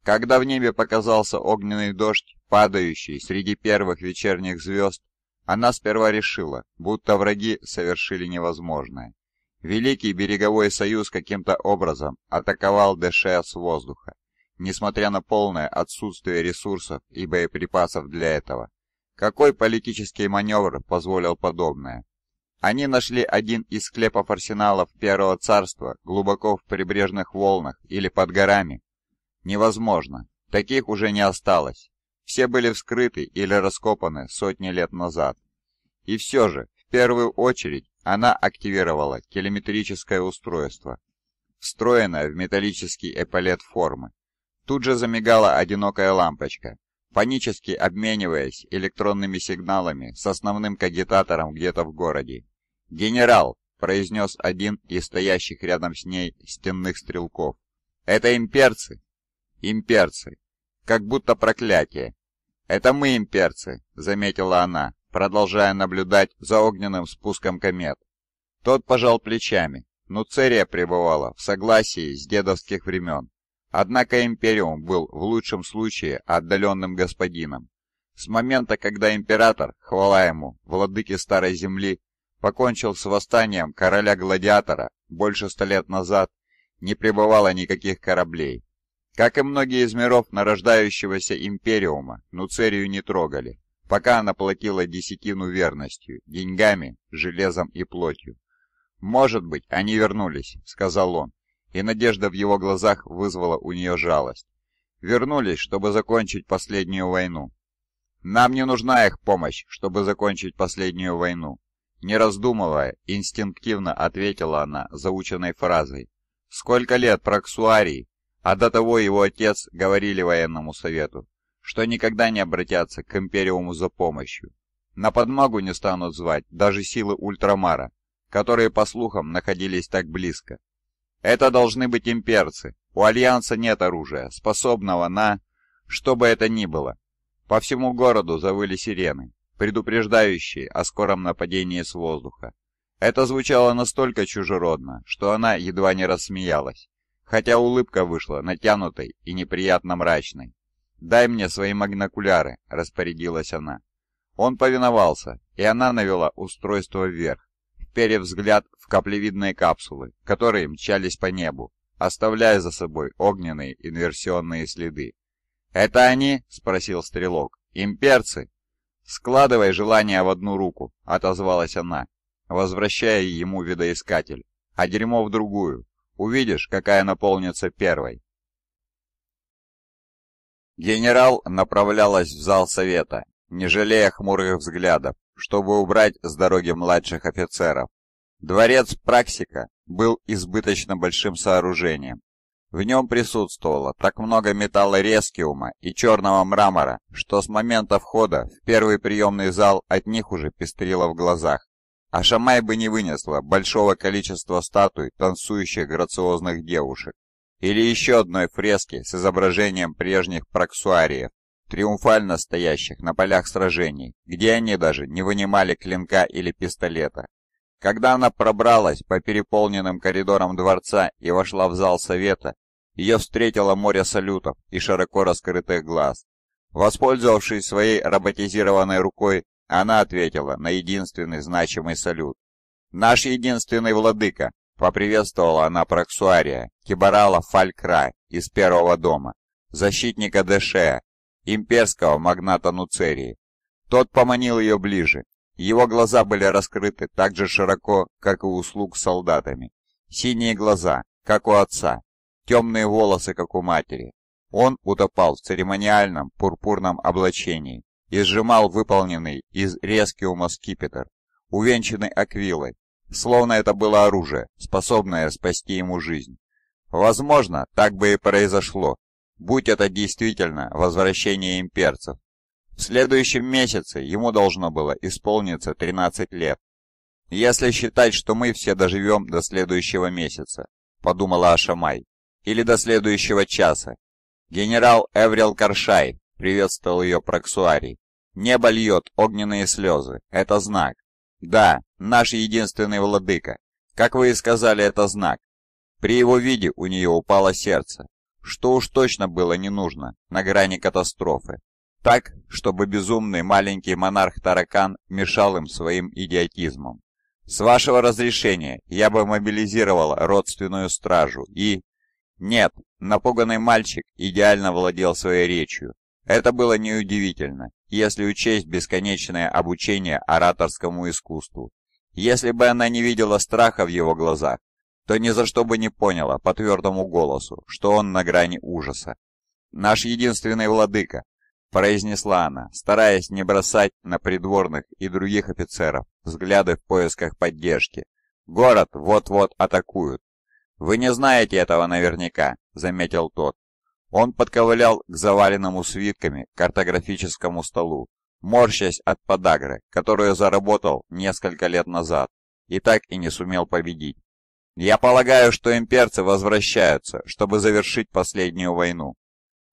Speaker 2: Когда в небе показался огненный дождь, падающий среди первых вечерних звезд, она сперва решила, будто враги совершили невозможное. Великий береговой союз каким-то образом атаковал Дэше а с воздуха, несмотря на полное отсутствие ресурсов и боеприпасов для этого. Какой политический маневр позволил подобное? Они нашли один из склепов арсеналов Первого Царства глубоко в прибрежных волнах или под горами, Невозможно. Таких уже не осталось. Все были вскрыты или раскопаны сотни лет назад. И все же, в первую очередь, она активировала телеметрическое устройство, встроенное в металлический эполет формы. Тут же замигала одинокая лампочка, панически обмениваясь электронными сигналами с основным кагитатором где-то в городе. «Генерал!» — произнес один из стоящих рядом с ней стенных стрелков. «Это имперцы!» Имперцы. Как будто проклятие. Это мы, имперцы, заметила она, продолжая наблюдать за огненным спуском комет. Тот пожал плечами, но ну, Церия пребывала в согласии с дедовских времен. Однако Империум был в лучшем случае отдаленным господином. С момента, когда император, хвала ему, владыки Старой Земли, покончил с восстанием короля-гладиатора больше ста лет назад, не пребывало никаких кораблей. Как и многие из миров нарождающегося Империума, Нуцерию не трогали, пока она платила десятину верностью, деньгами, железом и плотью. «Может быть, они вернулись», — сказал он, и надежда в его глазах вызвала у нее жалость. «Вернулись, чтобы закончить последнюю войну». «Нам не нужна их помощь, чтобы закончить последнюю войну», — не раздумывая, инстинктивно ответила она заученной фразой. «Сколько лет Проксуарии а до того его отец говорили военному совету, что никогда не обратятся к Империуму за помощью. На подмогу не станут звать даже силы Ультрамара, которые, по слухам, находились так близко. Это должны быть имперцы. У Альянса нет оружия, способного на... Что бы это ни было. По всему городу завыли сирены, предупреждающие о скором нападении с воздуха. Это звучало настолько чужеродно, что она едва не рассмеялась хотя улыбка вышла натянутой и неприятно мрачной. «Дай мне свои магнокуляры», — распорядилась она. Он повиновался, и она навела устройство вверх, вперев взгляд в каплевидные капсулы, которые мчались по небу, оставляя за собой огненные инверсионные следы. «Это они?» — спросил стрелок. «Имперцы?» «Складывай желание в одну руку», — отозвалась она, возвращая ему видоискатель, «а дерьмо в другую, Увидишь, какая наполнится первой. Генерал направлялась в зал совета, не жалея хмурых взглядов, чтобы убрать с дороги младших офицеров. Дворец Праксика был избыточно большим сооружением. В нем присутствовало так много металла рескиума и черного мрамора, что с момента входа в первый приемный зал от них уже пестрило в глазах. А Шамай бы не вынесла большого количества статуй танцующих грациозных девушек или еще одной фрески с изображением прежних проксуариев, триумфально стоящих на полях сражений, где они даже не вынимали клинка или пистолета. Когда она пробралась по переполненным коридорам дворца и вошла в зал совета, ее встретило море салютов и широко раскрытых глаз. Воспользовавшись своей роботизированной рукой, она ответила на единственный значимый салют. «Наш единственный владыка!» — поприветствовала она Проксуария, Кибарала Фалькра из Первого дома, защитника деше имперского магната Нуцерии. Тот поманил ее ближе. Его глаза были раскрыты так же широко, как и у слуг с солдатами. Синие глаза, как у отца, темные волосы, как у матери. Он утопал в церемониальном пурпурном облачении, и сжимал выполненный из рескиума скипетр, увенчанный аквилой, словно это было оружие, способное спасти ему жизнь. Возможно, так бы и произошло, будь это действительно возвращение имперцев. В следующем месяце ему должно было исполниться 13 лет. «Если считать, что мы все доживем до следующего месяца», — подумала Ашамай, — «или до следующего часа». Генерал Эврил Каршай приветствовал ее Проксуарий. Небо льет огненные слезы. Это знак. Да, наш единственный владыка. Как вы и сказали, это знак. При его виде у нее упало сердце, что уж точно было не нужно, на грани катастрофы. Так, чтобы безумный маленький монарх-таракан мешал им своим идиотизмом. С вашего разрешения я бы мобилизировала родственную стражу и... Нет, напуганный мальчик идеально владел своей речью. Это было неудивительно если учесть бесконечное обучение ораторскому искусству. Если бы она не видела страха в его глазах, то ни за что бы не поняла по твердому голосу, что он на грани ужаса. «Наш единственный владыка», — произнесла она, стараясь не бросать на придворных и других офицеров взгляды в поисках поддержки. «Город вот-вот атакуют». «Вы не знаете этого наверняка», — заметил тот, он подковылял к заваленному свитками картографическому столу, морщась от подагры, которую заработал несколько лет назад и так и не сумел победить. Я полагаю, что имперцы возвращаются, чтобы завершить последнюю войну.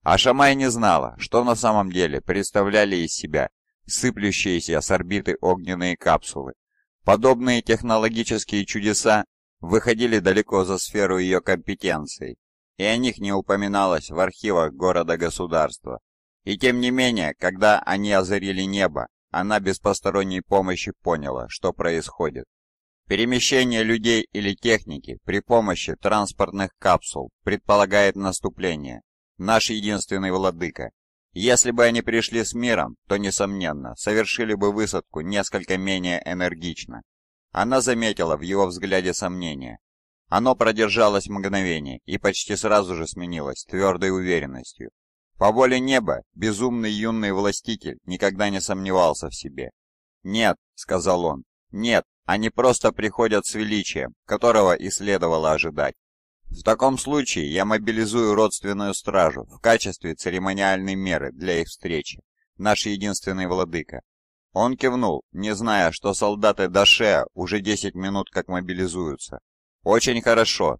Speaker 2: А Шамай не знала, что на самом деле представляли из себя сыплющиеся с орбиты огненные капсулы. Подобные технологические чудеса выходили далеко за сферу ее компетенций и о них не упоминалось в архивах города-государства. И тем не менее, когда они озарили небо, она без посторонней помощи поняла, что происходит. Перемещение людей или техники при помощи транспортных капсул предполагает наступление. Наш единственный владыка. Если бы они пришли с миром, то, несомненно, совершили бы высадку несколько менее энергично. Она заметила в его взгляде сомнения, оно продержалось мгновение и почти сразу же сменилось твердой уверенностью. По воле неба безумный юный властитель никогда не сомневался в себе. «Нет», — сказал он, — «нет, они просто приходят с величием, которого и следовало ожидать. В таком случае я мобилизую родственную стражу в качестве церемониальной меры для их встречи, наш единственный владыка». Он кивнул, не зная, что солдаты Дашеа уже 10 минут как мобилизуются. «Очень хорошо.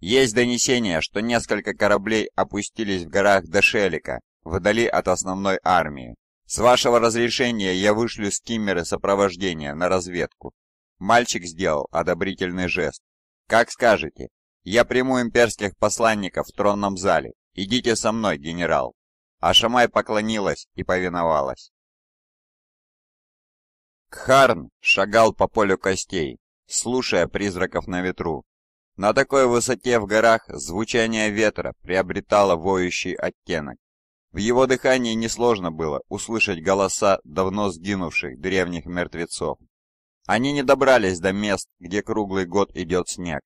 Speaker 2: Есть донесение, что несколько кораблей опустились в горах Дашелика, вдали от основной армии. С вашего разрешения я вышлю скиммеры сопровождения на разведку». Мальчик сделал одобрительный жест. «Как скажете. Я приму имперских
Speaker 1: посланников в тронном зале. Идите со мной, генерал». Ашамай поклонилась и повиновалась. Кхарн шагал по полю
Speaker 2: костей, слушая призраков на ветру. На такой высоте в горах звучание ветра приобретало воющий оттенок. В его дыхании несложно было услышать голоса давно сгинувших древних мертвецов. Они не добрались до мест, где круглый год идет снег.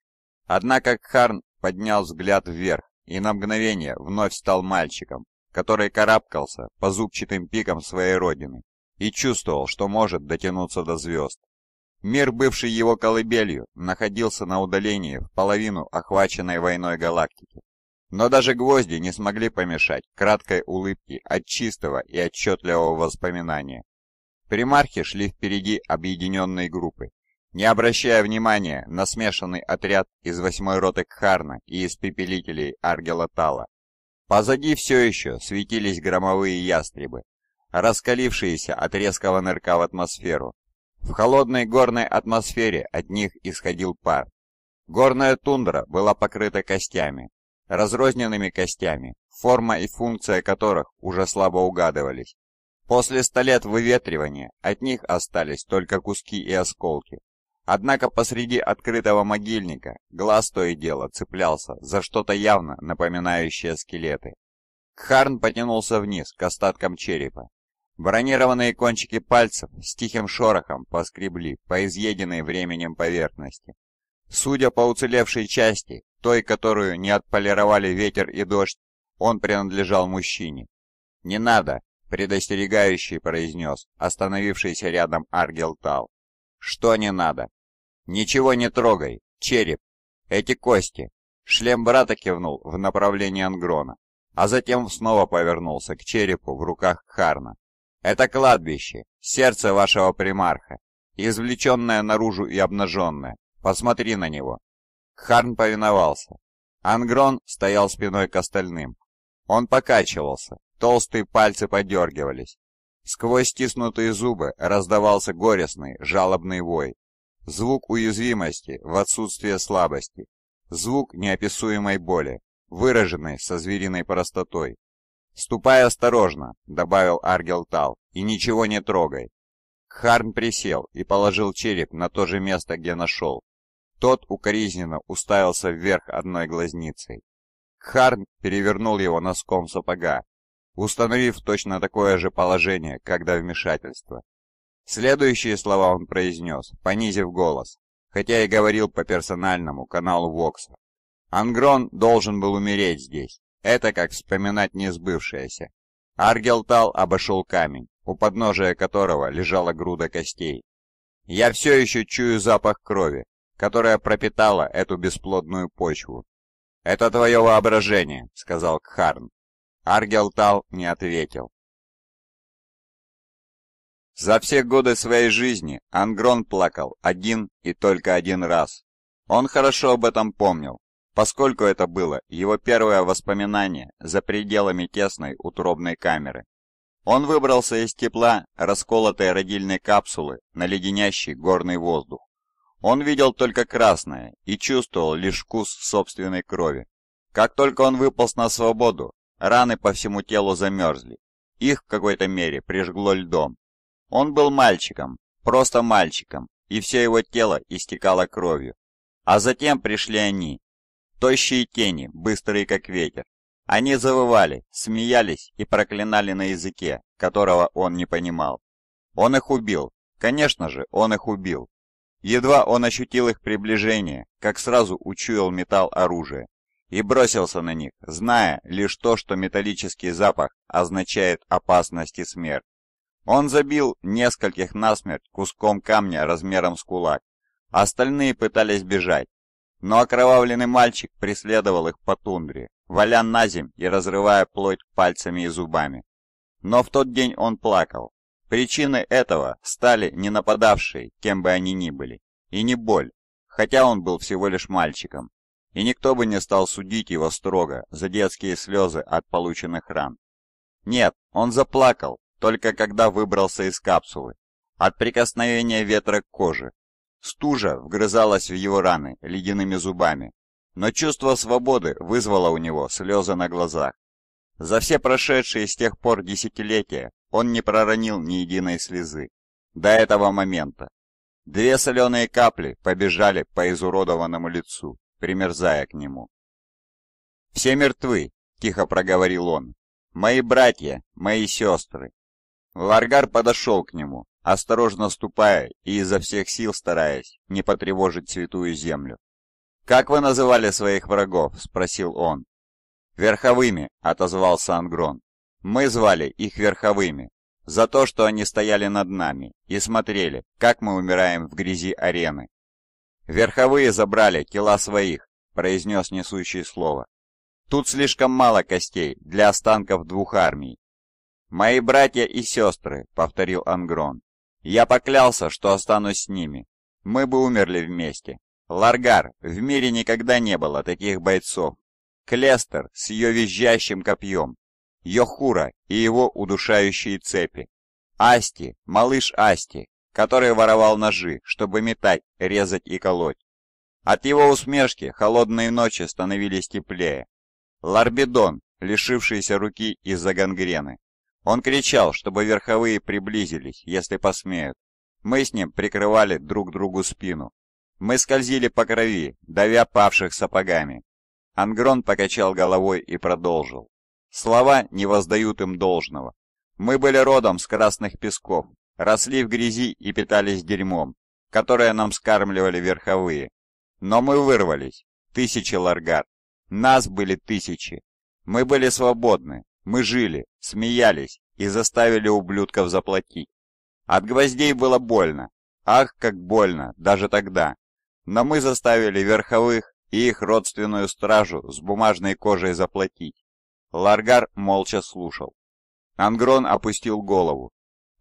Speaker 2: Однако Харн поднял взгляд вверх и на мгновение вновь стал мальчиком, который карабкался по зубчатым пикам своей родины и чувствовал, что может дотянуться до звезд. Мир, бывший его колыбелью, находился на удалении в половину охваченной войной галактики. Но даже гвозди не смогли помешать краткой улыбке от чистого и отчетливого воспоминания. Примархи шли впереди объединенной группы, не обращая внимания на смешанный отряд из восьмой роты Кхарна и испепелителей Аргела Тала. Позади все еще светились громовые ястребы, раскалившиеся от резкого нырка в атмосферу, в холодной горной атмосфере от них исходил пар. Горная тундра была покрыта костями, разрозненными костями, форма и функция которых уже слабо угадывались. После ста лет выветривания от них остались только куски и осколки. Однако посреди открытого могильника глаз то и дело цеплялся за что-то явно напоминающее скелеты. Кхарн потянулся вниз к остаткам черепа Бронированные кончики пальцев с тихим шорохом поскребли по изъеденной временем поверхности. Судя по уцелевшей части, той, которую не отполировали ветер и дождь, он принадлежал мужчине. «Не надо!» — предостерегающий произнес, остановившийся рядом Аргел «Что не надо?» «Ничего не трогай! Череп! Эти кости!» Шлем брата кивнул в направлении Ангрона, а затем снова повернулся к черепу в руках Харна. Это кладбище, сердце вашего примарха, извлеченное наружу и обнаженное. Посмотри на него». Харн повиновался. Ангрон стоял спиной к остальным. Он покачивался, толстые пальцы подергивались. Сквозь стиснутые зубы раздавался горестный, жалобный вой. Звук уязвимости в отсутствие слабости. Звук неописуемой боли, выраженный со звериной простотой. «Ступай осторожно», — добавил Аргел Тал, — «и ничего не трогай». Харм присел и положил череп на то же место, где нашел. Тот укоризненно уставился вверх одной глазницей. Харн перевернул его носком сапога, установив точно такое же положение, как до вмешательства. Следующие слова он произнес, понизив голос, хотя и говорил по персональному каналу Вокса. «Ангрон должен был умереть здесь. Это как вспоминать несбывшееся. Аргелтал обошел камень, у подножия которого лежала груда костей. Я все еще чую запах крови, которая пропитала эту бесплодную почву. «Это твое
Speaker 1: воображение», — сказал Кхарн. Аргелтал не ответил. За все годы своей жизни Ангрон плакал
Speaker 2: один и только один раз. Он хорошо об этом помнил, поскольку это было его первое воспоминание за пределами тесной утробной камеры. Он выбрался из тепла расколотой родильной капсулы на леденящий горный воздух. Он видел только красное и чувствовал лишь вкус собственной крови. Как только он выполз на свободу, раны по всему телу замерзли. Их в какой-то мере прижгло льдом. Он был мальчиком, просто мальчиком, и все его тело истекало кровью. А затем пришли они, Тощие тени, быстрые как ветер. Они завывали, смеялись и проклинали на языке, которого он не понимал. Он их убил. Конечно же, он их убил. Едва он ощутил их приближение, как сразу учуял металл оружия и бросился на них, зная лишь то, что металлический запах означает опасность и смерть. Он забил нескольких насмерть куском камня размером с кулак. Остальные пытались бежать, но окровавленный мальчик преследовал их по тундре, валя на земь и разрывая плоть пальцами и зубами. Но в тот день он плакал. Причины этого стали не нападавшие, кем бы они ни были, и не боль, хотя он был всего лишь мальчиком. И никто бы не стал судить его строго за детские слезы от полученных ран. Нет, он заплакал, только когда выбрался из капсулы, от прикосновения ветра к коже, Стужа вгрызалась в его раны ледяными зубами, но чувство свободы вызвало у него слезы на глазах. За все прошедшие с тех пор десятилетия он не проронил ни единой слезы. До этого момента. Две соленые капли побежали по изуродованному лицу, примерзая к нему. «Все мертвы», — тихо проговорил он. «Мои братья, мои сестры, Ларгар подошел к нему, осторожно ступая и изо всех сил стараясь не потревожить святую землю. «Как вы называли своих врагов?» — спросил он. «Верховыми», — отозвался Ангрон. «Мы звали их верховыми, за то, что они стояли над нами и смотрели, как мы умираем в грязи арены». «Верховые забрали тела своих», — произнес несущий слово. «Тут слишком мало костей для останков двух армий, «Мои братья и сестры», — повторил Ангрон. «Я поклялся, что останусь с ними. Мы бы умерли вместе. Ларгар, в мире никогда не было таких бойцов. Клестер с ее визжащим копьем. Йохура и его удушающие цепи. Асти, малыш Асти, который воровал ножи, чтобы метать, резать и колоть. От его усмешки холодные ночи становились теплее. Ларбидон, лишившийся руки из-за гангрены. Он кричал, чтобы верховые приблизились, если посмеют. Мы с ним прикрывали друг другу спину. Мы скользили по крови, давя павших сапогами. Ангрон покачал головой и продолжил. Слова не воздают им должного. Мы были родом с красных песков, росли в грязи и питались дерьмом, которое нам скармливали верховые. Но мы вырвались. Тысячи ларгар. Нас были тысячи. Мы были свободны. Мы жили, смеялись и заставили ублюдков заплатить. От гвоздей было больно. Ах, как больно, даже тогда. Но мы заставили верховых и их родственную стражу с бумажной кожей заплатить. Ларгар молча слушал. Ангрон опустил голову.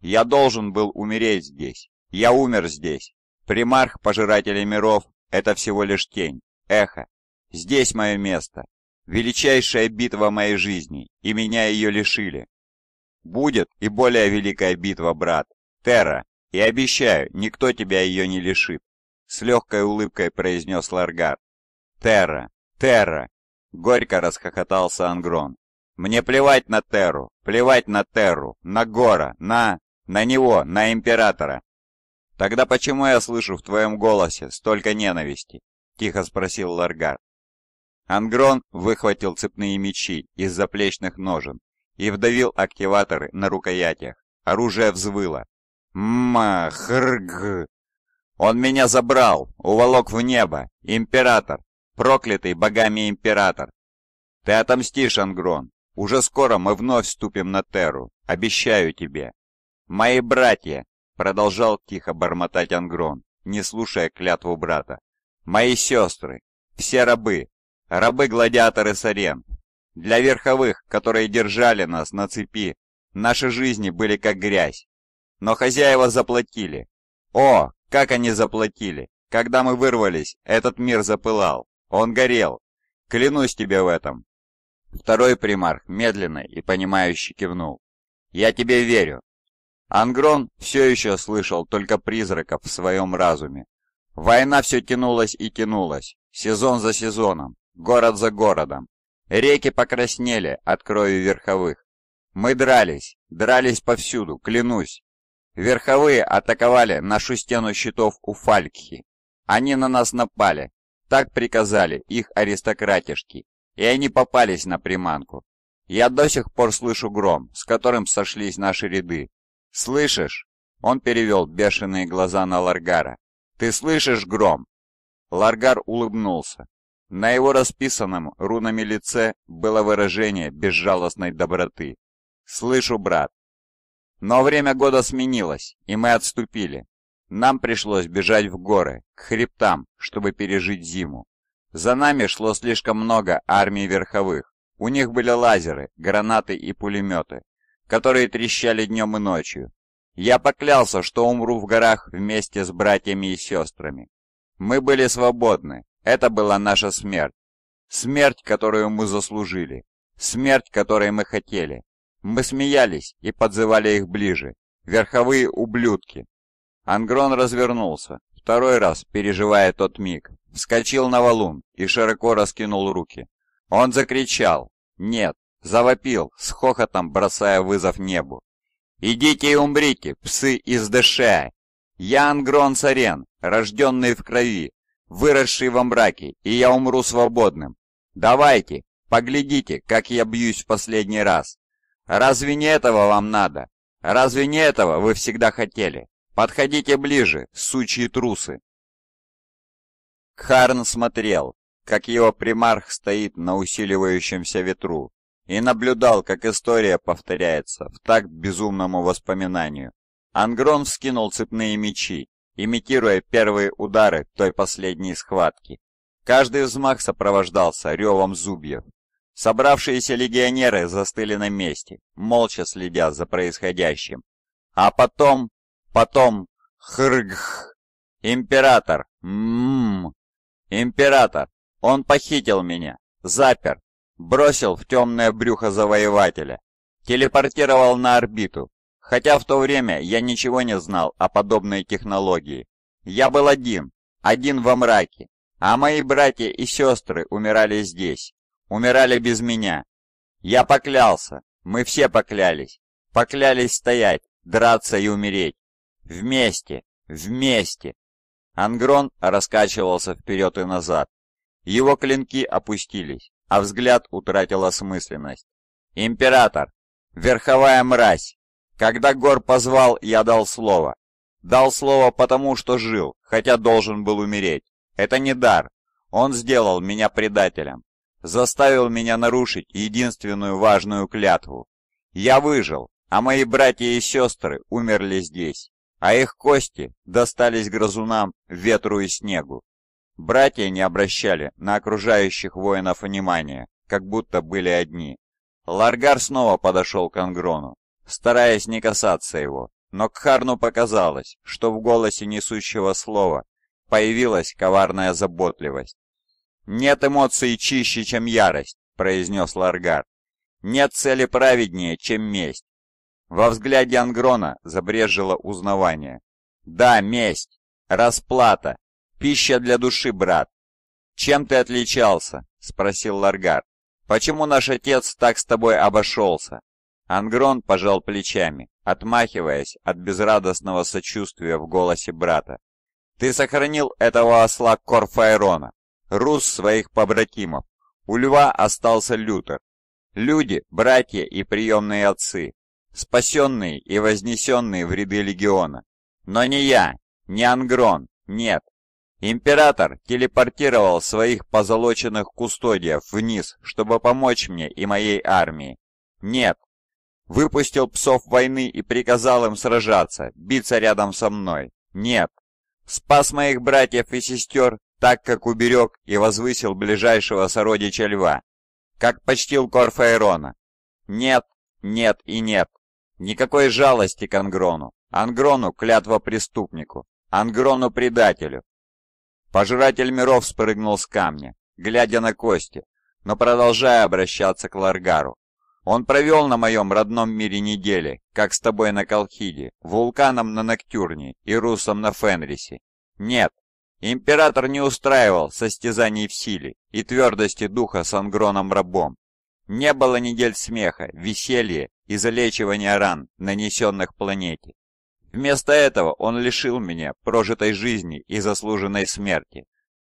Speaker 2: «Я должен был умереть здесь. Я умер здесь. Примарх Пожирателей Миров — это всего лишь тень, эхо. Здесь мое место. Величайшая битва моей жизни, и меня ее лишили. Будет и более великая битва, брат. Терра, и обещаю, никто тебя ее не лишит. С легкой улыбкой произнес Ларгар. Терра, Терра! Горько расхохотался Ангрон. Мне плевать на Терру, плевать на Терру, на Гора, на... на него, на Императора. Тогда почему я слышу в твоем голосе столько ненависти? Тихо спросил Ларгар. Ангрон выхватил цепные мечи из заплечных ножен и вдавил активаторы на рукоятях. Оружие взвыло. Махрг! Он меня забрал, уволок в небо, император, проклятый богами император. Ты отомстишь, Ангрон. Уже скоро мы вновь ступим на Терру, обещаю тебе. Мои братья, продолжал тихо бормотать Ангрон, не слушая клятву брата. Мои сестры, все рабы, рабы-гладиаторы Сарен. Для верховых, которые держали нас на цепи, наши жизни были как грязь. Но хозяева заплатили. О, как они заплатили! Когда мы вырвались, этот мир запылал. Он горел. Клянусь тебе в этом. Второй примарх медленно и понимающе кивнул. Я тебе верю. Ангрон все еще слышал только призраков в своем разуме. Война все тянулась и тянулась, сезон за сезоном, город за городом. Реки покраснели от крови верховых. Мы дрались, дрались повсюду, клянусь. Верховые атаковали нашу стену щитов у Фалькхи. Они на нас напали, так приказали их аристократишки, и они попались на приманку. Я до сих пор слышу гром, с которым сошлись наши ряды. Слышишь? Он перевел бешеные глаза на Ларгара. Ты слышишь гром? Ларгар улыбнулся. На его расписанном рунами лице было выражение безжалостной доброты. «Слышу, брат». Но время года сменилось, и мы отступили. Нам пришлось бежать в горы, к хребтам, чтобы пережить зиму. За нами шло слишком много армий верховых. У них были лазеры, гранаты и пулеметы, которые трещали днем и ночью. Я поклялся, что умру в горах вместе с братьями и сестрами. Мы были свободны, это была наша смерть. Смерть, которую мы заслужили. Смерть, которой мы хотели. Мы смеялись и подзывали их ближе. Верховые ублюдки. Ангрон развернулся, второй раз переживая тот миг. Вскочил на валун и широко раскинул руки. Он закричал. Нет, завопил, с хохотом бросая вызов небу. «Идите и умрите, псы из ДШ! А!» Я Ангрон Сарен, рожденный в крови, выросший во мраке, и я умру свободным. Давайте, поглядите, как я бьюсь в последний раз. Разве не этого вам надо? Разве не этого вы всегда хотели? Подходите ближе, сучьи трусы!» Кхарн смотрел, как его примарх стоит на усиливающемся ветру, и наблюдал, как история повторяется в такт безумному воспоминанию. Ангрон вскинул цепные мечи, имитируя первые удары той последней схватки. Каждый взмах сопровождался ревом зубьев. Собравшиеся легионеры застыли на месте, молча следя за происходящим.
Speaker 1: А потом, потом, хргх, император, ммм, император, он похитил меня, запер,
Speaker 2: бросил в темное брюхо завоевателя, телепортировал на орбиту, Хотя в то время я ничего не знал о подобной технологии. Я был один, один во мраке, а мои братья и сестры умирали здесь, умирали без меня. Я поклялся, мы все поклялись, поклялись стоять, драться и умереть. Вместе, вместе. Ангрон раскачивался вперед и назад. Его клинки опустились, а взгляд утратил осмысленность. «Император! Верховая мразь! Когда Гор позвал, я дал слово. Дал слово потому, что жил, хотя должен был умереть. Это не дар. Он сделал меня предателем. Заставил меня нарушить единственную важную клятву. Я выжил, а мои братья и сестры умерли здесь, а их кости достались грозунам ветру и снегу. Братья не обращали на окружающих воинов внимания, как будто были одни. Ларгар снова подошел к Ангрону стараясь не касаться его, но Кхарну показалось, что в голосе несущего слова появилась коварная заботливость. «Нет эмоций чище, чем ярость», — произнес Ларгар. «Нет цели праведнее, чем месть». Во взгляде Ангрона забрежило узнавание. «Да, месть, расплата, пища для души, брат». «Чем ты отличался?» — спросил Ларгар. «Почему наш отец так с тобой обошелся?» Ангрон пожал плечами, отмахиваясь от безрадостного сочувствия в голосе брата. «Ты сохранил этого осла Корфайрона. рус своих побратимов. У льва остался Лютер. Люди, братья и приемные отцы, спасенные и вознесенные в ряды легиона. Но не я, не Ангрон, нет. Император телепортировал своих позолоченных кустодиев вниз, чтобы помочь мне и моей армии. Нет, Выпустил псов войны и приказал им сражаться, биться рядом со мной. Нет. Спас моих братьев и сестер, так как уберег и возвысил ближайшего сородича льва. Как почтил Корфаэрона. Нет, нет и нет. Никакой жалости к Ангрону. Ангрону клятва преступнику. Ангрону предателю. Пожиратель миров спрыгнул с камня, глядя на кости, но продолжая обращаться к Ларгару. Он провел на моем родном мире недели, как с тобой на Колхиде, вулканом на Ноктюрне и русом на Фенрисе. Нет, император не устраивал состязаний в силе и твердости духа с ангроном рабом. Не было недель смеха, веселья и залечивания ран, нанесенных планете. Вместо этого он лишил меня прожитой жизни и заслуженной смерти.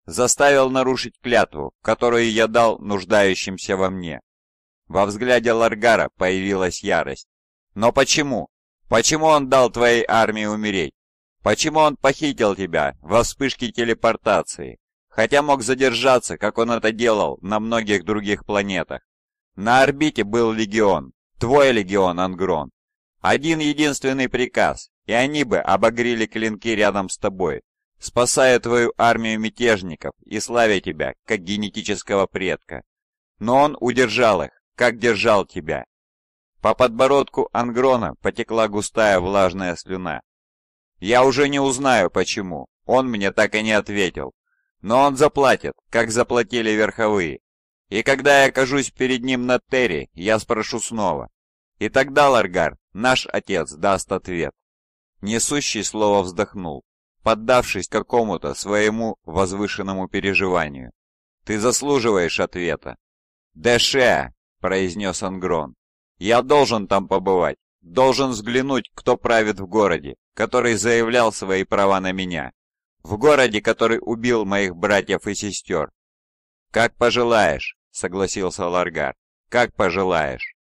Speaker 2: Заставил нарушить клятву, которую я дал нуждающимся во мне, во взгляде Ларгара появилась ярость. «Но почему? Почему он дал твоей армии умереть? Почему он похитил тебя во вспышке телепортации? Хотя мог задержаться, как он это делал на многих других планетах. На орбите был легион, твой легион, Ангрон. Один единственный приказ, и они бы обогрели клинки рядом с тобой, спасая твою армию мятежников и славя тебя, как генетического предка. Но он удержал их, как держал тебя. По подбородку Ангрона потекла густая влажная слюна. Я уже не узнаю, почему. Он мне так и не ответил. Но он заплатит, как заплатили верховые. И когда я окажусь перед ним на Терри, я спрошу снова. И тогда, Ларгар, наш отец даст ответ. Несущий слово вздохнул, поддавшись какому-то своему возвышенному переживанию. Ты заслуживаешь ответа. Дэше! — произнес Ангрон. «Я должен там побывать, должен взглянуть, кто правит в городе, который заявлял свои права на меня, в городе, который
Speaker 1: убил моих братьев и сестер». «Как пожелаешь», — согласился Ларгар, — «как пожелаешь».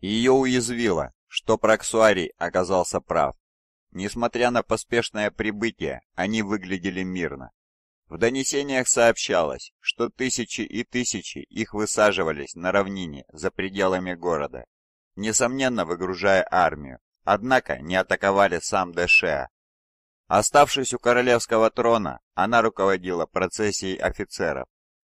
Speaker 1: Ее уязвило, что Проксуарий оказался прав. Несмотря на поспешное прибытие,
Speaker 2: они выглядели мирно. В донесениях сообщалось, что тысячи и тысячи их высаживались на равнине за пределами города, несомненно выгружая армию, однако не атаковали сам Дэшеа. Оставшись у королевского трона, она руководила процессией офицеров,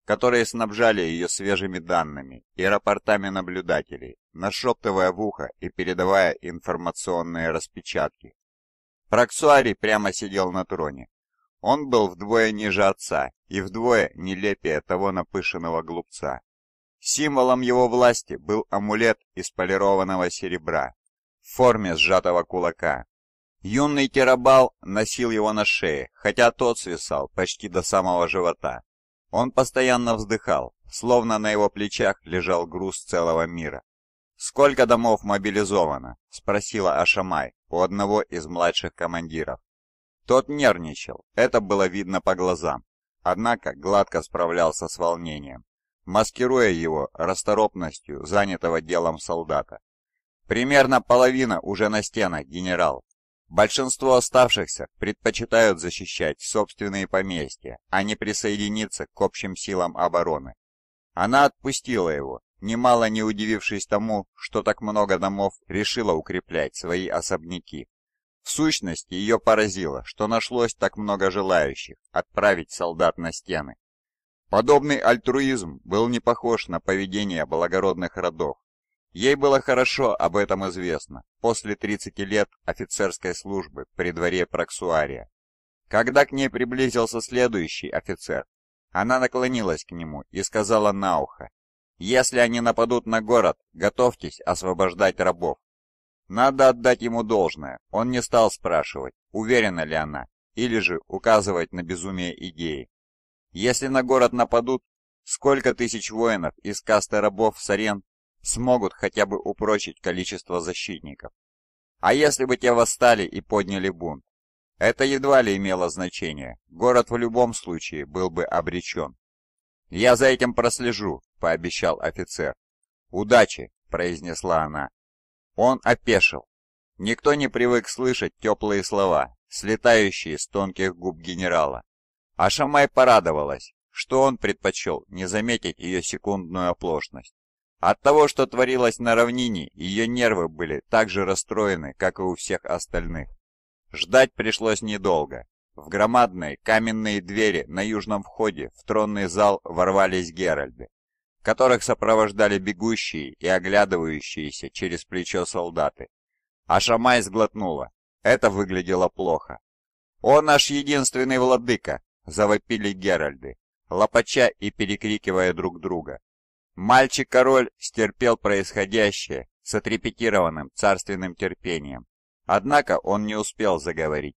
Speaker 2: которые снабжали ее свежими данными и рапортами наблюдателей, нашептывая в ухо и передавая информационные распечатки. Проксуарий прямо сидел на троне, он был вдвое ниже отца и вдвое нелепее того напыщенного глупца. Символом его власти был амулет из полированного серебра в форме сжатого кулака. Юный Терабал носил его на шее, хотя тот свисал почти до самого живота. Он постоянно вздыхал, словно на его плечах лежал груз целого мира. «Сколько домов мобилизовано?» – спросила Ашамай у одного из младших командиров. Тот нервничал, это было видно по глазам, однако гладко справлялся с волнением, маскируя его расторопностью занятого делом солдата. «Примерно половина уже на стенах, генерал. Большинство оставшихся предпочитают защищать собственные поместья, а не присоединиться к общим силам обороны». Она отпустила его, немало не удивившись тому, что так много домов решила укреплять свои особняки. В сущности, ее поразило, что нашлось так много желающих отправить солдат на стены. Подобный альтруизм был не похож на поведение благородных родов. Ей было хорошо об этом известно после 30 лет офицерской службы при дворе Проксуария. Когда к ней приблизился следующий офицер, она наклонилась к нему и сказала на ухо, «Если они нападут на город, готовьтесь освобождать рабов». Надо отдать ему должное, он не стал спрашивать, уверена ли она, или же указывать на безумие идеи. Если на город нападут, сколько тысяч воинов из касты рабов Сарен смогут хотя бы упрочить количество защитников? А если бы те восстали и подняли бунт? Это едва ли имело значение, город в любом случае был бы обречен. «Я за этим прослежу», — пообещал офицер. «Удачи», — произнесла она. Он опешил. Никто не привык слышать теплые слова, слетающие с тонких губ генерала. А Шамай порадовалась, что он предпочел не заметить ее секундную оплошность. От того, что творилось на равнине, ее нервы были так же расстроены, как и у всех остальных. Ждать пришлось недолго. В громадные каменные двери на южном входе в тронный зал ворвались Геральды которых сопровождали бегущие и оглядывающиеся через плечо солдаты. А Шамай сглотнула. Это выглядело плохо. «Он наш единственный владыка!» — завопили Геральды, лопача и перекрикивая друг друга. Мальчик-король стерпел происходящее с отрепетированным царственным терпением. Однако он не успел заговорить.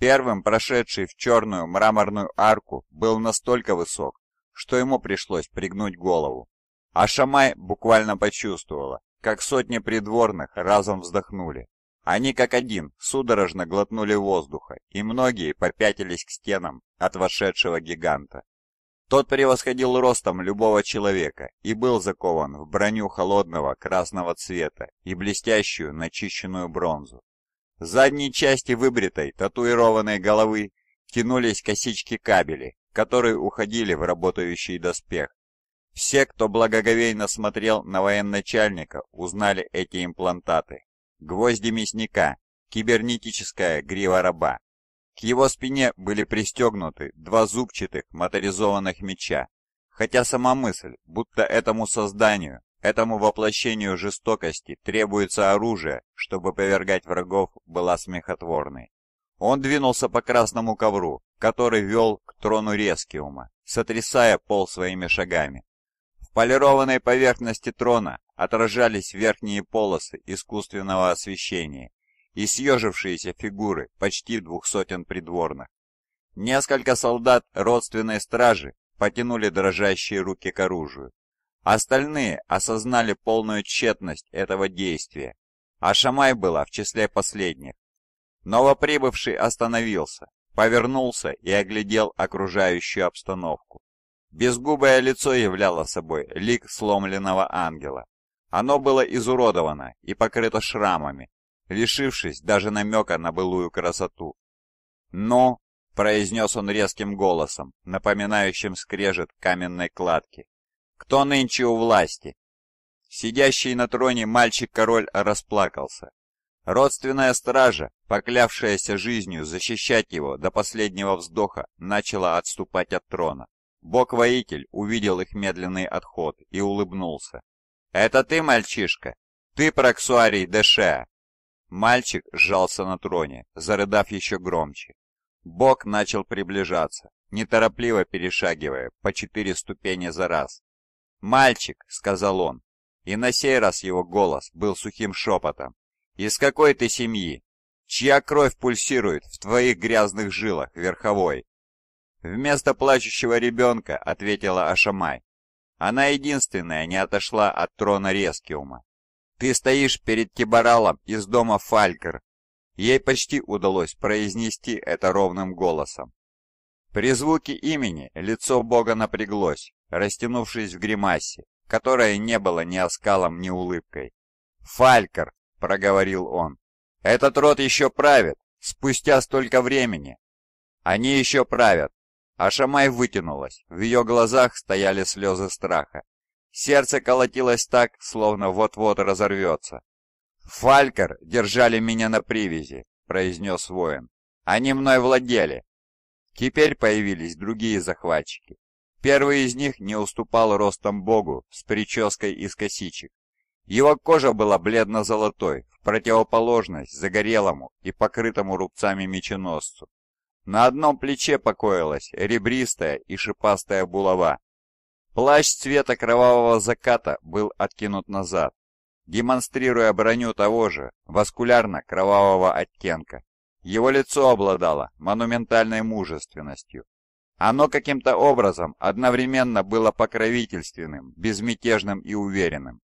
Speaker 2: Первым прошедший в черную мраморную арку был настолько высок, что ему пришлось пригнуть голову. А Шамай буквально почувствовала, как сотни придворных разом вздохнули. Они как один судорожно глотнули воздуха, и многие попятились к стенам от вошедшего гиганта. Тот превосходил ростом любого человека и был закован в броню холодного красного цвета и блестящую начищенную бронзу. С задней части выбритой татуированной головы тянулись косички кабели, которые уходили в работающий доспех. Все, кто благоговейно смотрел на военачальника, узнали эти имплантаты. Гвозди мясника, кибернетическая грива раба. К его спине были пристегнуты два зубчатых моторизованных меча. Хотя сама мысль, будто этому созданию, этому воплощению жестокости требуется оружие, чтобы повергать врагов, была смехотворной. Он двинулся по красному ковру, который вел трону Рескиума, сотрясая пол своими шагами. В полированной поверхности трона отражались верхние полосы искусственного освещения и съежившиеся фигуры почти двух сотен придворных. Несколько солдат родственной стражи потянули дрожащие руки к оружию. Остальные осознали полную тщетность этого действия, а Шамай была в числе последних. Новоприбывший остановился, Повернулся и оглядел окружающую обстановку. Безгубое лицо являло собой лик сломленного ангела. Оно было изуродовано и покрыто шрамами, лишившись даже намека на былую красоту. Но, произнес он резким голосом, напоминающим скрежет каменной кладки. «Кто нынче у власти?» Сидящий на троне мальчик-король расплакался. Родственная стража, поклявшаяся жизнью защищать его до последнего вздоха, начала отступать от трона. Бог-воитель увидел их медленный отход и улыбнулся. «Это ты, мальчишка? Ты проксуарий Дэше!» Мальчик сжался на троне, зарыдав еще громче. Бог начал приближаться, неторопливо перешагивая по четыре ступени за раз. «Мальчик!» — сказал он. И на сей раз его голос был сухим шепотом, из какой ты семьи? Чья кровь пульсирует в твоих грязных жилах, верховой?» «Вместо плачущего ребенка», — ответила Ашамай. Она единственная не отошла от трона Рескиума. «Ты стоишь перед Тиборалом из дома Фалькер». Ей почти удалось произнести это ровным голосом. При звуке имени лицо бога напряглось, растянувшись в гримасе, которая не была ни оскалом, ни улыбкой. «Фалькер!» проговорил он. «Этот род еще правит, спустя столько времени!» «Они еще правят!» Ашамай вытянулась, в ее глазах стояли слезы страха. Сердце колотилось так, словно вот-вот разорвется. «Фалькер держали меня на привязи», — произнес воин. «Они мной владели». Теперь появились другие захватчики. Первый из них не уступал ростом богу с прической из косичек. Его кожа была бледно-золотой, в противоположность загорелому и покрытому рубцами меченосцу. На одном плече покоилась ребристая и шипастая булава. Плащ цвета кровавого заката был откинут назад, демонстрируя броню того же, васкулярно-кровавого оттенка. Его лицо обладало монументальной мужественностью. Оно каким-то образом одновременно было покровительственным, безмятежным и уверенным.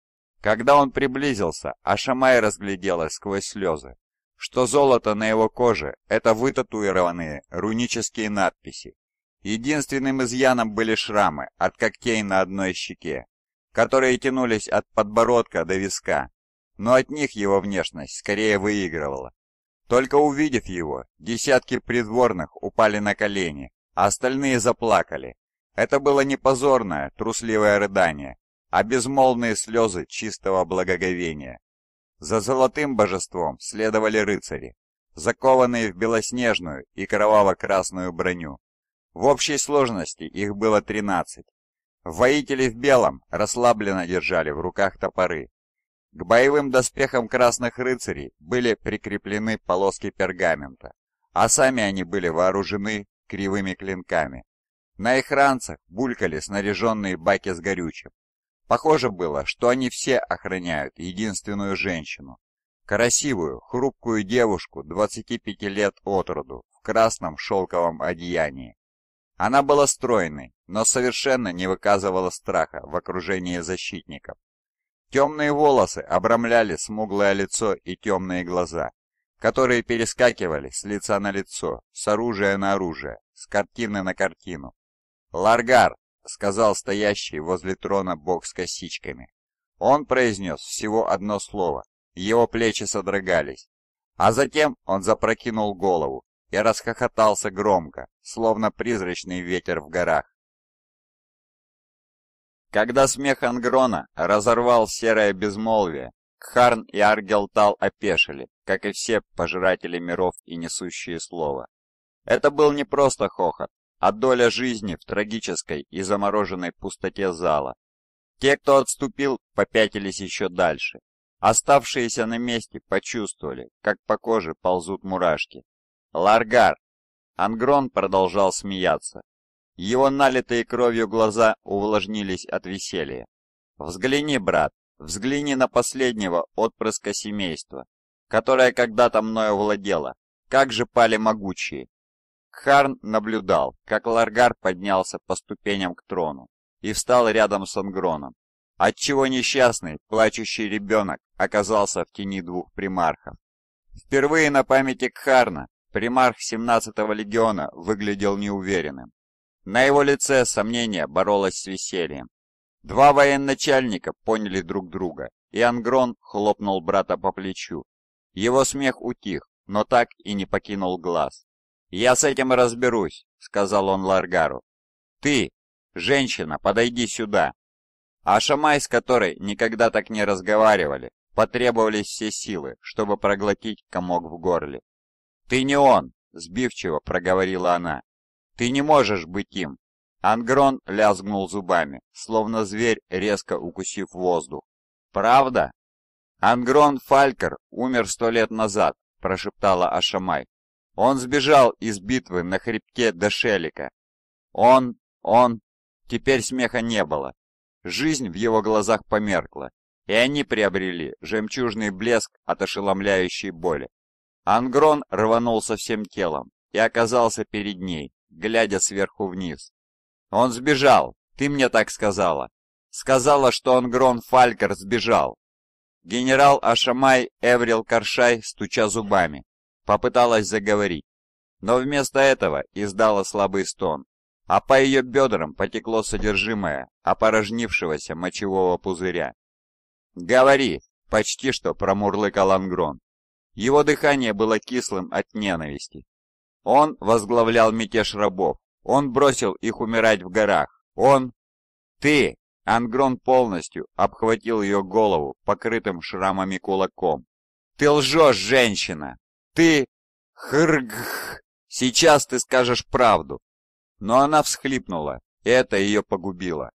Speaker 2: Когда он приблизился, Ашамай разгляделась сквозь слезы, что золото на его коже – это вытатуированные рунические надписи. Единственным изъяном были шрамы от когтей на одной щеке, которые тянулись от подбородка до виска, но от них его внешность скорее выигрывала. Только увидев его, десятки придворных упали на колени, а остальные заплакали. Это было не позорное, трусливое рыдание, а безмолвные слезы чистого благоговения. За золотым божеством следовали рыцари, закованные в белоснежную и кроваво-красную броню. В общей сложности их было тринадцать. Воители в белом расслабленно держали в руках топоры. К боевым доспехам красных рыцарей были прикреплены полоски пергамента, а сами они были вооружены кривыми клинками. На их ранцах булькали снаряженные баки с горючим, Похоже было, что они все охраняют единственную женщину. Красивую, хрупкую девушку 25 лет от роду в красном шелковом одеянии. Она была стройной, но совершенно не выказывала страха в окружении защитников. Темные волосы обрамляли смуглое лицо и темные глаза, которые перескакивали с лица на лицо, с оружия на оружие, с картины на картину. «Ларгар!» — сказал стоящий возле трона бог с косичками. Он произнес всего одно слово, его плечи
Speaker 1: содрогались. А затем он запрокинул голову и расхохотался громко, словно призрачный ветер в горах.
Speaker 2: Когда смех Ангрона разорвал серое безмолвие, Харн и Аргелтал опешили, как и все пожиратели миров и несущие слова. Это был не просто хохот, а доля жизни в трагической и замороженной пустоте зала. Те, кто отступил, попятились еще дальше. Оставшиеся на месте почувствовали, как по коже ползут мурашки. «Ларгар!» Ангрон продолжал смеяться. Его налитые кровью глаза увлажнились от веселья. «Взгляни, брат, взгляни на последнего отпрыска семейства, которое когда-то мною владело. Как же пали могучие! Харн наблюдал, как Ларгар поднялся по ступеням к трону и встал рядом с Ангроном, отчего несчастный, плачущий ребенок оказался в тени двух примархов. Впервые на памяти Кхарна примарх 17-го легиона выглядел неуверенным. На его лице сомнение боролось с весельем. Два военачальника поняли друг друга, и Ангрон хлопнул брата по плечу. Его смех утих, но так и не покинул глаз. «Я с этим разберусь», — сказал он Ларгару. «Ты, женщина, подойди сюда». А Шамай, с которой никогда так не разговаривали, потребовались все силы, чтобы проглотить комок в горле. «Ты не он», — сбивчиво проговорила она. «Ты не можешь быть им». Ангрон лязгнул зубами, словно зверь, резко укусив воздух. «Правда?» «Ангрон Фалькер умер сто лет назад», — прошептала Ашамай. Он сбежал из битвы на хребте до Шелика. Он, он... Теперь смеха не было. Жизнь в его глазах померкла, и они приобрели жемчужный блеск от ошеломляющей боли. Ангрон рванулся всем телом и оказался перед ней, глядя сверху вниз. «Он сбежал! Ты мне так сказала!» «Сказала, что Ангрон Фалькер сбежал!» Генерал Ашамай Эврил Каршай, стуча зубами, попыталась заговорить, но вместо этого издала слабый стон, а по ее бедрам потекло содержимое опорожнившегося мочевого пузыря. «Говори!» — почти что промурлыкал Ангрон. Его дыхание было кислым от ненависти. Он возглавлял мятеж рабов, он бросил их умирать в горах, он... «Ты!» — Ангрон полностью обхватил ее голову, покрытым шрамами кулаком. «Ты лжешь, женщина!» Ты... Хргх! Сейчас ты скажешь правду!» Но она всхлипнула, и это ее погубило.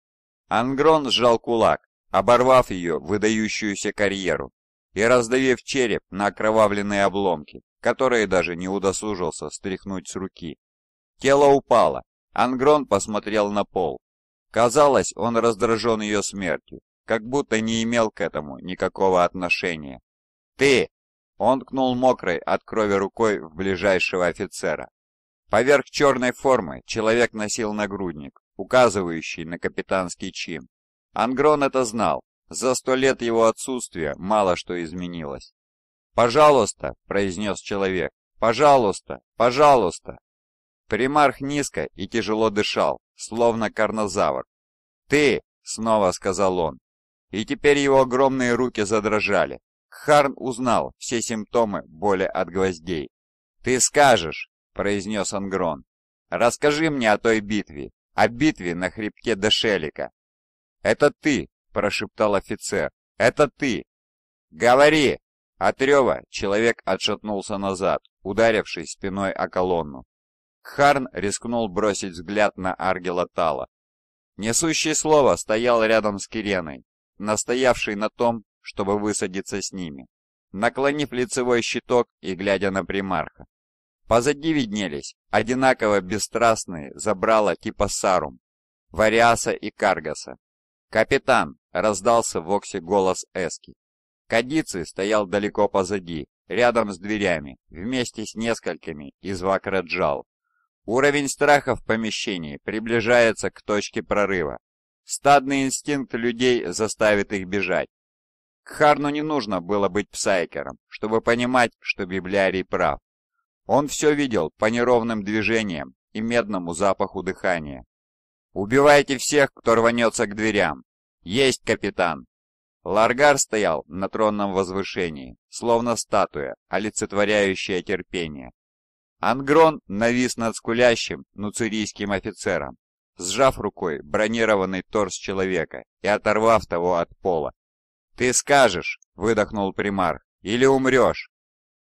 Speaker 2: Ангрон сжал кулак, оборвав ее выдающуюся карьеру и раздавив череп на окровавленные обломки, которые даже не удосужился стряхнуть с руки. Тело упало. Ангрон посмотрел на пол. Казалось, он раздражен ее смертью, как будто не имел к этому никакого отношения. «Ты!» Он ткнул мокрой от крови рукой в ближайшего офицера. Поверх черной формы человек носил нагрудник, указывающий на капитанский чин. Ангрон это знал. За сто лет его отсутствия мало что изменилось. «Пожалуйста», — произнес человек, — «пожалуйста, пожалуйста». Примарх низко и тяжело дышал, словно карнозавр. «Ты!» — снова сказал он. И теперь его огромные руки задрожали. Харн узнал все симптомы боли от гвоздей. «Ты скажешь», — произнес Ангрон. «Расскажи мне о той битве, о битве на хребте Дешелика». «Это ты», — прошептал офицер. «Это ты». «Говори!» От рева человек отшатнулся назад, ударившись спиной о колонну. Харн рискнул бросить взгляд на Аргела Тала. Несущий слово стоял рядом с Киреной, настоявший на том, чтобы высадиться с ними, наклонив лицевой щиток и глядя на примарха. Позади виднелись одинаково бесстрастные забрала типа Сарум, Вариаса и Каргаса. «Капитан!» — раздался в Оксе голос Эски. Кадицы стоял далеко позади, рядом с дверями, вместе с несколькими из Вакраджал. Уровень страха в помещении приближается к точке прорыва. Стадный инстинкт людей заставит их бежать. Харну не нужно было быть псайкером, чтобы понимать, что библиарий прав. Он все видел по неровным движениям и медному запаху дыхания. «Убивайте всех, кто рванется к дверям!» «Есть, капитан!» Ларгар стоял на тронном возвышении, словно статуя, олицетворяющая терпение. Ангрон навис над скулящим нуцирийским офицером, сжав рукой бронированный торс человека и оторвав того от пола. «Ты скажешь!» — выдохнул примар. «Или умрешь!»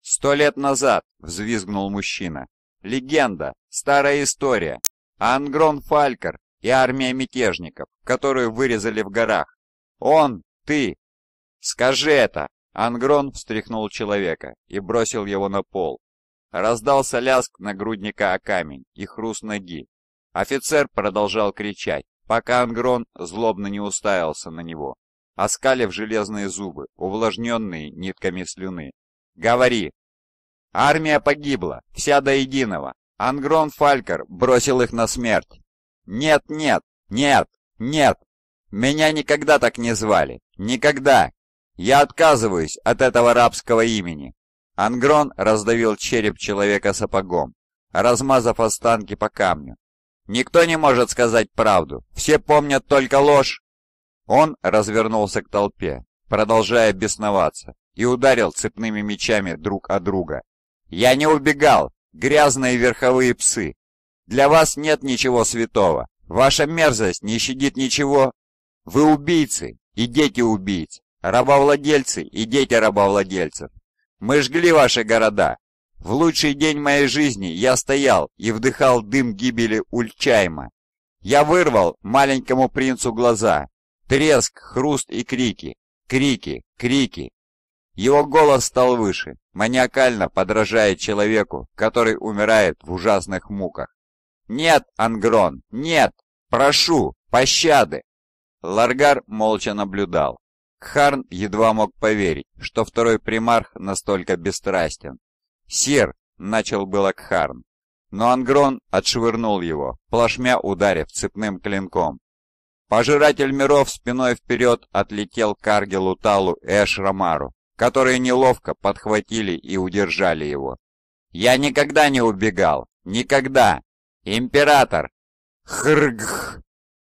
Speaker 2: «Сто лет назад!» — взвизгнул мужчина. «Легенда! Старая история! Ангрон Фалькер и армия мятежников, которую вырезали в горах! Он! Ты!» «Скажи это!» — Ангрон встряхнул человека и бросил его на пол. Раздался лязг нагрудника о камень и хруст ноги. Офицер продолжал кричать, пока Ангрон злобно не уставился на него оскалив железные зубы, увлажненные нитками слюны. «Говори!» «Армия погибла, вся до единого. Ангрон Фалькер бросил их на смерть. Нет, нет, нет, нет! Меня никогда так не звали. Никогда! Я отказываюсь от этого рабского имени!» Ангрон раздавил череп человека сапогом, размазав останки по камню. «Никто не может сказать правду. Все помнят только ложь!» Он развернулся к толпе, продолжая бесноваться, и ударил цепными мечами друг о друга. «Я не убегал! Грязные верховые псы! Для вас нет ничего святого! Ваша мерзость не щадит ничего! Вы убийцы и дети убийц, рабовладельцы и дети рабовладельцев! Мы жгли ваши города! В лучший день моей жизни я стоял и вдыхал дым гибели Ульчайма! Я вырвал маленькому принцу глаза Треск, хруст и крики. Крики, крики. Его голос стал выше, маниакально подражая человеку, который умирает в ужасных муках. «Нет, Ангрон, нет! Прошу, пощады!» Ларгар молча наблюдал. Харн едва мог поверить, что второй примарх настолько бесстрастен. «Сир!» — начал было Кхарн. Но Ангрон отшвырнул его, плашмя ударив цепным клинком, Пожиратель миров спиной вперед отлетел к Аргелу Талу и Эшрамару, которые неловко подхватили и удержали его. «Я никогда не убегал! Никогда! Император!» «Хргх!»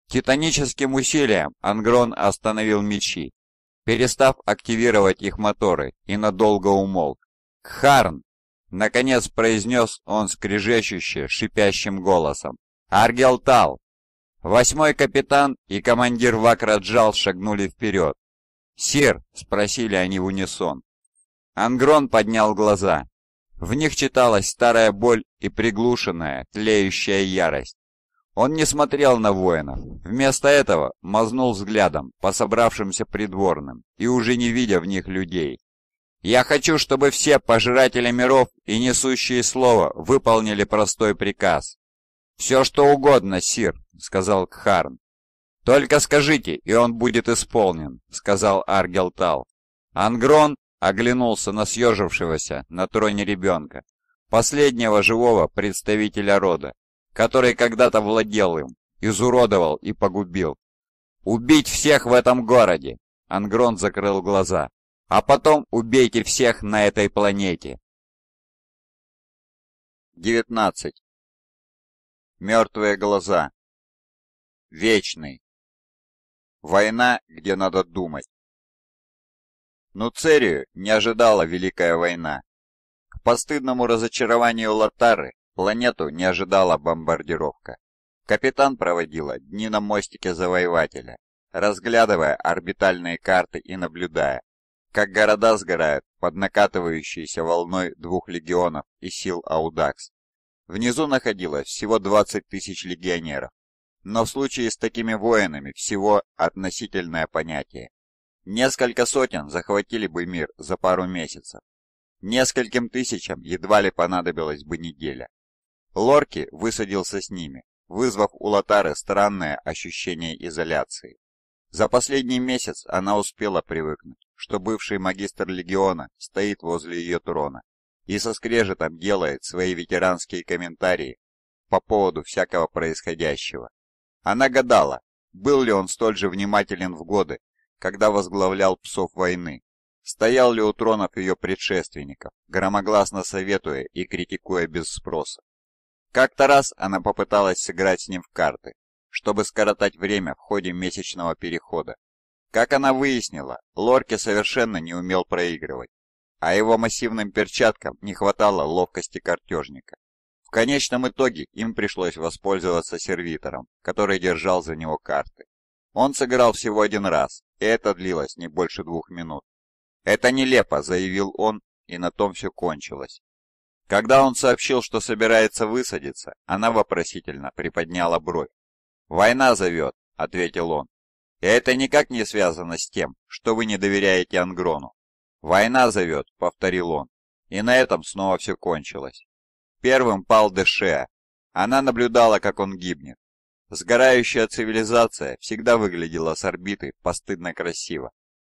Speaker 2: Титаническим усилием Ангрон остановил мечи, перестав активировать их моторы, и надолго умолк. «Харн!» — наконец произнес он скрежещуще, шипящим голосом. «Аргелтал, Восьмой капитан и командир Вакраджал шагнули вперед. «Сир!» — спросили они в унисон. Ангрон поднял глаза. В них читалась старая боль и приглушенная, тлеющая ярость. Он не смотрел на воинов, вместо этого мазнул взглядом по собравшимся придворным и уже не видя в них людей. «Я хочу, чтобы все пожиратели миров и несущие слово выполнили простой приказ», «Все, что угодно, сир», — сказал Кхарн. «Только скажите, и он будет исполнен», — сказал Аргелтал. Ангрон оглянулся на съежившегося на троне ребенка, последнего живого представителя рода, который когда-то владел им, изуродовал и погубил. «Убить всех в
Speaker 1: этом городе!» — Ангрон закрыл глаза. «А потом убейте всех на этой
Speaker 3: планете!» 19. Мертвые глаза. Вечный. Война,
Speaker 1: где надо думать. Но Нуцерию не ожидала Великая
Speaker 2: война. К постыдному разочарованию Латары планету не ожидала бомбардировка. Капитан проводила дни на мостике Завоевателя, разглядывая орбитальные карты и наблюдая, как города сгорают под накатывающейся волной двух легионов и сил Аудакс. Внизу находилось всего 20 тысяч легионеров, но в случае с такими воинами всего относительное понятие. Несколько сотен захватили бы мир за пару месяцев. Нескольким тысячам едва ли понадобилась бы неделя. Лорки высадился с ними, вызвав у Латары странное ощущение изоляции. За последний месяц она успела привыкнуть, что бывший магистр легиона стоит возле ее трона и со скрежетом делает свои ветеранские комментарии по поводу всякого происходящего. Она гадала, был ли он столь же внимателен в годы, когда возглавлял псов войны, стоял ли у тронов ее предшественников, громогласно советуя и критикуя без спроса. Как-то раз она попыталась сыграть с ним в карты, чтобы скоротать время в ходе месячного перехода. Как она выяснила, Лорке совершенно не умел проигрывать а его массивным перчаткам не хватало ловкости картежника. В конечном итоге им пришлось воспользоваться сервитором, который держал за него карты. Он сыграл всего один раз, и это длилось не больше двух минут. «Это нелепо», — заявил он, и на том все кончилось. Когда он сообщил, что собирается высадиться, она вопросительно приподняла бровь. «Война зовет», — ответил он. «И это никак не связано с тем, что вы не доверяете Ангрону. «Война зовет», — повторил он. И на этом снова все кончилось. Первым пал Дешеа. Она наблюдала, как он гибнет. Сгорающая цивилизация всегда выглядела с орбиты постыдно красиво.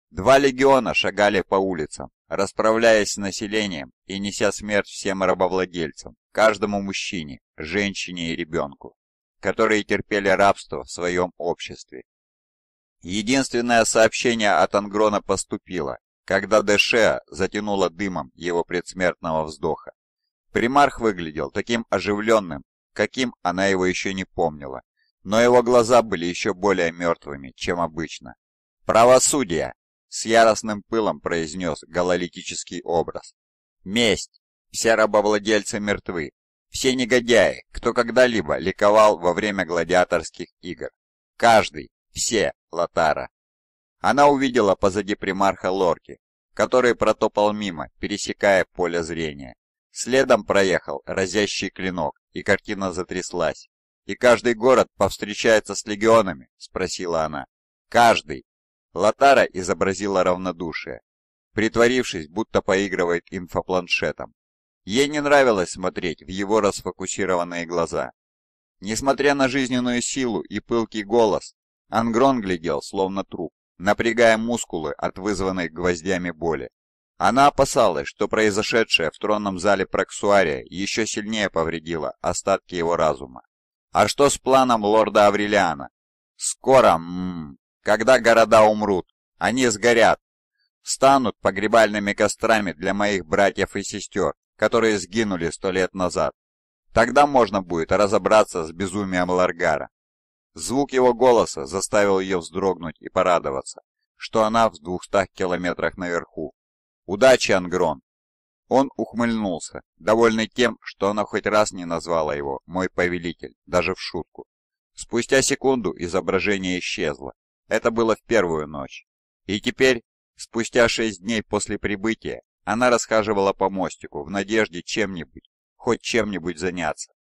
Speaker 2: Два легиона шагали по улицам, расправляясь с населением и неся смерть всем рабовладельцам, каждому мужчине, женщине и ребенку, которые терпели рабство в своем обществе. Единственное сообщение от Ангрона поступило, когда Дэше затянула дымом его предсмертного вздоха. Примарх выглядел таким оживленным, каким она его еще не помнила, но его глаза были еще более мертвыми, чем обычно. «Правосудие!» — с яростным пылом произнес гололитический образ. «Месть! Все рабовладельцы мертвы! Все негодяи, кто когда-либо ликовал во время гладиаторских игр! Каждый! Все, Латара!» Она увидела позади примарха Лорки, который протопал мимо, пересекая поле зрения. Следом проехал разящий клинок, и картина затряслась. «И каждый город повстречается с легионами?» – спросила она. «Каждый!» Латара изобразила равнодушие, притворившись, будто поигрывает инфопланшетом. Ей не нравилось смотреть в его расфокусированные глаза. Несмотря на жизненную силу и пылкий голос, Ангрон глядел, словно труп напрягая мускулы от вызванной гвоздями боли. Она опасалась, что произошедшее в тронном зале Проксуария еще сильнее повредило остатки его разума. А что с планом лорда Аврелиана? Скоро, м м-м, -м, когда города умрут, они сгорят, станут погребальными кострами для моих братьев и сестер, которые сгинули сто лет назад. Тогда можно будет разобраться с безумием Ларгара. Звук его голоса заставил ее вздрогнуть и порадоваться, что она в двухстах километрах наверху. «Удачи, Ангрон!» Он ухмыльнулся, довольный тем, что она хоть раз не назвала его «мой повелитель», даже в шутку. Спустя секунду изображение исчезло. Это было в первую ночь. И теперь, спустя шесть дней после прибытия, она расхаживала по мостику в надежде чем-нибудь, хоть чем-нибудь заняться.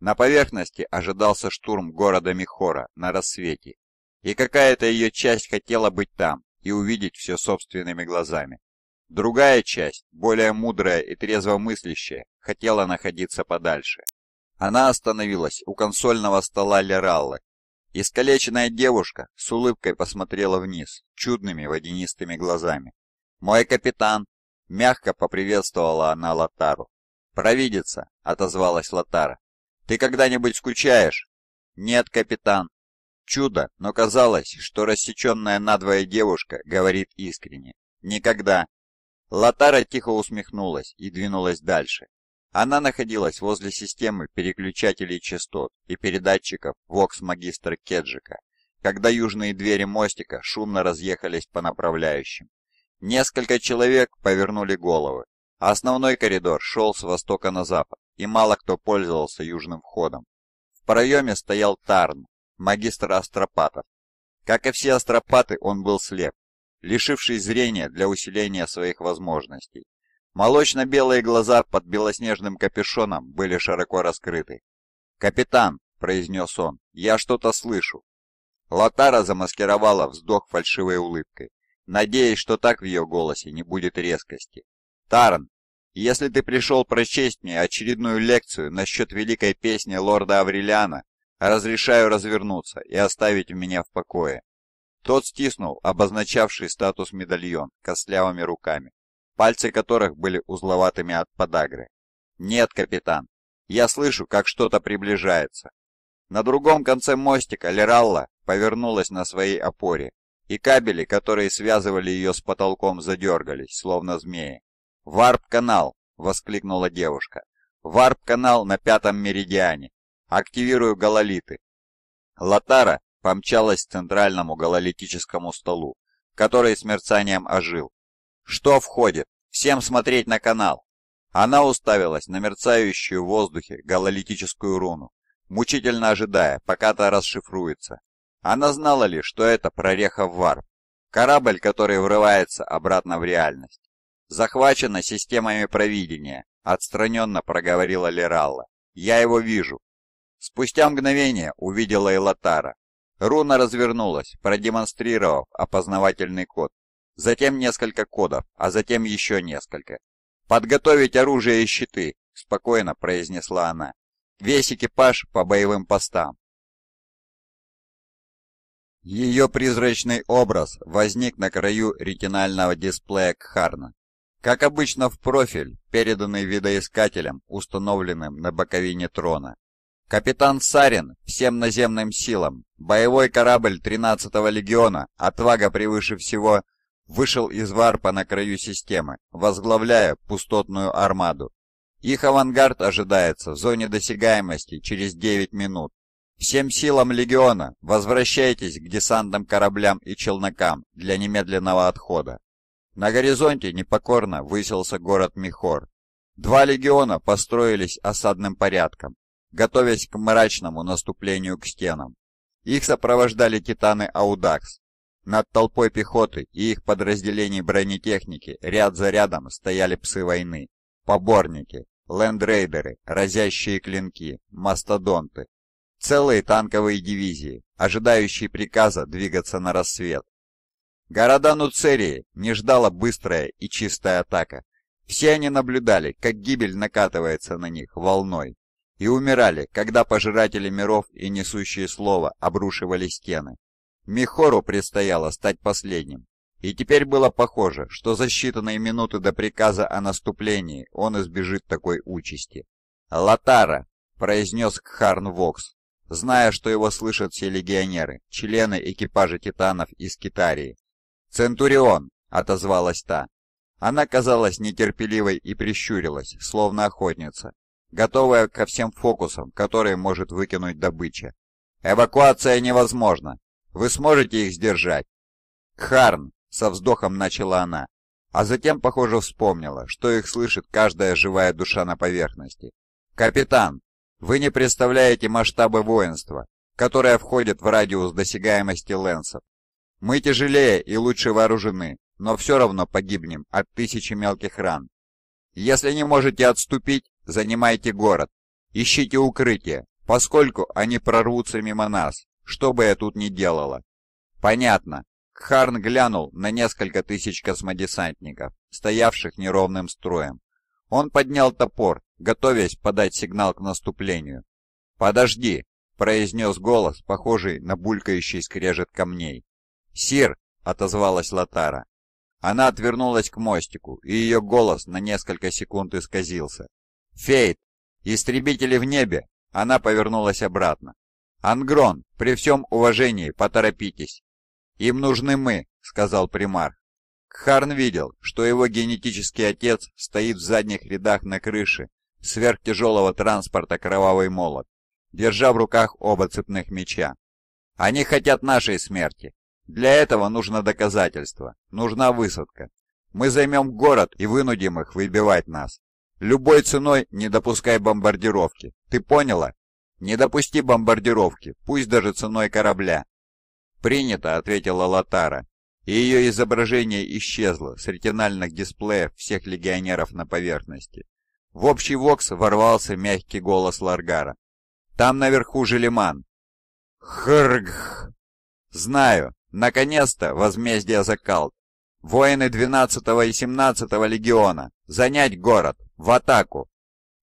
Speaker 2: На поверхности ожидался штурм города Михора на рассвете, и какая-то ее часть хотела быть там и увидеть все собственными глазами. Другая часть, более мудрая и трезвомыслящая, хотела находиться подальше. Она остановилась у консольного стола Лераллы. Искалеченная девушка с улыбкой посмотрела вниз, чудными водянистыми глазами. «Мой капитан!» — мягко поприветствовала она Латару. «Провидица!» — отозвалась Латара. Ты когда-нибудь скучаешь?» «Нет, капитан». Чудо, но казалось, что рассеченная надвое девушка говорит искренне. «Никогда». Латара тихо усмехнулась и двинулась дальше. Она находилась возле системы переключателей частот и передатчиков вокс-магистра Кеджика, когда южные двери мостика шумно разъехались по направляющим. Несколько человек повернули головы, основной коридор шел с востока на запад, и мало кто пользовался южным входом. В проеме стоял Тарн, магистр астропатов. Как и все астропаты, он был слеп, лишивший зрения для усиления своих возможностей. Молочно-белые глаза под белоснежным капюшоном были широко раскрыты. «Капитан», — произнес он, — «я что-то слышу». Лотара замаскировала вздох фальшивой улыбкой, надеясь, что так в ее голосе не будет резкости. «Тарн, если ты пришел прочесть мне очередную лекцию насчет великой песни лорда Аврелиана, разрешаю развернуться и оставить меня в покое». Тот стиснул обозначавший статус медальон костлявыми руками, пальцы которых были узловатыми от подагры. «Нет, капитан, я слышу, как что-то приближается». На другом конце мостика Лералла повернулась на своей опоре, и кабели, которые связывали ее с потолком, задергались, словно змеи. «Варп-канал!» — воскликнула девушка. «Варп-канал на пятом меридиане! Активирую гололиты!» Лотара помчалась к центральному гололитическому столу, который с мерцанием ожил. «Что входит? Всем смотреть на канал!» Она уставилась на мерцающую в воздухе гололитическую руну, мучительно ожидая, пока та расшифруется. Она знала ли, что это прореха в варп, корабль, который врывается обратно в реальность. «Захвачено системами провидения», — отстраненно проговорила Лералла. «Я его вижу». Спустя мгновение увидела Элатара. Руна развернулась, продемонстрировав опознавательный код. Затем несколько кодов, а затем еще несколько. «Подготовить оружие и щиты», — спокойно произнесла она. «Весь экипаж по боевым постам». Ее призрачный образ возник на краю ретинального дисплея Кхарна. Как обычно в профиль, переданный видоискателем, установленным на боковине трона. Капитан Сарин, всем наземным силам, боевой корабль 13-го легиона, отвага превыше всего, вышел из варпа на краю системы, возглавляя пустотную армаду. Их авангард ожидается в зоне досягаемости через 9 минут. Всем силам легиона возвращайтесь к десантным кораблям и челнокам для немедленного отхода. На горизонте непокорно высился город Михор. Два легиона построились осадным порядком, готовясь к мрачному наступлению к стенам. Их сопровождали титаны Аудакс. Над толпой пехоты и их подразделений бронетехники ряд за рядом стояли псы войны, поборники, лендрейдеры, разящие клинки, мастодонты. Целые танковые дивизии, ожидающие приказа двигаться на рассвет. Города Нуцерии не ждала быстрая и чистая атака. Все они наблюдали, как гибель накатывается на них волной, и умирали, когда пожиратели миров и несущие слово обрушивали стены. Михору предстояло стать последним, и теперь было похоже, что за считанные минуты до приказа о наступлении он избежит такой участи. «Латара!» — произнес Кхарн Вокс, зная, что его слышат все легионеры, члены экипажа титанов из Китарии, «Центурион!» — отозвалась та. Она казалась нетерпеливой и прищурилась, словно охотница, готовая ко всем фокусам, которые может выкинуть добыча. «Эвакуация невозможна. Вы сможете их сдержать?» «Харн!» — со вздохом начала она, а затем, похоже, вспомнила, что их слышит каждая живая душа на поверхности. «Капитан, вы не представляете масштабы воинства, которое входит в радиус досягаемости Лэнсов. Мы тяжелее и лучше вооружены, но все равно погибнем от тысячи мелких ран. Если не можете отступить, занимайте город. Ищите укрытие, поскольку они прорвутся мимо нас, что бы я тут ни делала. Понятно. Харн глянул на несколько тысяч космодесантников, стоявших неровным строем. Он поднял топор, готовясь подать сигнал к наступлению. «Подожди!» — произнес голос, похожий на булькающий скрежет камней. «Сир!» — отозвалась Латара. Она отвернулась к мостику, и ее голос на несколько секунд исказился. «Фейт! Истребители в небе!» Она повернулась обратно. «Ангрон, при всем уважении, поторопитесь!» «Им нужны мы», — сказал примар. Кхарн видел, что его генетический отец стоит в задних рядах на крыше сверхтяжелого транспорта «Кровавый молот», держа в руках оба цепных меча. «Они хотят нашей смерти. Для этого нужно доказательство, нужна высадка. Мы займем город и вынудим их выбивать нас. Любой ценой не допускай бомбардировки. Ты поняла? Не допусти бомбардировки, пусть даже ценой корабля. Принято, ответила Латара. И ее изображение исчезло с ретинальных дисплеев всех легионеров на поверхности. В общий вокс ворвался мягкий голос Ларгара. Там наверху Желеман. Хрг. Знаю, Наконец-то возмездие за Калт. Воины 12-го и 17-го легиона. Занять город. В атаку.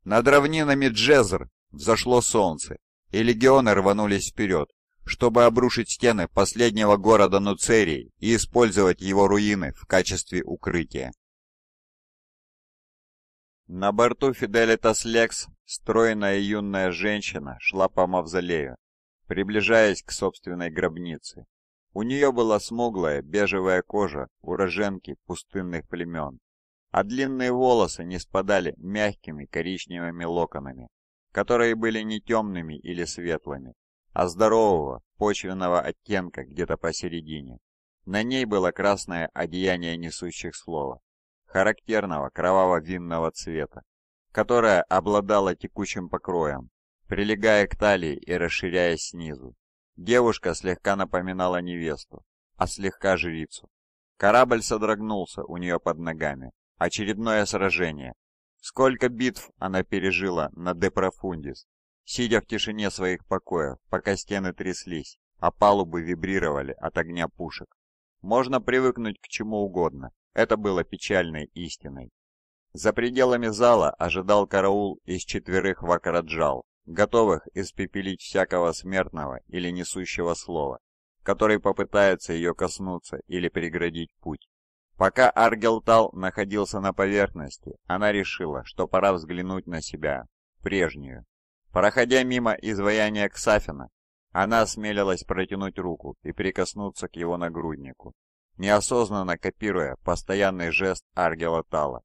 Speaker 2: Над равнинами Джезер взошло солнце, и легионы рванулись вперед, чтобы обрушить стены последнего города Нуцерии и использовать его руины в качестве укрытия. На борту Фиделитас Лекс стройная юная женщина шла по мавзолею, приближаясь к собственной гробнице. У нее была смуглая бежевая кожа уроженки пустынных племен, а длинные волосы не спадали мягкими коричневыми локонами, которые были не темными или светлыми, а здорового, почвенного оттенка где-то посередине. На ней было красное одеяние несущих слова, характерного кроваво-винного цвета, которое обладало текучим покроем, прилегая к талии и расширяясь снизу. Девушка слегка напоминала невесту, а слегка жрицу. Корабль содрогнулся у нее под ногами. Очередное сражение. Сколько битв она пережила на Депрофундис, сидя в тишине своих покоев, пока стены тряслись, а палубы вибрировали от огня пушек. Можно привыкнуть к чему угодно. Это было печальной истиной. За пределами зала ожидал караул из четверых вакараджал готовых испепелить всякого смертного или несущего слова, который попытается ее коснуться или преградить путь. Пока Аргелтал находился на поверхности, она решила, что пора взглянуть на себя, прежнюю. Проходя мимо изваяния Ксафина, она осмелилась протянуть руку и прикоснуться к его нагруднику, неосознанно копируя постоянный жест Аргелатала.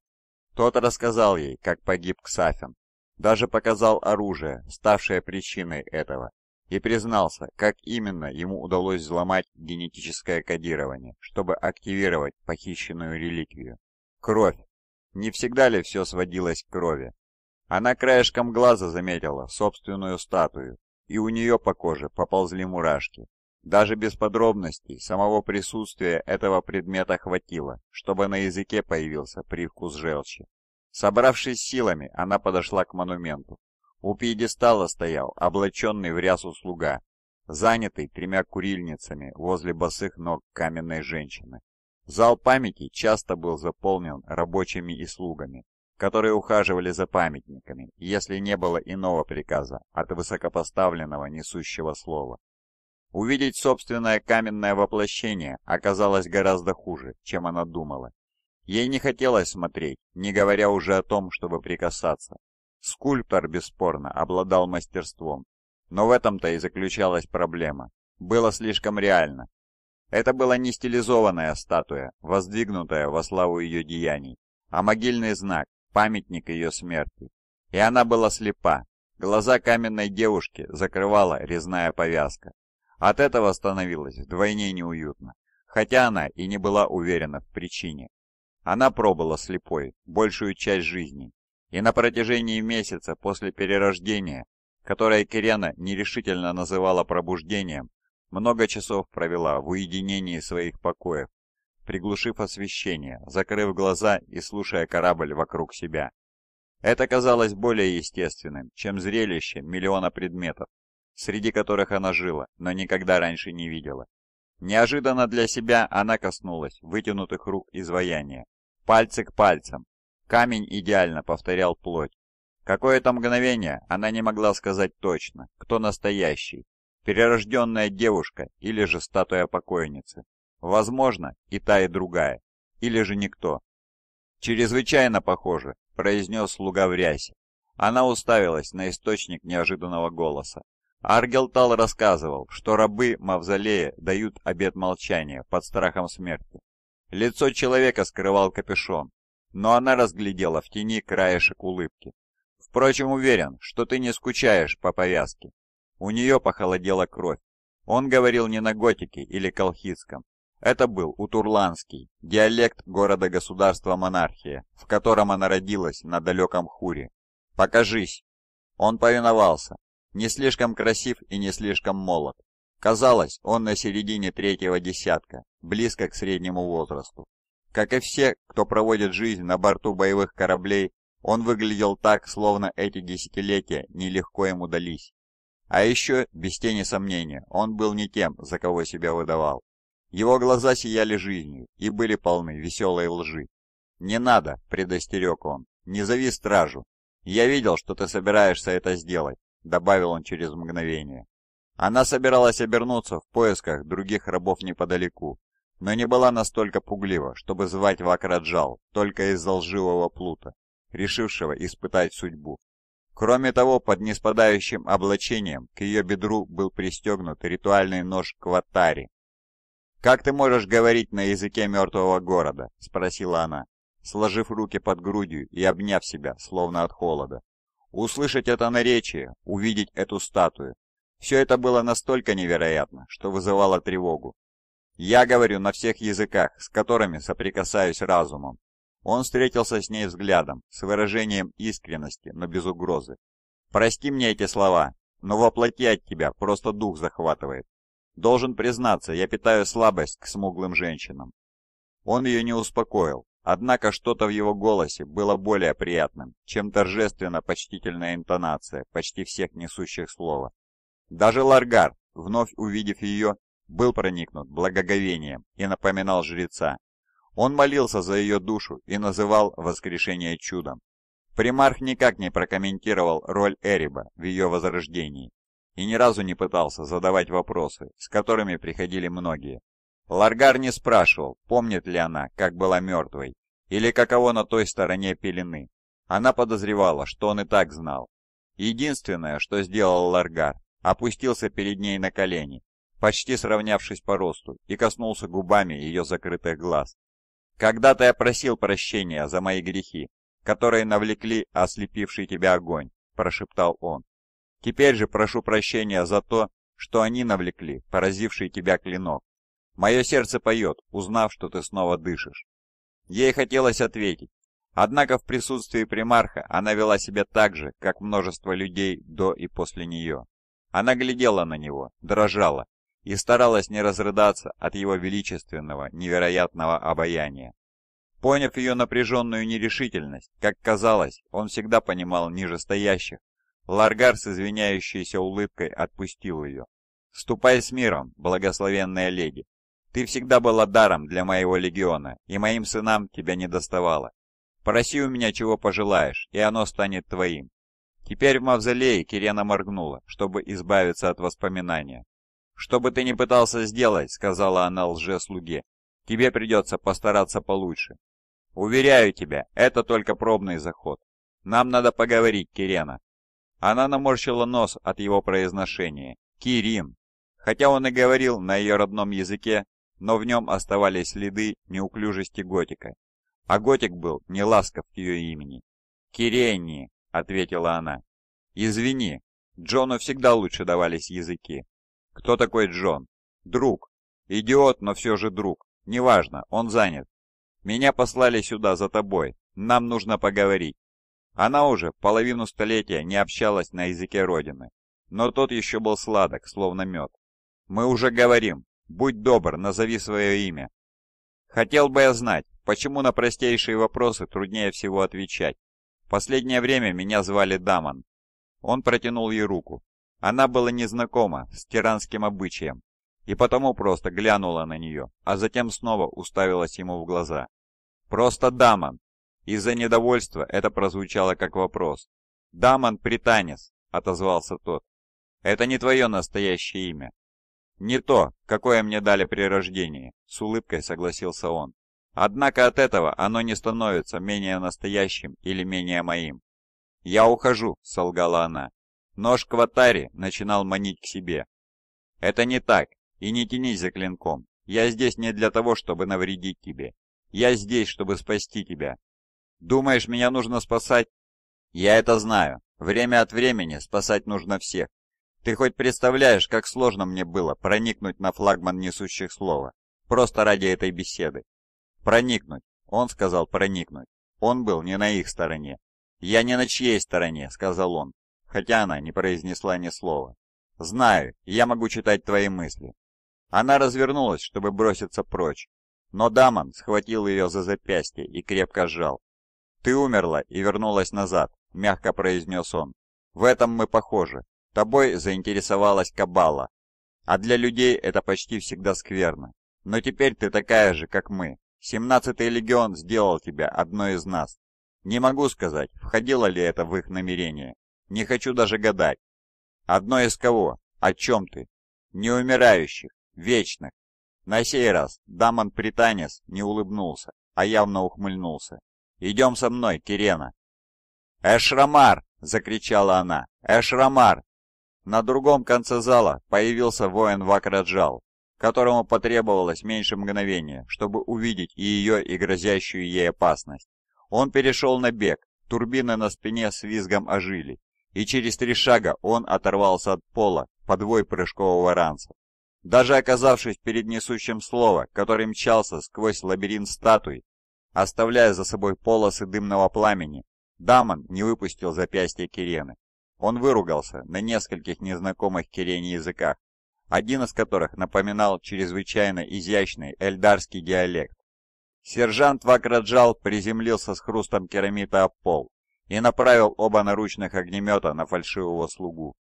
Speaker 2: Тот рассказал ей, как погиб Ксафин, даже показал оружие, ставшее причиной этого, и признался, как именно ему удалось взломать генетическое кодирование, чтобы активировать похищенную реликвию. Кровь. Не всегда ли все сводилось к крови? Она краешком глаза заметила собственную статую, и у нее по коже поползли мурашки. Даже без подробностей самого присутствия этого предмета хватило, чтобы на языке появился привкус желчи. Собравшись силами, она подошла к монументу. У пьедестала стоял облаченный в рясу слуга, занятый тремя курильницами возле босых ног каменной женщины. Зал памяти часто был заполнен рабочими и слугами, которые ухаживали за памятниками, если не было иного приказа от высокопоставленного несущего слова. Увидеть собственное каменное воплощение оказалось гораздо хуже, чем она думала. Ей не хотелось смотреть, не говоря уже о том, чтобы прикасаться. Скульптор, бесспорно, обладал мастерством. Но в этом-то и заключалась проблема. Было слишком реально. Это была не стилизованная статуя, воздвигнутая во славу ее деяний, а могильный знак, памятник ее смерти. И она была слепа. Глаза каменной девушки закрывала резная повязка. От этого становилось вдвойне неуютно, хотя она и не была уверена в причине. Она пробыла слепой большую часть жизни, и на протяжении месяца после перерождения, которое Кирена нерешительно называла пробуждением, много часов провела в уединении своих покоев, приглушив освещение, закрыв глаза и слушая корабль вокруг себя. Это казалось более естественным, чем зрелище миллиона предметов, среди которых она жила, но никогда раньше не видела. Неожиданно для себя она коснулась вытянутых рук изваяния. Пальцы к пальцам. Камень идеально повторял плоть. Какое-то мгновение она не могла сказать точно, кто настоящий. Перерожденная девушка или же статуя покойницы. Возможно, и та, и другая. Или же никто. «Чрезвычайно похоже», — произнес слуга в рясе. Она уставилась на источник неожиданного голоса. Аргелтал рассказывал, что рабы мавзолея дают обет молчания под страхом смерти. Лицо человека скрывал капюшон, но она разглядела в тени краешек улыбки. Впрочем, уверен, что ты не скучаешь по повязке. У нее похолодела кровь. Он говорил не на готике или колхидском. Это был утурландский, диалект города-государства монархия, в котором она родилась на далеком Хуре. «Покажись!» Он повиновался, не слишком красив и не слишком молод. Казалось, он на середине третьего десятка, близко к среднему возрасту. Как и все, кто проводит жизнь на борту боевых кораблей, он выглядел так, словно эти десятилетия нелегко ему дались. А еще, без тени сомнения, он был не тем, за кого себя выдавал. Его глаза сияли жизнью и были полны веселой лжи. «Не надо», — предостерег он, — «не зови стражу. Я видел, что ты собираешься это сделать, — добавил он через мгновение. Она собиралась обернуться в поисках других рабов неподалеку, но не была настолько пуглива, чтобы звать Вакраджал только из-за лживого плута, решившего испытать судьбу. Кроме того, под неспадающим облачением к ее бедру был пристегнут ритуальный нож Кватари. «Как ты можешь говорить на языке мертвого города?» — спросила она, сложив руки под грудью и обняв себя, словно от холода. Услышать это наречие, увидеть эту статую. Все это было настолько невероятно, что вызывало тревогу. Я говорю на всех языках, с которыми соприкасаюсь разумом. Он встретился с ней взглядом, с выражением искренности, но без угрозы. «Прости мне эти слова, но воплоти от тебя просто дух захватывает. Должен признаться, я питаю слабость к смуглым женщинам». Он ее не успокоил, Однако что-то в его голосе было более приятным, чем торжественно-почтительная интонация почти всех несущих слова. Даже Ларгар, вновь увидев ее, был проникнут благоговением и напоминал жреца. Он молился за ее душу и называл воскрешение чудом. Примарх никак не прокомментировал роль Эриба в ее возрождении и ни разу не пытался задавать вопросы, с которыми приходили многие. Ларгар не спрашивал, помнит ли она, как была мертвой, или каково на той стороне пелены. Она подозревала, что он и так знал. Единственное, что сделал Ларгар, опустился перед ней на колени, почти сравнявшись по росту, и коснулся губами ее закрытых глаз. «Когда-то я просил прощения за мои грехи, которые навлекли ослепивший тебя огонь», — прошептал он. «Теперь же прошу прощения за то, что они навлекли, поразивший тебя клинок. Мое сердце поет, узнав, что ты снова дышишь. Ей хотелось ответить. Однако в присутствии примарха она вела себя так же, как множество людей до и после нее. Она глядела на него, дрожала и старалась не разрыдаться от его величественного, невероятного обаяния. Поняв ее напряженную нерешительность, как казалось, он всегда понимал нижестоящих, Ларгар с извиняющейся улыбкой отпустил ее. «Ступай с миром, благословенная леди, ты всегда была даром для моего легиона, и моим сынам тебя не доставало. Проси у меня, чего пожелаешь, и оно станет твоим». Теперь в мавзолее Кирена моргнула, чтобы избавиться от воспоминания. «Что бы ты ни пытался сделать», — сказала она лже-слуге, — «тебе придется постараться получше». «Уверяю тебя, это только пробный заход. Нам надо поговорить, Кирена». Она наморщила нос от его произношения. «Кирин». Хотя он и говорил на ее родном языке, но в нем оставались следы неуклюжести готика. А готик был не ласков к ее имени. «Киренни», — ответила она. «Извини, Джону всегда лучше давались языки». «Кто такой Джон?» «Друг. Идиот, но все же друг. Неважно, он занят. Меня послали сюда за тобой. Нам нужно поговорить». Она уже половину столетия не общалась на языке родины, но тот еще был сладок, словно мед. «Мы уже говорим», Будь добр, назови свое имя. Хотел бы я знать, почему на простейшие вопросы труднее всего отвечать. Последнее время меня звали Дамон. Он протянул ей руку. Она была незнакома с тиранским обычаем, и потому просто глянула на нее, а затем снова уставилась ему в глаза. «Просто Дамон!» Из-за недовольства это прозвучало как вопрос. «Дамон Пританис!» — отозвался тот. «Это не твое настоящее имя. «Не то, какое мне дали при рождении», — с улыбкой согласился он. «Однако от этого оно не становится менее настоящим или менее моим». «Я ухожу», — солгала она. Нож Кватари начинал манить к себе. «Это не так, и не тянись за клинком. Я здесь не для того, чтобы навредить тебе. Я здесь, чтобы спасти тебя. Думаешь, меня нужно спасать?» «Я это знаю. Время от времени спасать нужно всех. Ты хоть представляешь, как сложно мне было проникнуть на флагман несущих слова? Просто ради этой беседы. Проникнуть. Он сказал проникнуть. Он был не на их стороне. «Я не на чьей стороне», — сказал он, хотя она не произнесла ни слова. «Знаю, я могу читать твои мысли». Она развернулась, чтобы броситься прочь, но Дамон схватил ее за запястье и крепко сжал. «Ты умерла и вернулась назад», — мягко произнес он. «В этом мы похожи. Тобой заинтересовалась Кабала. А для людей это почти всегда скверно. Но теперь ты такая же, как мы. Семнадцатый легион сделал тебя одной из нас. Не могу сказать, входило ли это в их намерение. Не хочу даже гадать. Одно из кого? О чем ты? Неумирающих, вечных. На сей раз Дамон Пританес не улыбнулся, а явно ухмыльнулся. «Идем со мной, Кирена!» «Эшрамар!» — закричала она. «Эшрамар, на другом конце зала появился воин Вакраджал, которому потребовалось меньше мгновения, чтобы увидеть и ее, и грозящую ей опасность. Он перешел на бег, турбины на спине с визгом ожили, и через три шага он оторвался от пола подвой прыжкового ранца. Даже оказавшись перед несущим слово, который мчался сквозь лабиринт статуй, оставляя за собой полосы дымного пламени, Дамон не выпустил запястье Кирены. Он выругался на нескольких незнакомых Кирене языках, один из которых напоминал чрезвычайно изящный эльдарский диалект. Сержант Вакраджал приземлился с хрустом керамита об пол и направил оба наручных огнемета на фальшивого слугу.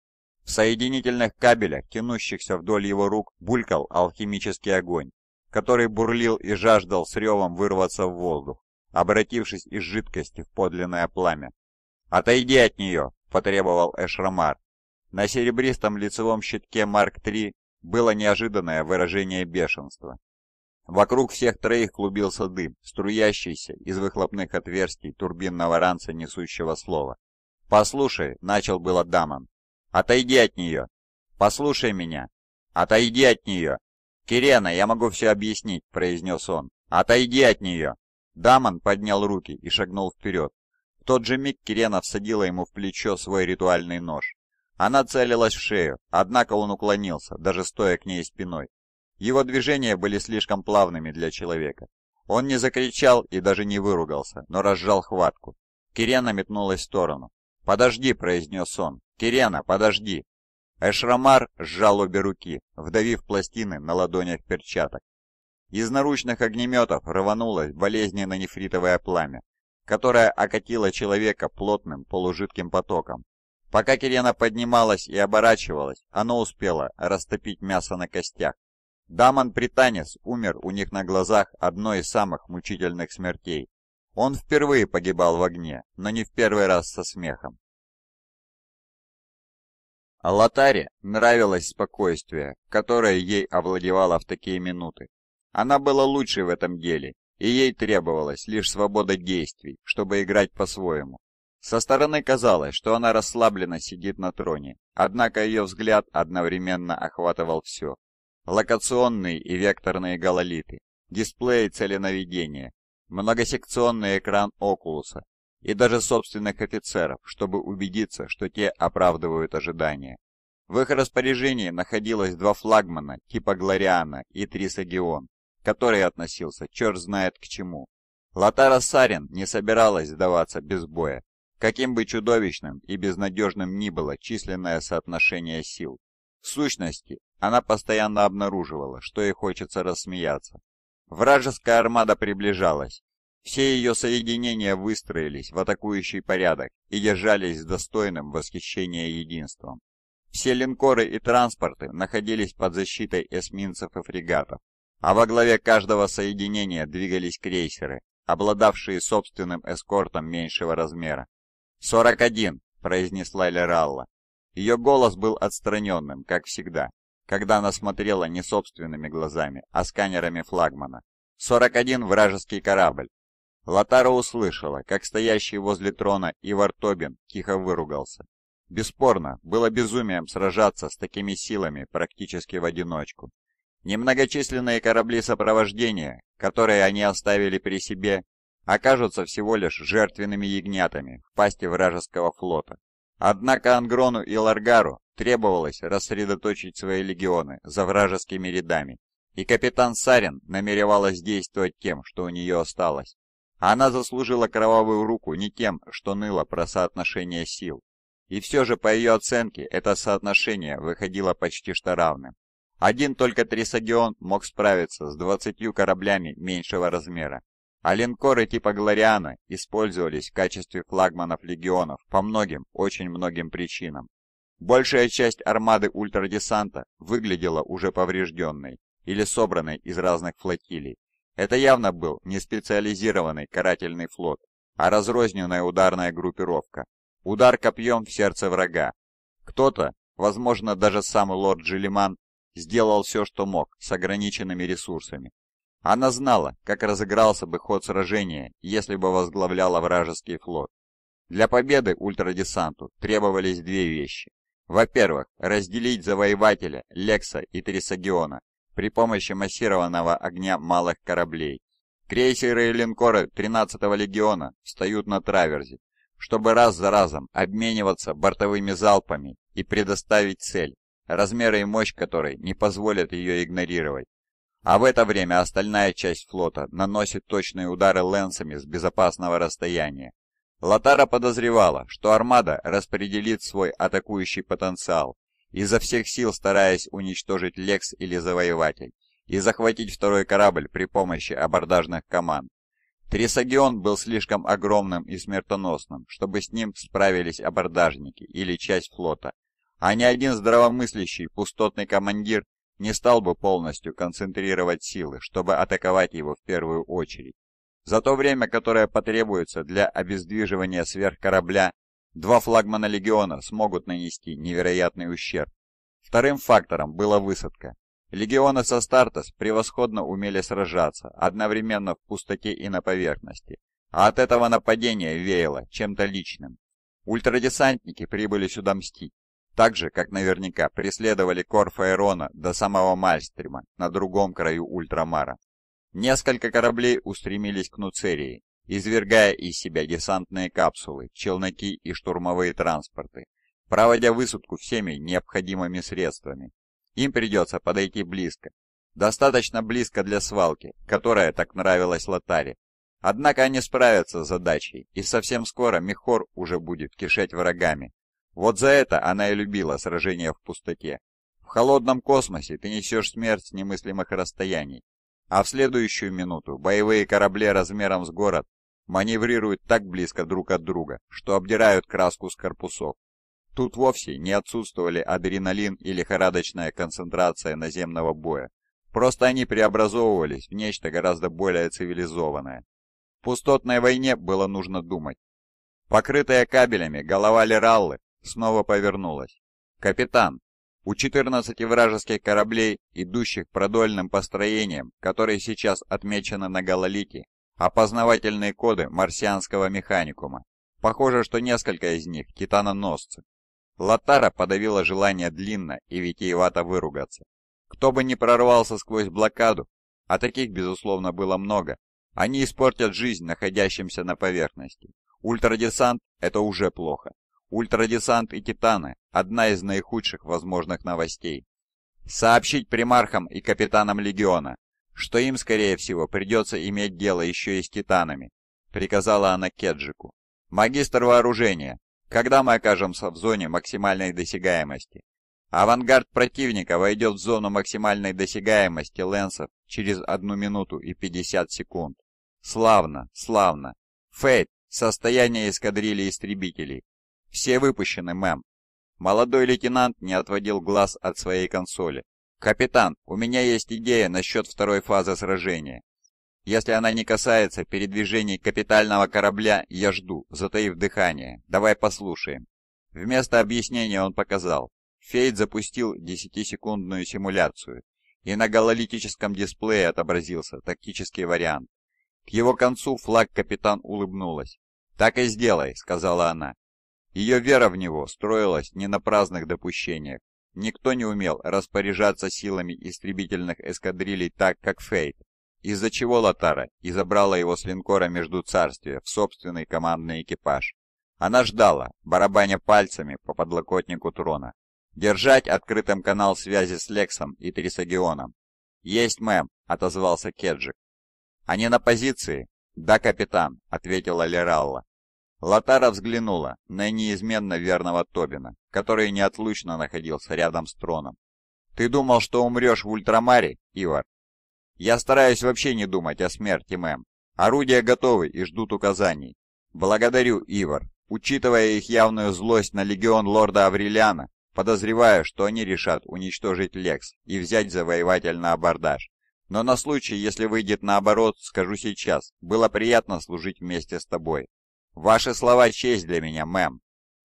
Speaker 2: В соединительных кабелях, тянущихся вдоль его рук, булькал алхимический огонь, который бурлил и жаждал с ревом вырваться в воздух, обратившись из жидкости в подлинное пламя. «Отойди от нее!» — потребовал Эшрамар. На серебристом лицевом щитке Марк-3 было неожиданное выражение бешенства. Вокруг всех троих клубился дым, струящийся из выхлопных отверстий турбинного ранца несущего слова. «Послушай», — начал было Дамон, — «отойди от нее! Послушай меня! Отойди от нее!» «Кирена, я могу все объяснить», — произнес он. «Отойди от нее!» Дамон поднял руки и шагнул вперед. В тот же миг Кирена всадила ему в плечо свой ритуальный нож. Она целилась в шею, однако он уклонился, даже стоя к ней спиной. Его движения были слишком плавными для человека. Он не закричал и даже не выругался, но разжал хватку. Кирена метнулась в сторону. «Подожди», — произнес он. «Кирена, подожди!» Эшрамар сжал обе руки, вдавив пластины на ладонях перчаток. Из наручных огнеметов рванулось болезненно-нефритовое пламя которая окатила человека плотным полужидким потоком. Пока Келена поднималась и оборачивалась, оно успело растопить мясо на костях. Дамон Британец умер у них на глазах одной из
Speaker 1: самых мучительных смертей. Он впервые погибал в огне, но не в первый раз со смехом. Латаре нравилось спокойствие, которое ей овладевало в такие минуты. Она была лучшей в этом деле
Speaker 2: и ей требовалась лишь свобода действий, чтобы играть по-своему. Со стороны казалось, что она расслабленно сидит на троне, однако ее взгляд одновременно охватывал все. Локационные и векторные гололиты, дисплеи целенаведения, многосекционный экран Окулуса и даже собственных офицеров, чтобы убедиться, что те оправдывают ожидания. В их распоряжении находилось два флагмана типа Глориана и Трисагион который относился черт знает к чему. Латара Сарин не собиралась сдаваться без боя, каким бы чудовищным и безнадежным ни было численное соотношение сил. В сущности, она постоянно обнаруживала, что ей хочется рассмеяться. Вражеская армада приближалась. Все ее соединения выстроились в атакующий порядок и держались с достойным восхищения единством. Все линкоры и транспорты находились под защитой эсминцев и фрегатов а во главе каждого соединения двигались крейсеры, обладавшие собственным эскортом меньшего размера. «Сорок один!» — произнесла Лералла. Ее голос был отстраненным, как всегда, когда она смотрела не собственными глазами, а сканерами флагмана. «Сорок один вражеский корабль!» Латара услышала, как стоящий возле трона Ивар Тобин тихо выругался. Бесспорно, было безумием сражаться с такими силами практически в одиночку, Немногочисленные корабли сопровождения, которые они оставили при себе, окажутся всего лишь жертвенными ягнятами в пасти вражеского флота. Однако Ангрону и Ларгару требовалось рассредоточить свои легионы за вражескими рядами, и капитан Сарин намеревалась действовать тем, что у нее осталось. Она заслужила кровавую руку не тем, что ныло про соотношение сил. И все же, по ее оценке, это соотношение выходило почти что равным. Один только Трисагион мог справиться с двадцатью кораблями меньшего размера, а линкоры типа «Глориана» использовались в качестве флагманов легионов по многим, очень многим причинам. Большая часть армады ультрадесанта выглядела уже поврежденной или собранной из разных флотилий. Это явно был не специализированный карательный флот, а разрозненная ударная группировка. Удар копьем в сердце врага. Кто-то, возможно, даже сам лорд Джилиман, сделал все, что мог, с ограниченными ресурсами. Она знала, как разыгрался бы ход сражения, если бы возглавляла вражеский флот. Для победы ультрадесанту требовались две вещи. Во-первых, разделить завоевателя, Лекса и Трисагиона при помощи массированного огня малых кораблей. Крейсеры и линкоры 13-го легиона встают на траверзе, чтобы раз за разом обмениваться бортовыми залпами и предоставить цель размеры и мощь которой не позволят ее игнорировать. А в это время остальная часть флота наносит точные удары лэнсами с безопасного расстояния. Латара подозревала, что армада распределит свой атакующий потенциал, изо всех сил стараясь уничтожить Лекс или Завоеватель и захватить второй корабль при помощи абордажных команд. Трисагион был слишком огромным и смертоносным, чтобы с ним справились абордажники или часть флота, а ни один здравомыслящий пустотный командир не стал бы полностью концентрировать силы, чтобы атаковать его в первую очередь. За то время, которое потребуется для обездвиживания сверхкорабля, два флагмана легиона смогут нанести невероятный ущерб. Вторым фактором была высадка. Легионы со Стартес превосходно умели сражаться, одновременно в пустоте и на поверхности, а от этого нападения веяло чем-то личным. Ультрадесантники прибыли сюда мстить, так же, как наверняка преследовали Корфаэрона до самого Мальстрима на другом краю Ультрамара. Несколько кораблей устремились к Нуцерии, извергая из себя десантные капсулы, челноки и штурмовые транспорты, проводя высадку всеми необходимыми средствами. Им придется подойти близко, достаточно близко для свалки, которая так нравилась Лотаре. Однако они справятся с задачей, и совсем скоро Мехор уже будет кишеть врагами, вот за это она и любила сражения в пустоте. В холодном космосе ты несешь смерть с немыслимых расстояний, а в следующую минуту боевые корабли размером с город маневрируют так близко друг от друга, что обдирают краску с корпусов. Тут вовсе не отсутствовали адреналин и лихорадочная концентрация наземного боя. Просто они преобразовывались в нечто гораздо более цивилизованное. В пустотной войне было нужно думать. Покрытая кабелями голова Лераллы снова повернулась. «Капитан, у 14 вражеских кораблей, идущих продольным построением, которые сейчас отмечены на гололите, опознавательные коды марсианского механикума. Похоже, что несколько из них — титаноносцы. Латара подавила желание длинно и витиевато выругаться. Кто бы ни прорвался сквозь блокаду, а таких, безусловно, было много, они испортят жизнь находящимся на поверхности. Ультрадесант — это уже плохо. Ультрадесант и Титаны – одна из наихудших возможных новостей. Сообщить примархам и капитанам Легиона, что им, скорее всего, придется иметь дело еще и с Титанами, приказала она Кеджику. Магистр вооружения, когда мы окажемся в зоне максимальной досягаемости? Авангард противника войдет в зону максимальной досягаемости лэнсов через 1 минуту и 50 секунд. Славно, славно. Фейт, состояние эскадрильи истребителей. «Все выпущены, мэм». Молодой лейтенант не отводил глаз от своей консоли. «Капитан, у меня есть идея насчет второй фазы сражения. Если она не касается передвижений капитального корабля, я жду, затаив дыхание. Давай послушаем». Вместо объяснения он показал. Фейд запустил 10-секундную симуляцию, и на гололитическом дисплее отобразился тактический вариант. К его концу флаг капитан улыбнулась. «Так и сделай», — сказала она. Ее вера в него строилась не на праздных допущениях. Никто не умел распоряжаться силами истребительных эскадрилей так, как Фейт, из-за чего Латара и забрала его с линкора между царствия в собственный командный экипаж. Она ждала, барабаня пальцами по подлокотнику трона. Держать открытым канал связи с Лексом и Трисагионом. «Есть, мэм», — отозвался Кеджик. «Они на позиции?» «Да, капитан», — ответила Лералла. Лотара взглянула на неизменно верного Тобина, который неотлучно находился рядом с троном. «Ты думал, что умрешь в ультрамаре, Ивар?» «Я стараюсь вообще не думать о смерти, мэм. Орудия готовы и ждут указаний. Благодарю, Ивар. Учитывая их явную злость на легион лорда Аврелиана, подозреваю, что они решат уничтожить Лекс и взять завоеватель на абордаж. Но на случай, если выйдет наоборот, скажу сейчас, было приятно служить вместе с тобой. «Ваши слова — честь для меня, мэм».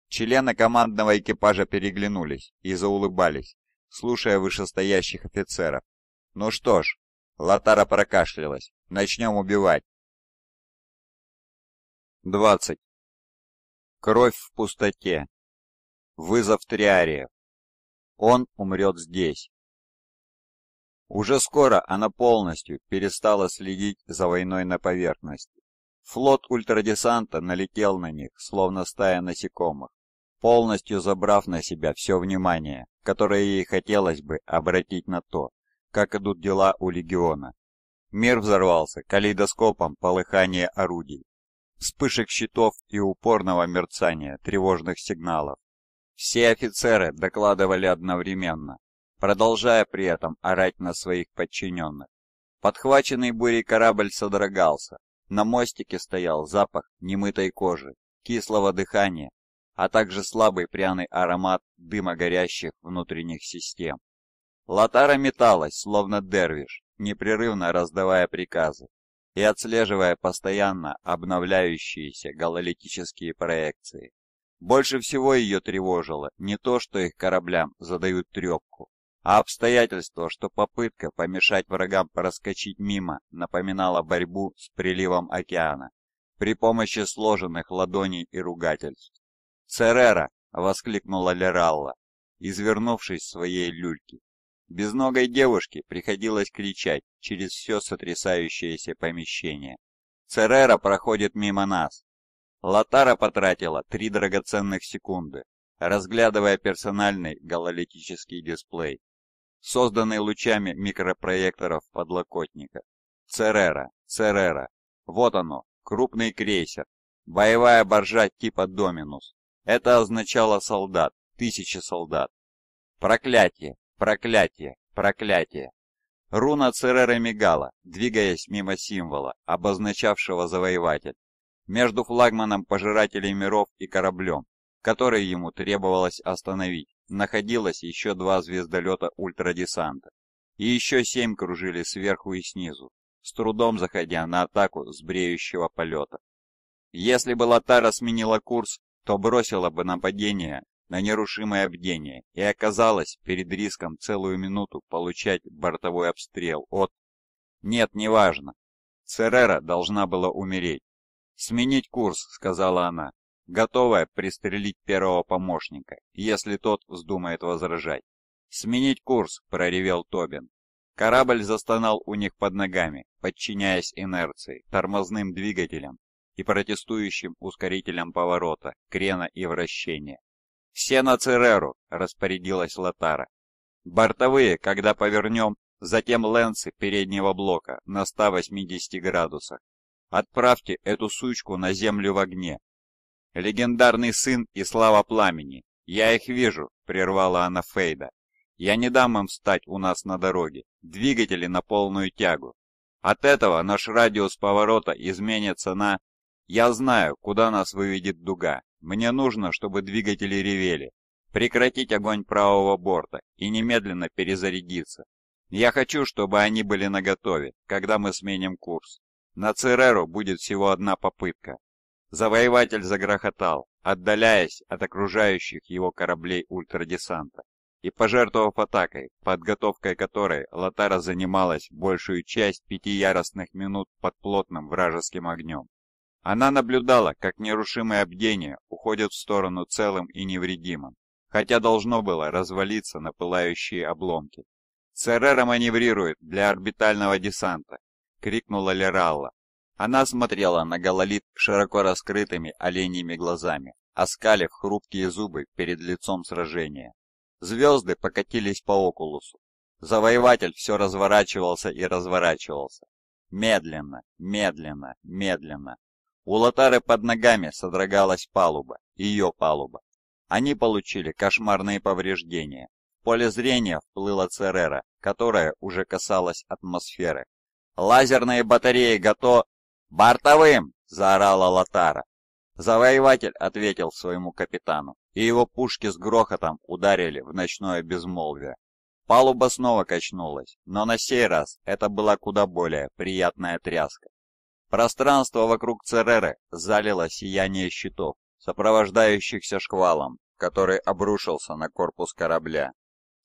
Speaker 2: Члены командного экипажа переглянулись и заулыбались, слушая вышестоящих
Speaker 1: офицеров. «Ну что ж», — Латара прокашлялась, — «начнем убивать».
Speaker 3: 20. Кровь в пустоте. Вызов Триариев. Он умрет здесь.
Speaker 1: Уже скоро она полностью перестала следить за войной на
Speaker 2: поверхности. Флот ультрадесанта налетел на них, словно стая насекомых, полностью забрав на себя все внимание, которое ей хотелось бы обратить на то, как идут дела у легиона. Мир взорвался калейдоскопом полыхания орудий, вспышек щитов и упорного мерцания тревожных сигналов. Все офицеры докладывали одновременно, продолжая при этом орать на своих подчиненных. Подхваченный бурей корабль содрогался, на мостике стоял запах немытой кожи, кислого дыхания, а также слабый пряный аромат дыма горящих внутренних систем. Латара металась, словно дервиш, непрерывно раздавая приказы и отслеживая постоянно обновляющиеся гололитические проекции. Больше всего ее тревожило не то, что их кораблям задают трепку, а обстоятельство, что попытка помешать врагам проскочить мимо, напоминала борьбу с приливом океана при помощи сложенных ладоней и ругательств. «Церера!» — воскликнула Лералла, извернувшись в своей люльке. Безногой девушке приходилось кричать через все сотрясающееся помещение. «Церера проходит мимо нас!» Латара потратила три драгоценных секунды, разглядывая персональный гололитический дисплей созданный лучами микропроекторов подлокотника. Церера, Церера. Вот оно, крупный крейсер. Боевая боржа типа Доминус. Это означало солдат, тысячи солдат. Проклятие, проклятие, проклятие. Руна Церера мигала, двигаясь мимо символа, обозначавшего завоеватель, между флагманом Пожирателей миров и кораблем, который ему требовалось остановить находилось еще два звездолета ультрадесанта, и еще семь кружили сверху и снизу, с трудом заходя на атаку с бреющего полета. Если бы Латара сменила курс, то бросила бы нападение на нерушимое бдение и оказалась перед риском целую минуту получать бортовой обстрел от... Нет, неважно. Церера должна была умереть. «Сменить курс», — сказала она готовая пристрелить первого помощника, если тот вздумает возражать. «Сменить курс!» — проревел Тобин. Корабль застонал у них под ногами, подчиняясь инерции, тормозным двигателям и протестующим ускорителям поворота, крена и вращения. «Все на Цереру!» — распорядилась Латара. «Бортовые, когда повернем, затем ленцы переднего блока на 180 градусах. Отправьте эту сучку на землю в огне, Легендарный сын и слава пламени. Я их вижу, прервала она Фейда. Я не дам им встать у нас на дороге. Двигатели на полную тягу. От этого наш радиус поворота изменится на... Я знаю, куда нас выведет дуга. Мне нужно, чтобы двигатели ревели. Прекратить огонь правого борта и немедленно перезарядиться. Я хочу, чтобы они были наготове, когда мы сменим курс. На Цереру будет всего одна попытка. Завоеватель загрохотал, отдаляясь от окружающих его кораблей ультрадесанта. И пожертвовав атакой, подготовкой которой Лотара занималась большую часть пяти яростных минут под плотным вражеским огнем. Она наблюдала, как нерушимое обдение уходит в сторону целым и невредимым, хотя должно было развалиться на пылающие обломки. «Церера маневрирует для орбитального десанта!» — крикнула Лералла, она смотрела на гололит широко раскрытыми оленьими глазами, оскалив хрупкие зубы перед лицом сражения. Звезды покатились по окулусу. Завоеватель все разворачивался и разворачивался. Медленно, медленно, медленно. У Лотары под ногами содрогалась палуба, ее палуба. Они получили кошмарные повреждения. В поле зрения вплыла Церера, которая уже касалась атмосферы. Лазерные батареи готовы. «Бортовым!» — заорала Латара. Завоеватель ответил своему капитану, и его пушки с грохотом ударили в ночное безмолвие. Палуба снова качнулась, но на сей раз это была куда более приятная тряска. Пространство вокруг Цереры залило сияние щитов, сопровождающихся шквалом, который обрушился на корпус корабля.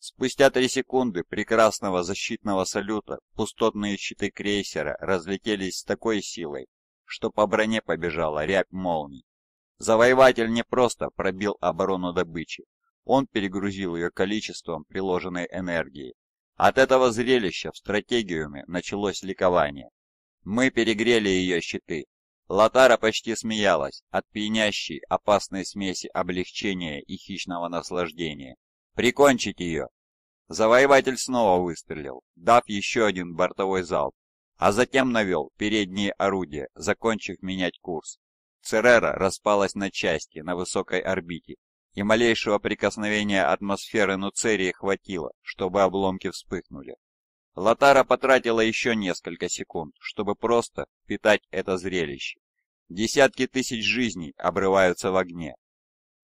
Speaker 2: Спустя три секунды прекрасного защитного салюта пустотные щиты крейсера разлетелись с такой силой, что по броне побежала рябь молний. Завоеватель не просто пробил оборону добычи, он перегрузил ее количеством приложенной энергии. От этого зрелища в стратегиуме началось ликование. Мы перегрели ее щиты. Латара почти смеялась от пьянящей опасной смеси облегчения и хищного наслаждения. «Прикончить ее!» Завоеватель снова выстрелил, дав еще один бортовой залп, а затем навел передние орудия, закончив менять курс. Церера распалась на части на высокой орбите, и малейшего прикосновения атмосферы Нуцерии хватило, чтобы обломки вспыхнули. Латара потратила еще несколько секунд, чтобы просто питать это зрелище. Десятки тысяч жизней обрываются в огне,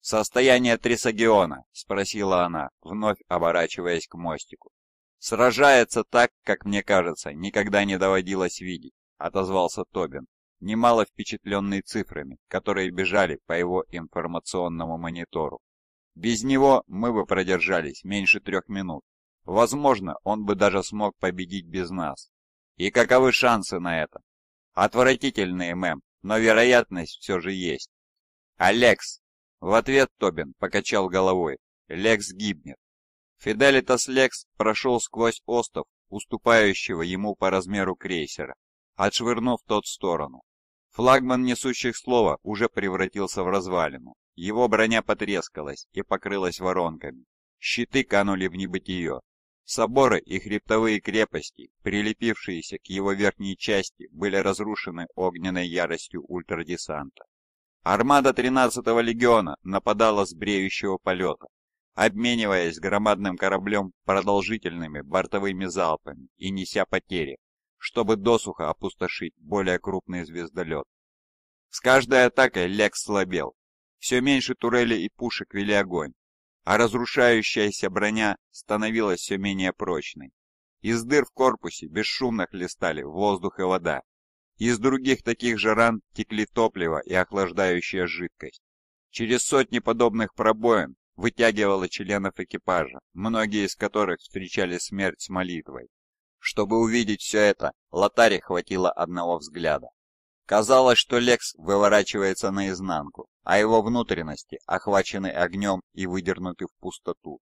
Speaker 2: «Состояние Трисагиона?» — спросила она, вновь оборачиваясь к мостику. «Сражается так, как мне кажется, никогда не доводилось видеть», — отозвался Тобин, немало впечатленный цифрами, которые бежали по его информационному монитору. «Без него мы бы продержались меньше трех минут. Возможно, он бы даже смог победить без нас. И каковы шансы на это?» «Отвратительные, мэм, но вероятность все же есть». «Алекс!» В ответ Тобин покачал головой. Лекс гибнет. Фиделитас Лекс прошел сквозь остов, уступающего ему по размеру крейсера, отшвырнув тот в сторону. Флагман несущих слова уже превратился в развалину. Его броня потрескалась и покрылась воронками. Щиты канули в небытие. Соборы и хребтовые крепости, прилепившиеся к его верхней части, были разрушены огненной яростью ультрадесанта. Армада 13-го легиона нападала с бреющего полета, обмениваясь громадным кораблем продолжительными бортовыми залпами и неся потери, чтобы досуха опустошить более крупный звездолет. С каждой атакой Лекс слабел. Все меньше турели и пушек вели огонь, а разрушающаяся броня становилась все менее прочной. Из дыр в корпусе бесшумно хлестали воздух и вода, из других таких же ран текли топливо и охлаждающая жидкость. Через сотни подобных пробоин вытягивало членов экипажа, многие из которых встречали смерть с молитвой. Чтобы увидеть все это, Лотаре хватило одного взгляда. Казалось, что Лекс выворачивается наизнанку, а его внутренности охвачены огнем и выдернуты в пустоту.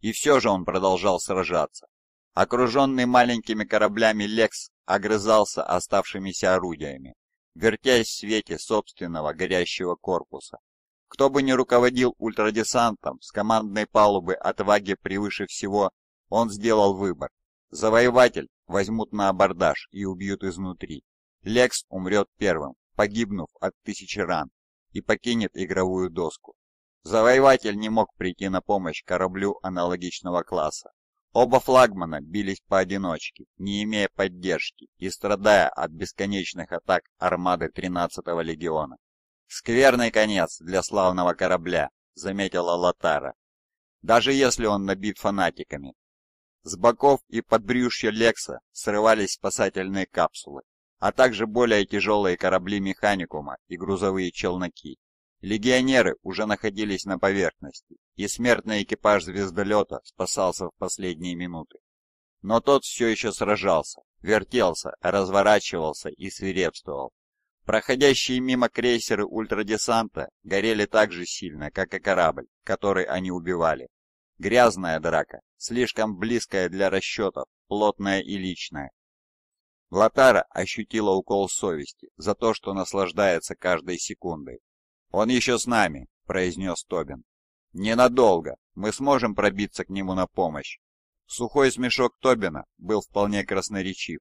Speaker 2: И все же он продолжал сражаться. Окруженный маленькими кораблями Лекс огрызался оставшимися орудиями, вертясь в свете собственного горящего корпуса. Кто бы ни руководил ультрадесантом с командной палубы отваги превыше всего, он сделал выбор. Завоеватель возьмут на абордаж и убьют изнутри. Лекс умрет первым, погибнув от тысячи ран, и покинет игровую доску. Завоеватель не мог прийти на помощь кораблю аналогичного класса. Оба флагмана бились поодиночке, не имея поддержки и страдая от бесконечных атак армады 13-го легиона. «Скверный конец для славного корабля», — заметила Латара. «Даже если он набит фанатиками». С боков и под подбрюшья Лекса срывались спасательные капсулы, а также более тяжелые корабли Механикума и грузовые челноки. Легионеры уже находились на поверхности, и смертный экипаж звездолета спасался в последние минуты. Но тот все еще сражался, вертелся, разворачивался и свирепствовал. Проходящие мимо крейсеры ультрадесанта горели так же сильно, как и корабль, который они убивали. Грязная драка, слишком близкая для расчетов, плотная и личная. Латара ощутила укол совести за то, что наслаждается каждой секундой. «Он еще с нами», — произнес Тобин. «Ненадолго. Мы сможем пробиться к нему на помощь». Сухой смешок Тобина был вполне красноречив.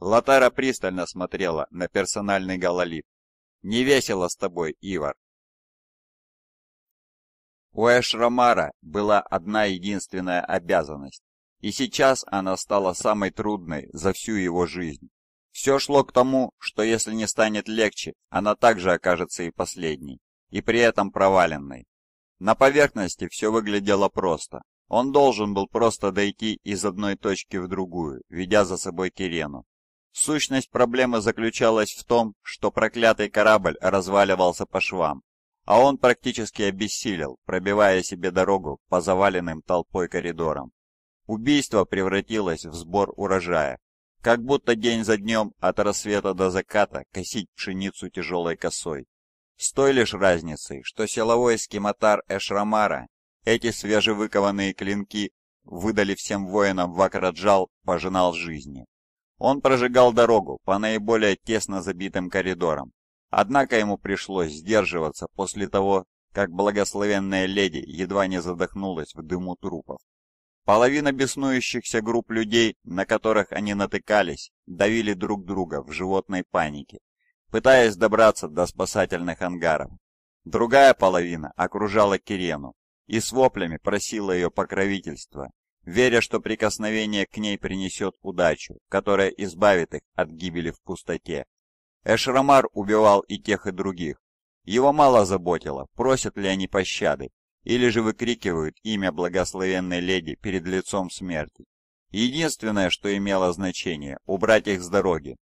Speaker 2: Лотара пристально смотрела на персональный
Speaker 1: гололит. «Не весело с тобой, Ивар». У Эшрамара была одна единственная обязанность, и сейчас она
Speaker 2: стала самой трудной за всю его жизнь. Все шло к тому, что если не станет легче, она также окажется и последней, и при этом проваленной. На поверхности все выглядело просто. Он должен был просто дойти из одной точки в другую, ведя за собой Кирену. Сущность проблемы заключалась в том, что проклятый корабль разваливался по швам, а он практически обессилел, пробивая себе дорогу по заваленным толпой коридорам. Убийство превратилось в сбор урожая, как будто день за днем от рассвета до заката косить пшеницу тяжелой косой. С той лишь разницей, что силовой скиматар Эшрамара эти свежевыкованные клинки выдали всем воинам Вакраджал пожинал жизни. Он прожигал дорогу по наиболее тесно забитым коридорам, однако ему пришлось сдерживаться после того, как благословенная леди едва не задохнулась в дыму трупов. Половина беснующихся групп людей, на которых они натыкались, давили друг друга в животной панике, пытаясь добраться до спасательных ангаров. Другая половина окружала Кирену и с воплями просила ее покровительства, веря, что прикосновение к ней принесет удачу, которая избавит их от гибели в пустоте. Эшрамар убивал и тех, и других. Его мало заботило, просят ли они пощады или же выкрикивают имя благословенной леди перед лицом смерти. Единственное, что имело значение – убрать их с дороги.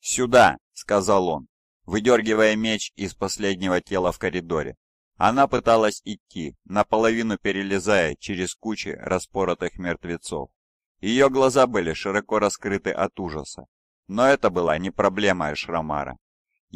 Speaker 2: «Сюда!» – сказал он, выдергивая меч из последнего тела в коридоре. Она пыталась идти, наполовину перелезая через кучи распоротых мертвецов. Ее глаза были широко раскрыты от ужаса. Но это была не проблема Эшрамара.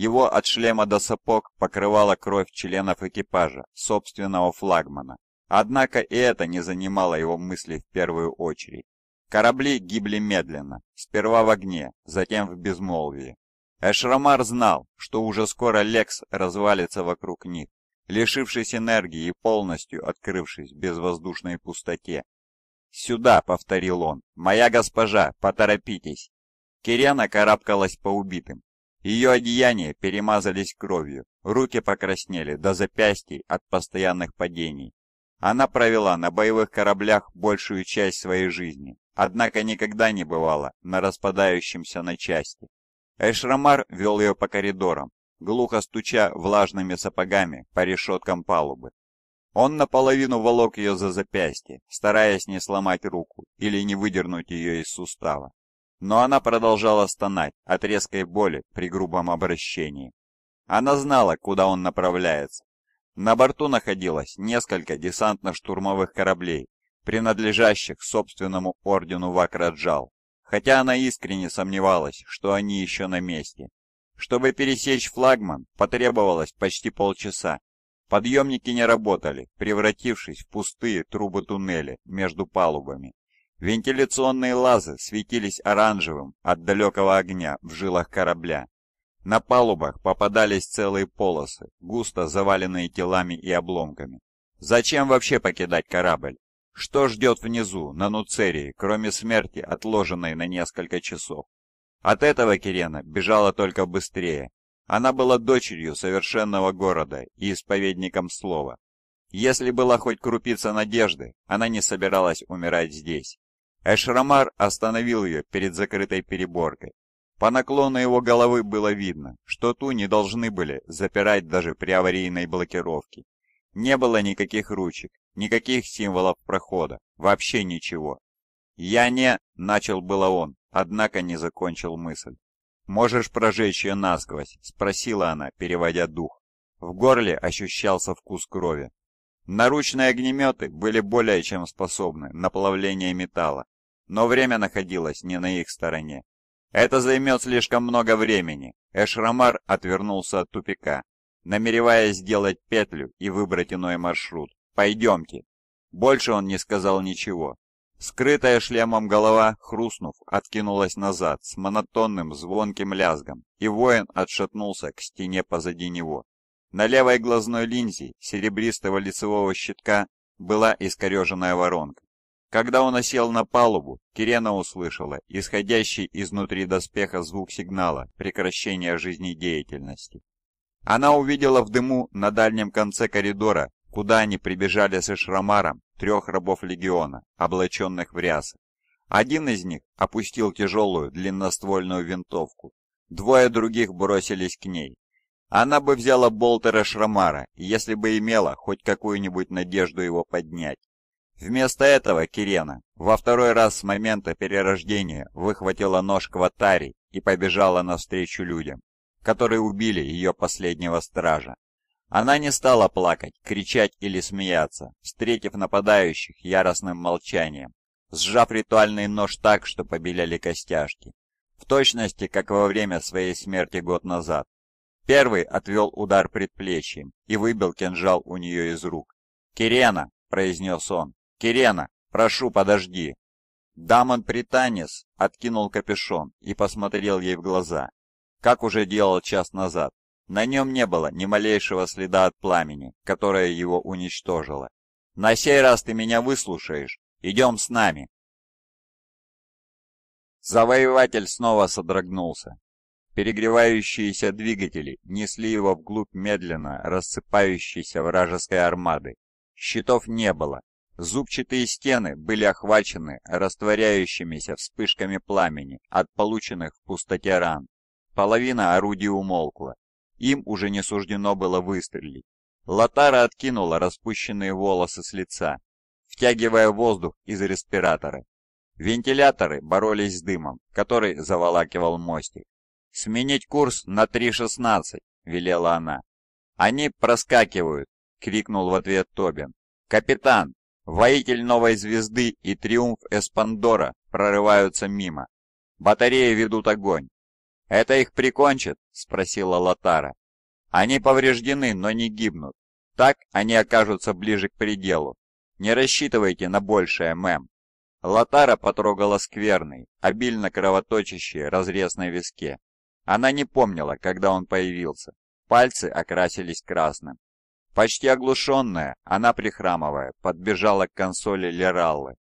Speaker 2: Его от шлема до сапог покрывала кровь членов экипажа, собственного флагмана. Однако и это не занимало его мысли в первую очередь. Корабли гибли медленно, сперва в огне, затем в безмолвии. Эшрамар знал, что уже скоро Лекс развалится вокруг них, лишившись энергии и полностью открывшись в безвоздушной пустоте. «Сюда!» — повторил он. «Моя госпожа, поторопитесь!» Кирена карабкалась по убитым. Ее одеяния перемазались кровью, руки покраснели до запястий от постоянных падений. Она провела на боевых кораблях большую часть своей жизни, однако никогда не бывала на распадающемся на части. Эшрамар вел ее по коридорам, глухо стуча влажными сапогами по решеткам палубы. Он наполовину волок ее за запястье, стараясь не сломать руку или не выдернуть ее из сустава но она продолжала стонать от резкой боли при грубом обращении. Она знала, куда он направляется. На борту находилось несколько десантно-штурмовых кораблей, принадлежащих собственному ордену Вакраджал, хотя она искренне сомневалась, что они еще на месте. Чтобы пересечь флагман, потребовалось почти полчаса. Подъемники не работали, превратившись в пустые трубы туннеля между палубами. Вентиляционные лазы светились оранжевым от далекого огня в жилах корабля. На палубах попадались целые полосы, густо заваленные телами и обломками. Зачем вообще покидать корабль? Что ждет внизу, на Нуцерии, кроме смерти, отложенной на несколько часов? От этого Кирена бежала только быстрее. Она была дочерью совершенного города и исповедником слова. Если была хоть крупица надежды, она не собиралась умирать здесь. Эшрамар остановил ее перед закрытой переборкой. По наклону его головы было видно, что ту не должны были запирать даже при аварийной блокировке. Не было никаких ручек, никаких символов прохода, вообще ничего. «Я не...» — начал было он, однако не закончил мысль. «Можешь прожечь ее насквозь?» — спросила она, переводя дух. В горле ощущался вкус крови. Наручные огнеметы были более чем способны на плавление металла, но время находилось не на их стороне. Это займет слишком много времени. Эшрамар отвернулся от тупика, намереваясь сделать петлю и выбрать иной маршрут. «Пойдемте». Больше он не сказал ничего. Скрытая шлемом голова, хрустнув, откинулась назад с монотонным звонким лязгом, и воин отшатнулся к стене позади него. На левой глазной линзе серебристого лицевого щитка была искореженная воронка. Когда он осел на палубу, Кирена услышала исходящий изнутри доспеха звук сигнала прекращения жизнедеятельности. Она увидела в дыму на дальнем конце коридора, куда они прибежали со Шрамаром, трех рабов легиона, облаченных в рясы. Один из них опустил тяжелую длинноствольную винтовку. Двое других бросились к ней. Она бы взяла Болтера Шрамара, если бы имела хоть какую-нибудь надежду его поднять. Вместо этого Кирена во второй раз с момента перерождения выхватила нож Кватари и побежала навстречу людям, которые убили ее последнего стража. Она не стала плакать, кричать или смеяться, встретив нападающих яростным молчанием, сжав ритуальный нож так, что побелели костяшки. В точности, как во время своей смерти год назад, Первый отвел удар предплечьем и выбил кинжал у нее из рук. «Кирена!» — произнес он. «Кирена, прошу, подожди!» Дамон Пританис откинул капюшон и посмотрел ей в глаза, как уже делал час назад. На нем не было ни малейшего следа от пламени, которое его уничтожило. «На сей раз ты меня выслушаешь. Идем с нами!» Завоеватель снова содрогнулся. Перегревающиеся двигатели несли его вглубь медленно рассыпающейся вражеской армады. Щитов не было. Зубчатые стены были охвачены растворяющимися вспышками пламени от полученных в пустоте ран. Половина орудий умолкла. Им уже не суждено было выстрелить. Лотара откинула распущенные волосы с лица, втягивая воздух из респиратора. Вентиляторы боролись с дымом, который заволакивал мостик. «Сменить курс на 3.16», — велела она. «Они проскакивают», — крикнул в ответ Тобин. «Капитан, воитель новой звезды и триумф Эспандора прорываются мимо. Батареи ведут огонь». «Это их прикончит?» — спросила Латара. «Они повреждены, но не гибнут. Так они окажутся ближе к пределу. Не рассчитывайте на большее, мэм». Латара потрогала скверный, обильно кровоточащий разрез на виске. Она не помнила, когда он появился. Пальцы окрасились красным. Почти оглушенная, она, прихрамывая, подбежала к консоли Лераллы.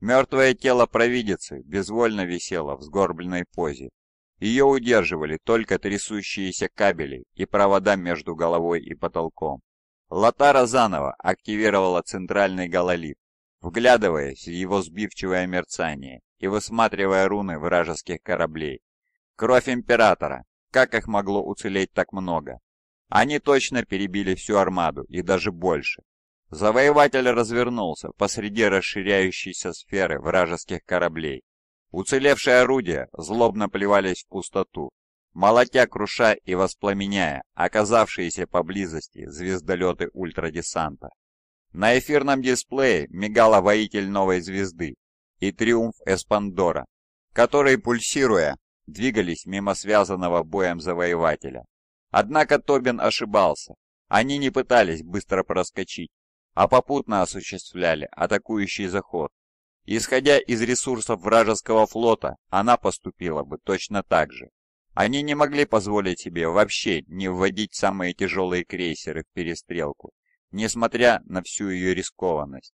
Speaker 2: Мертвое тело провидицы безвольно висело в сгорбленной позе. Ее удерживали только трясущиеся кабели и провода между головой и потолком. Латара заново активировала центральный гололит, вглядываясь в его сбивчивое мерцание и высматривая руны вражеских кораблей. Кровь Императора! Как их могло уцелеть так много? Они точно перебили всю армаду, и даже больше. Завоеватель развернулся посреди расширяющейся сферы вражеских кораблей. Уцелевшие орудия злобно плевались в пустоту, молотя, круша и воспламеняя оказавшиеся поблизости звездолеты ультрадесанта. На эфирном дисплее мигала воитель новой звезды и триумф Эспандора, который, пульсируя, двигались мимо связанного боем завоевателя. Однако Тобин ошибался. Они не пытались быстро проскочить, а попутно осуществляли атакующий заход. Исходя из ресурсов вражеского флота, она поступила бы точно так же. Они не могли позволить себе вообще не вводить самые тяжелые крейсеры в перестрелку, несмотря на всю ее рискованность.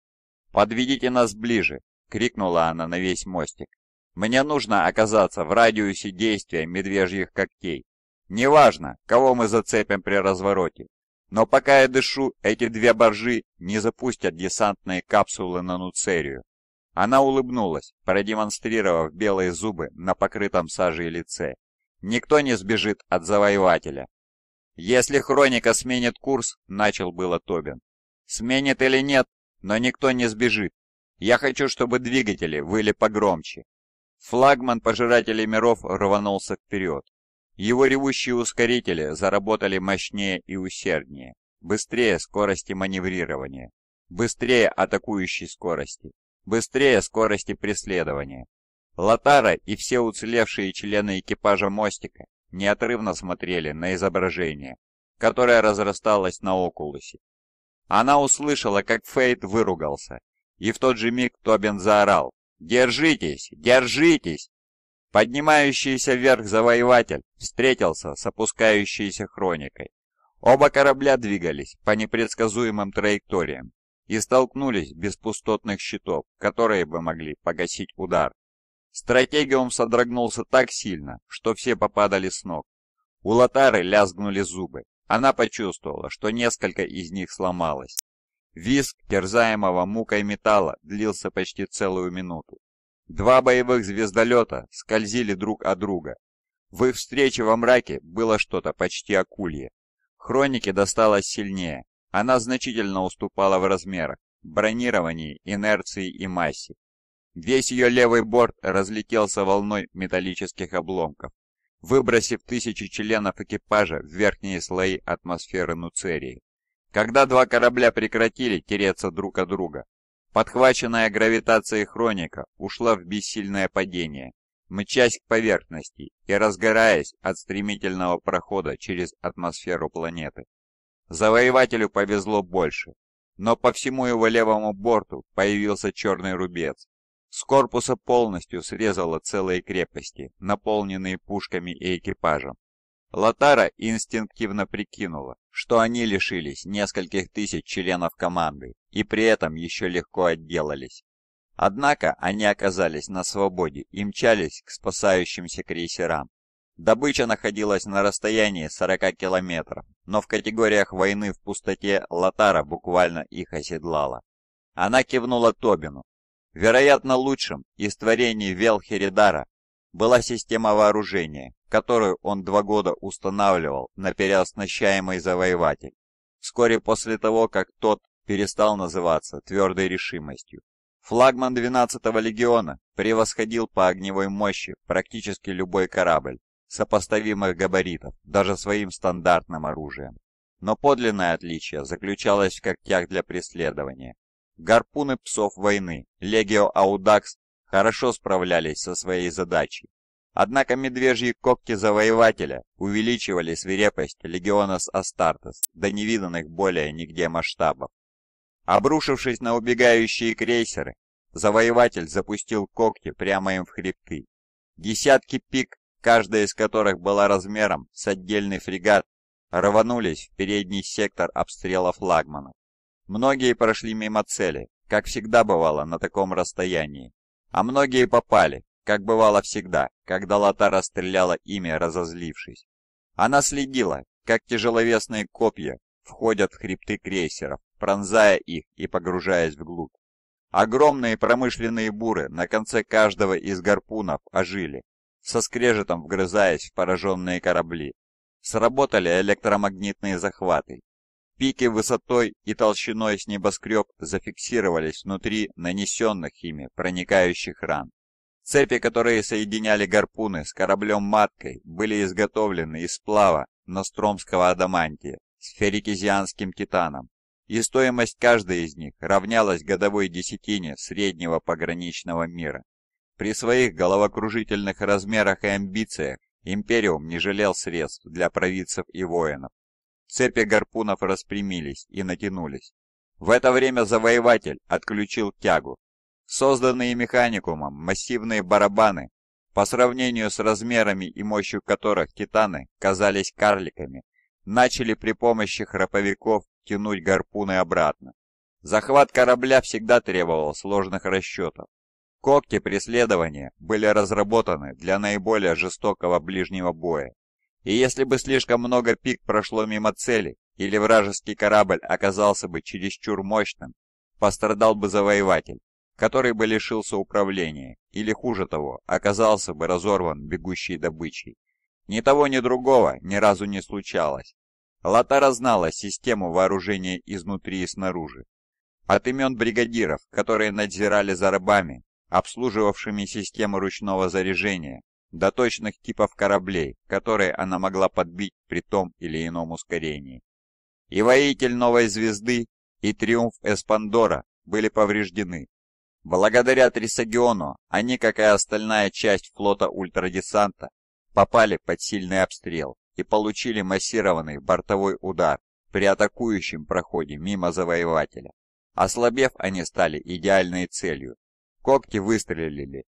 Speaker 2: «Подведите нас ближе!» — крикнула она на весь мостик. Мне нужно оказаться в радиусе действия медвежьих когтей. Неважно, кого мы зацепим при развороте. Но пока я дышу, эти две боржи не запустят десантные капсулы на Нуцерию. Она улыбнулась, продемонстрировав белые зубы на покрытом сажей лице. Никто не сбежит от завоевателя. Если Хроника сменит курс, начал было Тобин. Сменит или нет, но никто не сбежит. Я хочу, чтобы двигатели выли погромче. Флагман пожирателей миров рванулся вперед. Его ревущие ускорители заработали мощнее и усерднее, быстрее скорости маневрирования, быстрее атакующей скорости, быстрее скорости преследования. Латара и все уцелевшие члены экипажа мостика неотрывно смотрели на изображение, которое разрасталось на Окулусе. Она услышала, как Фейт выругался, и в тот же миг Тобин заорал «Держитесь! Держитесь!» Поднимающийся вверх завоеватель встретился с опускающейся хроникой. Оба корабля двигались по непредсказуемым траекториям и столкнулись без пустотных щитов, которые бы могли погасить удар. Стратегиум содрогнулся так сильно, что все попадали с ног. У Лотары лязгнули зубы. Она почувствовала, что несколько из них сломалось. Визг терзаемого мукой металла длился почти целую минуту. Два боевых звездолета скользили друг от друга. В их встрече во мраке было что-то почти акулье. Хроники досталось сильнее. Она значительно уступала в размерах, бронировании, инерции и массе. Весь ее левый борт разлетелся волной металлических обломков, выбросив тысячи членов экипажа в верхние слои атмосферы Нуцерии. Когда два корабля прекратили тереться друг от друга, подхваченная гравитацией хроника ушла в бессильное падение, мчась к поверхности и разгораясь от стремительного прохода через атмосферу планеты. Завоевателю повезло больше, но по всему его левому борту появился черный рубец. С корпуса полностью срезало целые крепости, наполненные пушками и экипажем. Латара инстинктивно прикинула, что они лишились нескольких тысяч членов команды и при этом еще легко отделались. Однако они оказались на свободе и мчались к спасающимся крейсерам. Добыча находилась на расстоянии 40 километров, но в категориях войны в пустоте Латара буквально их оседлала. Она кивнула Тобину. Вероятно, лучшим из творений Велхеридара была система вооружения, которую он два года устанавливал на переоснащаемый завоеватель, вскоре после того, как тот перестал называться твердой решимостью. Флагман 12-го легиона превосходил по огневой мощи практически любой корабль сопоставимых габаритов, даже своим стандартным оружием. Но подлинное отличие заключалось в когтях для преследования. Гарпуны псов войны Легио Аудакс хорошо справлялись со своей задачей. Однако медвежьи когти завоевателя увеличивали свирепость легиона с Астартес до невиданных более нигде масштабов. Обрушившись на убегающие крейсеры, завоеватель запустил когти прямо им в хребты. Десятки пик, каждая из которых была размером с отдельный фрегат, рванулись в передний сектор обстрела флагмана. Многие прошли мимо цели, как всегда бывало на таком расстоянии, а многие попали, как бывало всегда, когда Лота расстреляла ими, разозлившись. Она следила, как тяжеловесные копья входят в хребты крейсеров, пронзая их и погружаясь вглубь. Огромные промышленные буры на конце каждого из гарпунов ожили, со скрежетом вгрызаясь в пораженные корабли. Сработали электромагнитные захваты, Пики высотой и толщиной с небоскреб зафиксировались внутри нанесенных ими проникающих ран. Цепи, которые соединяли гарпуны с кораблем-маткой, были изготовлены из сплава настромского адамантия с ферритизианским титаном, и стоимость каждой из них равнялась годовой десятине среднего пограничного мира. При своих головокружительных размерах и амбициях Империум не жалел средств для провидцев и воинов, Цепи гарпунов распрямились и натянулись. В это время завоеватель отключил тягу. Созданные механикумом массивные барабаны, по сравнению с размерами и мощью которых титаны казались карликами, начали при помощи храповиков тянуть гарпуны обратно. Захват корабля всегда требовал сложных расчетов. Когти преследования были разработаны для наиболее жестокого ближнего боя и если бы слишком много пик прошло мимо цели, или вражеский корабль оказался бы чересчур мощным, пострадал бы завоеватель, который бы лишился управления, или хуже того, оказался бы разорван бегущей добычей. Ни того, ни другого ни разу не случалось. Латара знала систему вооружения изнутри и снаружи. От имен бригадиров, которые надзирали за рабами, обслуживавшими систему ручного заряжения, до точных типов кораблей, которые она могла подбить при том или ином ускорении. И воитель новой звезды, и триумф Эспандора были повреждены. Благодаря Трисагиону они, как и остальная часть флота ультрадесанта, попали под сильный обстрел и получили массированный бортовой удар при атакующем проходе мимо завоевателя. Ослабев, они стали идеальной целью. Когти выстрелили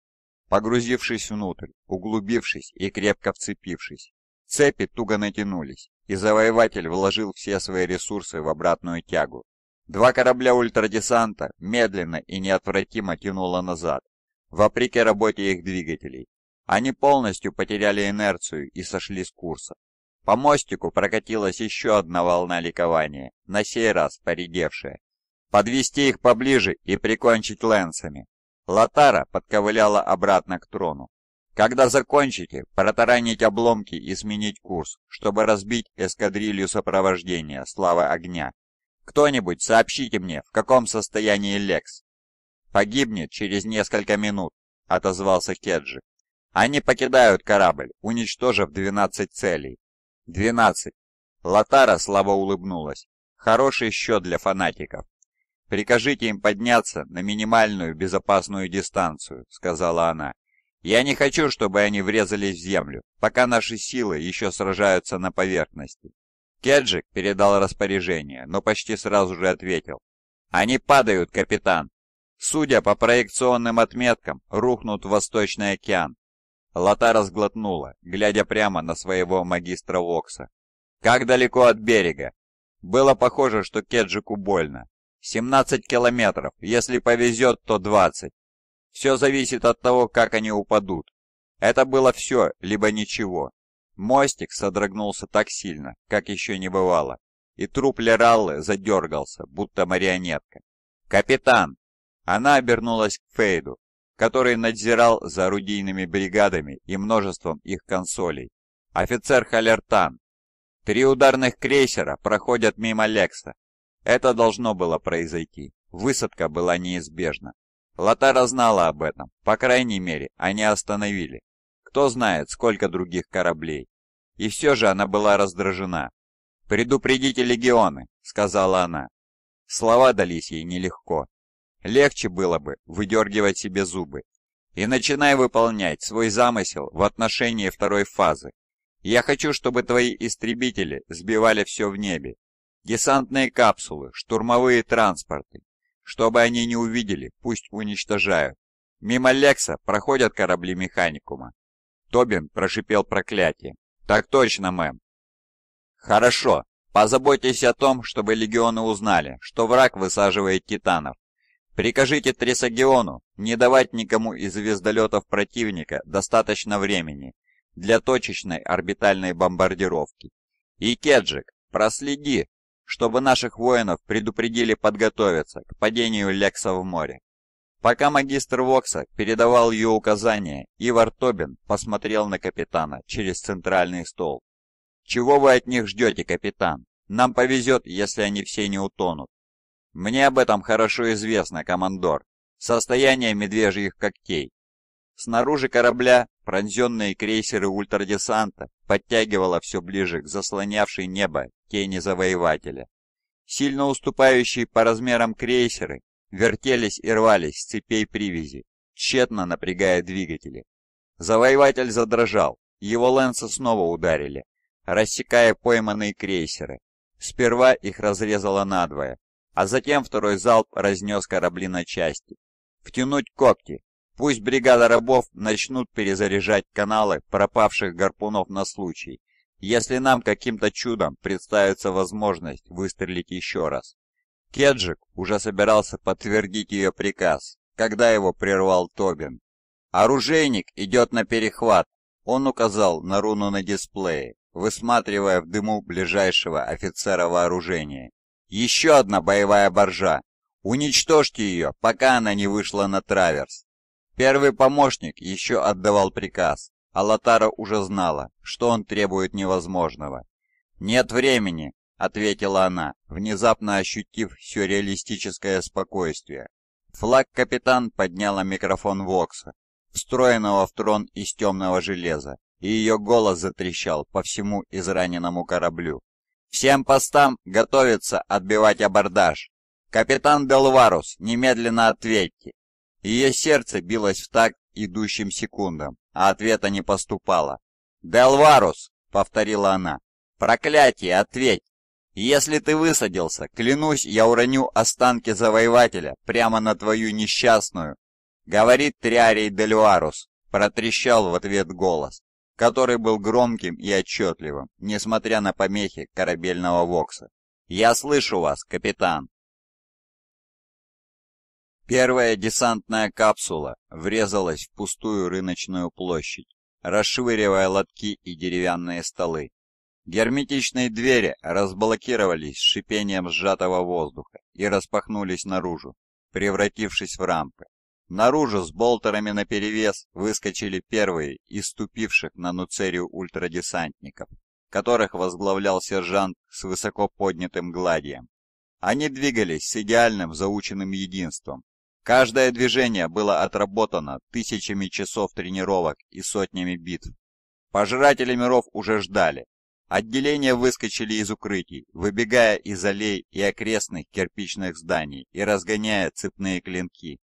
Speaker 2: Погрузившись внутрь, углубившись и крепко вцепившись, цепи туго натянулись, и завоеватель вложил все свои ресурсы в обратную тягу. Два корабля ультрадесанта медленно и неотвратимо тянуло назад, вопреки работе их двигателей. Они полностью потеряли инерцию и сошли с курса. По мостику прокатилась еще одна волна ликования, на сей раз поредевшая. «Подвести их поближе и прикончить лэнсами!» Латара подковыляла обратно к трону. Когда закончите, протаранить обломки и сменить курс, чтобы разбить эскадрилью сопровождения Славы огня огня». Кто-нибудь сообщите мне, в каком состоянии Лекс. Погибнет через несколько минут, отозвался Кеджи. Они покидают корабль, уничтожив 12 целей. 12. Латара слабо улыбнулась. Хороший счет для фанатиков. «Прикажите им подняться на минимальную безопасную дистанцию», — сказала она. «Я не хочу, чтобы они врезались в землю, пока наши силы еще сражаются на поверхности». Кеджик передал распоряжение, но почти сразу же ответил. «Они падают, капитан! Судя по проекционным отметкам, рухнут в Восточный океан». Лота разглотнула, глядя прямо на своего магистра Вокса. «Как далеко от берега?» Было похоже, что Кеджику больно, 17 километров, если повезет, то 20. Все зависит от того, как они упадут. Это было все, либо ничего. Мостик содрогнулся так сильно, как еще не бывало, и труп Лераллы задергался, будто марионетка. «Капитан!» Она обернулась к Фейду, который надзирал за орудийными бригадами и множеством их консолей. «Офицер Халертан! Три ударных крейсера проходят мимо Лекса. Это должно было произойти. Высадка была неизбежна. Латара знала об этом. По крайней мере, они остановили. Кто знает, сколько других кораблей. И все же она была раздражена. «Предупредите легионы», — сказала она. Слова дались ей нелегко. Легче было бы выдергивать себе зубы. И начинай выполнять свой замысел в отношении второй фазы. Я хочу, чтобы твои истребители сбивали все в небе Десантные капсулы, штурмовые транспорты. Чтобы они не увидели, пусть уничтожают. Мимо Лекса проходят корабли Механикума. Тобин прошипел проклятие. Так точно, мэм. Хорошо. Позаботьтесь о том, чтобы легионы узнали, что враг высаживает титанов. Прикажите Трисагиону не давать никому из звездолетов противника достаточно времени для точечной орбитальной бомбардировки. И Кеджик, проследи, чтобы наших воинов предупредили подготовиться к падению Лекса в море. Пока магистр Вокса передавал ее указания, Ивар Тобин посмотрел на капитана через центральный стол. «Чего вы от них ждете, капитан? Нам повезет, если они все не утонут». «Мне об этом хорошо известно, командор. Состояние медвежьих когтей». Снаружи корабля пронзенные крейсеры ультрадесанта, подтягивало все ближе к заслонявшей небо тени завоевателя. Сильно уступающие по размерам крейсеры вертелись и рвались с цепей привязи, тщетно напрягая двигатели. Завоеватель задрожал, его лэнсы снова ударили, рассекая пойманные крейсеры. Сперва их разрезало надвое, а затем второй залп разнес корабли на части. «Втянуть когти!» Пусть бригада рабов начнут перезаряжать каналы пропавших гарпунов на случай, если нам каким-то чудом представится возможность выстрелить еще раз. Кеджик уже собирался подтвердить ее приказ, когда его прервал Тобин. «Оружейник идет на перехват», — он указал на руну на дисплее, высматривая в дыму ближайшего офицера вооружения. «Еще одна боевая боржа! Уничтожьте ее, пока она не вышла на траверс!» Первый помощник еще отдавал приказ, а Латара уже знала, что он требует невозможного. «Нет времени», — ответила она, внезапно ощутив все реалистическое спокойствие. Флаг капитан подняла микрофон Вокса, встроенного в трон из темного железа, и ее голос затрещал по всему израненному кораблю. «Всем постам готовится отбивать абордаж! Капитан Белварус, немедленно ответьте! Ее сердце билось в так идущим секундам, а ответа не поступало. «Делварус!» — повторила она. «Проклятие, ответь! Если ты высадился, клянусь, я уроню останки завоевателя прямо на твою несчастную!» Говорит Триарий Делварус. протрещал в ответ голос, который был громким и отчетливым, несмотря на помехи корабельного вокса. «Я слышу вас, капитан!» Первая десантная капсула врезалась в пустую рыночную площадь, расшвыривая лотки и деревянные столы. Герметичные двери разблокировались шипением сжатого воздуха и распахнулись наружу, превратившись в рампы. Наружу с болтерами наперевес выскочили первые из ступивших на Нуцерию ультрадесантников, которых возглавлял сержант с высоко поднятым гладием. Они двигались с идеальным заученным единством, Каждое движение было отработано тысячами часов тренировок и сотнями битв. Пожиратели миров уже ждали. Отделения выскочили из укрытий, выбегая из аллей и окрестных кирпичных зданий и разгоняя цепные клинки.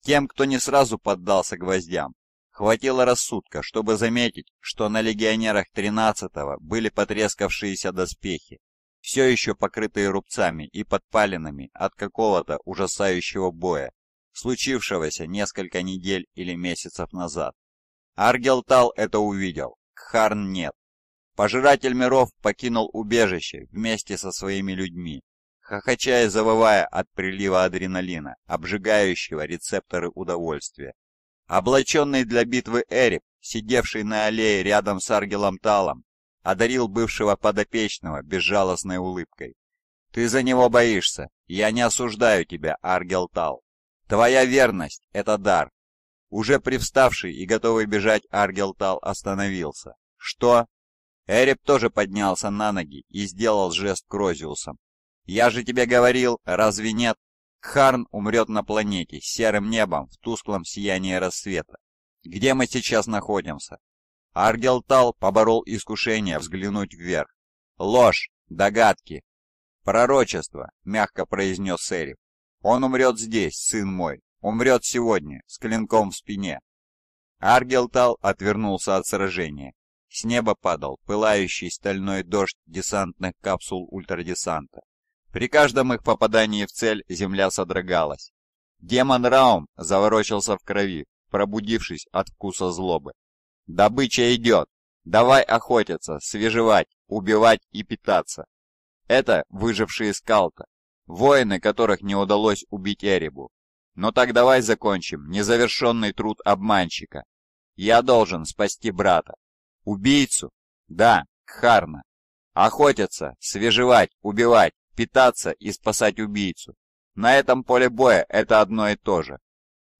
Speaker 2: Тем, кто не сразу поддался гвоздям, хватило рассудка, чтобы заметить, что на легионерах 13-го были потрескавшиеся доспехи, все еще покрытые рубцами и подпаленными от какого-то ужасающего боя случившегося несколько недель или месяцев назад. Аргелтал это увидел, Кхарн нет. Пожиратель миров покинул убежище вместе со своими людьми, хохоча и завывая от прилива адреналина, обжигающего рецепторы удовольствия. Облаченный для битвы Эрик, сидевший на аллее рядом с Аргелом Талом, одарил бывшего подопечного безжалостной улыбкой. «Ты за него боишься. Я не осуждаю тебя, Аргел Тал. Твоя верность — это дар. Уже привставший и готовый бежать Аргелтал остановился. Что? Эреб тоже поднялся на ноги и сделал жест Крозиусом. Я же тебе говорил, разве нет? Харн умрет на планете, серым небом, в тусклом сиянии рассвета. Где мы сейчас находимся? Аргелтал поборол искушение взглянуть вверх. Ложь, догадки, пророчество, мягко произнес Эреб. Он умрет здесь, сын мой, умрет сегодня, с клинком в спине. Аргелтал отвернулся от сражения. С неба падал пылающий стальной дождь десантных капсул ультрадесанта. При каждом их попадании в цель земля содрогалась. Демон Раум заворочился в крови, пробудившись от вкуса злобы. «Добыча идет! Давай охотиться, свежевать, убивать и питаться!» Это выжившие скалта, Воины, которых не удалось убить Эребу. Но так давай закончим незавершенный труд обманщика. Я должен спасти брата. Убийцу? Да, Кхарна. Охотиться, свежевать, убивать, питаться и спасать убийцу. На этом поле боя это одно и то же.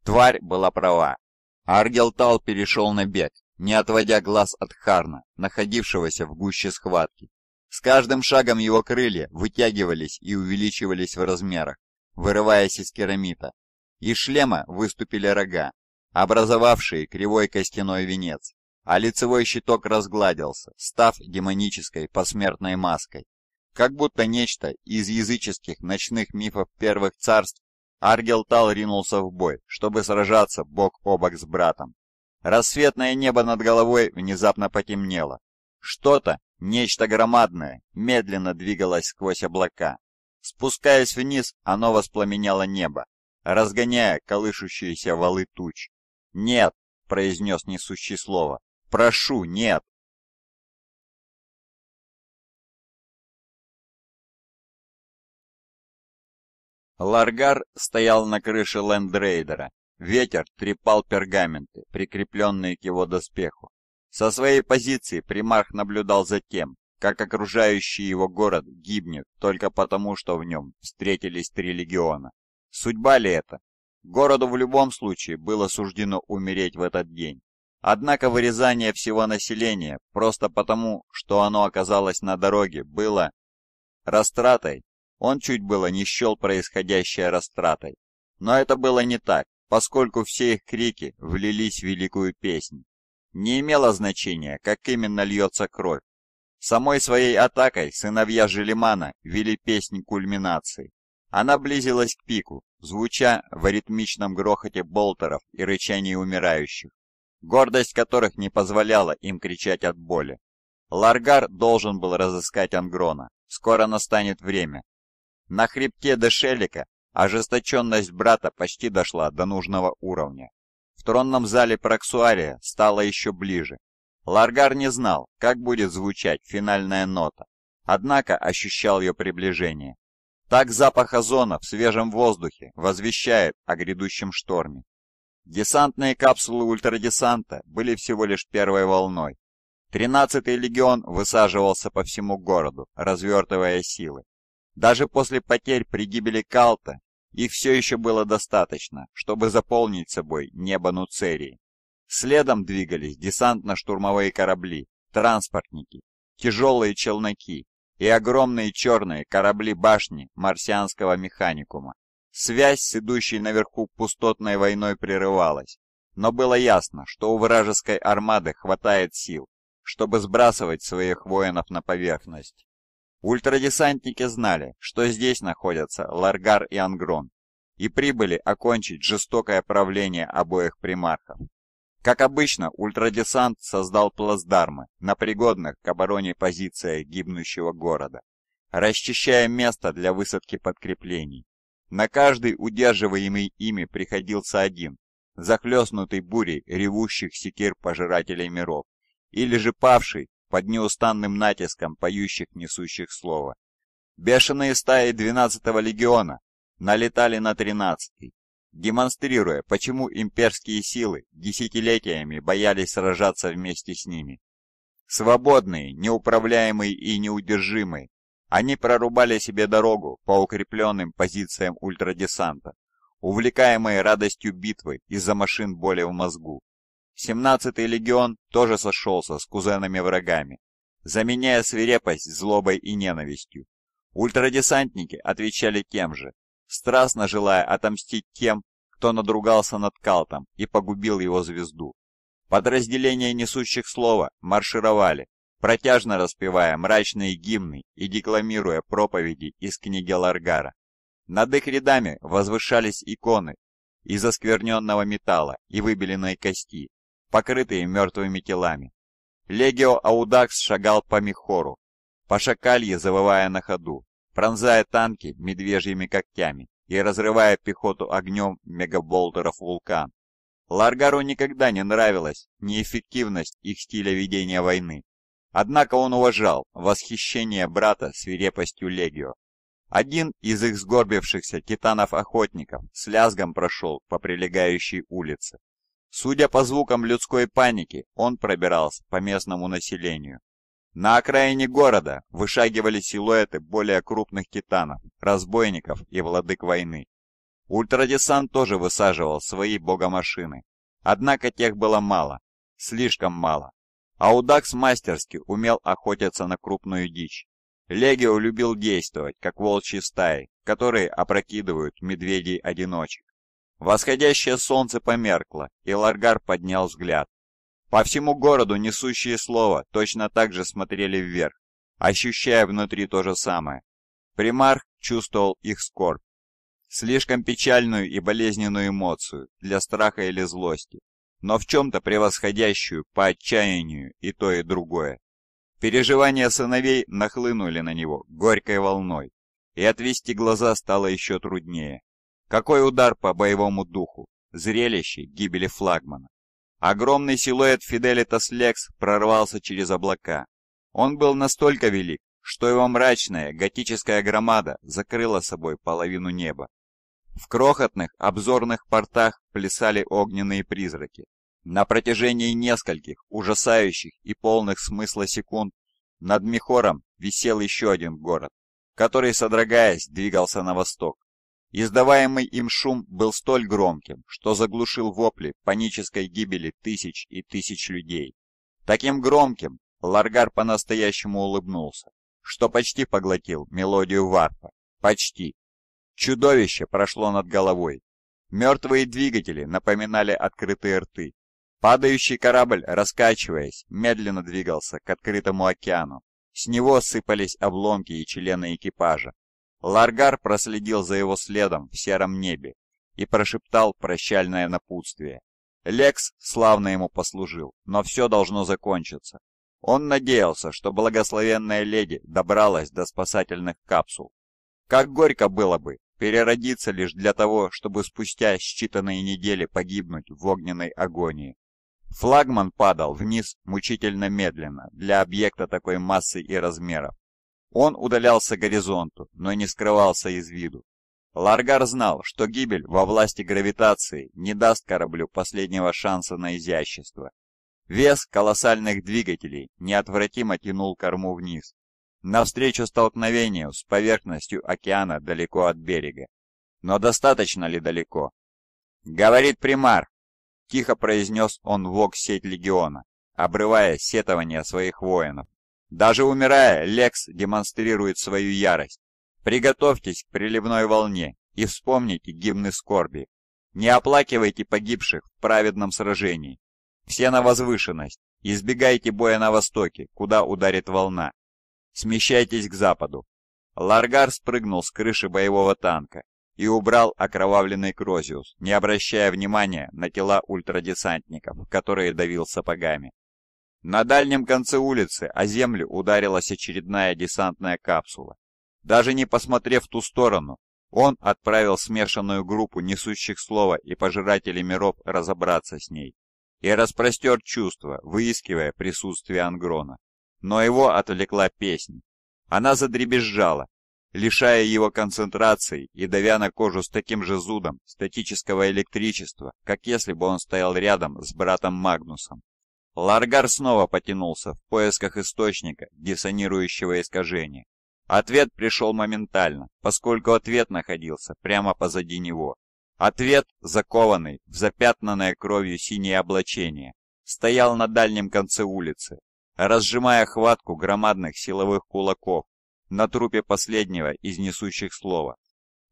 Speaker 2: Тварь была права. Аргелтал перешел на бег, не отводя глаз от Харна, находившегося в гуще схватки. С каждым шагом его крылья вытягивались и увеличивались в размерах, вырываясь из керамита. Из шлема выступили рога, образовавшие кривой костяной венец, а лицевой щиток разгладился, став демонической посмертной маской. Как будто нечто из языческих ночных мифов первых царств, Аргелтал ринулся в бой, чтобы сражаться бок о бок с братом. Рассветное небо над головой внезапно потемнело. Что-то, Нечто громадное медленно двигалось сквозь облака. Спускаясь вниз, оно воспламеняло небо,
Speaker 1: разгоняя колышущиеся валы туч. «Нет!» — произнес несущий слово.
Speaker 3: «Прошу, нет!» Ларгар стоял на
Speaker 1: крыше лендрейдера. Ветер трепал пергаменты, прикрепленные к его доспеху.
Speaker 2: Со своей позиции примарх наблюдал за тем, как окружающий его город гибнет только потому, что в нем встретились три легиона. Судьба ли это? Городу в любом случае было суждено умереть в этот день. Однако вырезание всего населения просто потому, что оно оказалось на дороге, было растратой. Он чуть было не счел происходящее растратой. Но это было не так, поскольку все их крики влились в великую песнь. Не имело значения, как именно льется кровь. Самой своей атакой сыновья Желимана вели песнь кульминации. Она близилась к пику, звуча в ритмичном грохоте болтеров и рычании умирающих, гордость которых не позволяла им кричать от боли. Ларгар должен был разыскать Ангрона. Скоро настанет время. На хребте Дешелика ожесточенность брата почти дошла до нужного уровня. В тронном зале Проксуария стало еще ближе. Ларгар не знал, как будет звучать финальная нота, однако ощущал ее приближение. Так запах озона в свежем воздухе возвещает о грядущем шторме. Десантные капсулы ультрадесанта были всего лишь первой волной. Тринадцатый легион высаживался по всему городу, развертывая силы. Даже после потерь при гибели Калта их все еще было достаточно, чтобы заполнить собой небо Нуцерии. Следом двигались десантно-штурмовые корабли, транспортники, тяжелые челноки и огромные черные корабли-башни марсианского механикума. Связь с идущей наверху пустотной войной прерывалась, но было ясно, что у вражеской армады хватает сил, чтобы сбрасывать своих воинов на поверхность. Ультрадесантники знали, что здесь находятся Ларгар и Ангрон, и прибыли окончить жестокое правление обоих примархов. Как обычно, ультрадесант создал плацдармы на пригодных к обороне позициях гибнущего города, расчищая место для высадки подкреплений. На каждый удерживаемый ими приходился один, захлестнутый бурей ревущих секир пожирателей миров, или же павший под неустанным натиском поющих несущих слова Бешеные стаи 12-го легиона налетали на 13-й, демонстрируя, почему имперские силы десятилетиями боялись сражаться вместе с ними. Свободные, неуправляемые и неудержимые, они прорубали себе дорогу по укрепленным позициям ультрадесанта, увлекаемые радостью битвы из-за машин боли в мозгу, 17-й легион тоже сошелся с кузенами-врагами, заменяя свирепость злобой и ненавистью. Ультрадесантники отвечали тем же, страстно желая отомстить тем, кто надругался над Калтом и погубил его звезду. Подразделения несущих слова маршировали, протяжно распевая мрачные гимны и декламируя проповеди из книги Ларгара. Над их рядами возвышались иконы из оскверненного металла и выбеленной кости, покрытые мертвыми телами. Легио Аудакс шагал по Мехору, по шакалье завывая на ходу, пронзая танки медвежьими когтями и разрывая пехоту огнем мегаболтеров «Вулкан». Ларгару никогда не нравилась неэффективность их стиля ведения войны. Однако он уважал восхищение брата свирепостью Легио. Один из их сгорбившихся титанов-охотников с лязгом прошел по прилегающей улице, Судя по звукам людской паники, он пробирался по местному населению. На окраине города вышагивали силуэты более крупных титанов, разбойников и владык войны. Ультрадесант тоже высаживал свои богомашины. Однако тех было мало, слишком мало. Аудакс мастерски умел охотиться на крупную дичь. Легио любил действовать, как волчьи стаи, которые опрокидывают медведей-одиночек. Восходящее солнце померкло, и Ларгар поднял взгляд. По всему городу несущие слова точно так же смотрели вверх, ощущая внутри то же самое. Примарх чувствовал их скорбь. Слишком печальную и болезненную эмоцию для страха или злости, но в чем-то превосходящую по отчаянию и то, и другое. Переживания сыновей нахлынули на него горькой волной, и отвести глаза стало еще труднее. Какой удар по боевому духу! Зрелище гибели флагмана. Огромный силуэт Фиделитас Лекс прорвался через облака. Он был настолько велик, что его мрачная готическая громада закрыла собой половину неба. В крохотных обзорных портах плясали огненные призраки. На протяжении нескольких ужасающих и полных смысла секунд над Мехором висел еще один город, который, содрогаясь, двигался на восток. Издаваемый им шум был столь громким, что заглушил вопли панической гибели тысяч и тысяч людей. Таким громким Ларгар по-настоящему улыбнулся, что почти поглотил мелодию варпа. Почти. Чудовище прошло над головой. Мертвые двигатели напоминали открытые рты. Падающий корабль, раскачиваясь, медленно двигался к открытому океану. С него сыпались обломки и члены экипажа, Ларгар проследил за его следом в сером небе и прошептал прощальное напутствие. Лекс славно ему послужил, но все должно закончиться. Он надеялся, что благословенная леди добралась до спасательных капсул. Как горько было бы переродиться лишь для того, чтобы спустя считанные недели погибнуть в огненной агонии. Флагман падал вниз мучительно медленно для объекта такой массы и размеров. Он удалялся горизонту, но не скрывался из виду. Ларгар знал, что гибель во власти гравитации не даст кораблю последнего шанса на изящество. Вес колоссальных двигателей неотвратимо тянул корму вниз, навстречу столкновению с поверхностью океана далеко от берега. Но достаточно ли далеко? «Говорит примар!» — тихо произнес он в вок-сеть легиона, обрывая сетование своих воинов. Даже умирая, Лекс демонстрирует свою ярость. Приготовьтесь к приливной волне и вспомните гимны скорби. Не оплакивайте погибших в праведном сражении. Все на возвышенность, избегайте боя на востоке, куда ударит волна. Смещайтесь к западу. Ларгар спрыгнул с крыши боевого танка и убрал окровавленный Крозиус, не обращая внимания на тела ультрадесантников, которые давил сапогами. На дальнем конце улицы о землю ударилась очередная десантная капсула. Даже не посмотрев в ту сторону, он отправил смешанную группу несущих слова и пожирателей миров разобраться с ней. И распростер чувства, выискивая присутствие Ангрона. Но его отвлекла песня. Она задребезжала, лишая его концентрации и давя на кожу с таким же зудом статического электричества, как если бы он стоял рядом с братом Магнусом. Ларгар снова потянулся в поисках источника диссонирующего искажения. Ответ пришел моментально, поскольку ответ находился прямо позади него. Ответ, закованный в запятнанное кровью синее облачение, стоял на дальнем конце улицы, разжимая хватку громадных силовых кулаков на трупе последнего из несущих слова.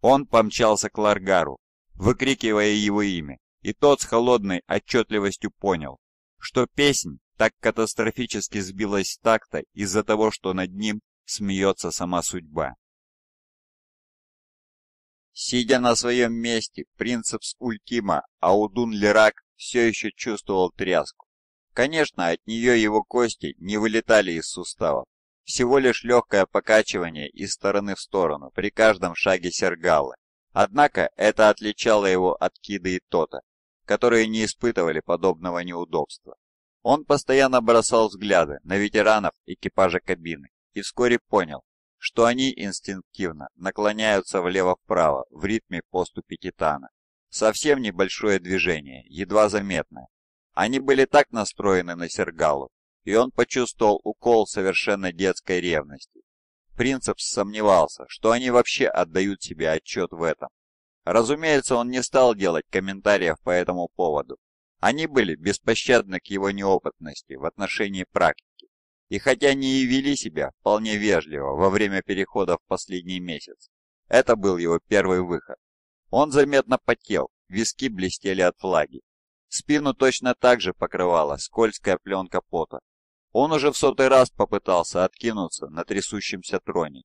Speaker 2: Он помчался к Ларгару, выкрикивая его имя, и тот с холодной отчетливостью понял, что песнь так катастрофически сбилась так-то из-за того, что над ним смеется сама судьба.
Speaker 1: Сидя на своем месте, принцепс Ультима Аудун Лирак все еще чувствовал тряску. Конечно, от
Speaker 2: нее его кости не вылетали из суставов. Всего лишь легкое покачивание из стороны в сторону при каждом шаге сергалы. Однако это отличало его от Кида и Тота, которые не испытывали подобного неудобства. Он постоянно бросал взгляды на ветеранов экипажа кабины и вскоре понял, что они инстинктивно наклоняются влево-вправо в ритме поступи Титана. Совсем небольшое движение, едва заметное. Они были так настроены на Сергалу, и он почувствовал укол совершенно детской ревности. Принцепс сомневался, что они вообще отдают себе отчет в этом, Разумеется, он не стал делать комментариев по этому поводу. Они были беспощадны к его неопытности в отношении практики, и хотя они и вели себя вполне вежливо во время перехода в последний месяц, это был его первый выход. Он заметно потел, виски блестели от влаги. Спину точно так же покрывала скользкая пленка пота. Он уже в сотый раз попытался откинуться на трясущемся троне,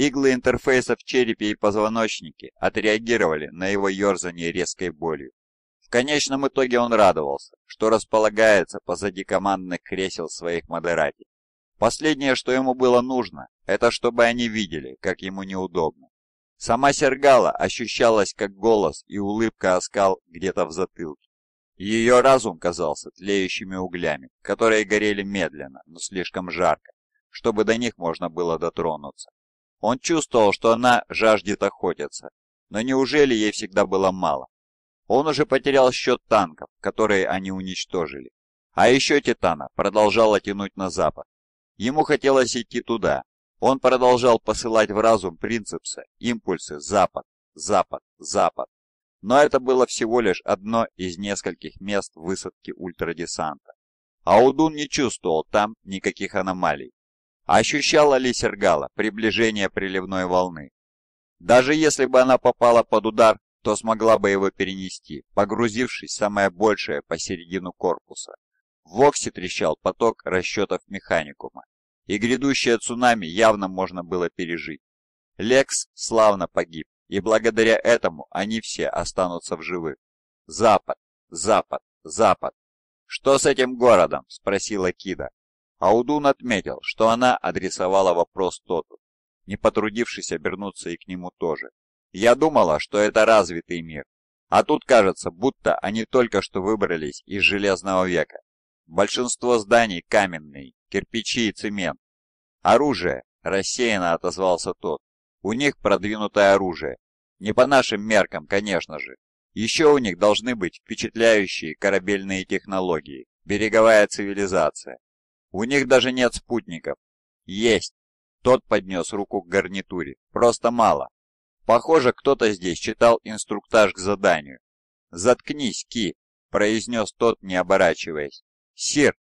Speaker 2: Иглы интерфейса в черепе и позвоночнике отреагировали на его ерзание резкой болью. В конечном итоге он радовался, что располагается позади командных кресел своих модерати. Последнее, что ему было нужно, это чтобы они видели, как ему неудобно. Сама Сергала ощущалась как голос и улыбка оскал где-то в затылке. Ее разум казался тлеющими углями, которые горели медленно, но слишком жарко, чтобы до них можно было дотронуться. Он чувствовал, что она жаждет охотиться. Но неужели ей всегда было мало? Он уже потерял счет танков, которые они уничтожили. А еще Титана продолжала тянуть на запад. Ему хотелось идти туда. Он продолжал посылать в разум принципса, импульсы «Запад, Запад, Запад». Но это было всего лишь одно из нескольких мест высадки ультрадесанта. Аудун не чувствовал там никаких аномалий. Ощущала ли Сергала приближение приливной волны? Даже если бы она попала под удар, то смогла бы его перенести, погрузившись самое большее посередину корпуса. В Воксе трещал поток расчетов механикума, и грядущее цунами явно можно было пережить. Лекс славно погиб, и благодаря этому они все останутся в живых. Запад, запад, запад. «Что с этим городом?» – спросила Кида, Аудун отметил, что она адресовала вопрос Тоту, не потрудившись обернуться и к нему тоже. «Я думала, что это развитый мир, а тут кажется, будто они только что выбрались из Железного века. Большинство зданий каменные, кирпичи и цемент. Оружие, рассеянно отозвался тот. У них продвинутое оружие. Не по нашим меркам, конечно же. Еще у них должны быть впечатляющие корабельные технологии, береговая цивилизация. У них даже нет спутников. Есть. Тот поднес руку к гарнитуре. Просто мало. Похоже, кто-то здесь читал инструктаж к заданию. «Заткнись, Ки», — произнес тот, не оборачиваясь. «Сир,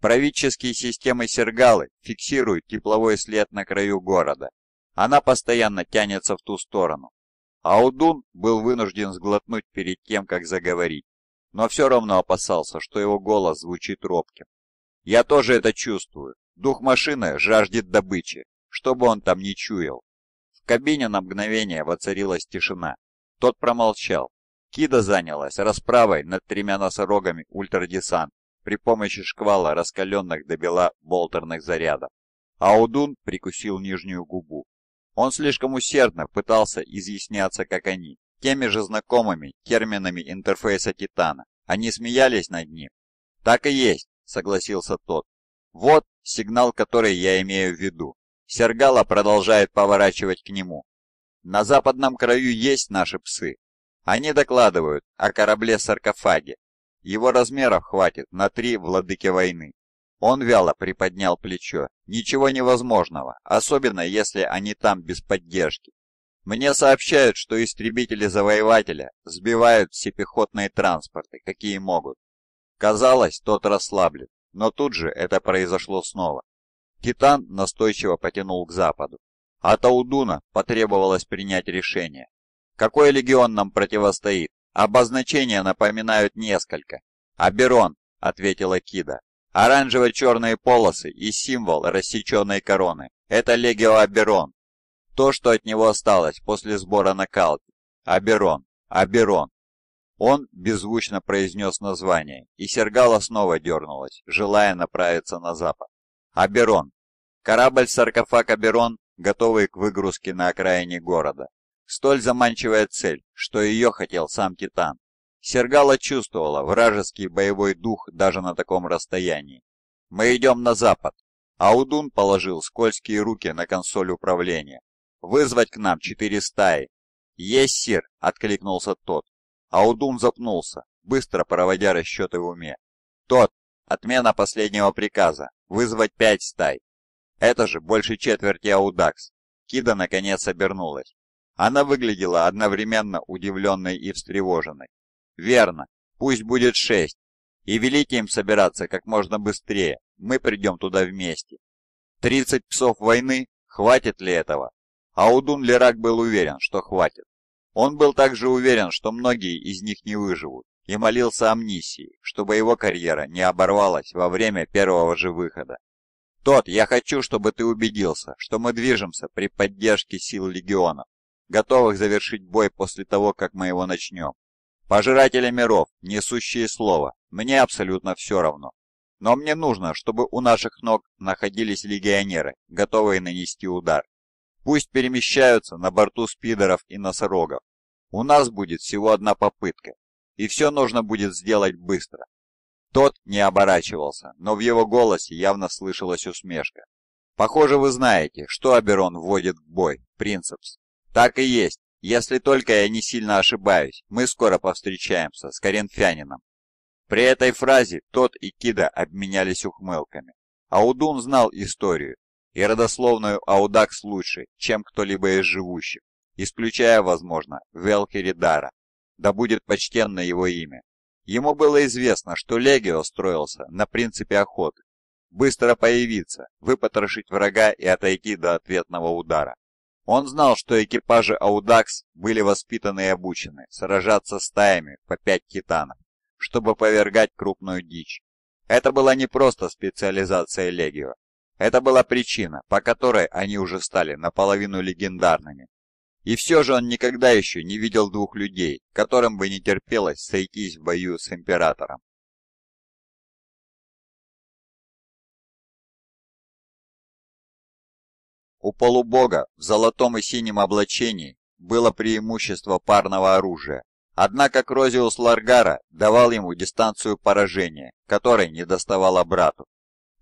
Speaker 2: правительские системы Сергалы фиксируют тепловой след на краю города. Она постоянно тянется в ту сторону. Аудун был вынужден сглотнуть перед тем, как заговорить, но все равно опасался, что его голос звучит робким. Я тоже это чувствую. Дух машины жаждет добычи, чтобы он там не чуял. В кабине на мгновение воцарилась тишина. Тот промолчал. Кида занялась расправой над тремя носорогами ультрадесант при помощи шквала раскаленных до бела болтерных зарядов. Аудун прикусил нижнюю губу. Он слишком усердно пытался изъясняться, как они, теми же знакомыми терминами интерфейса Титана. Они смеялись над ним. Так и есть, — согласился тот. «Вот сигнал, который я имею в виду. Сергала продолжает поворачивать к нему. На западном краю есть наши псы. Они докладывают о корабле-саркофаге. Его размеров хватит на три владыки войны. Он вяло приподнял плечо. Ничего невозможного, особенно если они там без поддержки. Мне сообщают, что истребители завоевателя сбивают все пехотные транспорты, какие могут. Казалось, тот расслаблен, но тут же это произошло снова. Титан настойчиво потянул к западу. А Таудуна потребовалось принять решение. Какой легион нам противостоит? Обозначения напоминают несколько. «Аберон», — ответила Кида. «Оранжево-черные полосы и символ рассеченной короны. Это легио Аберон. То, что от него осталось после сбора накалки. Аберон, Аберон. Он беззвучно произнес название, и Сергала снова дернулась, желая направиться на запад. Аберон. Корабль-саркофаг Аберон, готовый к выгрузке на окраине города. Столь заманчивая цель, что ее хотел сам Титан. Сергала чувствовала вражеский боевой дух даже на таком расстоянии. «Мы идем на запад!» Аудун положил скользкие руки на консоль управления. «Вызвать к нам четыре стаи!» «Есть, сир!» — откликнулся тот. Аудун запнулся, быстро проводя расчеты в уме. Тот, отмена последнего приказа, вызвать пять стай. Это же больше четверти аудакс. Кида наконец обернулась. Она выглядела одновременно удивленной и встревоженной. «Верно, пусть будет шесть. И велите им собираться как можно быстрее, мы придем туда вместе». «Тридцать псов войны? Хватит ли этого?» Аудун Лерак был уверен, что хватит. Он был также уверен, что многие из них не выживут, и молился амнисии, чтобы его карьера не оборвалась во время первого же выхода. «Тот, я хочу, чтобы ты убедился, что мы движемся при поддержке сил легионов, готовых завершить бой после того, как мы его начнем. Пожиратели миров, несущие слово, мне абсолютно все равно. Но мне нужно, чтобы у наших ног находились легионеры, готовые нанести удар. Пусть перемещаются на борту спидеров и носорогов. У нас будет всего одна попытка, и все нужно будет сделать быстро. Тот не оборачивался, но в его голосе явно слышалась усмешка. Похоже, вы знаете, что Аберон вводит в бой, Принцепс. Так и есть. Если только я не сильно ошибаюсь, мы скоро повстречаемся с Коринфянином. При этой фразе тот и Кида обменялись ухмылками. Аудун знал историю и родословную Аудакс лучше, чем кто-либо из живущих, исключая, возможно, Велкеридара, да будет почтенно его имя. Ему было известно, что Легио строился на принципе охоты. Быстро появиться, выпотрошить врага и отойти до ответного удара. Он знал, что экипажи Аудакс были воспитаны и обучены сражаться стаями по пять титанов, чтобы повергать крупную дичь. Это была не просто специализация Легио, это была причина, по которой они уже стали наполовину легендарными.
Speaker 1: И все же он никогда еще не видел двух людей, которым бы не терпелось
Speaker 3: сойтись в бою с Императором. У полубога в золотом и
Speaker 1: синем облачении было преимущество парного оружия, однако Крозиус
Speaker 2: Ларгара давал ему дистанцию поражения, которой не доставало брату.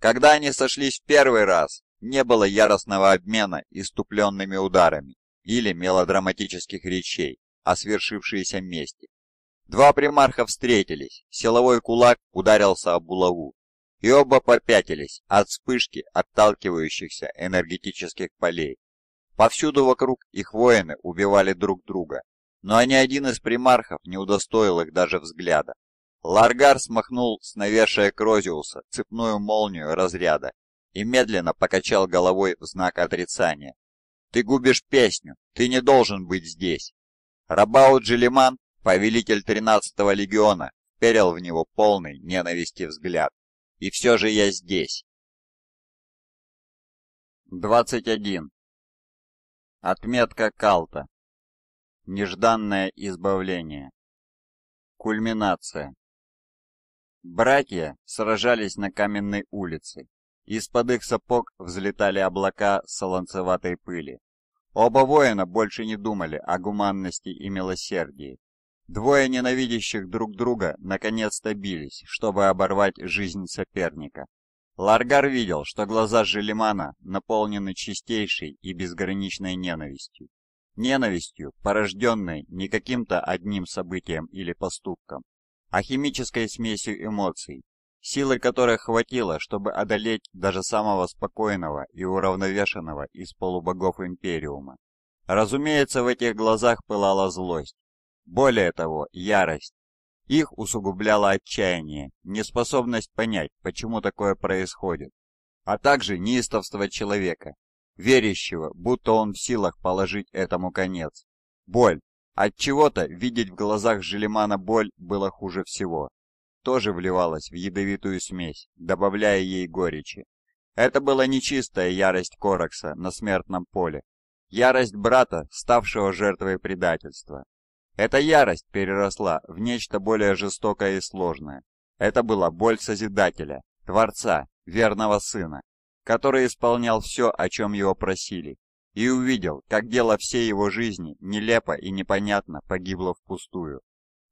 Speaker 2: Когда они сошлись в первый раз, не было яростного обмена иступленными ударами или мелодраматических речей о свершившейся мести. Два примарха встретились, силовой кулак ударился об булаву, и оба попятились от вспышки отталкивающихся энергетических полей. Повсюду вокруг их воины убивали друг друга, но ни один из примархов не удостоил их даже взгляда. Ларгар смахнул с навершия Крозиуса цепную молнию разряда и медленно покачал головой в знак отрицания. «Ты губишь песню, ты не должен быть здесь!» Рабаут Джелиман, повелитель 13-го
Speaker 3: легиона, вперил в него полный ненависти взгляд. «И все же я здесь!» 21. Отметка Калта. Нежданное избавление.
Speaker 1: Кульминация. Братья сражались на каменной улице.
Speaker 2: Из-под их сапог взлетали облака солонцеватой пыли. Оба воина больше не думали о гуманности и милосердии. Двое ненавидящих друг друга наконец-то бились, чтобы оборвать жизнь соперника. Ларгар видел, что глаза Желимана наполнены чистейшей и безграничной ненавистью. Ненавистью, порожденной не каким-то одним событием или поступком, а химической смесью эмоций, силы которой хватило, чтобы одолеть даже самого спокойного и уравновешенного из полубогов Империума. Разумеется, в этих глазах пылала злость. Более того, ярость. Их усугубляло отчаяние, неспособность понять, почему такое происходит, а также неистовство человека, верящего, будто он в силах положить этому конец. Боль, от чего-то видеть в глазах Желимана боль было хуже всего. Тоже вливалась в ядовитую смесь, добавляя ей горечи. Это была нечистая ярость Коракса на смертном поле, ярость брата, ставшего жертвой предательства. Эта ярость переросла в нечто более жестокое и сложное. Это была боль Созидателя, Творца, верного сына, который исполнял все, о чем его просили, и увидел, как дело всей его жизни нелепо и непонятно погибло впустую.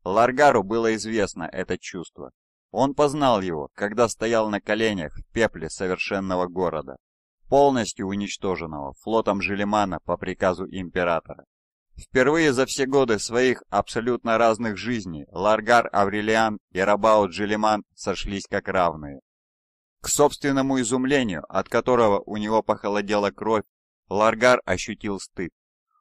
Speaker 2: Ларгару было известно это чувство. Он познал его, когда стоял на коленях в пепле совершенного города, полностью уничтоженного флотом Желемана по приказу императора. Впервые за все годы своих абсолютно разных жизней Ларгар Аврелиан и Рабаут Желеман сошлись как равные. К собственному изумлению, от которого у него похолодела кровь Ларгар ощутил стыд.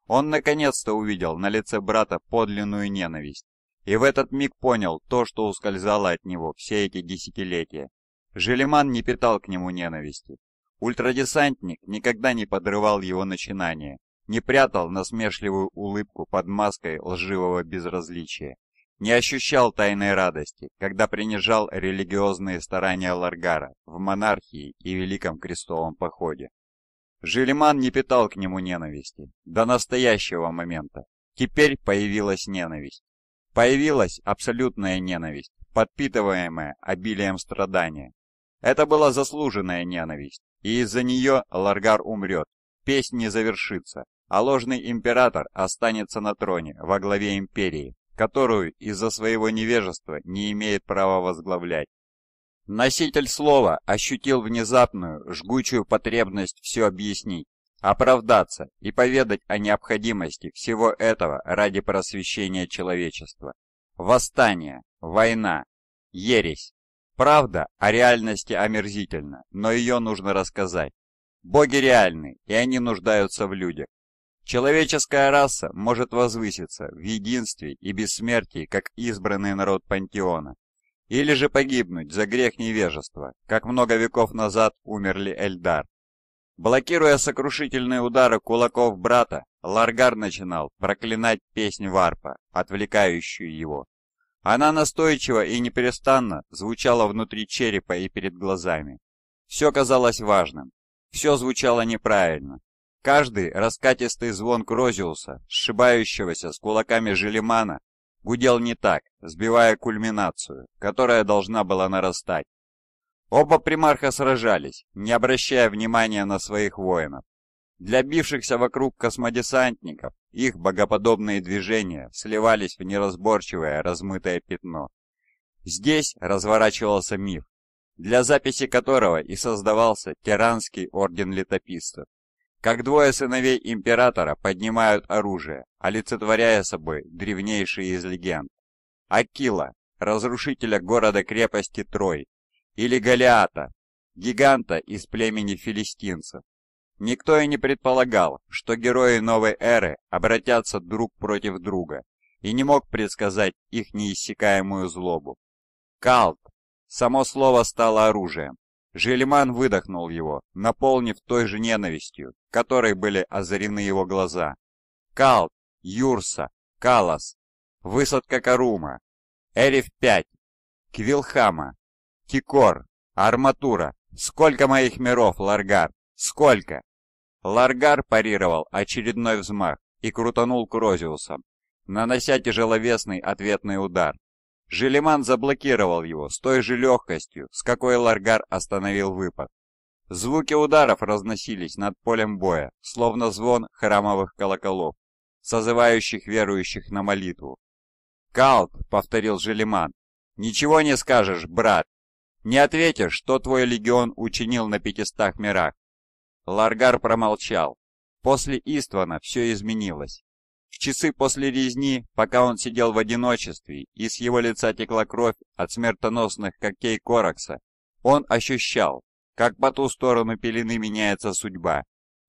Speaker 2: Он наконец-то увидел на лице брата подлинную ненависть. И в этот миг понял то, что ускользало от него все эти десятилетия. Желеман не питал к нему ненависти. Ультрадесантник никогда не подрывал его начинания, не прятал насмешливую улыбку под маской лживого безразличия, не ощущал тайной радости, когда принижал религиозные старания Ларгара в монархии и Великом Крестовом Походе. Жилиман не питал к нему ненависти до настоящего момента. Теперь появилась ненависть. Появилась абсолютная ненависть, подпитываемая обилием страдания. Это была заслуженная ненависть, и из-за нее Ларгар умрет, песнь не завершится, а ложный император останется на троне во главе империи, которую из-за своего невежества не имеет права возглавлять. Носитель слова ощутил внезапную, жгучую потребность все объяснить, оправдаться и поведать о необходимости всего этого ради просвещения человечества. Восстание, война, ересь. Правда о реальности омерзительна, но ее нужно рассказать. Боги реальны, и они нуждаются в людях. Человеческая раса может возвыситься в единстве и бессмертии, как избранный народ пантеона, или же погибнуть за грех невежества, как много веков назад умерли Эльдар. Блокируя сокрушительные удары кулаков брата, Ларгар начинал проклинать песнь Варпа, отвлекающую его. Она настойчиво и непрестанно звучала внутри черепа и перед глазами. Все казалось важным, все звучало неправильно. Каждый раскатистый звон Крозиуса, сшибающегося с кулаками Желемана, гудел не так, сбивая кульминацию, которая должна была нарастать. Оба примарха сражались, не обращая внимания на своих воинов. Для бившихся вокруг космодесантников их богоподобные движения сливались в неразборчивое размытое пятно. Здесь разворачивался миф, для записи которого и создавался Тиранский орден летописцев как двое сыновей императора поднимают оружие, олицетворяя собой древнейшие из легенд. Акила, разрушителя города-крепости Трой, или Голиата, гиганта из племени филистинцев. Никто и не предполагал, что герои новой эры обратятся друг против друга, и не мог предсказать их неиссякаемую злобу. Калт. Само слово стало оружием, Желеман выдохнул его, наполнив той же ненавистью, которой были озарены его глаза. Кал, Юрса, Калас, высадка Карума, Эриф-5, Квилхама, Тикор, арматура. Сколько моих миров, Ларгар? Сколько? Ларгар парировал очередной взмах и крутанул Крозиусом, нанося тяжеловесный ответный удар. Желеман заблокировал его с той же легкостью, с какой Ларгар остановил выпад. Звуки ударов разносились над полем боя, словно звон храмовых колоколов, созывающих верующих на молитву. «Калп!» — повторил Желеман. «Ничего не скажешь, брат! Не ответишь, что твой легион учинил на пятистах мирах!» Ларгар промолчал. После Иствана все изменилось. В часы после резни, пока он сидел в одиночестве и с его лица текла кровь от смертоносных когтей Коракса, он ощущал, как по ту сторону пелены меняется судьба.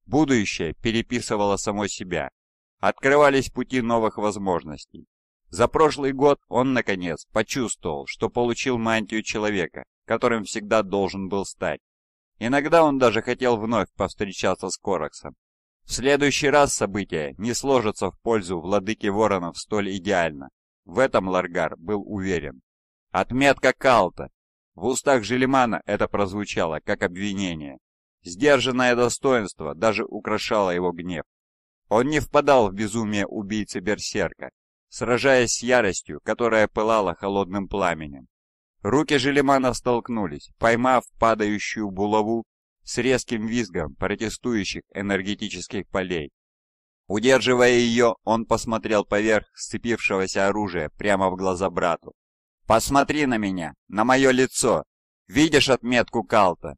Speaker 2: Будущее переписывало само себя. Открывались пути новых возможностей. За прошлый год он, наконец, почувствовал, что получил мантию человека, которым всегда должен был стать. Иногда он даже хотел вновь повстречаться с Кораксом, в следующий раз события не сложатся в пользу владыки воронов столь идеально. В этом Ларгар был уверен. Отметка Калта. В устах Желимана это прозвучало как обвинение. Сдержанное достоинство даже украшало его гнев. Он не впадал в безумие убийцы Берсерка, сражаясь с яростью, которая пылала холодным пламенем. Руки Желимана столкнулись, поймав падающую булаву с резким визгом протестующих энергетических полей. Удерживая ее, он посмотрел поверх сцепившегося оружия прямо в глаза брату. «Посмотри на меня, на мое лицо! Видишь отметку Калта?»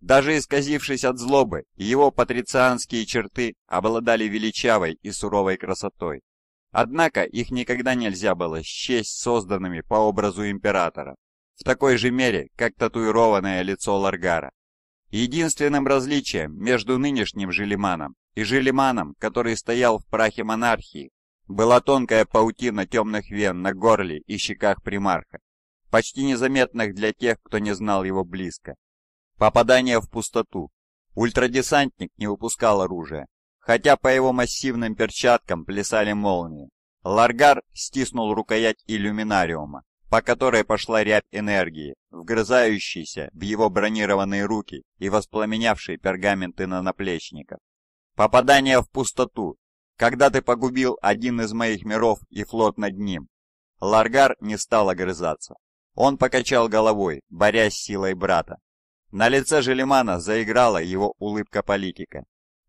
Speaker 2: Даже исказившись от злобы, его патрицианские черты обладали величавой и суровой красотой. Однако их никогда нельзя было счесть созданными по образу императора, в такой же мере, как татуированное лицо Ларгара. Единственным различием между нынешним Желиманом и Желиманом, который стоял в прахе монархии, была тонкая паутина темных вен на горле и щеках примарха, почти незаметных для тех, кто не знал его близко. Попадание в пустоту. Ультрадесантник не выпускал оружия, хотя по его массивным перчаткам плясали молнии. Ларгар стиснул рукоять иллюминариума, по которой пошла рябь энергии, вгрызающейся в его бронированные руки и воспламенявшей пергаменты на наплечниках. Попадание в пустоту, когда ты погубил один из моих миров и флот над ним. Ларгар не стал огрызаться. Он покачал головой, борясь с силой брата. На лице Желимана заиграла его улыбка политика.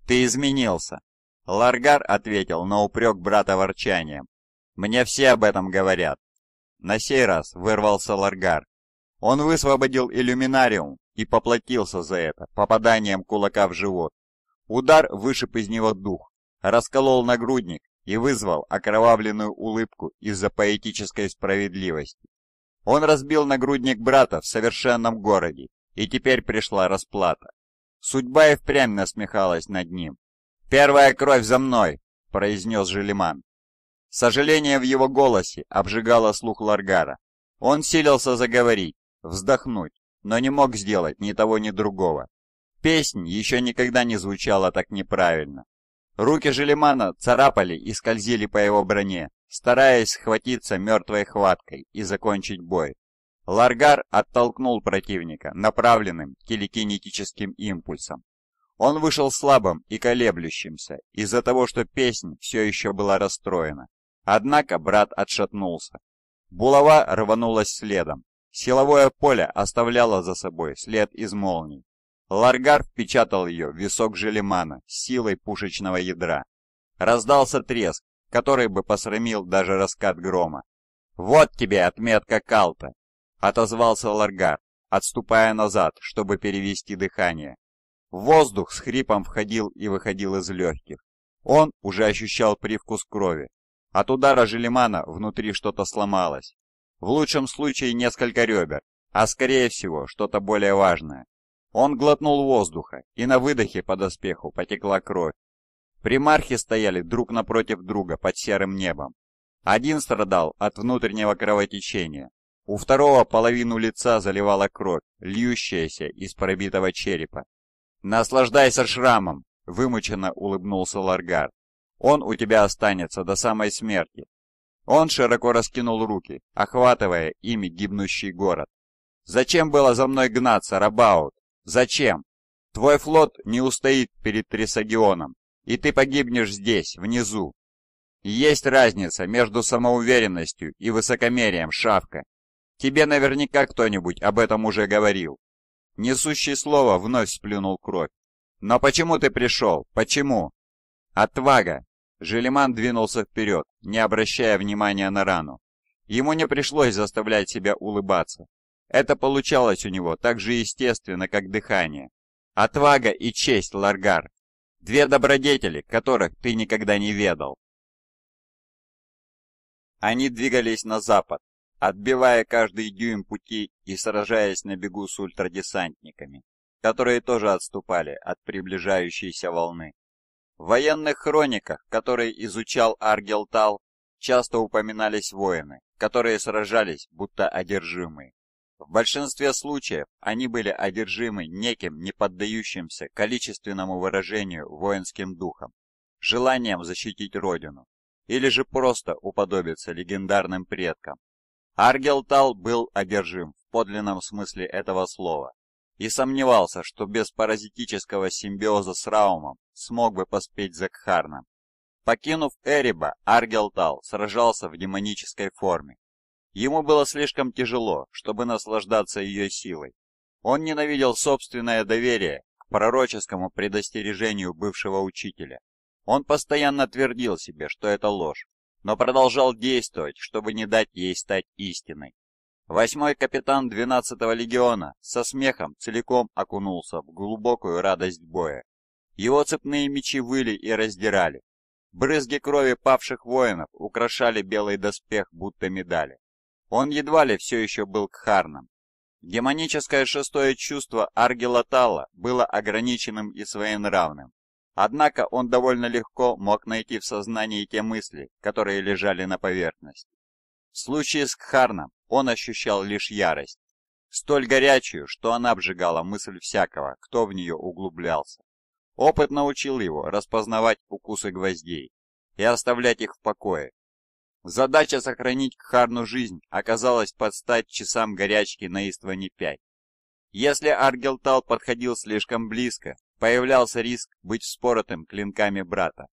Speaker 2: «Ты изменился!» Ларгар ответил на упрек брата ворчанием. «Мне все об этом говорят, на сей раз вырвался Ларгар. Он высвободил иллюминариум и поплатился за это попаданием кулака в живот. Удар вышиб из него дух, расколол нагрудник и вызвал окровавленную улыбку из-за поэтической справедливости. Он разбил нагрудник брата в совершенном городе, и теперь пришла расплата. Судьба и впрямь насмехалась над ним. «Первая кровь за мной!» — произнес Желеман. Сожаление в его голосе обжигало слух Ларгара. Он силился заговорить, вздохнуть, но не мог сделать ни того, ни другого. Песнь еще никогда не звучала так неправильно. Руки Желемана царапали и скользили по его броне, стараясь схватиться мертвой хваткой и закончить бой. Ларгар оттолкнул противника направленным телекинетическим импульсом. Он вышел слабым и колеблющимся из-за того, что песня все еще была расстроена. Однако брат отшатнулся. Булава рванулась следом. Силовое поле оставляло за собой след из молний. Ларгар впечатал ее в висок Желемана силой пушечного ядра. Раздался треск, который бы посрамил даже раскат грома. «Вот тебе отметка Калта!» — отозвался Ларгар, отступая назад, чтобы перевести дыхание. Воздух с хрипом входил и выходил из легких. Он уже ощущал привкус крови, от удара Желемана внутри что-то сломалось. В лучшем случае несколько ребер, а скорее всего что-то более важное. Он глотнул воздуха, и на выдохе по доспеху потекла кровь. Примархи стояли друг напротив друга под серым небом. Один страдал от внутреннего кровотечения, у второго половину лица заливала кровь, льющаяся из пробитого черепа. «Наслаждайся шрамом!» — вымученно улыбнулся Ларгар. Он у тебя останется до самой смерти. Он широко раскинул руки, охватывая ими гибнущий город. Зачем было за мной гнаться, Рабаут? Зачем? Твой флот не устоит перед Трисагионом, и ты погибнешь здесь, внизу. Есть разница между самоуверенностью и высокомерием, Шавка. Тебе наверняка кто-нибудь об этом уже говорил. Несущий слово вновь сплюнул кровь. Но почему ты пришел? Почему? Отвага, Желеман двинулся вперед, не обращая внимания на рану. Ему не пришлось заставлять себя улыбаться. Это получалось у него так же естественно, как дыхание. Отвага и честь, Ларгар. Две добродетели, которых ты никогда не ведал. Они двигались на запад, отбивая каждый дюйм пути и сражаясь на бегу с ультрадесантниками, которые тоже отступали от приближающейся волны. В военных хрониках, которые изучал Аргел Тал, часто упоминались воины, которые сражались будто одержимые. В большинстве случаев они были одержимы неким не поддающимся количественному выражению воинским духом, желанием защитить родину, или же просто уподобиться легендарным предкам. Аргел Тал был одержим в подлинном смысле этого слова и сомневался, что без паразитического симбиоза с Раумом смог бы поспеть за Кхарном. Покинув Эриба, Аргелтал сражался в демонической форме. Ему было слишком тяжело, чтобы наслаждаться ее силой. Он ненавидел собственное доверие к пророческому предостережению бывшего учителя. Он постоянно твердил себе, что это ложь, но продолжал действовать, чтобы не дать ей стать истиной. Восьмой капитан 12-го легиона со смехом целиком окунулся в глубокую радость боя. Его цепные мечи выли и раздирали. Брызги крови павших воинов украшали белый доспех, будто медали. Он едва ли все еще был кхарном. Демоническое шестое чувство Аргелатала было ограниченным и своенравным. Однако он довольно легко мог найти в сознании те мысли, которые лежали на поверхности. В случае с Кхарном он ощущал лишь ярость, столь горячую, что она обжигала мысль всякого, кто в нее углублялся. Опыт научил его распознавать укусы гвоздей и оставлять их в покое. Задача сохранить Кхарну жизнь оказалась под стать часам горячки на Истване-5. Если Аргелтал подходил слишком близко, появлялся риск быть вспоротым клинками брата.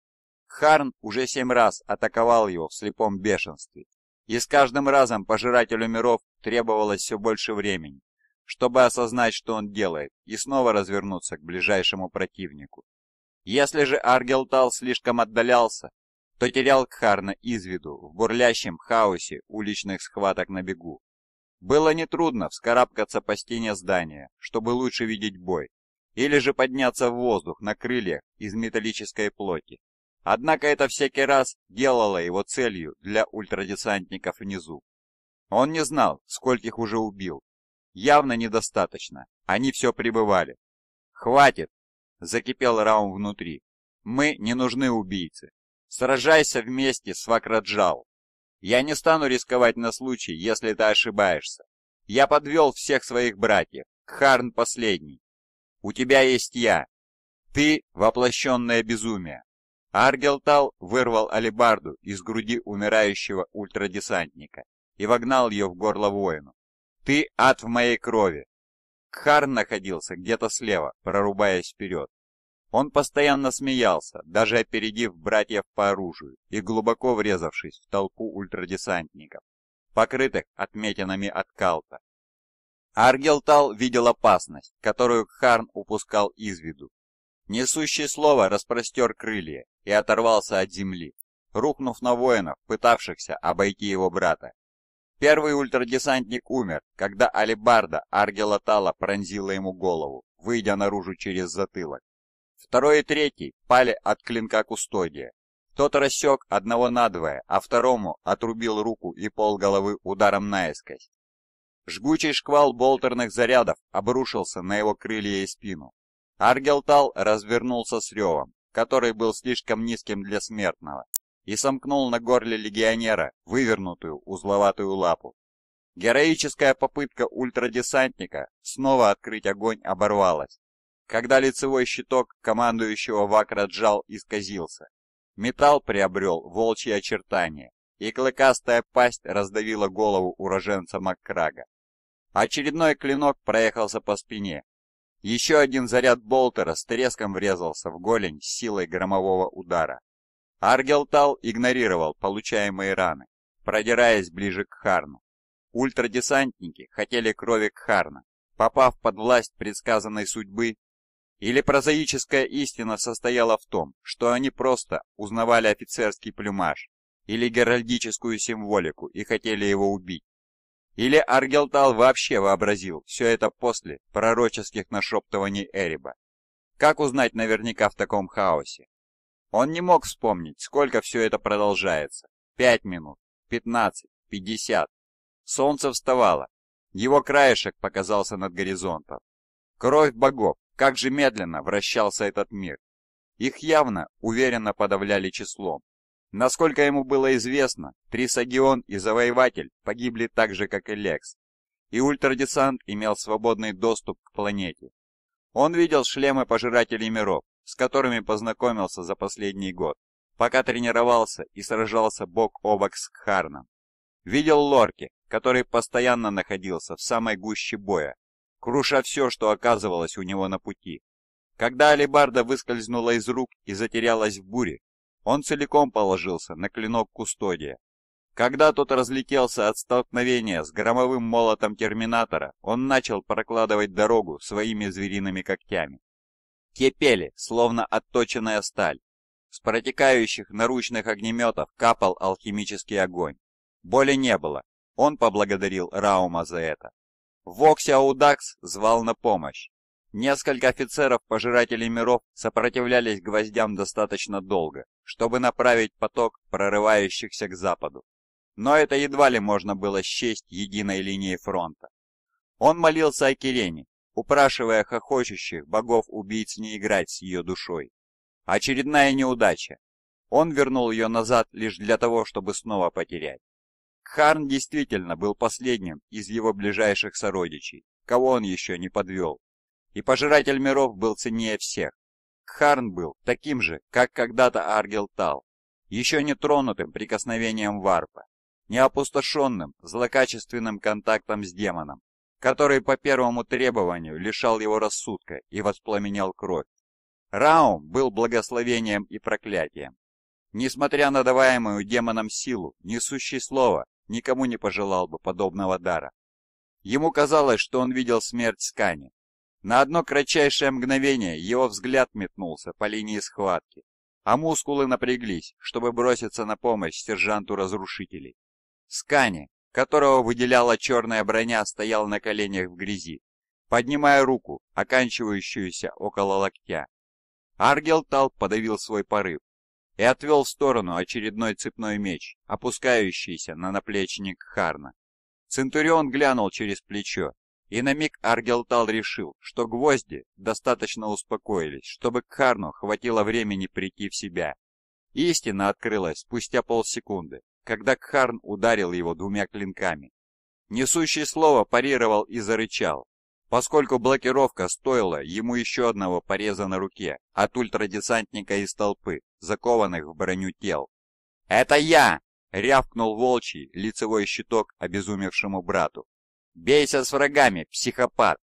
Speaker 2: Харн уже семь раз атаковал его в слепом бешенстве, и с каждым разом пожирателю миров требовалось все больше времени, чтобы осознать, что он делает, и снова развернуться к ближайшему противнику. Если же Аргелтал слишком отдалялся, то терял Кхарна из виду в бурлящем хаосе уличных схваток на бегу. Было нетрудно вскарабкаться по стене здания, чтобы лучше видеть бой, или же подняться в воздух на крыльях из металлической плоти, Однако это всякий раз делало его целью для ультрадесантников внизу. Он не знал, скольких уже убил. Явно недостаточно. Они все пребывали. «Хватит!» — закипел Раум внутри. «Мы не нужны убийцы. Сражайся вместе с Вакраджал. Я не стану рисковать на случай, если ты ошибаешься. Я подвел всех своих братьев. Харн последний. У тебя есть я. Ты — воплощенное безумие. Аргелтал вырвал алебарду из груди умирающего ультрадесантника и вогнал ее в горло воину. «Ты ад в моей крови!» Кхарн находился где-то слева, прорубаясь вперед. Он постоянно смеялся, даже опередив братьев по оружию и глубоко врезавшись в толпу ультрадесантников, покрытых отметинами от Калта. Аргелтал видел опасность, которую Кхарн упускал из виду. Несущий слово распростер крылья и оторвался от земли, рухнув на воинов, пытавшихся обойти его брата. Первый ультрадесантник умер, когда алебарда Аргела Тала пронзила ему голову, выйдя наружу через затылок. Второй и третий пали от клинка Кустодия. Тот рассек одного надвое, а второму отрубил руку и полголовы ударом наискось. Жгучий шквал болтерных зарядов обрушился на его крылья и спину. Аргелтал развернулся с ревом, который был слишком низким для смертного, и сомкнул на горле легионера вывернутую узловатую лапу. Героическая попытка ультрадесантника снова открыть огонь оборвалась, когда лицевой щиток командующего Вакра джал исказился. Металл приобрел волчьи очертания, и клыкастая пасть раздавила голову уроженца Маккрага. Очередной клинок проехался по спине, еще один заряд болтера с треском врезался в голень с силой громового удара. Аргелтал игнорировал получаемые раны, продираясь ближе к Харну. Ультрадесантники хотели крови Кхарна, попав под власть предсказанной судьбы? Или прозаическая истина состояла в том, что они просто узнавали офицерский плюмаж или геральдическую символику и хотели его убить? Или Аргелтал вообще вообразил все это после пророческих нашептываний Эриба? Как узнать наверняка в таком хаосе? Он не мог вспомнить, сколько все это продолжается. Пять минут, пятнадцать, пятьдесят. Солнце вставало. Его краешек показался над горизонтом. Кровь богов, как же медленно вращался этот мир. Их явно, уверенно подавляли числом. Насколько ему было известно, Трисагион и Завоеватель погибли так же, как и Лекс, и ультрадесант имел свободный доступ к планете. Он видел шлемы Пожирателей Миров, с которыми познакомился за последний год, пока тренировался и сражался бок о бок с Кхарном. Видел Лорки, который постоянно находился в самой гуще боя, круша все, что оказывалось у него на пути. Когда алебарда выскользнула из рук и затерялась в буре, он целиком положился на клинок Кустодия. Когда тот разлетелся от столкновения с громовым молотом Терминатора, он начал прокладывать дорогу своими звериными когтями. Те словно отточенная сталь. С протекающих наручных огнеметов капал алхимический огонь. Боли не было. Он поблагодарил Раума за это. Воксиаудакс звал на помощь. Несколько офицеров-пожирателей миров сопротивлялись гвоздям достаточно долго, чтобы направить поток прорывающихся к западу. Но это едва ли можно было счесть единой линией фронта. Он молился о Кирене, упрашивая хохочущих богов-убийц не играть с ее душой. Очередная неудача. Он вернул ее назад лишь для того, чтобы снова потерять. Кхарн действительно был последним из его ближайших сородичей, кого он еще не подвел и Пожиратель миров был ценнее всех. Кхарн был таким же, как когда-то Аргел Тал, еще не тронутым прикосновением варпа, не опустошенным злокачественным контактом с демоном, который по первому требованию лишал его рассудка и воспламенял кровь. Раум был благословением и проклятием. Несмотря на даваемую демоном силу, несущий слово никому не пожелал бы подобного дара. Ему казалось, что он видел смерть Скани, на одно кратчайшее мгновение его взгляд метнулся по линии схватки, а мускулы напряглись, чтобы броситься на помощь сержанту разрушителей. Скани, которого выделяла черная броня, стоял на коленях в грязи, поднимая руку, оканчивающуюся около локтя. Аргел Талп подавил свой порыв и отвел в сторону очередной цепной меч, опускающийся на наплечник Харна. Центурион глянул через плечо и на миг Аргелтал решил, что гвозди достаточно успокоились, чтобы Карну хватило времени прийти в себя. Истина открылась спустя полсекунды, когда Кхарн ударил его двумя клинками. Несущий слово парировал и зарычал, поскольку блокировка стоила ему еще одного пореза на руке от ультрадесантника из толпы, закованных в броню тел. «Это я!» — рявкнул волчий лицевой щиток обезумевшему брату. «Бейся с врагами, психопат!»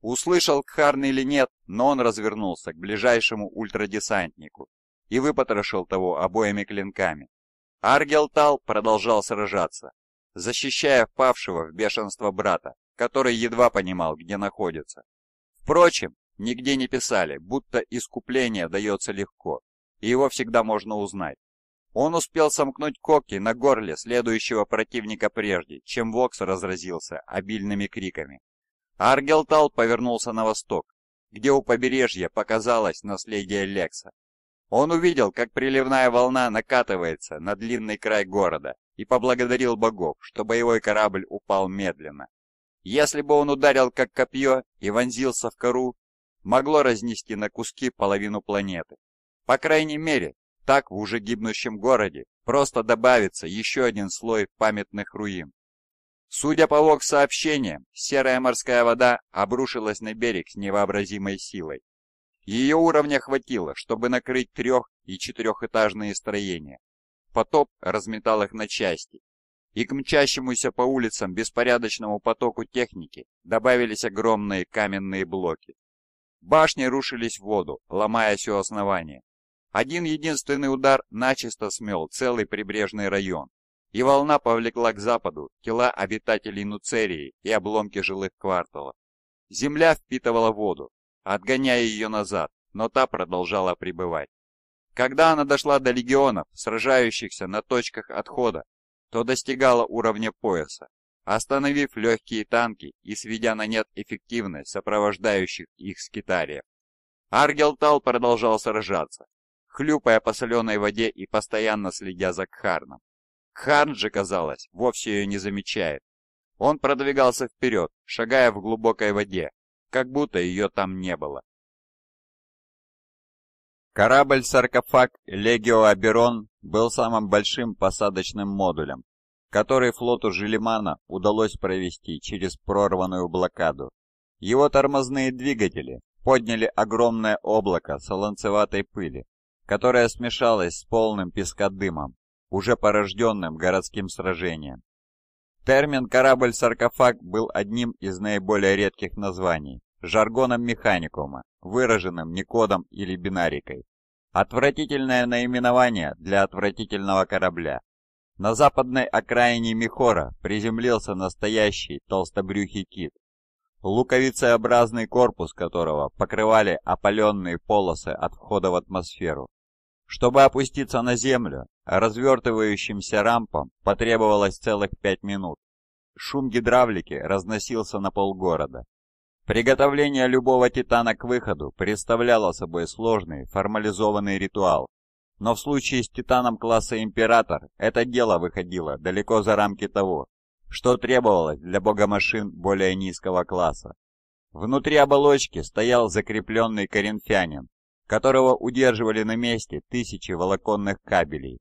Speaker 2: Услышал Кхарн или нет, но он развернулся к ближайшему ультрадесантнику и выпотрошил того обоими клинками. Аргелтал продолжал сражаться, защищая впавшего в бешенство брата, который едва понимал, где находится. Впрочем, нигде не писали, будто искупление дается легко, и его всегда можно узнать. Он успел сомкнуть когти на горле следующего противника прежде, чем Вокс разразился обильными криками. Аргелтал повернулся на восток, где у побережья показалось наследие Лекса. Он увидел, как приливная волна накатывается на длинный край города и поблагодарил богов, что боевой корабль упал медленно. Если бы он ударил как копье и вонзился в кору, могло разнести на куски половину планеты. По крайней мере, так в уже гибнущем городе просто добавится еще один слой памятных руин. Судя по ВОК-сообщениям, серая морская вода обрушилась на берег с невообразимой силой. Ее уровня хватило, чтобы накрыть трех- и четырехэтажные строения. Потоп разметал их на части. И к мчащемуся по улицам беспорядочному потоку техники добавились огромные каменные блоки. Башни рушились в воду, ломаясь у основания. Один единственный удар начисто смел целый прибрежный район, и волна повлекла к западу тела обитателей Нуцерии и обломки жилых кварталов. Земля впитывала воду, отгоняя ее назад, но та продолжала пребывать. Когда она дошла до легионов, сражающихся на точках отхода, то достигала уровня пояса, остановив легкие танки и сведя на нет эффективность сопровождающих их скитариев. Аргелтал продолжал сражаться, хлюпая по соленой воде и постоянно следя за Кхарном. Кхарн же, казалось, вовсе ее не замечает. Он продвигался
Speaker 1: вперед, шагая в глубокой воде, как будто ее там не было. Корабль-саркофаг «Легио Аберон» был самым
Speaker 2: большим посадочным модулем, который флоту Желимана удалось провести через прорванную блокаду. Его тормозные двигатели подняли огромное облако солонцеватой пыли, которая смешалась с полным пескодымом, уже порожденным городским сражением. Термин «корабль-саркофаг» был одним из наиболее редких названий, жаргоном механикума, выраженным не кодом или бинарикой. Отвратительное наименование для отвратительного корабля. На западной окраине Михора приземлился настоящий толстобрюхий кит, луковицеобразный корпус которого покрывали опаленные полосы от входа в атмосферу. Чтобы опуститься на землю, развертывающимся рампам потребовалось целых пять минут. Шум гидравлики разносился на полгорода. Приготовление любого титана к выходу представляло собой сложный, формализованный ритуал. Но в случае с титаном класса Император это дело выходило далеко за рамки того, что требовалось для богомашин более низкого класса. Внутри оболочки стоял закрепленный коринфянин, которого удерживали на месте тысячи волоконных кабелей.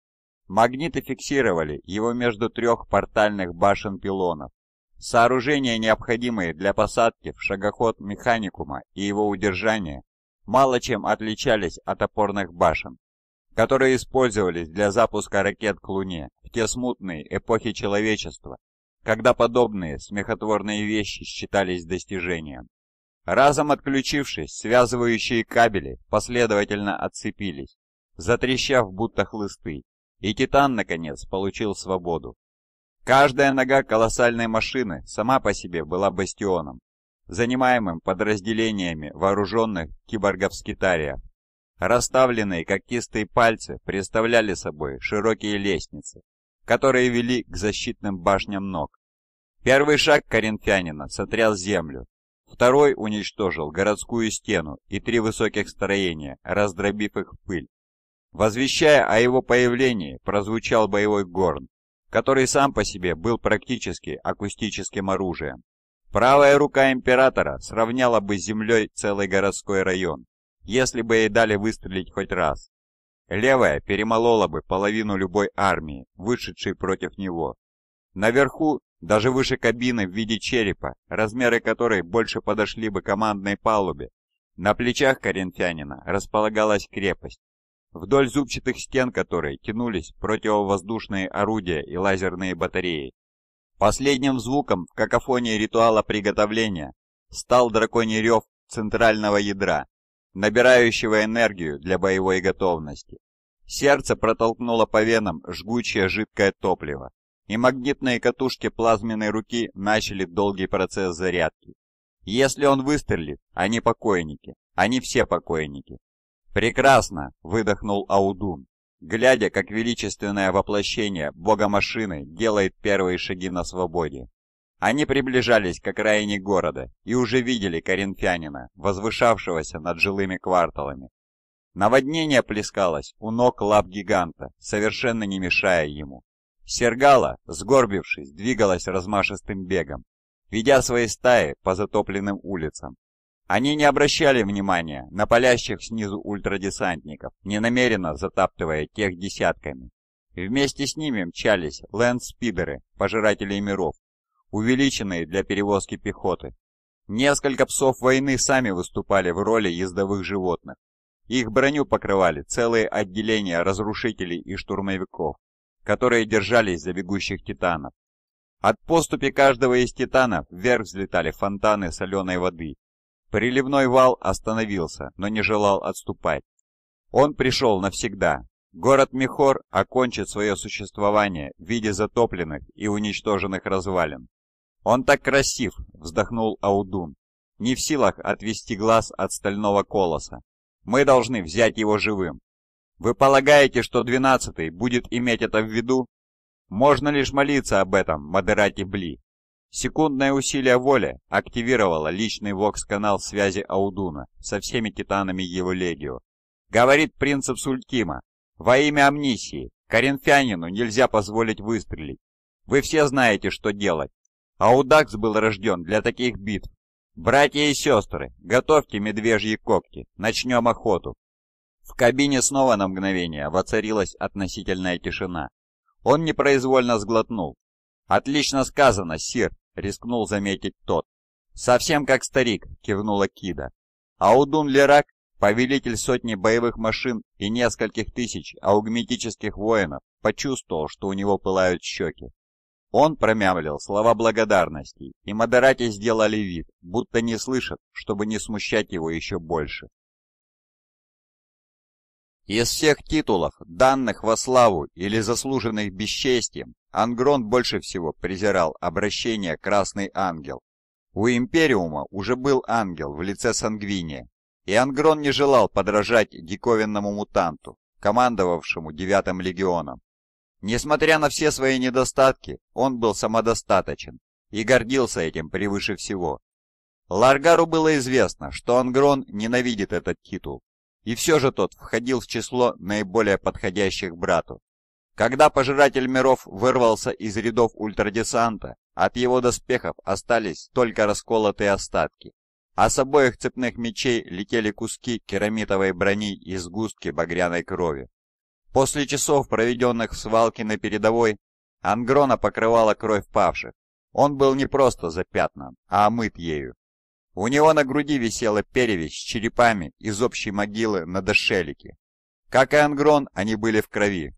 Speaker 2: Магниты фиксировали его между трех портальных башен-пилонов. Сооружения, необходимые для посадки в шагоход механикума и его удержания, мало чем отличались от опорных башен, которые использовались для запуска ракет к Луне в те смутные эпохи человечества, когда подобные смехотворные вещи считались достижением. Разом отключившись, связывающие кабели последовательно отцепились, затрещав будто хлысты, и Титан, наконец, получил свободу. Каждая нога колоссальной машины сама по себе была бастионом, занимаемым подразделениями вооруженных киборгов-скитариев. Расставленные когтистые пальцы представляли собой широкие лестницы, которые вели к защитным башням ног. Первый шаг коринфянина сотряс землю, Второй уничтожил городскую стену и три высоких строения, раздробив их в пыль. Возвещая о его появлении, прозвучал боевой горн, который сам по себе был практически акустическим оружием. Правая рука императора сравняла бы с землей целый городской район, если бы ей дали выстрелить хоть раз. Левая перемолола бы половину любой армии, вышедшей против него. Наверху даже выше кабины в виде черепа, размеры которой больше подошли бы командной палубе. На плечах коринфянина располагалась крепость, вдоль зубчатых стен которой тянулись противовоздушные орудия и лазерные батареи. Последним звуком в какофонии ритуала приготовления стал драконий рев центрального ядра, набирающего энергию для боевой готовности. Сердце протолкнуло по венам жгучее жидкое топливо и магнитные катушки плазменной руки начали долгий процесс зарядки. Если он выстрелит, они покойники, они все покойники. «Прекрасно!» — выдохнул Аудун, глядя, как величественное воплощение бога-машины делает первые шаги на свободе. Они приближались к окраине города и уже видели коринфянина, возвышавшегося над жилыми кварталами. Наводнение плескалось у ног лап гиганта, совершенно не мешая ему. Сергала, сгорбившись, двигалась размашистым бегом, ведя свои стаи по затопленным улицам. Они не обращали внимания на палящих снизу ультрадесантников, ненамеренно затаптывая тех десятками. Вместе с ними мчались лэндспидеры, пожиратели миров, увеличенные для перевозки пехоты. Несколько псов войны сами выступали в роли ездовых животных. Их броню покрывали целые отделения разрушителей и штурмовиков которые держались за бегущих титанов. От поступи каждого из титанов вверх взлетали фонтаны соленой воды. Приливной вал остановился, но не желал отступать. Он пришел навсегда. Город Мехор окончит свое существование в виде затопленных и уничтоженных развалин. «Он так красив!» — вздохнул Аудун. «Не в силах отвести глаз от стального колоса. Мы должны взять его живым. Вы полагаете, что двенадцатый будет иметь это в виду? Можно лишь молиться об этом, Модерати Бли. Секундное усилие воли активировало личный вокс-канал связи Аудуна со всеми титанами его легио. Говорит принцип Сультима. Во имя амнисии, коринфянину нельзя позволить выстрелить. Вы все знаете, что делать. Аудакс был рожден для таких битв. Братья и сестры, готовьте медвежьи когти, начнем охоту. В кабине снова на мгновение воцарилась относительная тишина. Он непроизвольно сглотнул. «Отлично сказано, Сир!» — рискнул заметить тот. «Совсем как старик!» — кивнула Кида. «Аудун Лерак Повелитель сотни боевых машин и нескольких тысяч аугметических воинов почувствовал, что у него пылают щеки. Он промямлил слова благодарности, и Модерати сделали вид, будто не слышат, чтобы не смущать его еще больше. Из всех титулов, данных во славу или заслуженных бесчестием, Ангрон больше всего презирал обращение «Красный ангел». У Империума уже был ангел в лице Сангвиния, и Ангрон не желал подражать диковинному мутанту, командовавшему девятым легионом. Несмотря на все свои недостатки, он был самодостаточен и гордился этим превыше всего. Ларгару было известно, что Ангрон ненавидит этот титул и все же тот входил в число наиболее подходящих брату. Когда Пожиратель Миров вырвался из рядов ультрадесанта, от его доспехов остались только расколотые остатки, а с обоих цепных мечей летели куски керамитовой брони и сгустки багряной крови. После часов, проведенных в свалке на передовой, Ангрона покрывала кровь павших. Он был не просто запятнан, а омыт ею. У него на груди висела перевязь с черепами из общей могилы на дошелике. Как и Ангрон, они были в крови.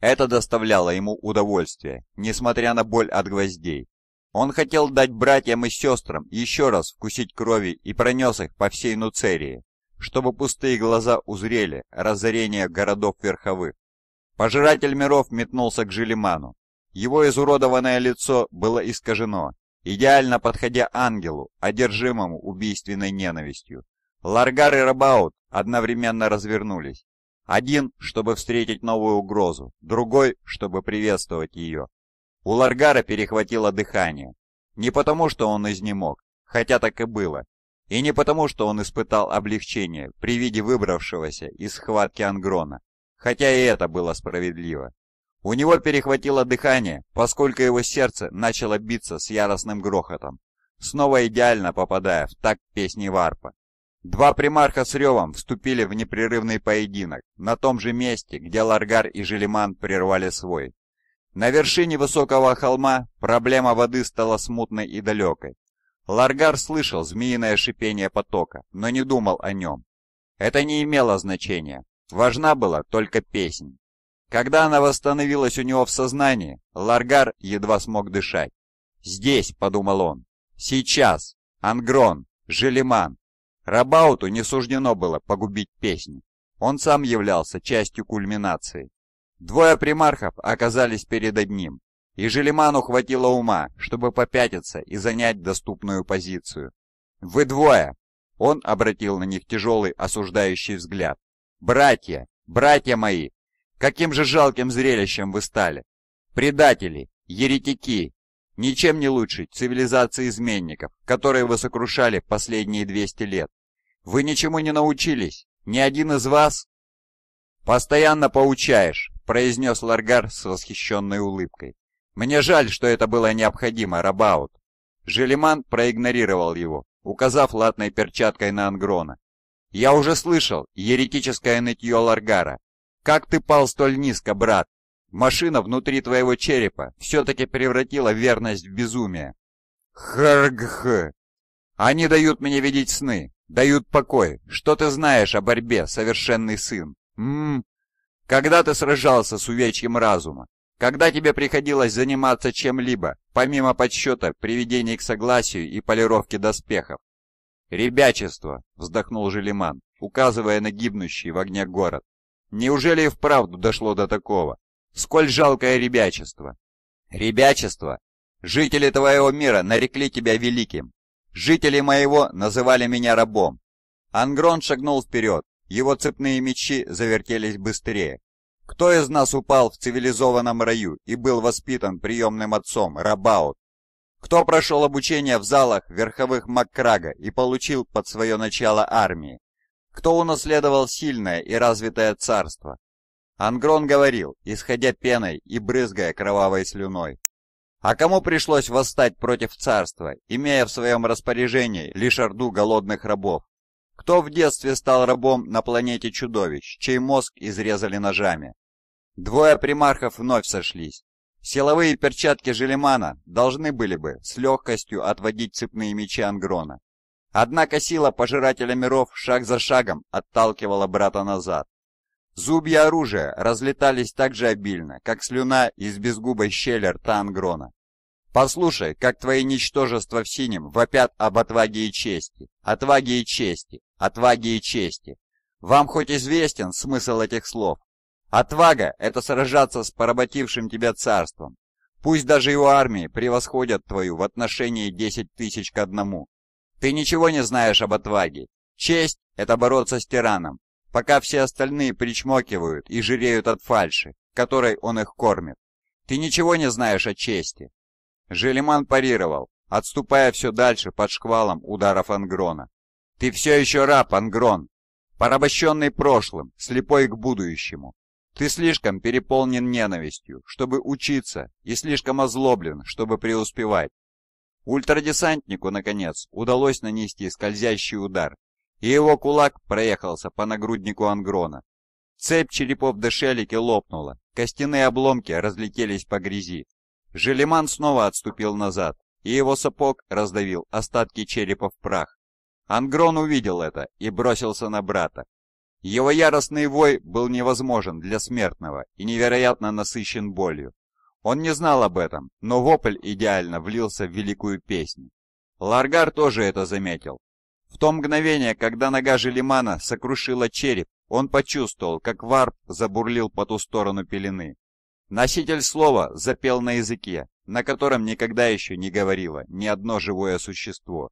Speaker 2: Это доставляло ему удовольствие, несмотря на боль от гвоздей. Он хотел дать братьям и сестрам еще раз вкусить крови и пронес их по всей Нуцерии, чтобы пустые глаза узрели разорение городов верховых. Пожиратель миров метнулся к Желиману. Его изуродованное лицо было искажено, идеально подходя ангелу, одержимому убийственной ненавистью. Ларгар и Рабаут одновременно развернулись. Один, чтобы встретить новую угрозу, другой, чтобы приветствовать ее. У Ларгара перехватило дыхание. Не потому, что он изнемог, хотя так и было, и не потому, что он испытал облегчение при виде выбравшегося из схватки Ангрона, хотя и это было справедливо. У него перехватило дыхание, поскольку его сердце начало биться с яростным грохотом, снова идеально попадая в такт песни Варпа. Два примарха с ревом вступили в непрерывный поединок, на том же месте, где Ларгар и Желиман прервали свой. На вершине высокого холма проблема воды стала смутной и далекой. Ларгар слышал змеиное шипение потока, но не думал о нем. Это не имело значения. Важна была только песнь. Когда она восстановилась у него в сознании, Ларгар едва смог дышать. «Здесь», — подумал он, — «сейчас, Ангрон, Желеман». Рабауту не суждено было погубить песни. Он сам являлся частью кульминации. Двое примархов оказались перед одним, и Желеману хватило ума, чтобы попятиться и занять доступную позицию. «Вы двое!» — он обратил на них тяжелый осуждающий взгляд. «Братья! Братья мои! Каким же жалким зрелищем вы стали! Предатели, еретики, ничем не лучше цивилизации изменников, которые вы сокрушали последние 200 лет. Вы ничему не научились, ни один из вас...» «Постоянно поучаешь», — произнес Ларгар с восхищенной улыбкой. «Мне жаль, что это было необходимо, Рабаут». Желеман проигнорировал его, указав латной перчаткой на Ангрона. «Я уже слышал еретическое нытье Ларгара. Как ты пал столь низко, брат? Машина внутри твоего черепа все-таки превратила верность в безумие. Хргх. Они дают мне видеть сны, дают покой. Что ты знаешь о борьбе, совершенный сын? Ммм. Когда ты сражался с увечьем разума? Когда тебе приходилось заниматься чем-либо, помимо подсчета, приведений к согласию и полировки доспехов? «Ребячество!» — вздохнул Желиман, указывая на гибнущий в огне город. Неужели и вправду дошло до такого? Сколь жалкое ребячество! Ребячество! Жители твоего мира нарекли тебя великим. Жители моего называли меня рабом. Ангрон шагнул вперед, его цепные мечи завертелись быстрее. Кто из нас упал в цивилизованном раю и был воспитан приемным отцом, рабаут? Кто прошел обучение в залах верховых Маккрага и получил под свое начало армии? Кто унаследовал сильное и развитое царство? Ангрон говорил, исходя пеной и брызгая кровавой слюной. А кому пришлось восстать против царства, имея в своем распоряжении лишь орду голодных рабов? Кто в детстве стал рабом на планете чудовищ, чей мозг изрезали ножами? Двое примархов вновь сошлись. Силовые перчатки Желемана должны были бы с легкостью отводить цепные мечи Ангрона. Однако сила пожирателя миров шаг за шагом отталкивала брата назад. Зубья оружия разлетались так же обильно, как слюна из безгубой щели рта Ангрона. «Послушай, как твои ничтожества в синем вопят об отваге и чести, отваге и чести, отваге и чести. Вам хоть известен смысл этих слов? Отвага — это сражаться с поработившим тебя царством. Пусть даже его армии превосходят твою в отношении десять тысяч к одному, ты ничего не знаешь об отваге. Честь — это бороться с тираном, пока все остальные причмокивают и жиреют от фальши, которой он их кормит. Ты ничего не знаешь о чести. Желеман парировал, отступая все дальше под шквалом ударов Ангрона. Ты все еще раб, Ангрон, порабощенный прошлым, слепой к будущему. Ты слишком переполнен ненавистью, чтобы учиться, и слишком озлоблен, чтобы преуспевать. Ультрадесантнику, наконец, удалось нанести скользящий удар, и его кулак проехался по нагруднику Ангрона. Цепь черепов Дешелики лопнула, костяные обломки разлетелись по грязи. Желеман снова отступил назад, и его сапог раздавил остатки черепа в прах. Ангрон увидел это и бросился на брата. Его яростный вой был невозможен для смертного и невероятно насыщен болью. Он не знал об этом, но вопль идеально влился в великую песню. Ларгар тоже это заметил. В то мгновение, когда нога Желимана сокрушила череп, он почувствовал, как варп забурлил по ту сторону пелены. Носитель слова запел на языке, на котором никогда еще не говорило ни одно живое существо.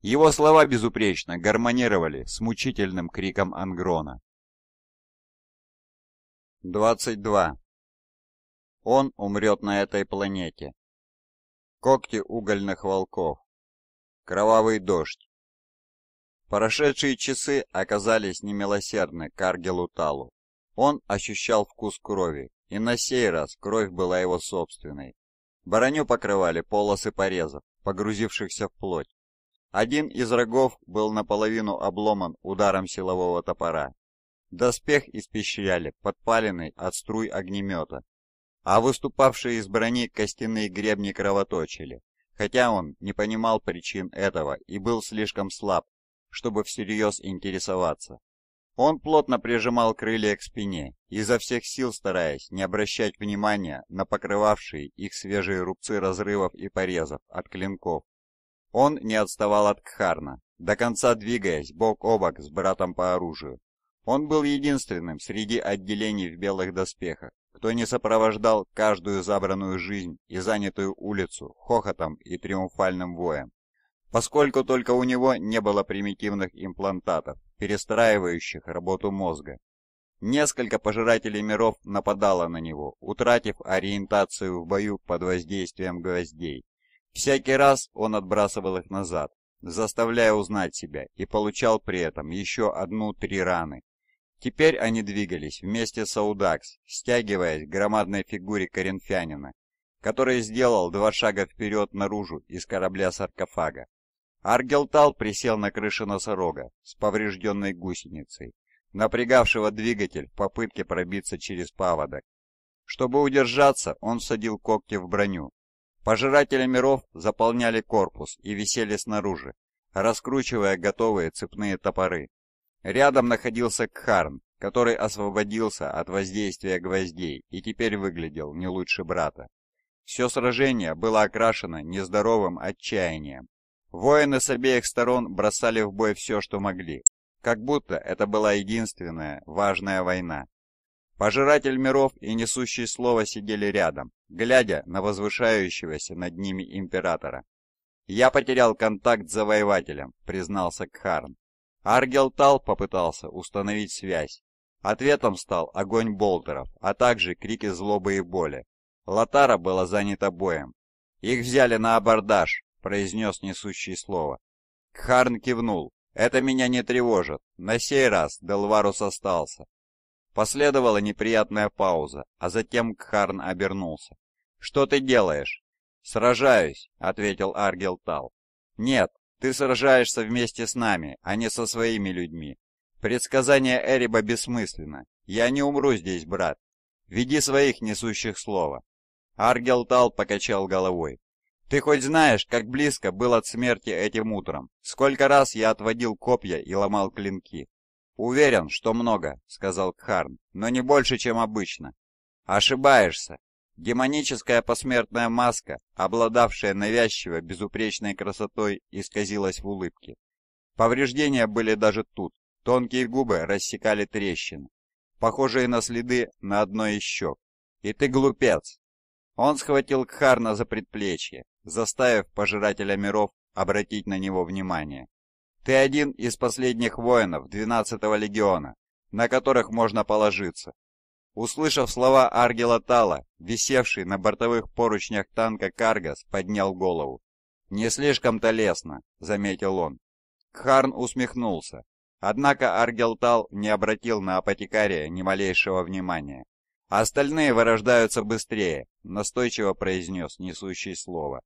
Speaker 1: Его слова безупречно гармонировали с мучительным криком Ангрона.
Speaker 3: 22. Он умрет на этой планете. Когти угольных волков.
Speaker 2: Кровавый дождь. Прошедшие часы оказались немилосердны Каргелу Талу. Он ощущал вкус крови, и на сей раз кровь была его собственной. Бароню покрывали полосы порезов, погрузившихся в плоть. Один из рогов был наполовину обломан ударом силового топора. Доспех испещряли, подпаленный от струй огнемета, а выступавшие из брони костяные гребни кровоточили, хотя он не понимал причин этого и был слишком слаб, чтобы всерьез интересоваться. Он плотно прижимал крылья к спине, изо всех сил стараясь не обращать внимания на покрывавшие их свежие рубцы разрывов и порезов от клинков. Он не отставал от Кхарна, до конца двигаясь бок о бок с братом по оружию. Он был единственным среди отделений в белых доспехах, кто не сопровождал каждую забранную жизнь и занятую улицу хохотом и триумфальным воем. Поскольку только у него не было примитивных имплантатов, перестраивающих работу мозга. Несколько пожирателей миров нападало на него, утратив ориентацию в бою под воздействием гвоздей. Всякий раз он отбрасывал их назад, заставляя узнать себя, и получал при этом еще одну-три раны, Теперь они двигались вместе с Аудакс, стягиваясь к громадной фигуре коринфянина, который сделал два шага вперед наружу из корабля-саркофага. Аргелтал присел на крыше носорога с поврежденной гусеницей, напрягавшего двигатель в попытке пробиться через паводок. Чтобы удержаться, он садил когти в броню. Пожиратели миров заполняли корпус и висели снаружи, раскручивая готовые цепные топоры. Рядом находился Кхарн, который освободился от воздействия гвоздей и теперь выглядел не лучше брата. Все сражение было окрашено нездоровым отчаянием. Воины с обеих сторон бросали в бой все, что могли, как будто это была единственная важная война. Пожиратель миров и несущий слово сидели рядом, глядя на возвышающегося над ними императора. «Я потерял контакт с завоевателем», — признался Кхарн. Аргелтал попытался установить связь. Ответом стал огонь болтеров, а также крики злобы и боли. Латара была занята боем. «Их взяли на абордаж», — произнес несущий слово. Кхарн кивнул. «Это меня не тревожит. На сей раз Делварус остался». Последовала неприятная пауза, а затем Кхарн обернулся. «Что ты делаешь?» «Сражаюсь», — ответил Аргелтал. «Нет, ты сражаешься вместе с нами, а не со своими людьми. Предсказание Эриба бессмысленно. Я не умру здесь, брат. Веди своих несущих слова. Аргел Тал покачал головой. Ты хоть знаешь, как близко был от смерти этим утром? Сколько раз я отводил копья и ломал клинки? Уверен, что много, сказал Кхарн, но не больше, чем обычно. Ошибаешься. Демоническая посмертная маска, обладавшая навязчиво безупречной красотой, исказилась в улыбке. Повреждения были даже тут, тонкие губы рассекали трещины, похожие на следы на одной из щек. «И ты глупец!» Он схватил Кхарна за предплечье, заставив Пожирателя миров обратить на него внимание. «Ты один из последних воинов 12-го легиона, на которых можно положиться, Услышав слова Аргела Тала, висевший на бортовых поручнях танка Каргас поднял голову. «Не слишком-то лестно», — заметил он. Кхарн усмехнулся. Однако Аргел Тал не обратил на апотекария ни малейшего внимания. «Остальные вырождаются быстрее», — настойчиво произнес несущий слово.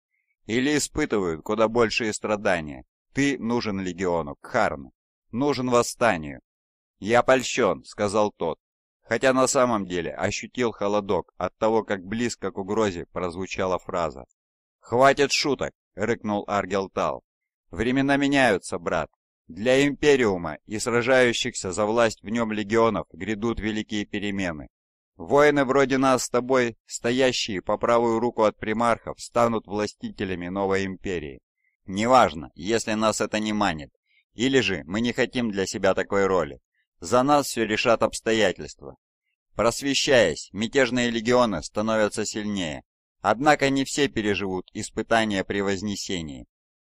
Speaker 2: «Или испытывают куда большие страдания. Ты нужен легиону, Кхарн. Нужен восстанию». «Я польщен», — сказал тот, хотя на самом деле ощутил холодок от того, как близко к угрозе прозвучала фраза. «Хватит шуток!» — рыкнул Аргелтал. «Времена меняются, брат. Для Империума и сражающихся за власть в нем легионов грядут великие перемены. Воины вроде нас с тобой, стоящие по правую руку от примархов, станут властителями новой империи. Неважно, если нас это не манит, или же мы не хотим для себя такой роли. За нас все решат обстоятельства. Просвещаясь, мятежные легионы становятся сильнее. Однако не все переживут испытания при Вознесении.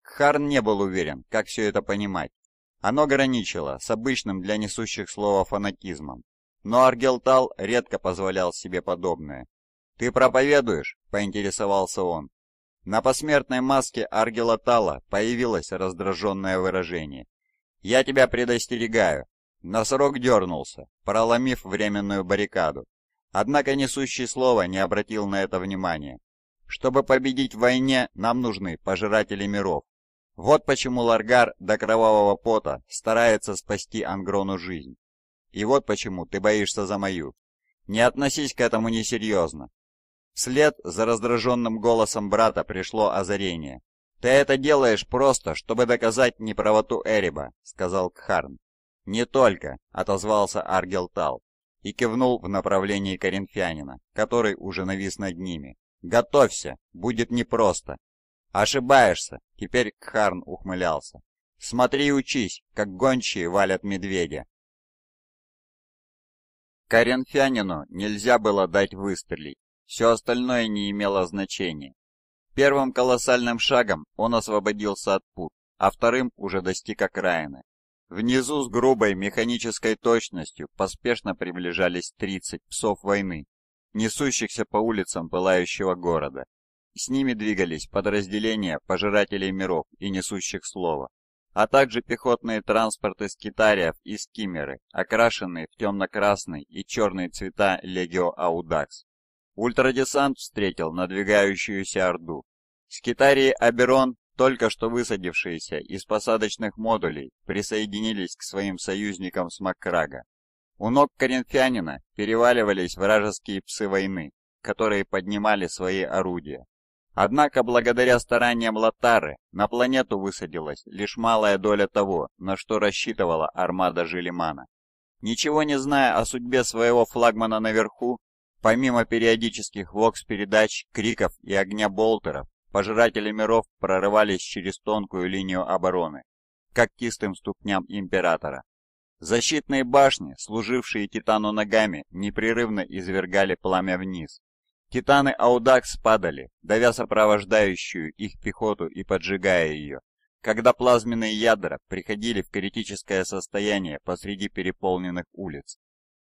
Speaker 2: Харн не был уверен, как все это понимать. Оно граничило с обычным для несущих слова фанатизмом. Но Аргелтал редко позволял себе подобное. «Ты проповедуешь?» – поинтересовался он. На посмертной маске Аргелатала появилось раздраженное выражение. «Я тебя предостерегаю. Носорог дернулся, проломив временную баррикаду. Однако несущий слово не обратил на это внимания. Чтобы победить в войне, нам нужны пожиратели миров. Вот почему Ларгар до кровавого пота старается спасти Ангрону жизнь. И вот почему ты боишься за мою. Не относись к этому несерьезно. Вслед за раздраженным голосом брата пришло озарение. «Ты это делаешь просто, чтобы доказать неправоту Эриба», — сказал Кхарн. «Не только», — отозвался Аргелтал и кивнул в направлении коринфянина, который уже навис над ними. «Готовься, будет непросто». «Ошибаешься», — теперь Кхарн ухмылялся. «Смотри и учись, как гончие валят медведя». Коринфянину нельзя было дать выстрелить, все остальное не имело значения. Первым колоссальным шагом он освободился от пут, а вторым уже достиг окраины. Внизу с грубой механической точностью поспешно приближались 30 псов войны, несущихся по улицам пылающего города. С ними двигались подразделения пожирателей миров и несущих слова, а также пехотные транспорты скитариев и скиммеры, окрашенные в темно-красный и черные цвета Легио Аудакс. Ультрадесант встретил надвигающуюся Орду. Скитарии Аберон только что высадившиеся из посадочных модулей присоединились к своим союзникам с Маккрага. У ног коринфянина переваливались вражеские псы войны, которые поднимали свои орудия. Однако благодаря стараниям Латары на планету высадилась лишь малая доля того, на что рассчитывала армада Жилимана. Ничего не зная о судьбе своего флагмана наверху, помимо периодических вокс-передач, криков и огня болтеров, пожиратели миров прорывались через тонкую линию обороны, как кистым ступням императора. Защитные башни, служившие Титану ногами, непрерывно извергали пламя вниз. Титаны Аудакс падали, давя сопровождающую их пехоту и поджигая ее, когда плазменные ядра приходили в критическое состояние посреди переполненных улиц.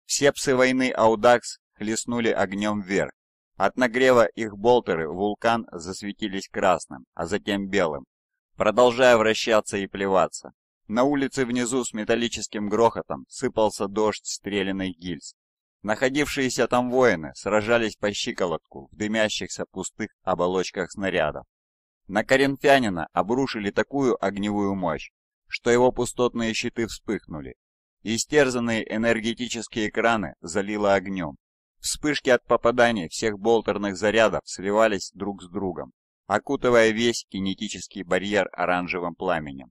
Speaker 2: Все псы войны Аудакс хлестнули огнем вверх, от нагрева их болтеры вулкан засветились красным, а затем белым, продолжая вращаться и плеваться. На улице внизу с металлическим грохотом сыпался дождь стрелянных гильз. Находившиеся там воины сражались по щиколотку в дымящихся пустых оболочках снарядов. На коринфянина обрушили такую огневую мощь, что его пустотные щиты вспыхнули. Истерзанные энергетические экраны залило огнем, Вспышки от попаданий всех болтерных зарядов сливались друг с другом, окутывая весь кинетический барьер оранжевым пламенем.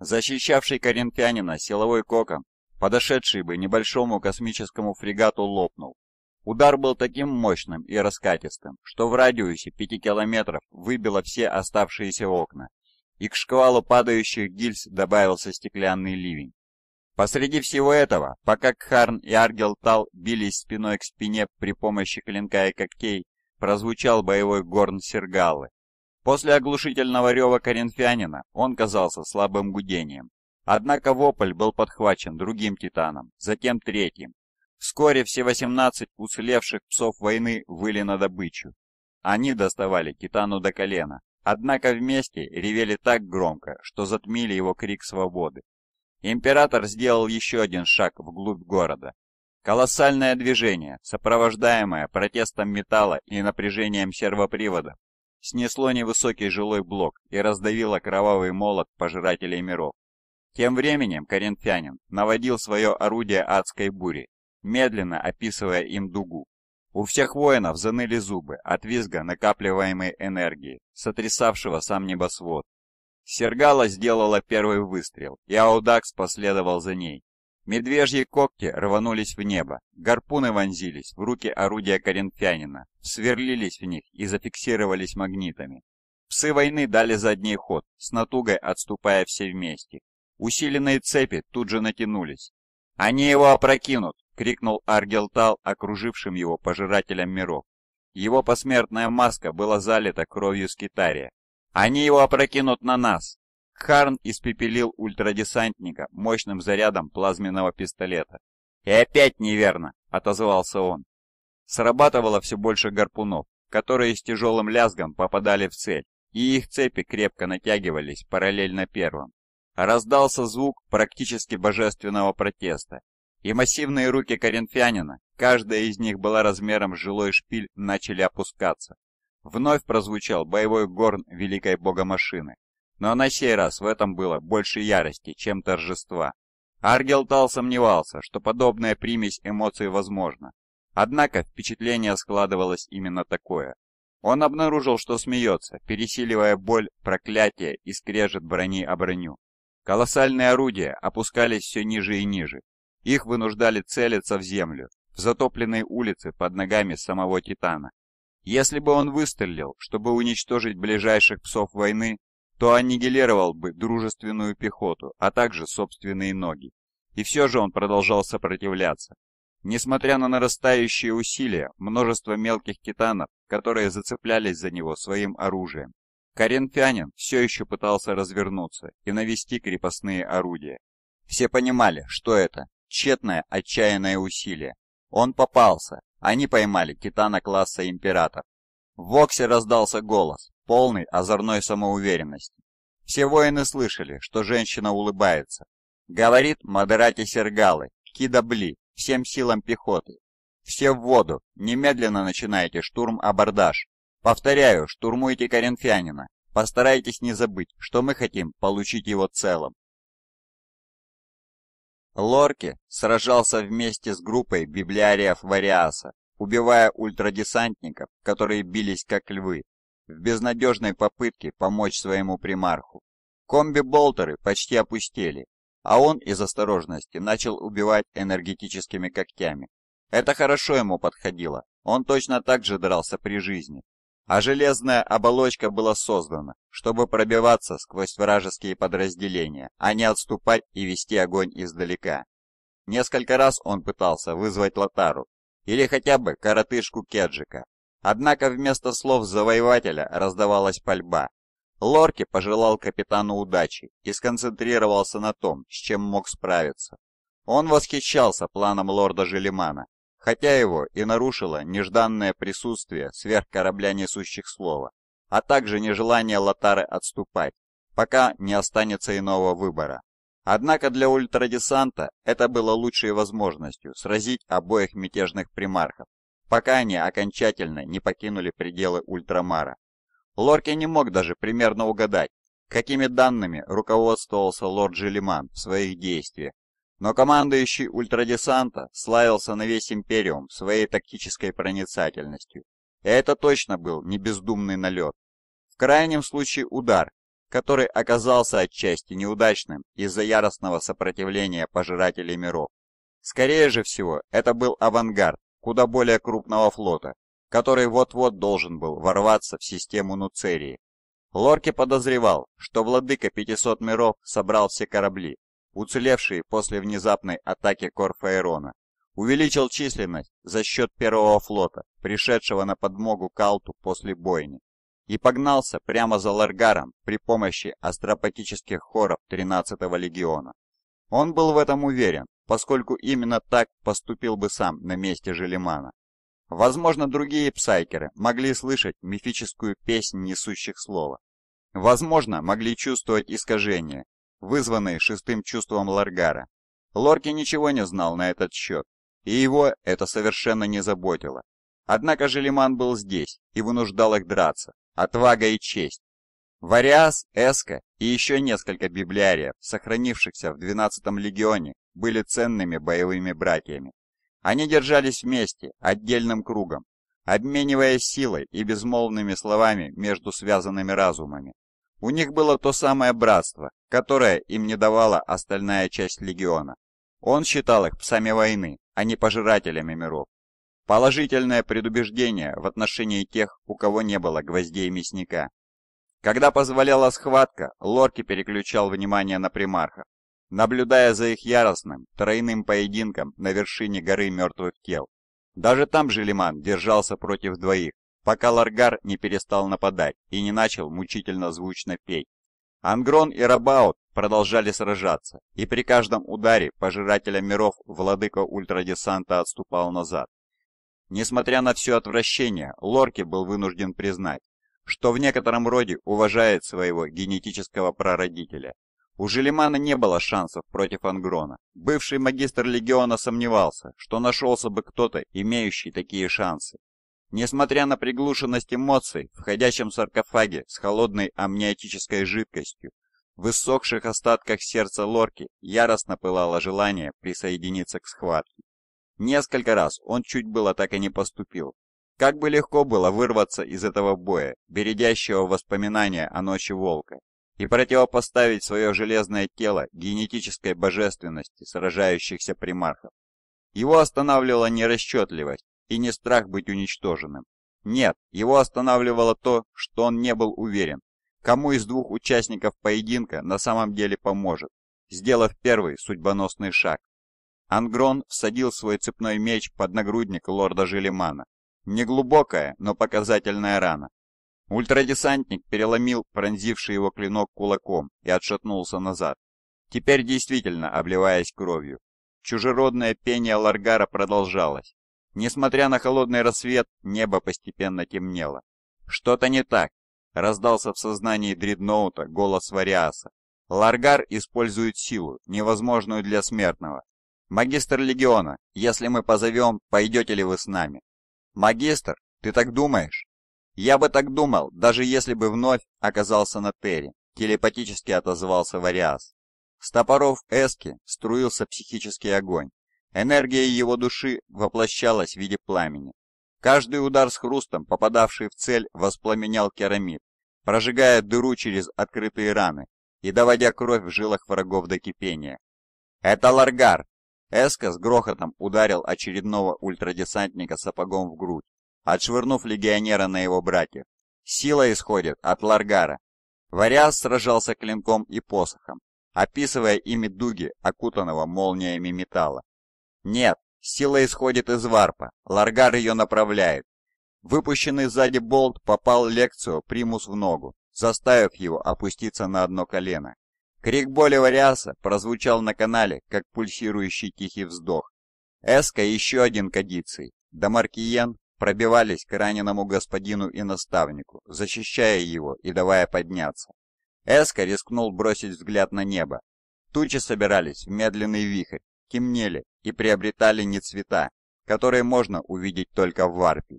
Speaker 2: Защищавший коринфянина силовой кокон, подошедший бы небольшому космическому фрегату, лопнул. Удар был таким мощным и раскатистым, что в радиусе пяти километров выбило все оставшиеся окна, и к шквалу падающих гильз добавился стеклянный ливень. Посреди всего этого, пока Кхарн и Аргелтал бились спиной к спине при помощи клинка и когтей, прозвучал боевой горн Сергалы. После оглушительного рева коринфянина он казался слабым гудением. Однако вопль был подхвачен другим титаном, затем третьим. Вскоре все 18 уцелевших псов войны выли на добычу. Они доставали титану до колена, однако вместе ревели так громко, что затмили его крик свободы. Император сделал еще один шаг вглубь города. Колоссальное движение, сопровождаемое протестом металла и напряжением сервоприводов, снесло невысокий жилой блок и раздавило кровавый молот пожирателей миров. Тем временем коринфянин наводил свое орудие адской бури, медленно описывая им дугу. У всех воинов заныли зубы от визга накапливаемой энергии, сотрясавшего сам небосвод. Сергала сделала первый выстрел, и Аудакс последовал за ней. Медвежьи когти рванулись в небо, гарпуны вонзились в руки орудия коринфянина, сверлились в них и зафиксировались магнитами. Псы войны дали задний ход, с натугой отступая все вместе. Усиленные цепи тут же натянулись. «Они его опрокинут!» — крикнул Аргелтал, окружившим его пожирателем миров. Его посмертная маска была залита кровью скитария, они его опрокинут на нас!» Харн испепелил ультрадесантника мощным зарядом плазменного пистолета. «И опять неверно!» — отозвался он. Срабатывало все больше гарпунов, которые с тяжелым лязгом попадали в цель, и их цепи крепко натягивались параллельно первым. Раздался звук практически божественного протеста, и массивные руки коринфянина, каждая из них была размером с жилой шпиль, начали опускаться, Вновь прозвучал боевой горн великой богомашины. Но на сей раз в этом было больше ярости, чем торжества. Аргелтал сомневался, что подобная примесь эмоций возможна. Однако впечатление складывалось именно такое. Он обнаружил, что смеется, пересиливая боль, проклятие и скрежет брони о броню. Колоссальные орудия опускались все ниже и ниже. Их вынуждали целиться в землю, в затопленные улицы под ногами самого Титана. Если бы он выстрелил, чтобы уничтожить ближайших псов войны, то аннигилировал бы дружественную пехоту, а также собственные ноги. И все же он продолжал сопротивляться. Несмотря на нарастающие усилия, множество мелких китанов, которые зацеплялись за него своим оружием, Коринфянин все еще пытался развернуться и навести крепостные орудия. Все понимали, что это тщетное отчаянное усилие. Он попался, они поймали титана класса император. В Воксе раздался голос, полный озорной самоуверенности. Все воины слышали, что женщина улыбается. Говорит Мадерати Сергалы, Кида Бли, всем силам пехоты. Все в воду, немедленно начинайте штурм-абордаж. Повторяю, штурмуйте Коринфянина. Постарайтесь не забыть, что мы хотим получить его целым. Лорки сражался вместе с группой библиариев Вариаса, убивая ультрадесантников, которые бились как львы, в безнадежной попытке помочь своему примарху. Комби-болтеры почти опустели, а он из осторожности начал убивать энергетическими когтями. Это хорошо ему подходило, он точно так же дрался при жизни а железная оболочка была создана, чтобы пробиваться сквозь вражеские подразделения, а не отступать и вести огонь издалека. Несколько раз он пытался вызвать Лотару, или хотя бы коротышку Кеджика, однако вместо слов завоевателя раздавалась пальба. Лорки пожелал капитану удачи и сконцентрировался на том, с чем мог справиться. Он восхищался планом лорда Желемана хотя его и нарушило нежданное присутствие сверх корабля несущих слова, а также нежелание Латары отступать, пока не останется иного выбора. Однако для ультрадесанта это было лучшей возможностью сразить обоих мятежных примархов, пока они окончательно не покинули пределы Ультрамара. Лорки не мог даже примерно угадать, какими данными руководствовался лорд Желиман в своих действиях, но командующий ультрадесанта славился на весь Империум своей тактической проницательностью. И это точно был не бездумный налет. В крайнем случае удар, который оказался отчасти неудачным из-за яростного сопротивления пожирателей миров. Скорее же всего, это был авангард куда более крупного флота, который вот-вот должен был ворваться в систему Нуцерии. Лорки подозревал, что владыка 500 миров собрал все корабли, уцелевший после внезапной атаки Корфаэрона, увеличил численность за счет первого флота, пришедшего на подмогу Калту после бойни, и погнался прямо за Ларгаром при помощи астропатических хоров 13-го легиона. Он был в этом уверен, поскольку именно так поступил бы сам на месте Желимана. Возможно, другие псайкеры могли слышать мифическую песнь несущих слова. Возможно, могли чувствовать искажения, вызванные шестым чувством Ларгара. Лорки ничего не знал на этот счет, и его это совершенно не заботило. Однако Желиман был здесь и вынуждал их драться. Отвага и честь. Вариас, Эска и еще несколько библиариев, сохранившихся в 12-м легионе, были ценными боевыми братьями. Они держались вместе, отдельным кругом, обмениваясь силой и безмолвными словами между связанными разумами. У них было то самое братство, которое им не давала остальная часть легиона. Он считал их псами войны, а не пожирателями миров. Положительное предубеждение в отношении тех, у кого не было гвоздей мясника. Когда позволяла схватка, Лорки переключал внимание на примарха, наблюдая за их яростным, тройным поединком на вершине горы мертвых тел. Даже там Желиман держался против двоих, пока Ларгар не перестал нападать и не начал мучительно звучно петь Ангрон и Рабаут продолжали сражаться, и при каждом ударе пожирателя миров владыка ультрадесанта отступал назад. Несмотря на все отвращение, Лорки был вынужден признать, что в некотором роде уважает своего генетического прародителя. У Желемана не было шансов против Ангрона. Бывший магистр легиона сомневался, что нашелся бы кто-то, имеющий такие шансы. Несмотря на приглушенность эмоций, в саркофаге с холодной амниотической жидкостью, в иссохших остатках сердца лорки яростно пылало желание присоединиться к схватке. Несколько раз он чуть было так и не поступил. Как бы легко было вырваться из этого боя, бередящего воспоминания о ночи волка, и противопоставить свое железное тело генетической божественности сражающихся примархов. Его останавливала нерасчетливость и не страх быть уничтоженным. Нет, его останавливало то, что он не был уверен, кому из двух участников поединка на самом деле поможет, сделав первый судьбоносный шаг. Ангрон всадил свой цепной меч под нагрудник лорда Желемана. Неглубокая, но показательная рана. Ультрадесантник переломил пронзивший его клинок кулаком и отшатнулся назад, теперь действительно обливаясь кровью. Чужеродное пение Ларгара продолжалось, Несмотря на холодный рассвет, небо постепенно темнело. «Что-то не так», — раздался в сознании дредноута голос Вариаса. «Ларгар использует силу, невозможную для смертного. Магистр Легиона, если мы позовем, пойдете ли вы с нами?» «Магистр, ты так думаешь?» «Я бы так думал, даже если бы вновь оказался на Терри», — телепатически отозвался Вариас. С топоров Эски струился психический огонь. Энергия его души воплощалась в виде пламени. Каждый удар с хрустом, попадавший в цель, воспламенял керамид, прожигая дыру через открытые раны и доводя кровь в жилах врагов до кипения. «Это Ларгар!» Эска с грохотом ударил очередного ультрадесантника сапогом в грудь, отшвырнув легионера на его братьев. Сила исходит от Ларгара. Вариас сражался клинком и посохом, описывая ими дуги, окутанного молниями металла. Нет, сила исходит из варпа, Ларгар ее направляет. Выпущенный сзади болт попал лекцию примус в ногу, заставив его опуститься на одно колено. Крик боли Вариаса прозвучал на канале, как пульсирующий тихий вздох. Эска еще один кадиций. Дамаркиен пробивались к раненому господину и наставнику, защищая его и давая подняться. Эска рискнул бросить взгляд на небо. Тучи собирались в медленный вихрь, темнели и приобретали не цвета, которые можно увидеть только в варпе.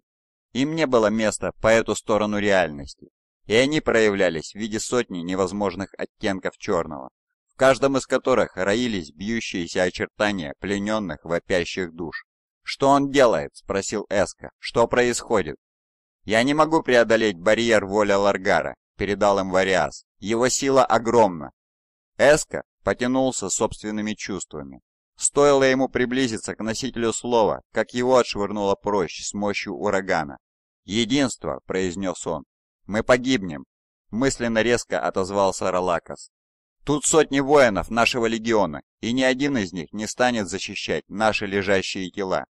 Speaker 2: Им не было места по эту сторону реальности, и они проявлялись в виде сотни невозможных оттенков черного, в каждом из которых роились бьющиеся очертания плененных вопящих душ. «Что он делает?» – спросил Эска. «Что происходит?» «Я не могу преодолеть барьер воля Ларгара», – передал им Вариас. «Его сила огромна». Эска потянулся собственными чувствами, Стоило ему приблизиться к носителю слова, как его отшвырнуло прочь с мощью урагана. «Единство!» — произнес он. «Мы погибнем!» — мысленно резко отозвался Ралакас. «Тут сотни воинов нашего легиона, и ни один из них не станет защищать наши лежащие тела».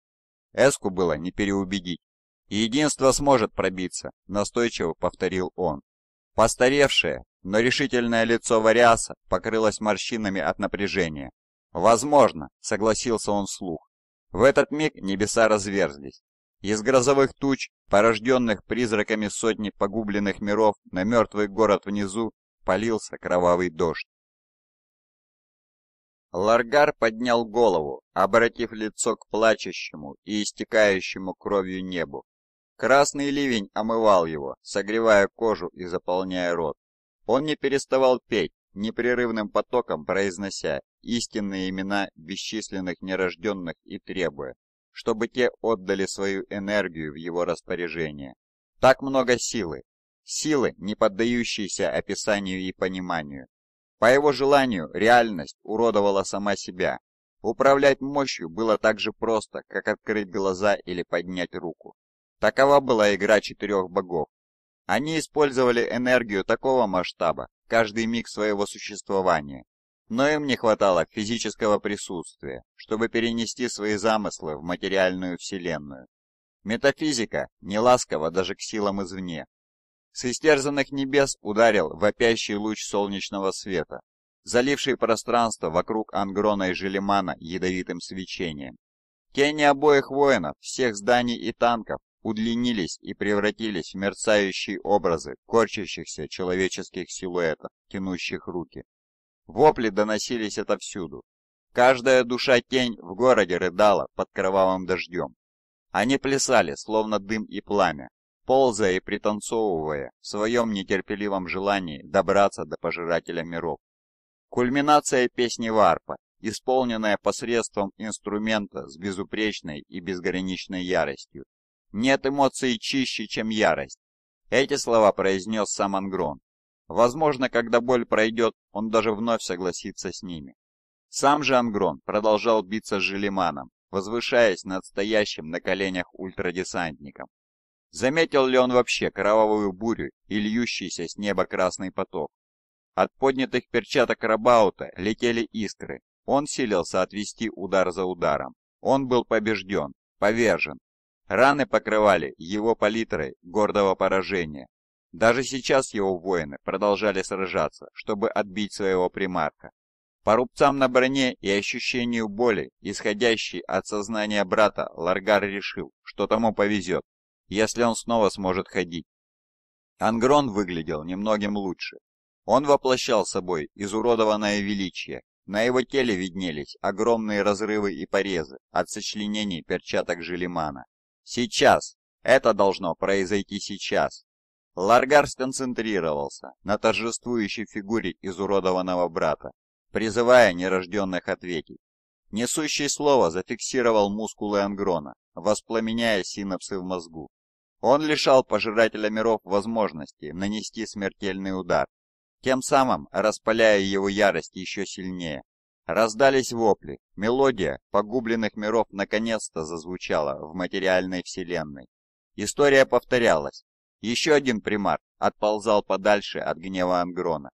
Speaker 2: Эску было не переубедить. «Единство сможет пробиться», — настойчиво повторил он. Постаревшее, но решительное лицо Вариаса покрылось морщинами от напряжения. «Возможно», — согласился он слух. В этот миг небеса разверзлись. Из грозовых туч, порожденных призраками сотни погубленных миров, на мертвый город внизу полился кровавый дождь. Ларгар поднял голову, обратив лицо к плачущему и истекающему кровью небу. Красный ливень омывал его, согревая кожу и заполняя рот. Он не переставал петь, непрерывным потоком произнося истинные имена бесчисленных нерожденных и требуя, чтобы те отдали свою энергию в его распоряжение. Так много силы, силы, не поддающейся описанию и пониманию. По его желанию реальность уродовала сама себя. Управлять мощью было так же просто, как открыть глаза или поднять руку. Такова была игра четырех богов. Они использовали энергию такого масштаба, каждый миг своего существования, но им не хватало физического присутствия, чтобы перенести свои замыслы в материальную вселенную. Метафизика не ласкова даже к силам извне. С истерзанных небес ударил вопящий луч солнечного света, заливший пространство вокруг Ангрона и Желемана ядовитым свечением. Тени обоих воинов, всех зданий и танков удлинились и превратились в мерцающие образы корчащихся человеческих силуэтов, тянущих руки. Вопли доносились отовсюду. Каждая душа-тень в городе рыдала под кровавым дождем. Они плясали, словно дым и пламя, ползая и пританцовывая в своем нетерпеливом желании добраться до пожирателя миров. Кульминация песни Варпа, исполненная посредством инструмента с безупречной и безграничной яростью. Нет эмоций чище, чем ярость. Эти слова произнес сам Ангрон, Возможно, когда боль пройдет, он даже вновь согласится с ними. Сам же Ангрон продолжал биться с Желиманом, возвышаясь над стоящим на коленях ультрадесантником. Заметил ли он вообще кровавую бурю и льющийся с неба красный поток? От поднятых перчаток Рабаута летели искры. Он силился отвести удар за ударом. Он был побежден, повержен. Раны покрывали его палитрой гордого поражения. Даже сейчас его воины продолжали сражаться, чтобы отбить своего примарка. По рубцам на броне и ощущению боли, исходящей от сознания брата, Ларгар решил, что тому повезет, если он снова сможет ходить. Ангрон выглядел немногим лучше. Он воплощал собой изуродованное величие. На его теле виднелись огромные разрывы и порезы от сочленений перчаток Желимана. Сейчас! Это должно произойти сейчас! Ларгар сконцентрировался на торжествующей фигуре изуродованного брата, призывая нерожденных ответить. Несущий слово зафиксировал мускулы Ангрона, воспламеняя синапсы в мозгу. Он лишал Пожирателя миров возможности нанести смертельный удар, тем самым распаляя его ярость еще сильнее. Раздались вопли, мелодия погубленных миров наконец-то зазвучала в материальной вселенной. История повторялась, еще один примар отползал подальше от гнева Ангрона.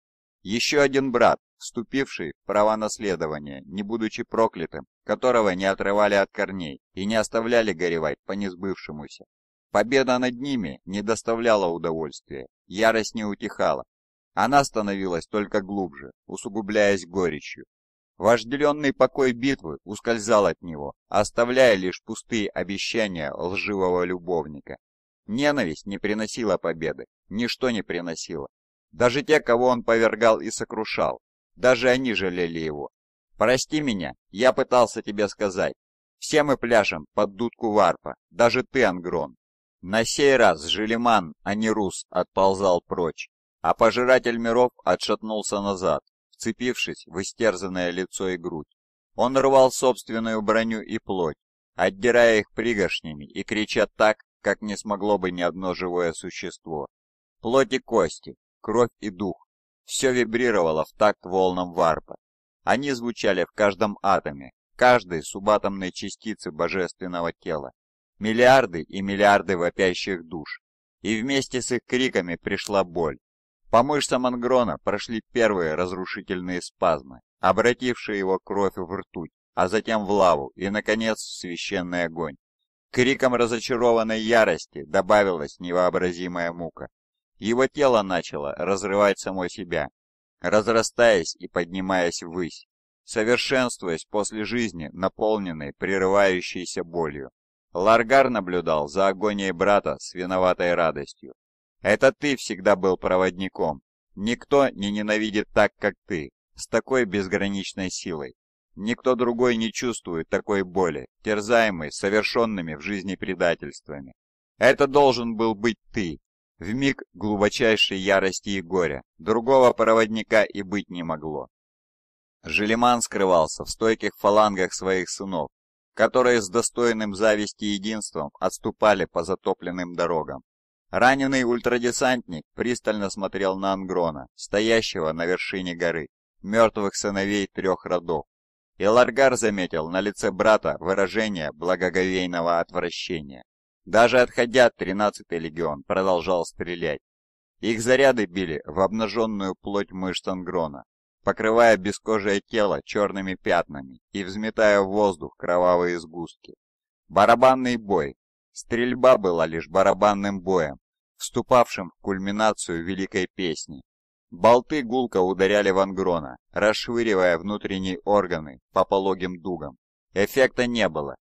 Speaker 2: Еще один брат, вступивший в права наследования, не будучи проклятым, которого не отрывали от корней и не оставляли горевать по несбывшемуся. Победа над ними не доставляла удовольствия, ярость не утихала. Она становилась только глубже, усугубляясь горечью. Вожделенный покой битвы ускользал от него, оставляя лишь пустые обещания лживого любовника. Ненависть не приносила победы, ничто не приносило. Даже те, кого он повергал и сокрушал, даже они жалели его. «Прости меня, я пытался тебе сказать. Все мы пляшем под дудку варпа, даже ты, Ангрон». На сей раз Желеман, а не Рус, отползал прочь, а Пожиратель миров отшатнулся назад, вцепившись в истерзанное лицо и грудь. Он рвал собственную броню и плоть, отдирая их пригоршнями и крича так, как не смогло бы ни одно живое существо. Плоть и кости, кровь и дух – все вибрировало в такт волнам варпа. Они звучали в каждом атоме, каждой субатомной частицы божественного тела. Миллиарды и миллиарды вопящих душ. И вместе с их криками пришла боль. По мышцам Ангрона прошли первые разрушительные спазмы, обратившие его кровь в ртуть, а затем в лаву и, наконец, в священный огонь криком разочарованной ярости добавилась невообразимая мука. Его тело начало разрывать само себя, разрастаясь и поднимаясь ввысь, совершенствуясь после жизни, наполненной прерывающейся болью. Ларгар наблюдал за агонией брата с виноватой радостью. «Это ты всегда был проводником. Никто не ненавидит так, как ты, с такой безграничной силой. Никто другой не чувствует такой боли, терзаемой совершенными в жизни предательствами. Это должен был быть ты, в миг глубочайшей ярости и горя. Другого проводника и быть не могло. Желеман скрывался в стойких фалангах своих сынов, которые с достойным зависти единством отступали по затопленным дорогам. Раненый ультрадесантник пристально смотрел на Ангрона, стоящего на вершине горы, мертвых сыновей трех родов, и Ларгар заметил на лице брата выражение благоговейного отвращения. Даже отходя, 13-й легион продолжал стрелять. Их заряды били в обнаженную плоть мышц Ангрона, покрывая бескожее тело черными пятнами и взметая в воздух кровавые сгустки. Барабанный бой. Стрельба была лишь барабанным боем, вступавшим в кульминацию великой песни, Болты гулко ударяли в Ангрона, расшвыривая внутренние органы по пологим дугам. Эффекта не было.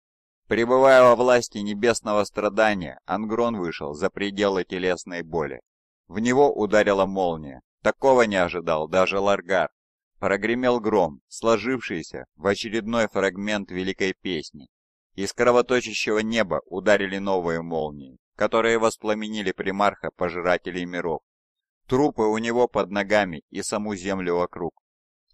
Speaker 2: Пребывая во власти небесного страдания, Ангрон вышел за пределы телесной боли. В него ударила молния. Такого не ожидал даже Ларгар. Прогремел гром, сложившийся в очередной фрагмент великой песни. Из кровоточащего неба ударили новые молнии, которые воспламенили примарха пожирателей миров трупы у него под ногами и саму землю вокруг.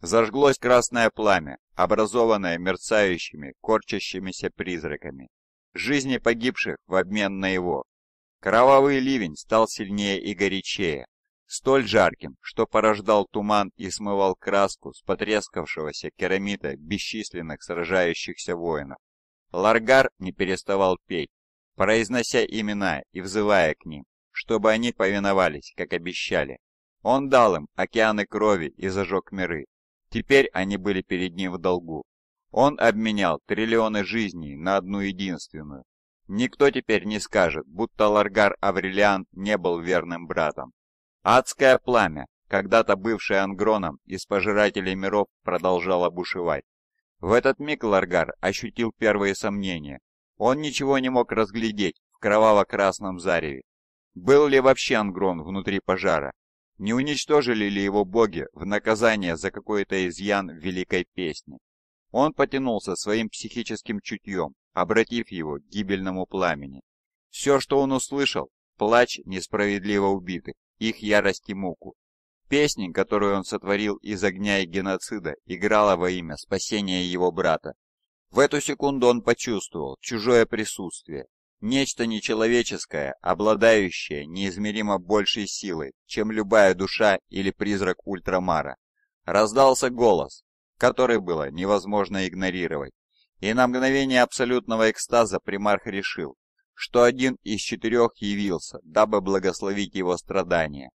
Speaker 2: Зажглось красное пламя, образованное мерцающими, корчащимися призраками. Жизни погибших в обмен на его. Кровавый ливень стал сильнее и горячее, столь жарким, что порождал туман и смывал краску с потрескавшегося керамита бесчисленных сражающихся воинов. Ларгар не переставал петь, произнося имена и взывая к ним чтобы они повиновались, как обещали. Он дал им океаны крови и зажег миры. Теперь они были перед ним в долгу. Он обменял триллионы жизней на одну единственную. Никто теперь не скажет, будто Ларгар Аврелиан не был верным братом. Адское пламя, когда-то бывшее Ангроном из Пожирателей миров, продолжало бушевать. В этот миг Ларгар ощутил первые сомнения. Он ничего не мог разглядеть в кроваво-красном зареве. Был ли вообще Ангрон внутри пожара? Не уничтожили ли его боги в наказание за какой-то изъян великой песни? Он потянулся своим психическим чутьем, обратив его к гибельному пламени. Все, что он услышал, плач несправедливо убитых, их ярость и муку. Песни, которую он сотворил из огня и геноцида, играла во имя спасения его брата. В эту секунду он почувствовал чужое присутствие, Нечто нечеловеческое, обладающее неизмеримо большей силой, чем любая душа или призрак Ультрамара. Раздался голос, который было невозможно игнорировать, и на мгновение абсолютного экстаза примарх решил, что один из четырех явился, дабы благословить его страдания.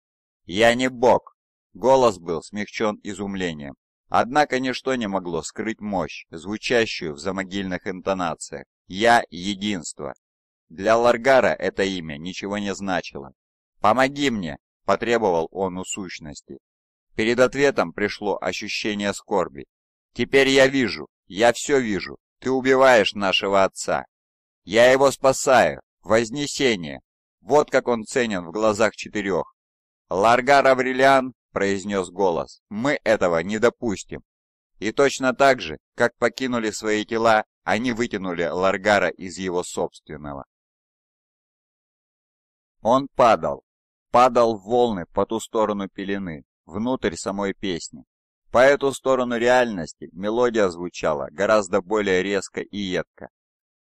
Speaker 2: «Я не бог!» Голос был смягчен изумлением. Однако ничто не могло скрыть мощь, звучащую в замогильных интонациях. «Я — единство!» Для Ларгара это имя ничего не значило. «Помоги мне!» – потребовал он у сущности. Перед ответом пришло ощущение скорби. «Теперь я вижу, я все вижу, ты убиваешь нашего отца. Я его спасаю, вознесение!» Вот как он ценен в глазах четырех. «Ларгар Аврелиан!» – произнес голос. «Мы этого не допустим!» И точно так же, как покинули свои тела, они вытянули Ларгара из его
Speaker 1: собственного. Он падал. Падал в волны по ту сторону пелены, внутрь самой песни. По эту сторону реальности
Speaker 2: мелодия звучала гораздо более резко и едко.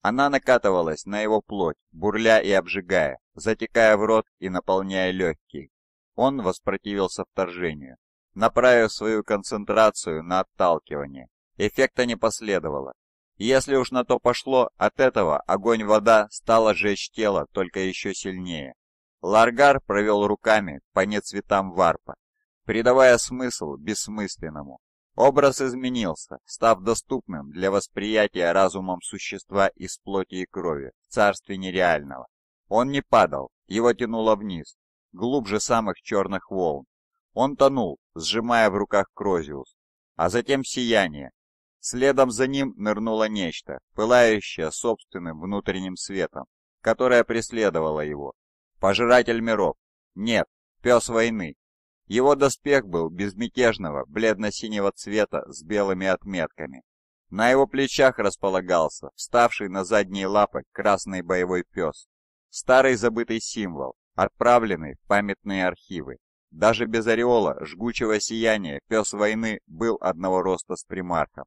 Speaker 2: Она накатывалась на его плоть, бурля и обжигая, затекая в рот и наполняя легкие. Он воспротивился вторжению, направив свою концентрацию на отталкивание. Эффекта не последовало. Если уж на то пошло, от этого огонь-вода стала жечь тело только еще сильнее. Ларгар провел руками по нецветам варпа, придавая смысл бессмысленному. Образ изменился, став доступным для восприятия разумом существа из плоти и крови в царстве нереального. Он не падал, его тянуло вниз, глубже самых черных волн. Он тонул, сжимая в руках Крозиус, а затем сияние. Следом за ним нырнуло нечто, пылающее собственным внутренним светом, которое преследовало его, Пожиратель миров. Нет, пес войны. Его доспех был безмятежного, бледно-синего цвета с белыми отметками. На его плечах располагался вставший на задние лапы красный боевой пес. Старый забытый символ, отправленный в памятные архивы. Даже без ореола жгучего сияния пес войны был одного роста с примарком.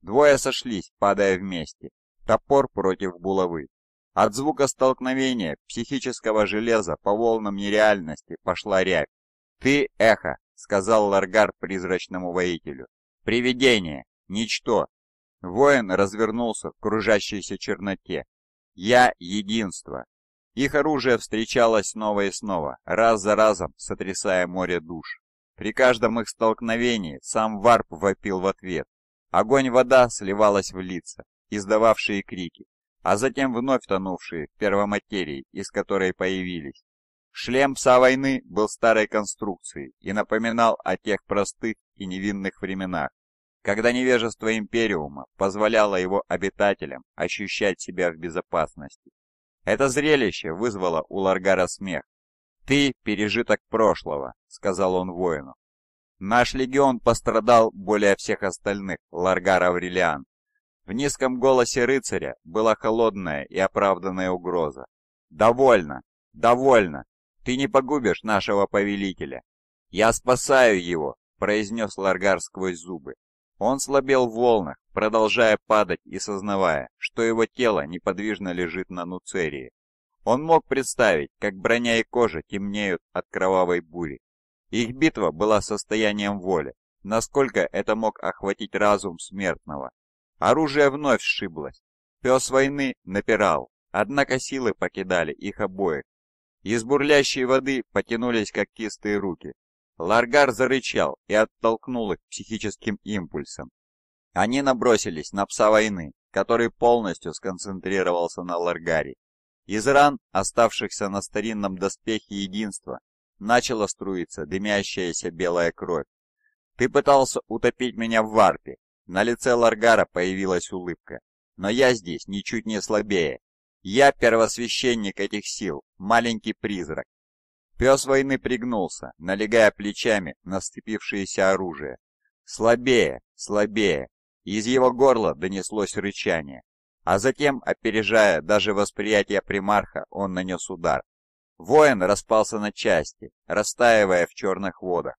Speaker 2: Двое сошлись, падая вместе. Топор против булавы. От звука столкновения психического железа по волнам нереальности пошла рябь. «Ты — эхо», — сказал Ларгар призрачному воителю. «Привидение! Ничто!» Воин развернулся в кружащейся черноте. «Я — единство!» Их оружие встречалось снова и снова, раз за разом сотрясая море душ. При каждом их столкновении сам варп вопил в ответ. Огонь-вода сливалась в лица, издававшие крики, а затем вновь тонувшие в первоматерии, из которой появились. Шлем пса войны был старой конструкции и напоминал о тех простых и невинных временах, когда невежество Империума позволяло его обитателям ощущать себя в безопасности. Это зрелище вызвало у Ларгара смех. «Ты – пережиток прошлого», – сказал он воину. «Наш легион пострадал более всех остальных, Ларгар Аврелиан, в низком голосе рыцаря была холодная и оправданная угроза. «Довольно! Довольно! Ты не погубишь нашего повелителя!» «Я спасаю его!» — произнес Ларгар сквозь зубы. Он слабел в волнах, продолжая падать и сознавая, что его тело неподвижно лежит на Нуцерии. Он мог представить, как броня и кожа темнеют от кровавой бури. Их битва была состоянием воли, насколько это мог охватить разум смертного, Оружие вновь сшиблось. Пес войны напирал, однако силы покидали их обоих. Из бурлящей воды потянулись когтистые руки. Ларгар зарычал и оттолкнул их психическим импульсом. Они набросились на пса войны, который полностью сконцентрировался на Ларгаре. Из ран, оставшихся на старинном доспехе единства, начала струиться дымящаяся белая кровь. «Ты пытался утопить меня в варпе, на лице Ларгара появилась улыбка. «Но я здесь ничуть не слабее. Я первосвященник этих сил, маленький призрак». Пес войны пригнулся, налегая плечами на сцепившееся оружие. «Слабее, слабее!» Из его горла донеслось рычание. А затем, опережая даже восприятие примарха, он нанес удар. Воин распался на части, растаивая в черных водах.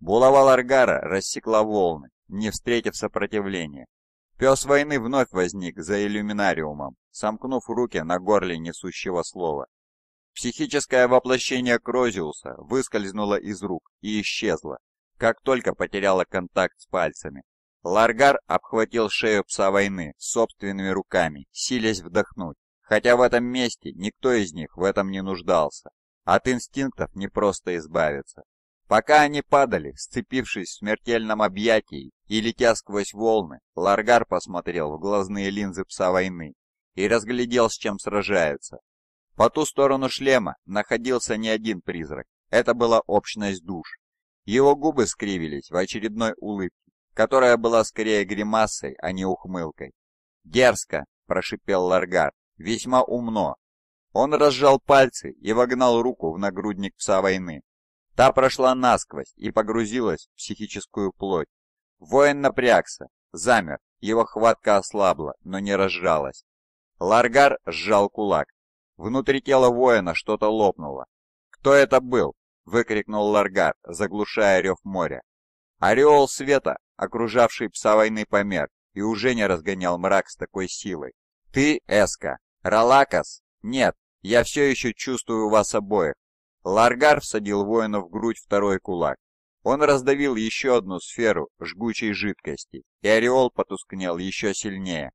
Speaker 2: Булава Ларгара рассекла волны, не встретив сопротивления. Пес войны вновь возник за иллюминариумом, сомкнув руки на горле несущего слова. Психическое воплощение Крозиуса выскользнуло из рук и исчезло, как только потеряло контакт с пальцами. Ларгар обхватил шею пса войны собственными руками, силясь вдохнуть, хотя в этом месте никто из них в этом не нуждался. От инстинктов не просто избавиться. Пока они падали, сцепившись в смертельном объятии, и, летя сквозь волны, Ларгар посмотрел в глазные линзы пса войны и разглядел, с чем сражаются. По ту сторону шлема находился не один призрак, это была общность душ. Его губы скривились в очередной улыбке, которая была скорее гримасой, а не ухмылкой. «Дерзко!» – прошипел Ларгар. «Весьма умно!» Он разжал пальцы и вогнал руку в нагрудник пса войны. Та прошла насквозь и погрузилась в психическую плоть. Воин напрягся, замер, его хватка ослабла, но не разжалась. Ларгар сжал кулак. Внутри тела воина что-то лопнуло. «Кто это был?» — выкрикнул Ларгар, заглушая рев моря. Ореол света, окружавший пса войны, помер и уже не разгонял мрак с такой силой. «Ты, Эска? Ралакас? Нет, я все еще чувствую вас обоих!» Ларгар всадил воину в грудь второй кулак. Он раздавил еще одну сферу жгучей жидкости, и ореол потускнел еще сильнее.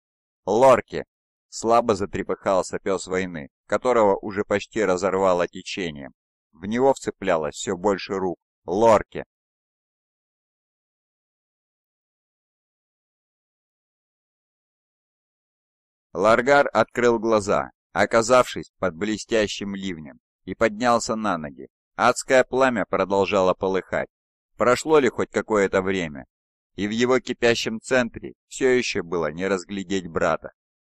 Speaker 2: «Лорки!» — слабо затрепыхался пес
Speaker 1: войны, которого уже почти разорвало течение. В него вцеплялось все больше
Speaker 3: рук. «Лорки!» Ларгар открыл глаза,
Speaker 1: оказавшись под блестящим ливнем, и поднялся на ноги. Адское пламя
Speaker 2: продолжало полыхать, Прошло ли хоть какое-то время, и в его кипящем центре все еще было не разглядеть брата.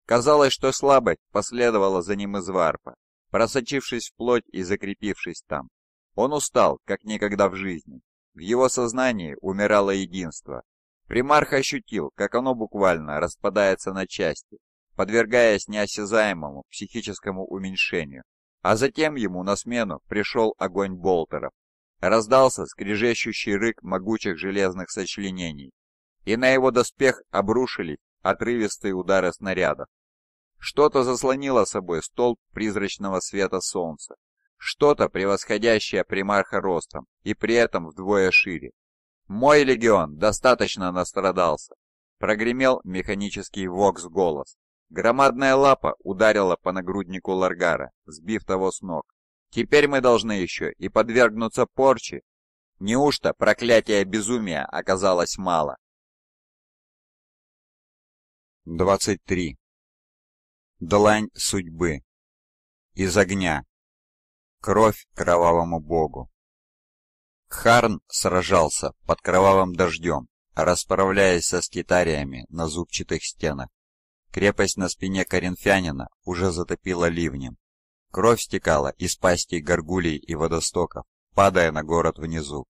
Speaker 2: Казалось, что слабость последовала за ним из варпа, просочившись вплоть и закрепившись там. Он устал, как никогда в жизни. В его сознании умирало единство. Примарх ощутил, как оно буквально распадается на части, подвергаясь неосязаемому психическому уменьшению. А затем ему на смену пришел огонь болтеров, Раздался скрежещущий рык могучих железных сочленений, и на его доспех обрушились отрывистые удары снарядов. Что-то заслонило собой столб призрачного света солнца, что-то превосходящее примарха ростом и при этом вдвое шире. «Мой легион достаточно настрадался!» — прогремел механический вокс-голос. Громадная лапа ударила по нагруднику Ларгара, сбив того с ног. Теперь мы должны еще и подвергнуться порче.
Speaker 1: Неужто проклятие безумия оказалось мало?
Speaker 3: 23. Длань судьбы. Из огня. Кровь кровавому богу.
Speaker 1: Харн сражался под кровавым дождем, расправляясь со скитариями
Speaker 2: на зубчатых стенах. Крепость на спине коринфянина уже затопила ливнем. Кровь стекала из пастей горгулей и водостоков, падая на город внизу.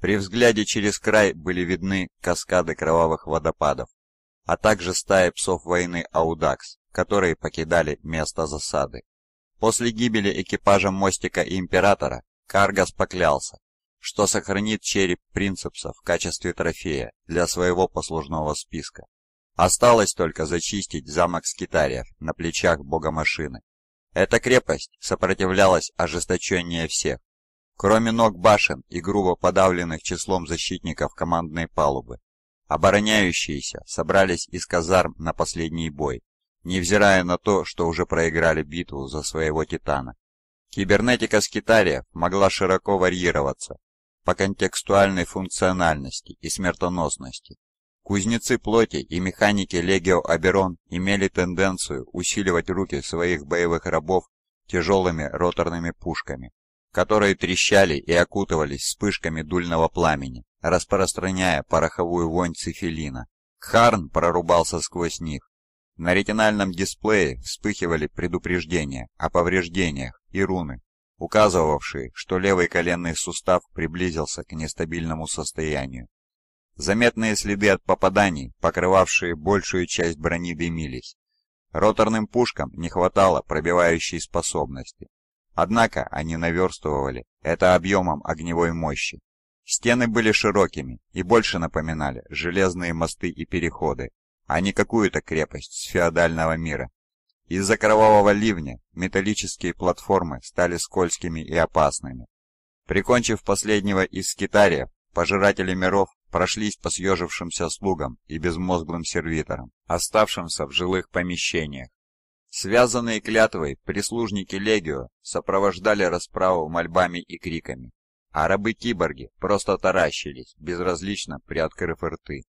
Speaker 2: При взгляде через край были видны каскады кровавых водопадов, а также стаи псов войны Аудакс, которые покидали место засады. После гибели экипажа мостика Императора Каргас поклялся, что сохранит череп Принцепса в качестве трофея для своего послужного списка. Осталось только зачистить замок Скитариев на плечах бога машины. Эта крепость сопротивлялась ожесточеннее всех. Кроме ног башен и грубо подавленных числом защитников командной палубы, обороняющиеся собрались из казарм на последний бой, невзирая на то, что уже проиграли битву за своего Титана. Кибернетика Скитария могла широко варьироваться по контекстуальной функциональности и смертоносности, Кузнецы плоти и механики Легио Аберон имели тенденцию усиливать руки своих боевых рабов тяжелыми роторными пушками, которые трещали и окутывались вспышками дульного пламени, распространяя пороховую вонь цифелина. Харн прорубался сквозь них. На ретинальном дисплее вспыхивали предупреждения о повреждениях и руны, указывавшие, что левый коленный сустав приблизился к нестабильному состоянию. Заметные следы от попаданий, покрывавшие большую часть брони, дымились. Роторным пушкам не хватало пробивающей способности. Однако они наверстывали это объемом огневой мощи. Стены были широкими и больше напоминали железные мосты и переходы, а не какую-то крепость с феодального мира. Из-за кровавого ливня металлические платформы стали скользкими и опасными. Прикончив последнего из скитариев, пожиратели миров прошлись по съежившимся слугам и безмозглым сервиторам, оставшимся в жилых помещениях. Связанные клятвой прислужники Легио сопровождали расправу мольбами и криками, а рабы-киборги просто таращились, безразлично приоткрыв рты.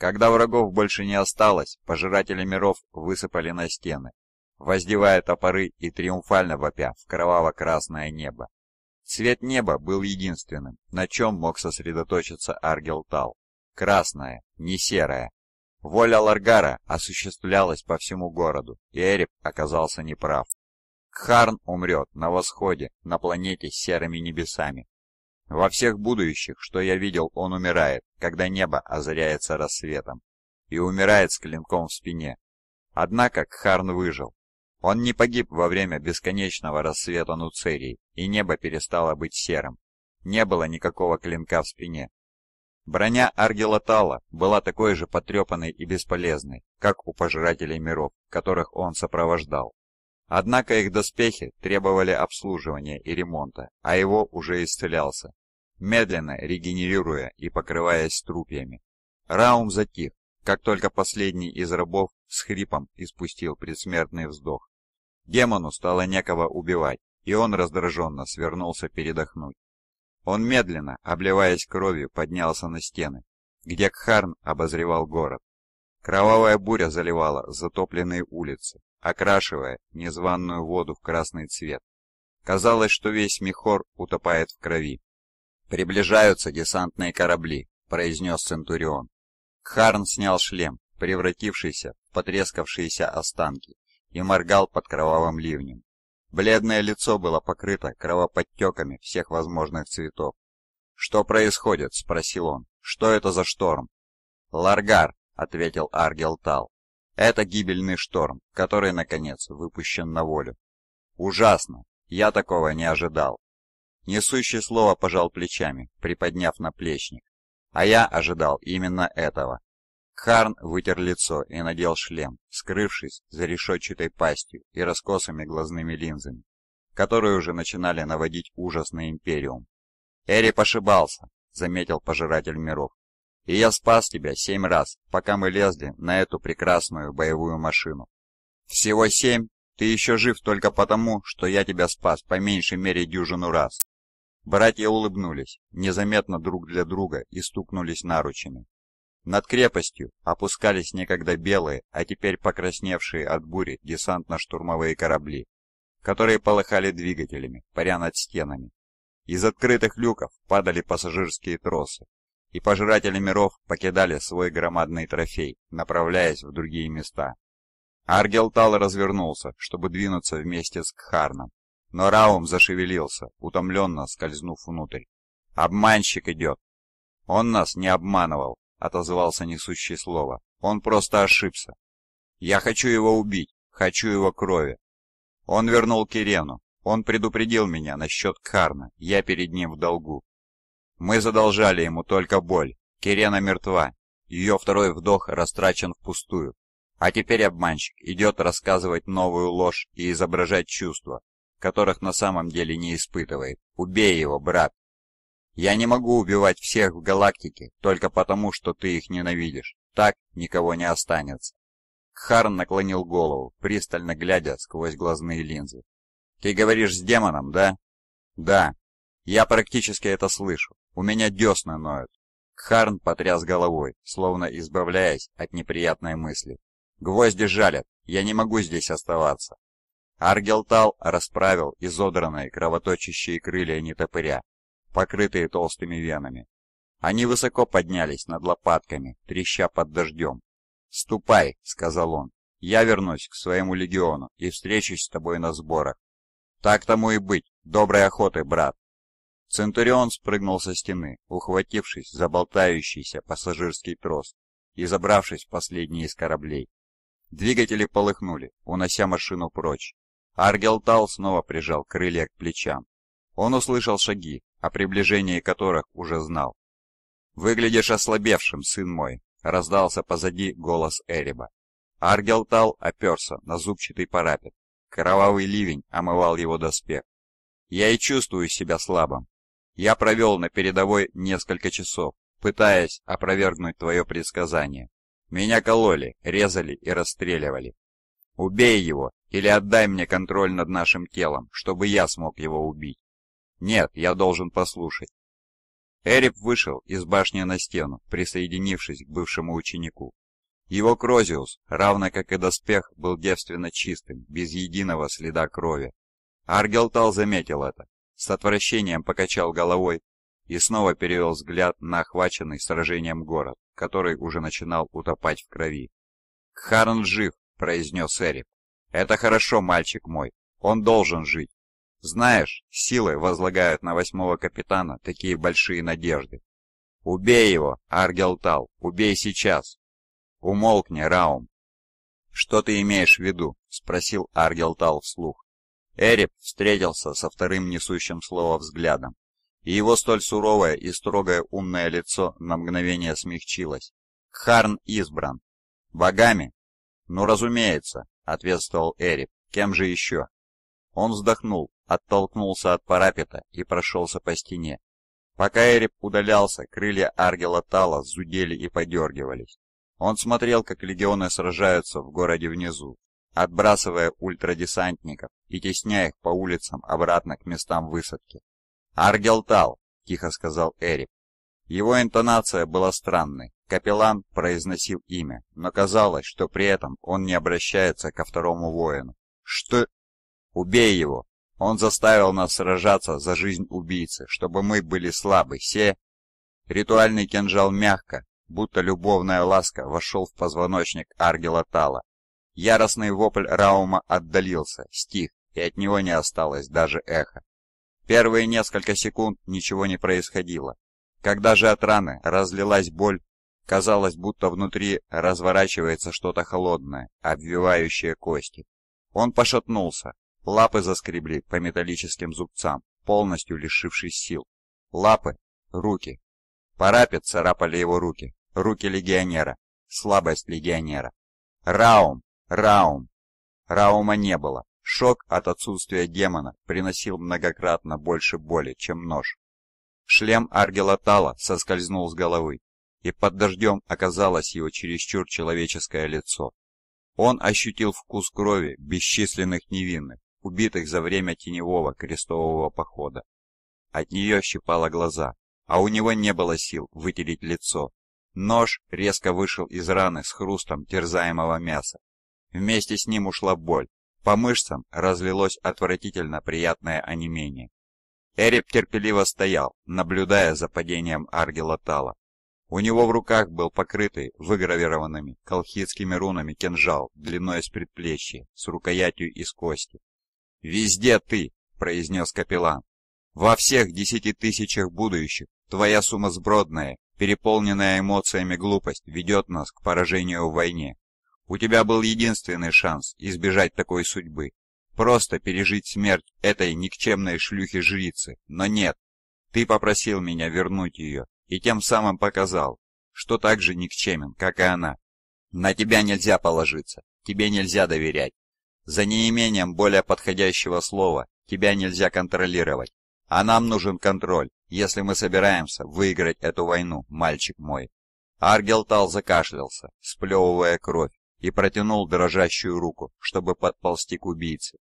Speaker 2: Когда врагов больше не осталось, пожиратели миров высыпали на стены, воздевая топоры и триумфально вопя в кроваво-красное небо. Цвет неба был единственным, на чем мог сосредоточиться Аргел Тал. Красное, не серое. Воля Ларгара осуществлялась по всему городу, и Эреб оказался неправ. Кхарн умрет на восходе, на планете с серыми небесами. Во всех будущих, что я видел, он умирает, когда небо озаряется рассветом, и умирает с клинком в спине. Однако Кхарн выжил, он не погиб во время бесконечного рассвета Нуцерии, и небо перестало быть серым. Не было никакого клинка в спине. Броня Аргелатала была такой же потрепанной и бесполезной, как у пожирателей миров, которых он сопровождал. Однако их доспехи требовали обслуживания и ремонта, а его уже исцелялся, медленно регенерируя и покрываясь трупьями. Раум затих, как только последний из рабов с хрипом испустил предсмертный вздох. Демону стало некого убивать, и он раздраженно свернулся передохнуть. Он медленно, обливаясь кровью, поднялся на стены, где Кхарн обозревал город. Кровавая буря заливала затопленные улицы, окрашивая незваную воду в красный цвет. Казалось, что весь Мехор утопает в крови. «Приближаются десантные корабли», — произнес Центурион. Харн снял шлем, превратившийся в потрескавшиеся останки, и моргал под кровавым ливнем. Бледное лицо было покрыто кровоподтеками всех возможных цветов. «Что происходит?» — спросил он. «Что это за шторм?» «Ларгар», — ответил Аргел Тал. «Это гибельный шторм, который, наконец, выпущен на волю». «Ужасно! Я такого не ожидал!» Несущий слово пожал плечами, приподняв наплечник. А я ожидал именно этого. Харн вытер лицо и надел шлем, скрывшись за решетчатой пастью и раскосыми глазными линзами, которые уже начинали наводить ужас на Империум. «Эри пошибался», — заметил Пожиратель миров. «И я спас тебя семь раз, пока мы лезли на эту прекрасную боевую машину. Всего семь? Ты еще жив только потому, что я тебя спас по меньшей мере дюжину раз». Братья улыбнулись, незаметно друг для друга, и стукнулись наручами. Над крепостью опускались некогда белые, а теперь покрасневшие от бури десантно-штурмовые корабли, которые полыхали двигателями, паря над стенами. Из открытых люков падали пассажирские тросы, и пожиратели миров покидали свой громадный трофей, направляясь в другие места. Аргелтал развернулся, чтобы двинуться вместе с Кхарном. Но Раум зашевелился, утомленно скользнув внутрь. «Обманщик идет!» «Он нас не обманывал», — отозвался несущий слово. «Он просто ошибся. Я хочу его убить, хочу его крови». Он вернул Кирену. Он предупредил меня насчет Карна. Я перед ним в долгу. Мы задолжали ему только боль. Кирена мертва. Ее второй вдох растрачен впустую. А теперь обманщик идет рассказывать новую ложь и изображать чувства, которых на самом деле не испытывает. Убей его, брат. Я не могу убивать всех в галактике только потому, что ты их ненавидишь. Так никого не останется. Харн наклонил голову, пристально глядя сквозь глазные линзы. «Ты говоришь с демоном, да?» «Да. Я практически это слышу. У меня десны ноют». Харн потряс головой, словно избавляясь от неприятной мысли. «Гвозди жалят. Я не могу здесь оставаться. Аргелтал расправил изодранные кровоточащие крылья нетопыря, покрытые толстыми венами. Они высоко поднялись над лопатками, треща под дождем. «Ступай», — сказал он, — «я вернусь к своему легиону и встречусь с тобой на сборах». «Так тому и быть, доброй охоты, брат». Центурион спрыгнул со стены, ухватившись за болтающийся пассажирский трос и забравшись в последний из кораблей. Двигатели полыхнули, унося машину прочь, Аргелтал снова прижал крылья к плечам. Он услышал шаги, о приближении которых уже знал. «Выглядишь ослабевшим, сын мой», — раздался позади голос Эриба. Аргелтал оперся на зубчатый парапет. Кровавый ливень омывал его доспех. «Я и чувствую себя слабым. Я провел на передовой несколько часов, пытаясь опровергнуть твое предсказание. Меня кололи, резали и расстреливали. Убей его, или отдай мне контроль над нашим телом, чтобы я смог его убить. Нет, я должен послушать. Эрип вышел из башни на стену, присоединившись к бывшему ученику. Его Крозиус, равно как и доспех, был девственно чистым, без единого следа крови. Аргелтал заметил это, с отвращением покачал головой и снова перевел взгляд на охваченный сражением город, который уже начинал утопать в крови. «Харн жив!» — произнес Эрип. «Это хорошо, мальчик мой. Он должен жить. Знаешь, силы возлагают на восьмого капитана такие большие надежды. Убей его, Аргелтал, убей сейчас. Умолкни, Раум. Что ты имеешь в виду? Спросил Аргелтал вслух. Эреб встретился со вторым несущим слово взглядом, и его столь суровое и строгое умное лицо на мгновение смягчилось. Харн избран. Богами? Ну, разумеется, ответствовал Эрип. Кем же еще? Он вздохнул, оттолкнулся от парапета и прошелся по стене. Пока Эрип удалялся, крылья Аргела Тала зудели и подергивались. Он смотрел, как легионы сражаются в городе внизу, отбрасывая ультрадесантников и тесняя их по улицам обратно к местам высадки. «Аргел Тал!» — тихо сказал Эрип. Его интонация была странной, Капеллан произносил имя, но казалось, что при этом он не обращается ко второму воину. «Что?» «Убей его!» «Он заставил нас сражаться за жизнь убийцы, чтобы мы были слабы, все...» Ритуальный кинжал мягко, будто любовная ласка, вошел в позвоночник Аргела Тала. Яростный вопль Раума отдалился, стих, и от него не осталось даже эхо. Первые несколько секунд ничего не происходило. Когда же от раны разлилась боль, Казалось, будто внутри разворачивается что-то холодное, обвивающее кости. Он пошатнулся, лапы заскребли по металлическим зубцам, полностью лишившись сил. Лапы, руки. Парапет царапали его руки, руки легионера, слабость легионера. Раум, раум. Раума не было. Шок от отсутствия демона приносил многократно больше боли, чем нож. Шлем Аргелатала соскользнул с головы, и под дождем оказалось его чересчур человеческое лицо. Он ощутил вкус крови бесчисленных невинных, убитых за время теневого крестового похода. От нее щипало глаза, а у него не было сил вытереть лицо. Нож резко вышел из раны с хрустом терзаемого мяса. Вместе с ним ушла боль. По мышцам разлилось отвратительно приятное онемение. Эреб терпеливо стоял, наблюдая за падением Аргела у него в руках был покрытый выгравированными колхидскими рунами кинжал длиной с предплечья, с рукоятью из кости. «Везде ты!» — произнес капеллан. «Во всех десяти тысячах будущих твоя сумасбродная, переполненная эмоциями глупость ведет нас к поражению в войне. У тебя был единственный шанс избежать такой судьбы. Просто пережить смерть этой никчемной шлюхи-жрицы, но нет. Ты попросил меня вернуть ее, и тем самым показал, что так же никчемен, как и она. На тебя нельзя положиться, тебе нельзя доверять. За неимением более подходящего слова тебя нельзя контролировать. А нам нужен контроль, если мы собираемся выиграть эту войну, мальчик мой. Аргелтал закашлялся, сплевывая кровь, и протянул дрожащую руку, чтобы подползти к убийце.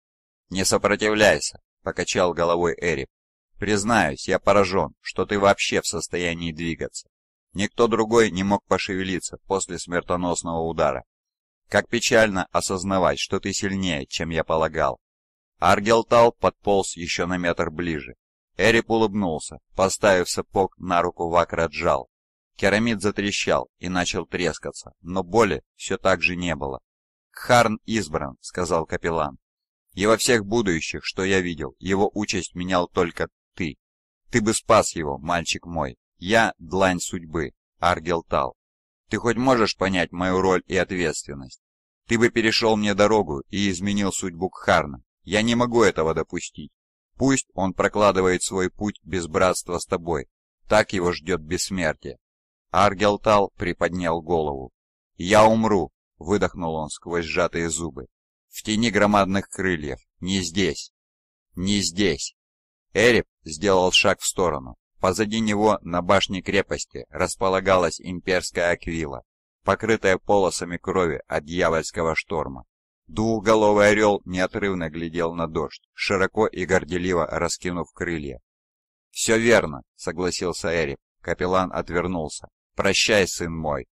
Speaker 2: «Не сопротивляйся», — покачал головой Эрик. Признаюсь, я поражен, что ты вообще в состоянии двигаться. Никто другой не мог пошевелиться после смертоносного удара. Как печально осознавать, что ты сильнее, чем я полагал. Аргелтал подполз еще на метр ближе. Эрип улыбнулся, поставив сапог на руку Вакраджал. Керамид затрещал и начал трескаться, но боли все так же не было. «Кхарн избран», — сказал капеллан. «И во всех будущих, что я видел, его участь менял только ты. Ты бы спас его, мальчик мой. Я — длань судьбы, Аргелтал. Ты хоть можешь понять мою роль и ответственность? Ты бы перешел мне дорогу и изменил судьбу Кхарна. Я не могу этого допустить. Пусть он прокладывает свой путь без братства с тобой. Так его ждет бессмертие. Аргелтал приподнял голову. «Я умру!» — выдохнул он сквозь сжатые зубы. «В тени громадных крыльев! Не здесь! Не здесь!» Эрип сделал шаг в сторону. Позади него на башне крепости располагалась имперская аквила, покрытая полосами крови от дьявольского шторма. Двухголовый орел неотрывно глядел на дождь,
Speaker 1: широко и горделиво раскинув крылья. «Все верно», — согласился Эрип. Капеллан отвернулся. «Прощай, сын мой».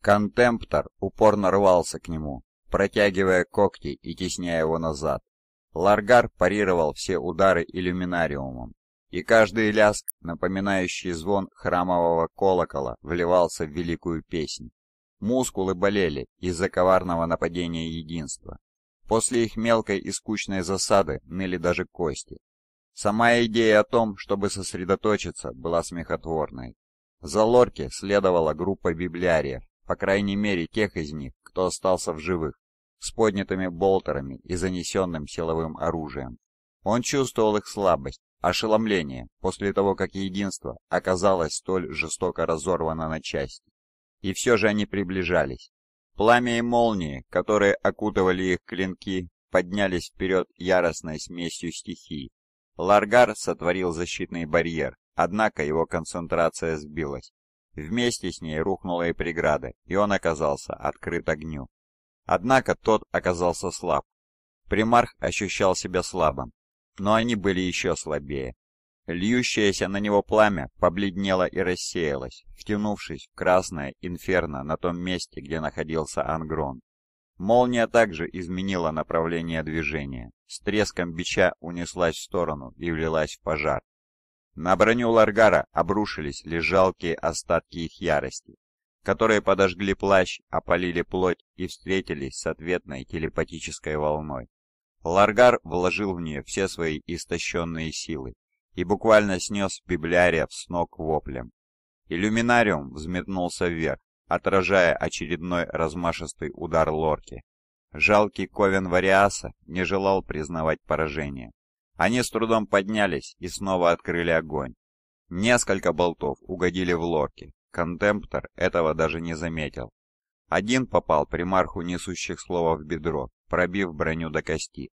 Speaker 1: Контемптор упорно рвался к нему, протягивая когти и тесняя
Speaker 2: его назад. Ларгар парировал все удары иллюминариумом, и каждый ляск, напоминающий звон храмового колокола, вливался в великую песнь. Мускулы болели из-за коварного нападения единства. После их мелкой и скучной засады ныли даже кости. Сама идея о том, чтобы сосредоточиться, была смехотворной. За Лорки следовала группа библиариев, по крайней мере тех из них, кто остался в живых с поднятыми болтерами и занесенным силовым оружием. Он чувствовал их слабость, ошеломление после того, как единство оказалось столь жестоко разорвано на части. И все же они приближались. Пламя и молнии, которые окутывали их клинки, поднялись вперед яростной смесью стихий. Ларгар сотворил защитный барьер, однако его концентрация сбилась. Вместе с ней рухнула и преграда, и он оказался открыт огню. Однако тот оказался слаб. Примарх ощущал себя слабым, но они были еще слабее. Льющееся на него пламя побледнело и рассеялось, втянувшись в красное инферно на том месте, где находился Ангрон. Молния также изменила направление движения, с треском бича унеслась в сторону и влилась в пожар. На броню Ларгара обрушились лишь жалкие остатки их ярости, которые подожгли плащ, опалили плоть и встретились с ответной телепатической волной. Ларгар вложил в нее все свои истощенные силы и буквально снес библиариев с ног воплем. Иллюминариум взметнулся вверх, отражая очередной размашистый удар лорки. Жалкий Ковен Вариаса не желал признавать поражение. Они с трудом поднялись и снова открыли огонь. Несколько болтов угодили в лорки, Контемптор этого даже не заметил. Один попал примарху несущих слова в бедро, пробив броню до кости.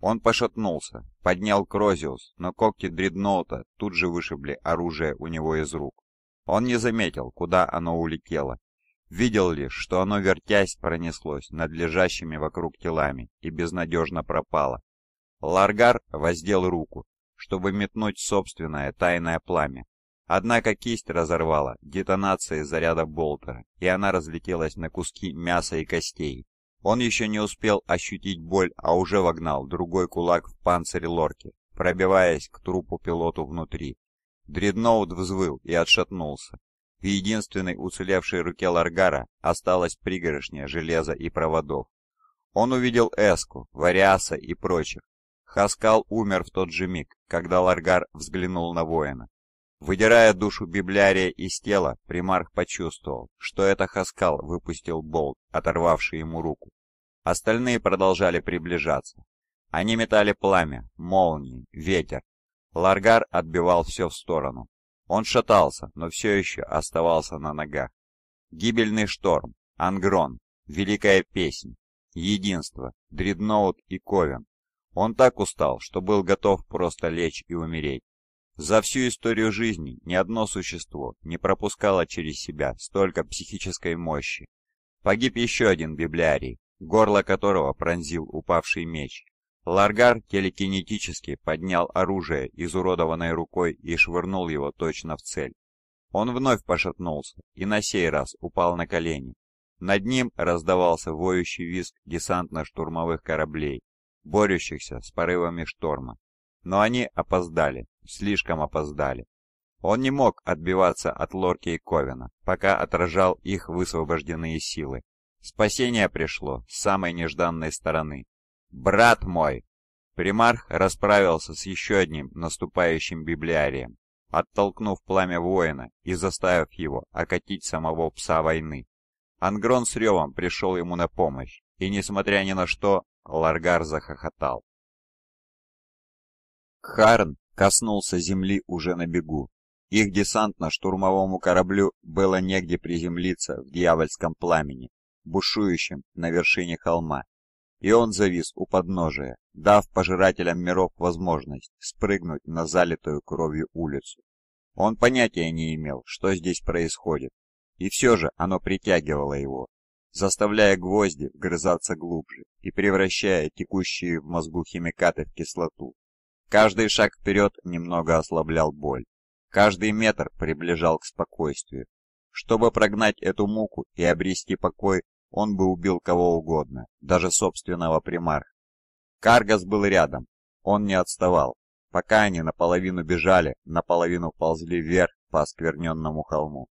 Speaker 2: Он пошатнулся, поднял Крозиус, но когти дредноута тут же вышибли оружие у него из рук. Он не заметил, куда оно улетело. Видел лишь, что оно, вертясь, пронеслось над лежащими вокруг телами и безнадежно пропало. Ларгар воздел руку, чтобы метнуть собственное тайное пламя, Однако кисть разорвала детонация заряда болтера, и она разлетелась на куски мяса и костей. Он еще не успел ощутить боль, а уже вогнал другой кулак в панцирь лорки, пробиваясь к трупу пилоту внутри. Дредноут взвыл и отшатнулся. В единственной уцелевшей руке Ларгара осталась пригоршня железа и проводов. Он увидел Эску, Вариаса и прочих. Хаскал умер в тот же миг, когда Ларгар взглянул на воина. Выдирая душу библиария из тела, примарх почувствовал, что это Хаскал выпустил болт, оторвавший ему руку. Остальные продолжали приближаться. Они метали пламя, молнии, ветер. Ларгар отбивал все в сторону. Он шатался, но все еще оставался на ногах. Гибельный шторм, Ангрон, Великая Песнь, Единство, Дредноут и Ковен. Он так устал, что был готов просто лечь и умереть. За всю историю жизни ни одно существо не пропускало через себя столько психической мощи. Погиб еще один библиарий, горло которого пронзил упавший меч. Ларгар телекинетически поднял оружие изуродованной рукой и швырнул его точно в цель. Он вновь пошатнулся и на сей раз упал на колени. Над ним раздавался воющий визг десантно-штурмовых кораблей, борющихся с порывами шторма. Но они опоздали, слишком опоздали. Он не мог отбиваться от Лорки и Ковина, пока отражал их высвобожденные силы. Спасение пришло с самой нежданной стороны. «Брат мой!» Примарх расправился с еще одним наступающим библиарием, оттолкнув пламя воина и заставив его окатить самого пса войны. Ангрон с ревом пришел ему на помощь, и, несмотря ни на что, Ларгар захохотал. Харн коснулся земли уже на бегу. Их десантно-штурмовому кораблю было негде приземлиться в дьявольском пламени, бушующем на вершине холма. И он завис у подножия, дав пожирателям миров возможность спрыгнуть на залитую кровью улицу. Он понятия не имел, что здесь происходит, и все же оно притягивало его, заставляя гвозди вгрызаться глубже и превращая текущие в мозгу химикаты в кислоту, Каждый шаг вперед немного ослаблял боль. Каждый метр приближал к спокойствию. Чтобы прогнать эту муку и обрести покой, он бы убил кого угодно, даже собственного примарха. Каргас был рядом, он не отставал, пока они наполовину бежали, наполовину ползли вверх по оскверненному холму.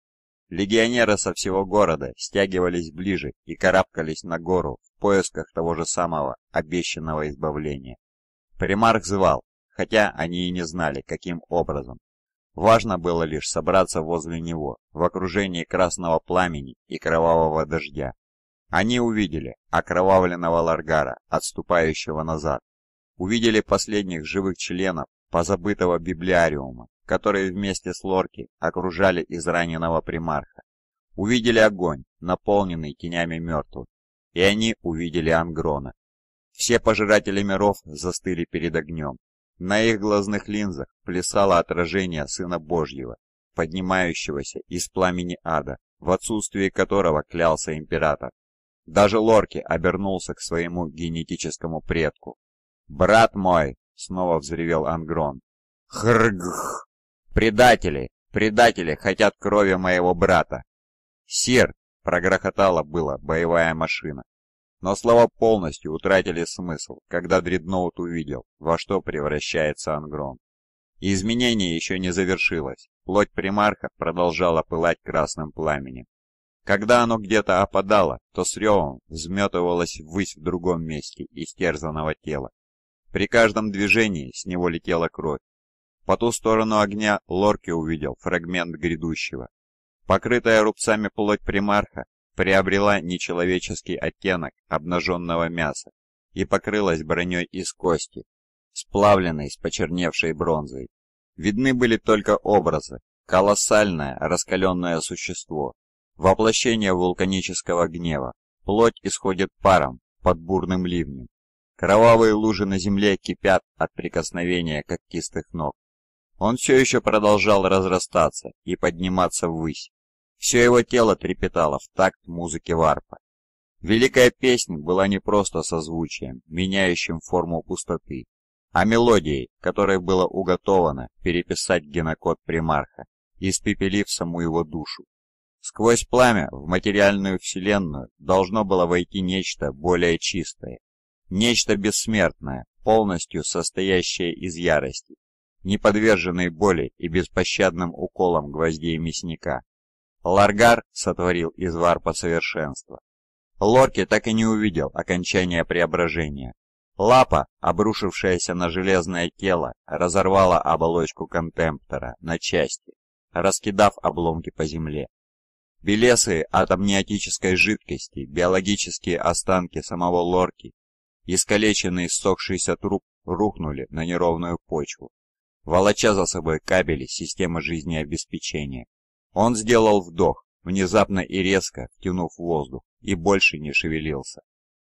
Speaker 2: Легионеры со всего города стягивались ближе и карабкались на гору в поисках того же самого обещанного избавления. Примарх звал, хотя они и не знали, каким образом. Важно было лишь собраться возле него, в окружении красного пламени и кровавого дождя. Они увидели окровавленного ларгара, отступающего назад. Увидели последних живых членов позабытого библиариума, которые вместе с Лорки окружали израненного примарха. Увидели огонь, наполненный тенями мертвых, и они увидели Ангрона. Все пожиратели миров застыли перед огнем, на их глазных линзах плясало отражение Сына Божьего, поднимающегося из пламени ада, в отсутствии которого клялся император. Даже Лорки обернулся к своему генетическому предку.
Speaker 1: «Брат мой!» — снова взревел Ангрон. «Хргх! Предатели! Предатели хотят крови моего брата!» «Сир!» —
Speaker 2: прогрохотала была боевая машина. Но слова полностью утратили смысл, когда Дредноут увидел, во что превращается Ангрон. изменение еще не завершилось, плоть примарха продолжала пылать красным пламенем. Когда оно где-то опадало, то с ревом взметывалось ввысь в другом месте истерзанного тела. При каждом движении с него летела кровь. По ту сторону огня Лорки увидел фрагмент грядущего. Покрытая рубцами плоть примарха приобрела нечеловеческий оттенок обнаженного мяса и покрылась броней из кости, сплавленной с почерневшей бронзой. Видны были только образы, колоссальное раскаленное существо, воплощение вулканического гнева, плоть исходит паром под бурным ливнем. Кровавые лужи на земле кипят от прикосновения когтистых ног. Он все еще продолжал разрастаться и подниматься ввысь. Все его тело трепетало в такт музыки варпа. Великая песня была не просто созвучием, меняющим форму пустоты, а мелодией, которой было уготовано переписать генокод примарха, испепелив саму его душу. Сквозь пламя в материальную вселенную должно было войти нечто более чистое, нечто бессмертное, полностью состоящее из ярости, не боли и беспощадным уколам гвоздей мясника. Ларгар сотворил извар по совершенство. Лорки так и не увидел окончания преображения. Лапа, обрушившаяся на железное тело, разорвала оболочку контемптора на части, раскидав обломки по земле. Белесы от амниотической жидкости, биологические останки самого лорки, искалеченный ссохшийся труп рухнули на неровную почву, волоча за собой кабели системы жизнеобеспечения. Он сделал вдох, внезапно и резко втянув воздух, и больше не шевелился.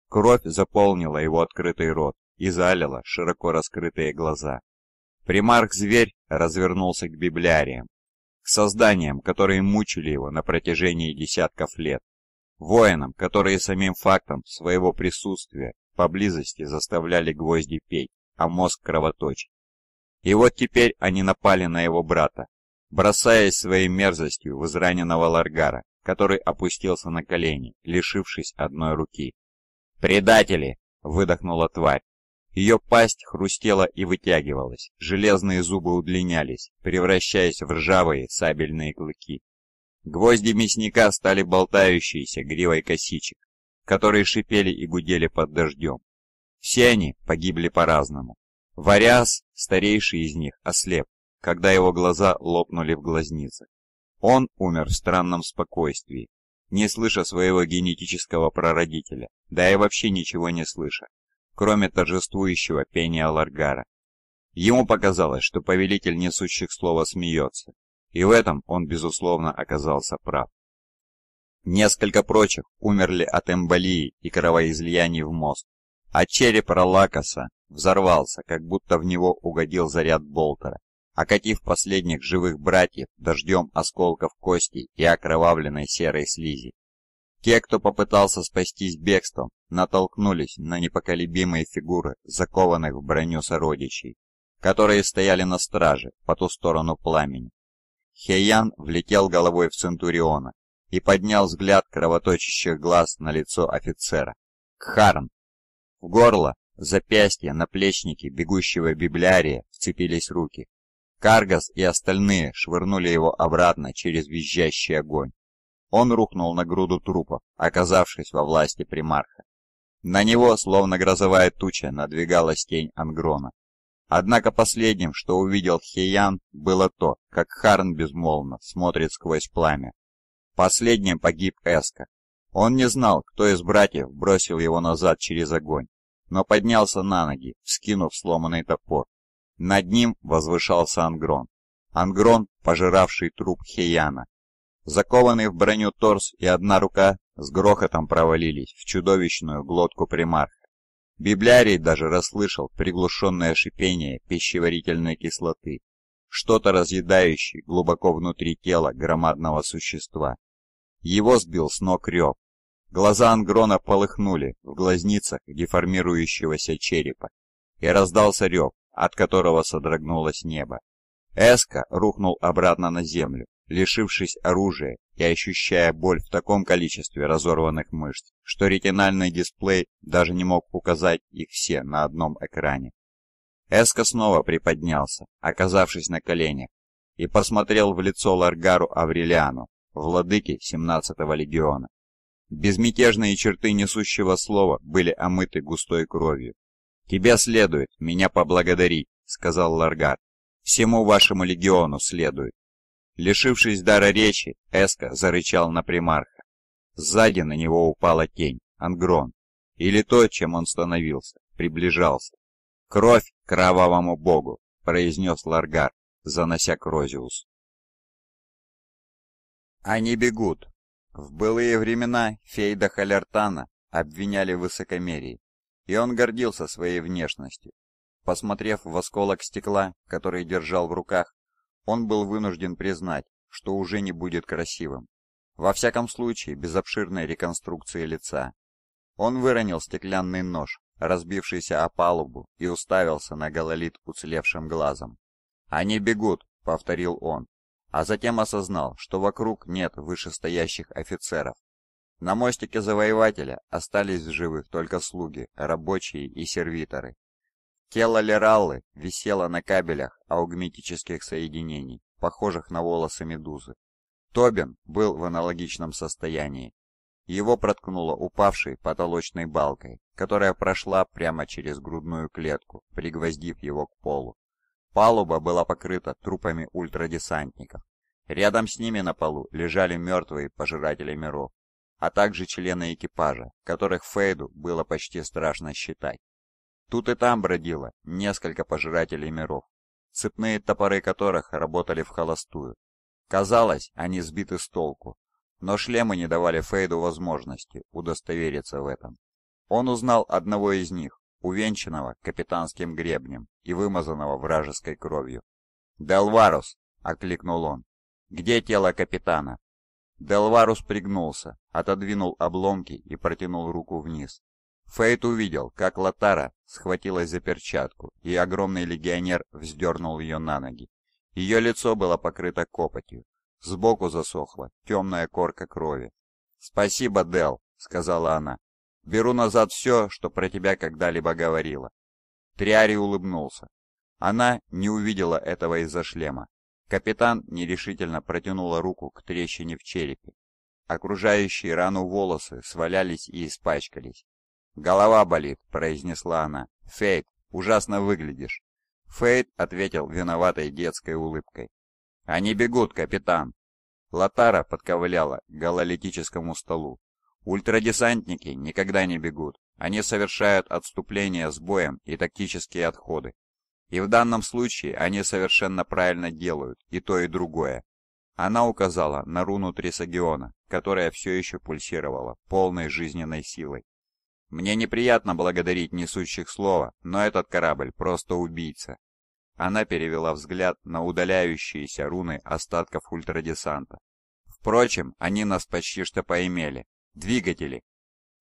Speaker 2: Кровь заполнила его открытый рот и залила широко раскрытые глаза. Примарх-зверь развернулся к библиариям, к созданиям, которые мучили его на протяжении десятков лет, воинам, которые самим фактом своего присутствия поблизости заставляли гвозди петь, а мозг кровоточить. И вот теперь они напали на его брата, бросаясь своей мерзостью в израненного Ларгара, который опустился на колени, лишившись одной руки. «Предатели!» — выдохнула тварь. Ее пасть хрустела и вытягивалась, железные зубы удлинялись, превращаясь в ржавые сабельные клыки. Гвозди мясника стали болтающиеся гривой косичек, которые шипели и гудели под дождем. Все они погибли по-разному. Варяс, старейший из них, ослеп, когда его глаза лопнули в глазницах. Он умер в странном спокойствии, не слыша своего генетического прародителя, да и вообще ничего не слыша, кроме торжествующего пения Ларгара. Ему показалось, что повелитель несущих слова смеется, и в этом он, безусловно, оказался прав. Несколько прочих умерли от эмболии и кровоизлияний в мозг, а череп Ралакаса взорвался, как будто в него угодил заряд болтера. Окатив последних живых братьев дождем осколков костей и окровавленной серой слизи, те, кто попытался спастись бегством, натолкнулись на непоколебимые фигуры закованных в броню сородичей, которые стояли на страже по ту сторону пламени. Хейян влетел головой в Центуриона и поднял взгляд кровоточащих глаз на лицо офицера. Кхарн! В горло, запястье, наплечники бегущего библиария вцепились руки. Каргас и остальные швырнули его обратно через визжащий огонь. Он рухнул на груду трупов, оказавшись во власти примарха. На него, словно грозовая туча, надвигалась тень Ангрона. Однако последним, что увидел Хиян, было то, как Харн безмолвно смотрит сквозь пламя. Последним погиб Эска. Он не знал, кто из братьев бросил его назад через огонь, но поднялся на ноги, вскинув сломанный топор. Над ним возвышался Ангрон. Ангрон, пожиравший труп Хеяна. Закованный в броню торс и одна рука с грохотом провалились в чудовищную глотку примарха. Библиарий даже расслышал приглушенное шипение пищеварительной кислоты, что-то разъедающее глубоко внутри тела громадного существа. Его сбил с ног рев. Глаза Ангрона полыхнули в глазницах деформирующегося черепа, и раздался рев, от которого содрогнулось небо. Эска рухнул обратно на землю, лишившись оружия и ощущая боль в таком количестве разорванных мышц, что ретинальный дисплей даже не мог указать их все на одном экране. Эска снова приподнялся, оказавшись на коленях, и посмотрел в лицо Ларгару Аврелиану, владыке 17-го легиона. Безмятежные черты несущего слова были омыты густой кровью, Тебе следует меня поблагодарить», — сказал Ларгар. «Всему вашему легиону следует». Лишившись дара речи, Эска зарычал на примарха. Сзади на него упала тень, ангрон, или то, чем он становился, приближался.
Speaker 1: «Кровь кровавому богу», — произнес Ларгар, занося к Они бегут. В былые времена
Speaker 2: Фейда Халертана обвиняли в высокомерии и он гордился своей внешностью. Посмотрев в осколок стекла, который держал в руках, он был вынужден признать, что уже не будет красивым. Во всяком случае, без обширной реконструкции лица. Он выронил стеклянный нож, разбившийся о палубу, и уставился на гололит уцелевшим глазом. «Они бегут», — повторил он, а затем осознал, что вокруг нет вышестоящих офицеров, на мостике Завоевателя остались в живых только слуги, рабочие и сервиторы. Тело Лераллы висело на кабелях аугметических соединений, похожих на волосы медузы. Тобин был в аналогичном состоянии. Его проткнуло упавшей потолочной балкой, которая прошла прямо через грудную клетку, пригвоздив его к полу. Палуба была покрыта трупами ультрадесантников. Рядом с ними на полу лежали мертвые пожиратели миров а также члены экипажа, которых Фейду было почти страшно считать. Тут и там бродило несколько пожирателей миров, цепные топоры которых работали в холостую. Казалось, они сбиты с толку, но шлемы не давали Фейду возможности удостовериться в этом. Он узнал одного из них, увенчанного капитанским гребнем и вымазанного вражеской кровью. «Делварус!» — окликнул он. «Где тело капитана?» Делварус пригнулся, отодвинул обломки и протянул руку вниз. Фейт увидел, как Латара схватилась за перчатку, и огромный легионер вздернул ее на ноги. Ее лицо было покрыто копотью. Сбоку засохла темная корка крови. «Спасибо, Дел, сказала она. «Беру назад все, что про тебя когда-либо говорила». Триари улыбнулся. Она не увидела этого из-за шлема, Капитан нерешительно протянула руку к трещине в черепе. Окружающие рану волосы свалялись и испачкались. «Голова болит», — произнесла она. «Фейт, ужасно выглядишь». Фейт ответил виноватой детской улыбкой. «Они бегут, капитан!» Латара подковыляла к гололитическому столу. «Ультрадесантники никогда не бегут. Они совершают отступления с боем и тактические отходы. И в данном случае они совершенно правильно делают и то, и другое. Она указала на руну Трисагиона, которая все еще пульсировала полной жизненной силой. Мне неприятно благодарить несущих слова, но этот корабль просто убийца. Она перевела взгляд на удаляющиеся руны остатков ультрадесанта. Впрочем, они нас почти что поимели. Двигатели.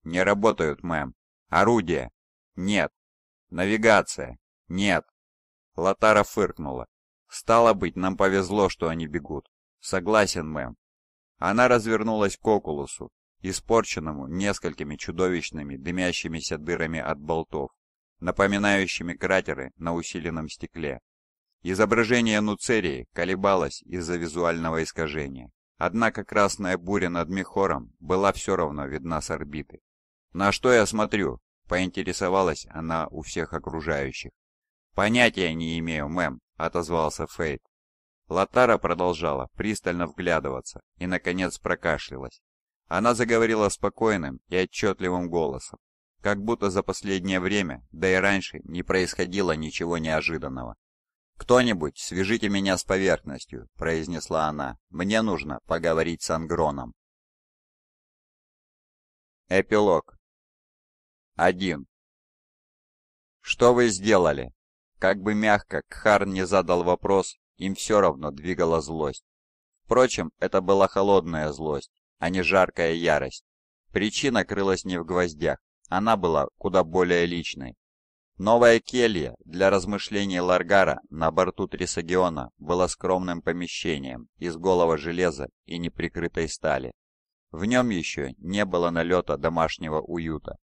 Speaker 2: Не работают, мэм. Орудия. Нет. Навигация. Нет. Латара фыркнула. «Стало быть, нам повезло, что они бегут. Согласен, мэм». Она развернулась к Окулусу, испорченному несколькими чудовищными дымящимися дырами от болтов, напоминающими кратеры на усиленном стекле. Изображение Нуцерии колебалось из-за визуального искажения. Однако красная буря над Мехором была все равно видна с орбиты. «На что я смотрю?» — поинтересовалась она у всех окружающих. «Понятия не имею, мэм», — отозвался Фейт. Латара продолжала пристально вглядываться и, наконец, прокашлялась. Она заговорила спокойным и отчетливым голосом, как будто за последнее время, да и раньше, не происходило ничего неожиданного. «Кто-нибудь, свяжите меня с поверхностью», —
Speaker 3: произнесла она. «Мне нужно поговорить с Ангроном». Эпилог 1. Что вы
Speaker 1: сделали? Как бы мягко Кхар не задал вопрос, им все равно двигала
Speaker 2: злость. Впрочем, это была холодная злость, а не жаркая ярость. Причина крылась не в гвоздях, она была куда более личной. Новая келья для размышлений Ларгара на борту Трисагиона была скромным помещением из голого железа и неприкрытой стали. В нем еще не было налета домашнего уюта.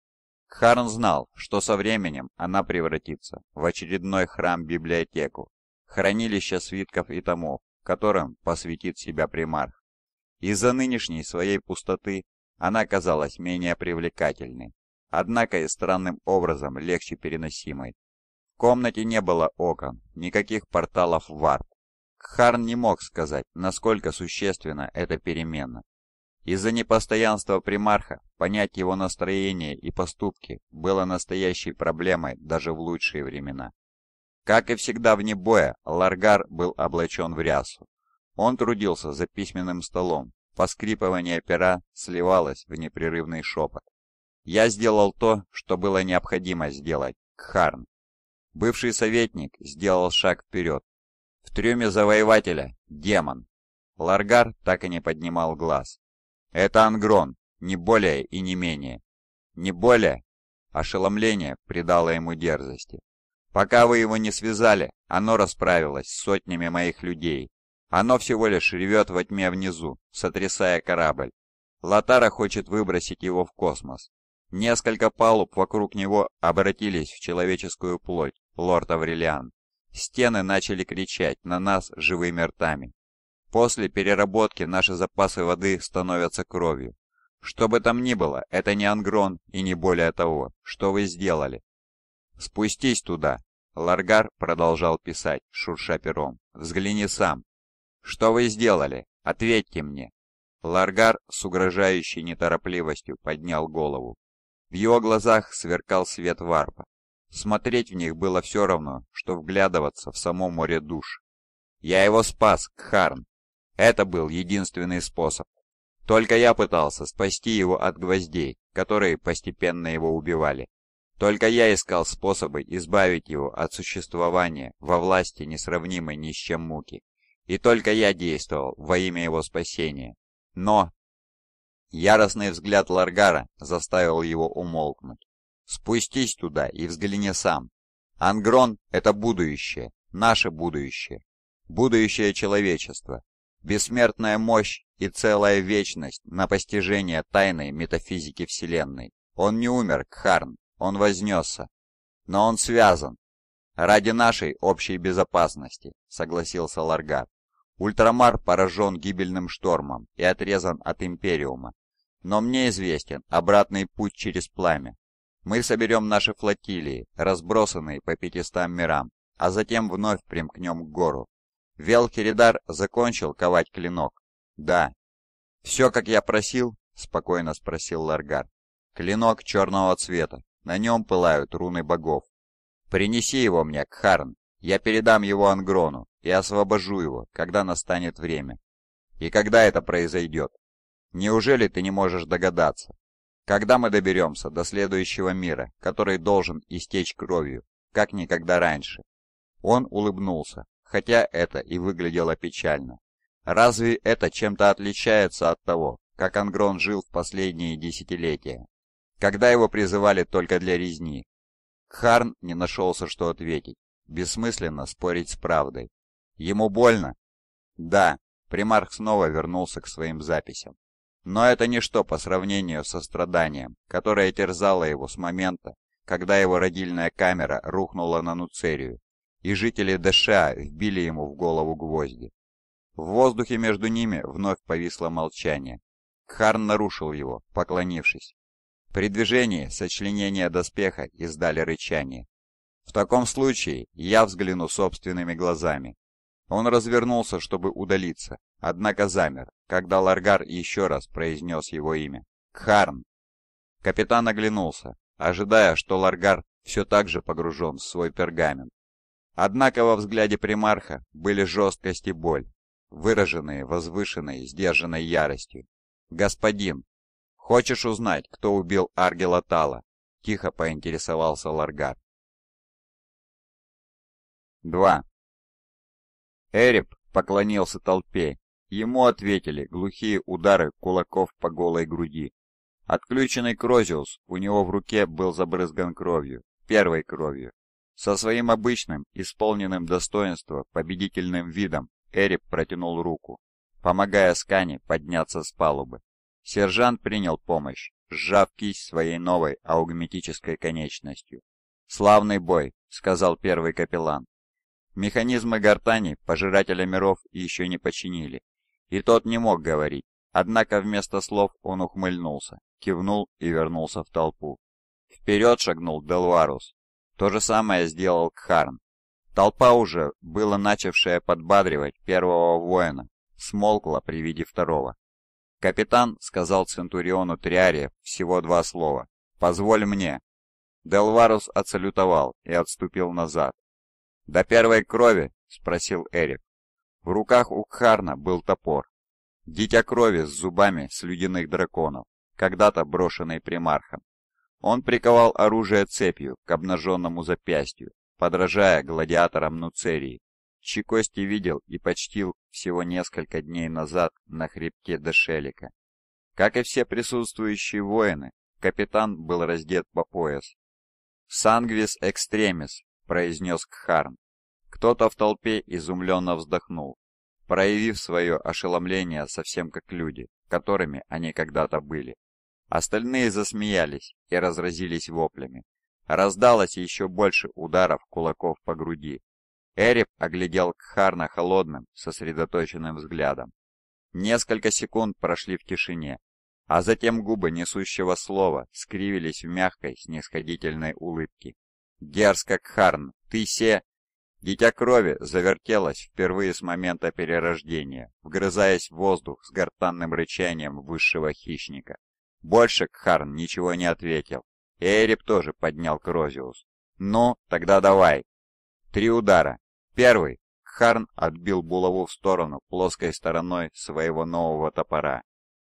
Speaker 2: Харн знал, что со временем она превратится в очередной храм-библиотеку, хранилище свитков и томов, которым посвятит себя примарх. Из-за нынешней своей пустоты она казалась менее привлекательной, однако и странным образом легче переносимой. В комнате не было окон, никаких порталов в арт. Харн не мог сказать, насколько существенна эта перемена, из-за непостоянства примарха понять его настроение и поступки было настоящей проблемой даже в лучшие времена. Как и всегда вне боя, Ларгар был облачен в рясу. Он трудился за письменным столом, поскрипывание пера сливалось в непрерывный шепот. «Я сделал то, что было необходимо сделать, Кхарн». Бывший советник сделал шаг вперед. В трюме завоевателя — демон. Ларгар так и не поднимал глаз. Это Ангрон, не более и не менее. Не более? Ошеломление придало ему дерзости. Пока вы его не связали, оно расправилось с сотнями моих людей. Оно всего лишь ревет во тьме внизу, сотрясая корабль. Латара хочет выбросить его в космос. Несколько палуб вокруг него обратились в человеческую плоть, лорд Аврелиан. Стены начали кричать на нас живыми ртами. После переработки наши запасы воды становятся кровью. Что бы там ни было, это не Ангрон и не более того. Что вы сделали? Спустись туда. Ларгар продолжал писать, шурша пером. Взгляни сам. Что вы сделали? Ответьте мне. Ларгар с угрожающей неторопливостью поднял голову. В его глазах сверкал свет варпа. Смотреть в них было все равно, что вглядываться в само море душ. «Я его спас, Кхарн!» Это был единственный способ. Только я пытался спасти его от гвоздей, которые постепенно его убивали. Только я искал способы избавить его от существования во власти несравнимой ни с чем муки. И только я действовал во имя его спасения. Но... Яростный взгляд Ларгара заставил его умолкнуть. «Спустись туда и взгляни сам. Ангрон — это будущее, наше будущее, будущее человечества, бессмертная мощь и целая вечность на постижение тайной метафизики Вселенной. Он не умер, Кхарн, он вознесся. Но он связан. Ради нашей общей безопасности, согласился Ларгар. Ультрамар поражен гибельным штормом и отрезан от Империума. Но мне известен обратный путь через пламя. Мы соберем наши флотилии, разбросанные по пятистам мирам, а затем вновь примкнем к гору, Велкиридар закончил ковать клинок? Да. Все, как я просил? Спокойно спросил Ларгар. Клинок черного цвета. На нем пылают руны богов. Принеси его мне, Кхарн. Я передам его Ангрону и освобожу его, когда настанет время. И когда это произойдет? Неужели ты не можешь догадаться? Когда мы доберемся до следующего мира, который должен истечь кровью, как никогда раньше? Он улыбнулся, хотя это и выглядело печально. Разве это чем-то отличается от того, как Ангрон жил в последние десятилетия, когда его призывали только для резни? Харн не нашелся, что ответить. Бессмысленно спорить с правдой. Ему больно? Да, примарх снова вернулся к своим записям. Но это ничто по сравнению со страданием, которое терзало его с момента, когда его родильная камера рухнула на Нуцерию, и жители Дэша вбили ему в голову гвозди. В воздухе между ними вновь повисло молчание. Кхарн нарушил его, поклонившись. При движении сочленения доспеха издали рычание. «В таком случае я взгляну собственными глазами». Он развернулся, чтобы удалиться, однако замер, когда Ларгар еще раз произнес его имя. «Кхарн!» Капитан оглянулся, ожидая, что Ларгар все так же погружен в свой пергамент. Однако во взгляде примарха были жесткость и боль, выраженные возвышенные, сдержанной яростью. «Господин, хочешь узнать,
Speaker 1: кто убил Аргела Тала?» — тихо поинтересовался Ларгар. 2. Эреб поклонился толпе. Ему ответили глухие удары кулаков по голой груди. Отключенный
Speaker 2: Крозиус у него в руке был забрызган кровью, первой кровью, со своим обычным, исполненным достоинства, победительным видом Эрик протянул руку, помогая Скани подняться с палубы. Сержант принял помощь, сжав кисть своей новой аугметической конечностью. «Славный бой», — сказал первый капеллан. Механизмы гортани пожирателя миров еще не починили, и тот не мог говорить, однако вместо слов он ухмыльнулся, кивнул и вернулся в толпу. Вперед шагнул Делварус, то же самое сделал Кхарн. Толпа уже, было начавшая подбадривать первого воина, смолкла при виде второго. Капитан сказал Центуриону Триаре всего два слова «Позволь мне». Делварус отсалютовал и отступил назад. «До первой крови?» — спросил Эрик. В руках у Кхарна был топор. Дитя крови с зубами слюдяных драконов, когда-то брошенный примархом. Он приковал оружие цепью к обнаженному запястью, подражая гладиаторам Нуцерии. чьи кости видел и почтил всего несколько дней назад на хребте Дешелика. Как и все присутствующие воины, капитан был раздет по пояс. «Сангвис экстремис», — произнес Кхарн. Кто-то в толпе изумленно вздохнул, проявив свое ошеломление совсем как люди, которыми они когда-то были. Остальные засмеялись и разразились воплями. Раздалось еще больше ударов кулаков по груди. Эреб оглядел Кхарна холодным, сосредоточенным взглядом. Несколько секунд прошли в тишине, а затем губы несущего слова скривились в мягкой, снисходительной улыбке. «Дерзко, Кхарн, ты се...» Дитя крови завертелось впервые с момента перерождения, вгрызаясь в воздух с гортанным рычанием высшего хищника. Больше Кхарн ничего не ответил. Эреб тоже поднял Крозиус. «Ну, тогда давай». Три удара. Первый. Кхарн отбил булаву в сторону плоской стороной своего нового топора.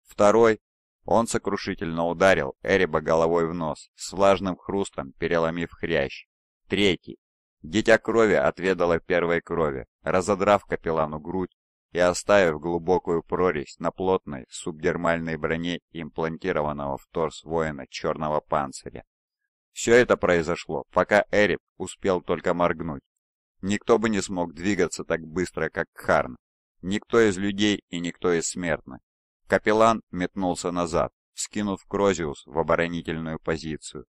Speaker 2: Второй. Он сокрушительно ударил Эреба головой в нос, с влажным хрустом переломив хрящ. Третий. Дитя крови отведало первой крови, разодрав капеллану грудь и оставив глубокую прорезь на плотной субдермальной броне имплантированного в торс воина черного панциря. Все это произошло, пока Эрип успел только моргнуть. Никто бы не смог двигаться так быстро, как Харн. Никто из людей и никто из смертных. Капеллан метнулся назад, скинув Крозиус в оборонительную позицию.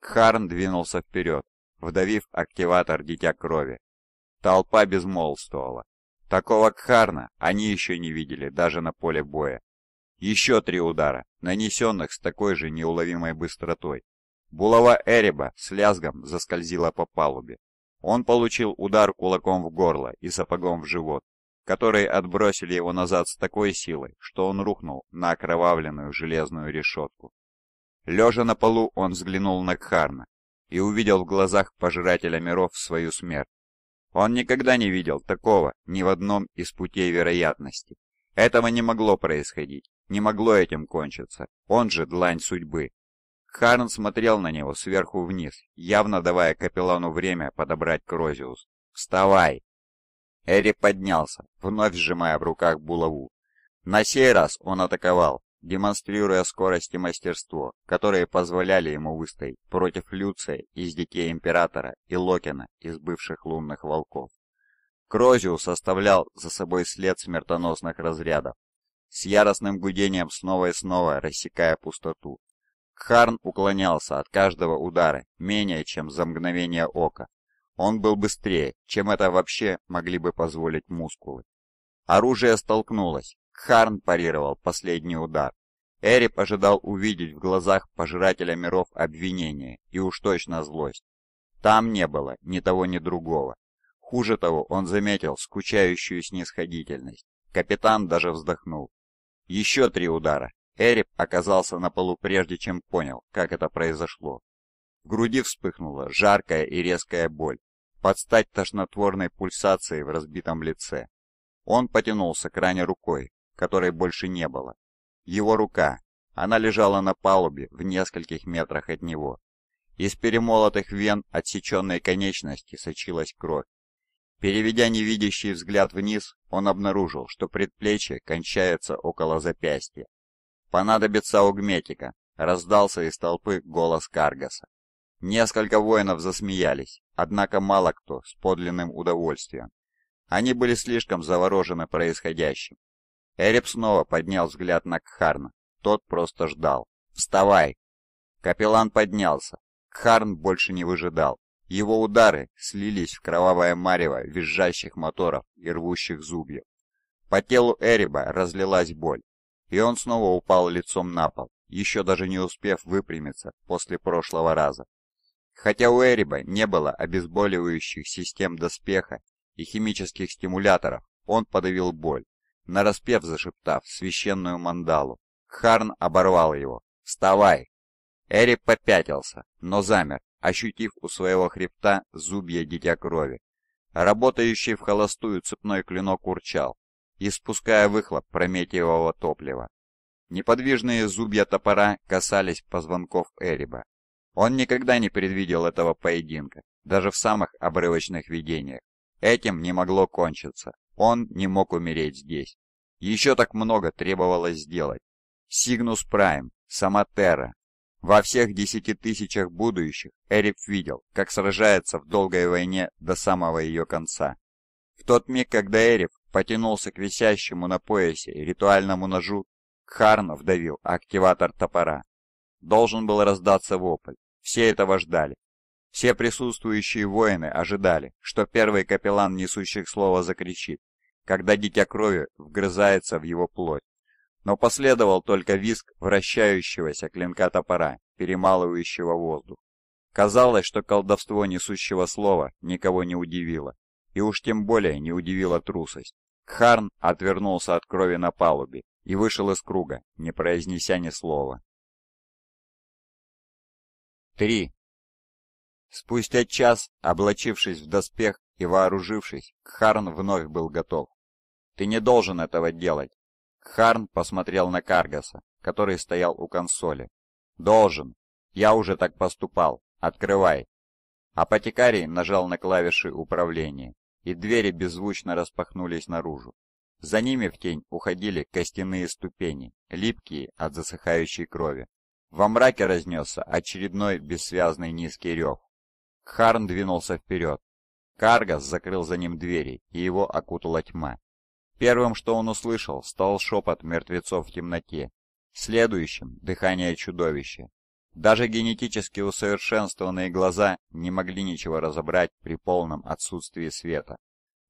Speaker 2: Харн двинулся вперед, вдавив активатор Дитя Крови. Толпа безмолвствовала. Такого Кхарна они еще не видели даже на поле боя. Еще три удара, нанесенных с такой же неуловимой быстротой. Булава Эреба с лязгом заскользила по палубе. Он получил удар кулаком в горло и сапогом в живот, которые отбросили его назад с такой силой, что он рухнул на окровавленную железную решетку. Лежа на полу, он взглянул на Кхарна и увидел в глазах пожирателя миров свою смерть. Он никогда не видел такого ни в одном из путей вероятности. Этого не могло происходить, не могло этим кончиться. Он же длань судьбы. Харн смотрел на него сверху вниз, явно давая капеллану время подобрать Крозиус. «Вставай!» Эри поднялся, вновь сжимая в руках булаву. На сей раз он атаковал, демонстрируя скорость и мастерство, которые позволяли ему выстоять против Люция из Детей Императора и Локина из бывших лунных волков. Крозиус оставлял за собой след смертоносных разрядов, с яростным гудением снова и снова рассекая пустоту. Кхарн уклонялся от каждого удара менее чем за мгновение ока. Он был быстрее, чем это вообще могли бы позволить мускулы. Оружие столкнулось, Харн парировал последний удар. Эрип ожидал увидеть в глазах пожирателя миров обвинение и уж точно злость. Там не было ни того, ни другого. Хуже того, он заметил скучающую снисходительность. Капитан даже вздохнул. Еще три удара. Эрип оказался на полу прежде, чем понял, как это произошло. В груди вспыхнула жаркая и резкая боль, под стать тошнотворной пульсацией в разбитом лице. Он потянулся к ране рукой, которой больше не было. Его рука. Она лежала на палубе в нескольких метрах от него. Из перемолотых вен отсеченной конечности сочилась кровь. Переведя невидящий взгляд вниз, он обнаружил, что предплечье кончается около запястья. «Понадобится аугметика», — раздался из толпы голос Каргаса. Несколько воинов засмеялись, однако мало кто с подлинным удовольствием. Они были слишком заворожены происходящим, Эреб снова поднял взгляд на Кхарна. Тот просто ждал. «Вставай!» Капеллан поднялся. Кхарн больше не выжидал. Его удары слились в кровавое марево визжащих моторов и рвущих зубьев. По телу Эреба разлилась боль, и он снова упал лицом на пол, еще даже не успев выпрямиться после прошлого раза. Хотя у Эреба не было обезболивающих систем доспеха и химических стимуляторов, он подавил боль, нараспев зашептав священную мандалу. Харн оборвал его. «Вставай!» Эри попятился, но замер, ощутив у своего хребта зубья дитя крови. Работающий в холостую цепной клинок урчал, испуская выхлоп прометьевого топлива. Неподвижные зубья топора касались позвонков Эриба. Он никогда не предвидел этого поединка, даже в самых обрывочных видениях. Этим не могло кончиться. Он не мог умереть здесь. Еще так много требовалось сделать. Сигнус Прайм, Саматера. Во всех десяти тысячах будущих Эрик видел, как сражается в долгой войне до самого ее конца. В тот миг, когда Эрик потянулся к висящему на поясе ритуальному ножу, Харнов вдавил активатор топора. Должен был раздаться вопль. Все этого ждали. Все присутствующие воины ожидали, что первый капеллан несущих слова закричит, когда дитя крови вгрызается в его плоть. Но последовал только визг вращающегося клинка топора, перемалывающего воздух. Казалось, что колдовство несущего слова никого не удивило, и уж тем более не удивила трусость. Кхарн отвернулся от крови
Speaker 1: на палубе и вышел из круга, не произнеся ни слова. 3. Спустя час, облачившись в
Speaker 2: доспех и вооружившись, Кхарн вновь был готов. «Ты не должен этого делать!» Кхарн посмотрел на Каргаса, который стоял у консоли. «Должен! Я уже так поступал! Открывай!» Апотекарий нажал на клавиши управления, и двери беззвучно распахнулись наружу. За ними в тень уходили костяные ступени, липкие от засыхающей крови. Во мраке разнесся очередной бессвязный низкий рев. Харн двинулся вперед. Каргас закрыл за ним двери, и его окутала тьма. Первым, что он услышал, стал шепот мертвецов в темноте. Следующим — дыхание чудовища. Даже генетически усовершенствованные глаза не могли ничего разобрать при полном отсутствии света.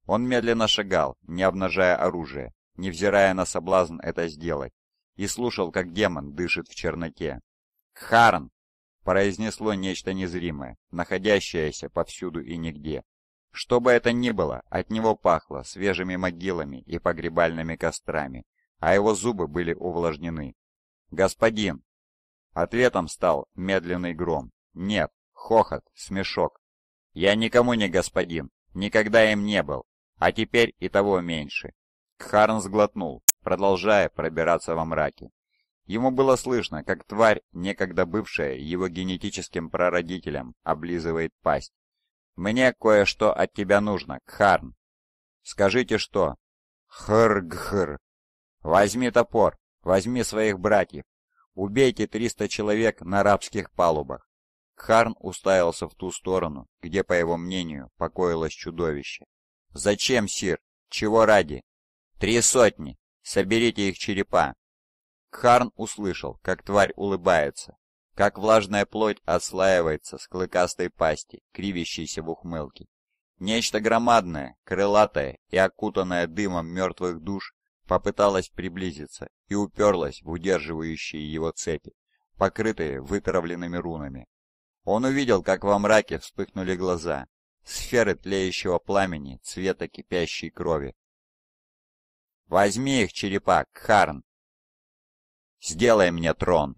Speaker 2: Он медленно шагал, не обнажая оружие, невзирая на соблазн это сделать, и слушал, как демон дышит в черноте. «Харн!» произнесло нечто незримое, находящееся повсюду и нигде. Что бы это ни было, от него пахло свежими могилами и погребальными кострами, а его зубы были увлажнены. «Господин!» Ответом стал медленный гром. «Нет, хохот, смешок. Я никому не господин, никогда им не был, а теперь и того меньше». Кхарн сглотнул, продолжая пробираться во мраке. Ему было слышно, как тварь, некогда бывшая его генетическим прародителем, облизывает пасть. «Мне кое-что от тебя нужно, Кхарн». «Скажите, что?» «Хргхр». «Возьми топор, возьми своих братьев. Убейте 300 человек на арабских палубах». Кхарн уставился в ту сторону, где, по его мнению, покоилось чудовище. «Зачем, Сир? Чего ради?» «Три сотни! Соберите их черепа, Харн услышал, как тварь улыбается, как влажная плоть отслаивается с клыкастой пасти, кривящейся в ухмылке. Нечто громадное, крылатое и окутанное дымом мертвых душ попыталось приблизиться и уперлось в удерживающие его цепи, покрытые вытравленными рунами. Он увидел, как во мраке вспыхнули глаза, сферы тлеющего пламени цвета кипящей крови. «Возьми их, черепа, Харн!» Сделай мне трон!»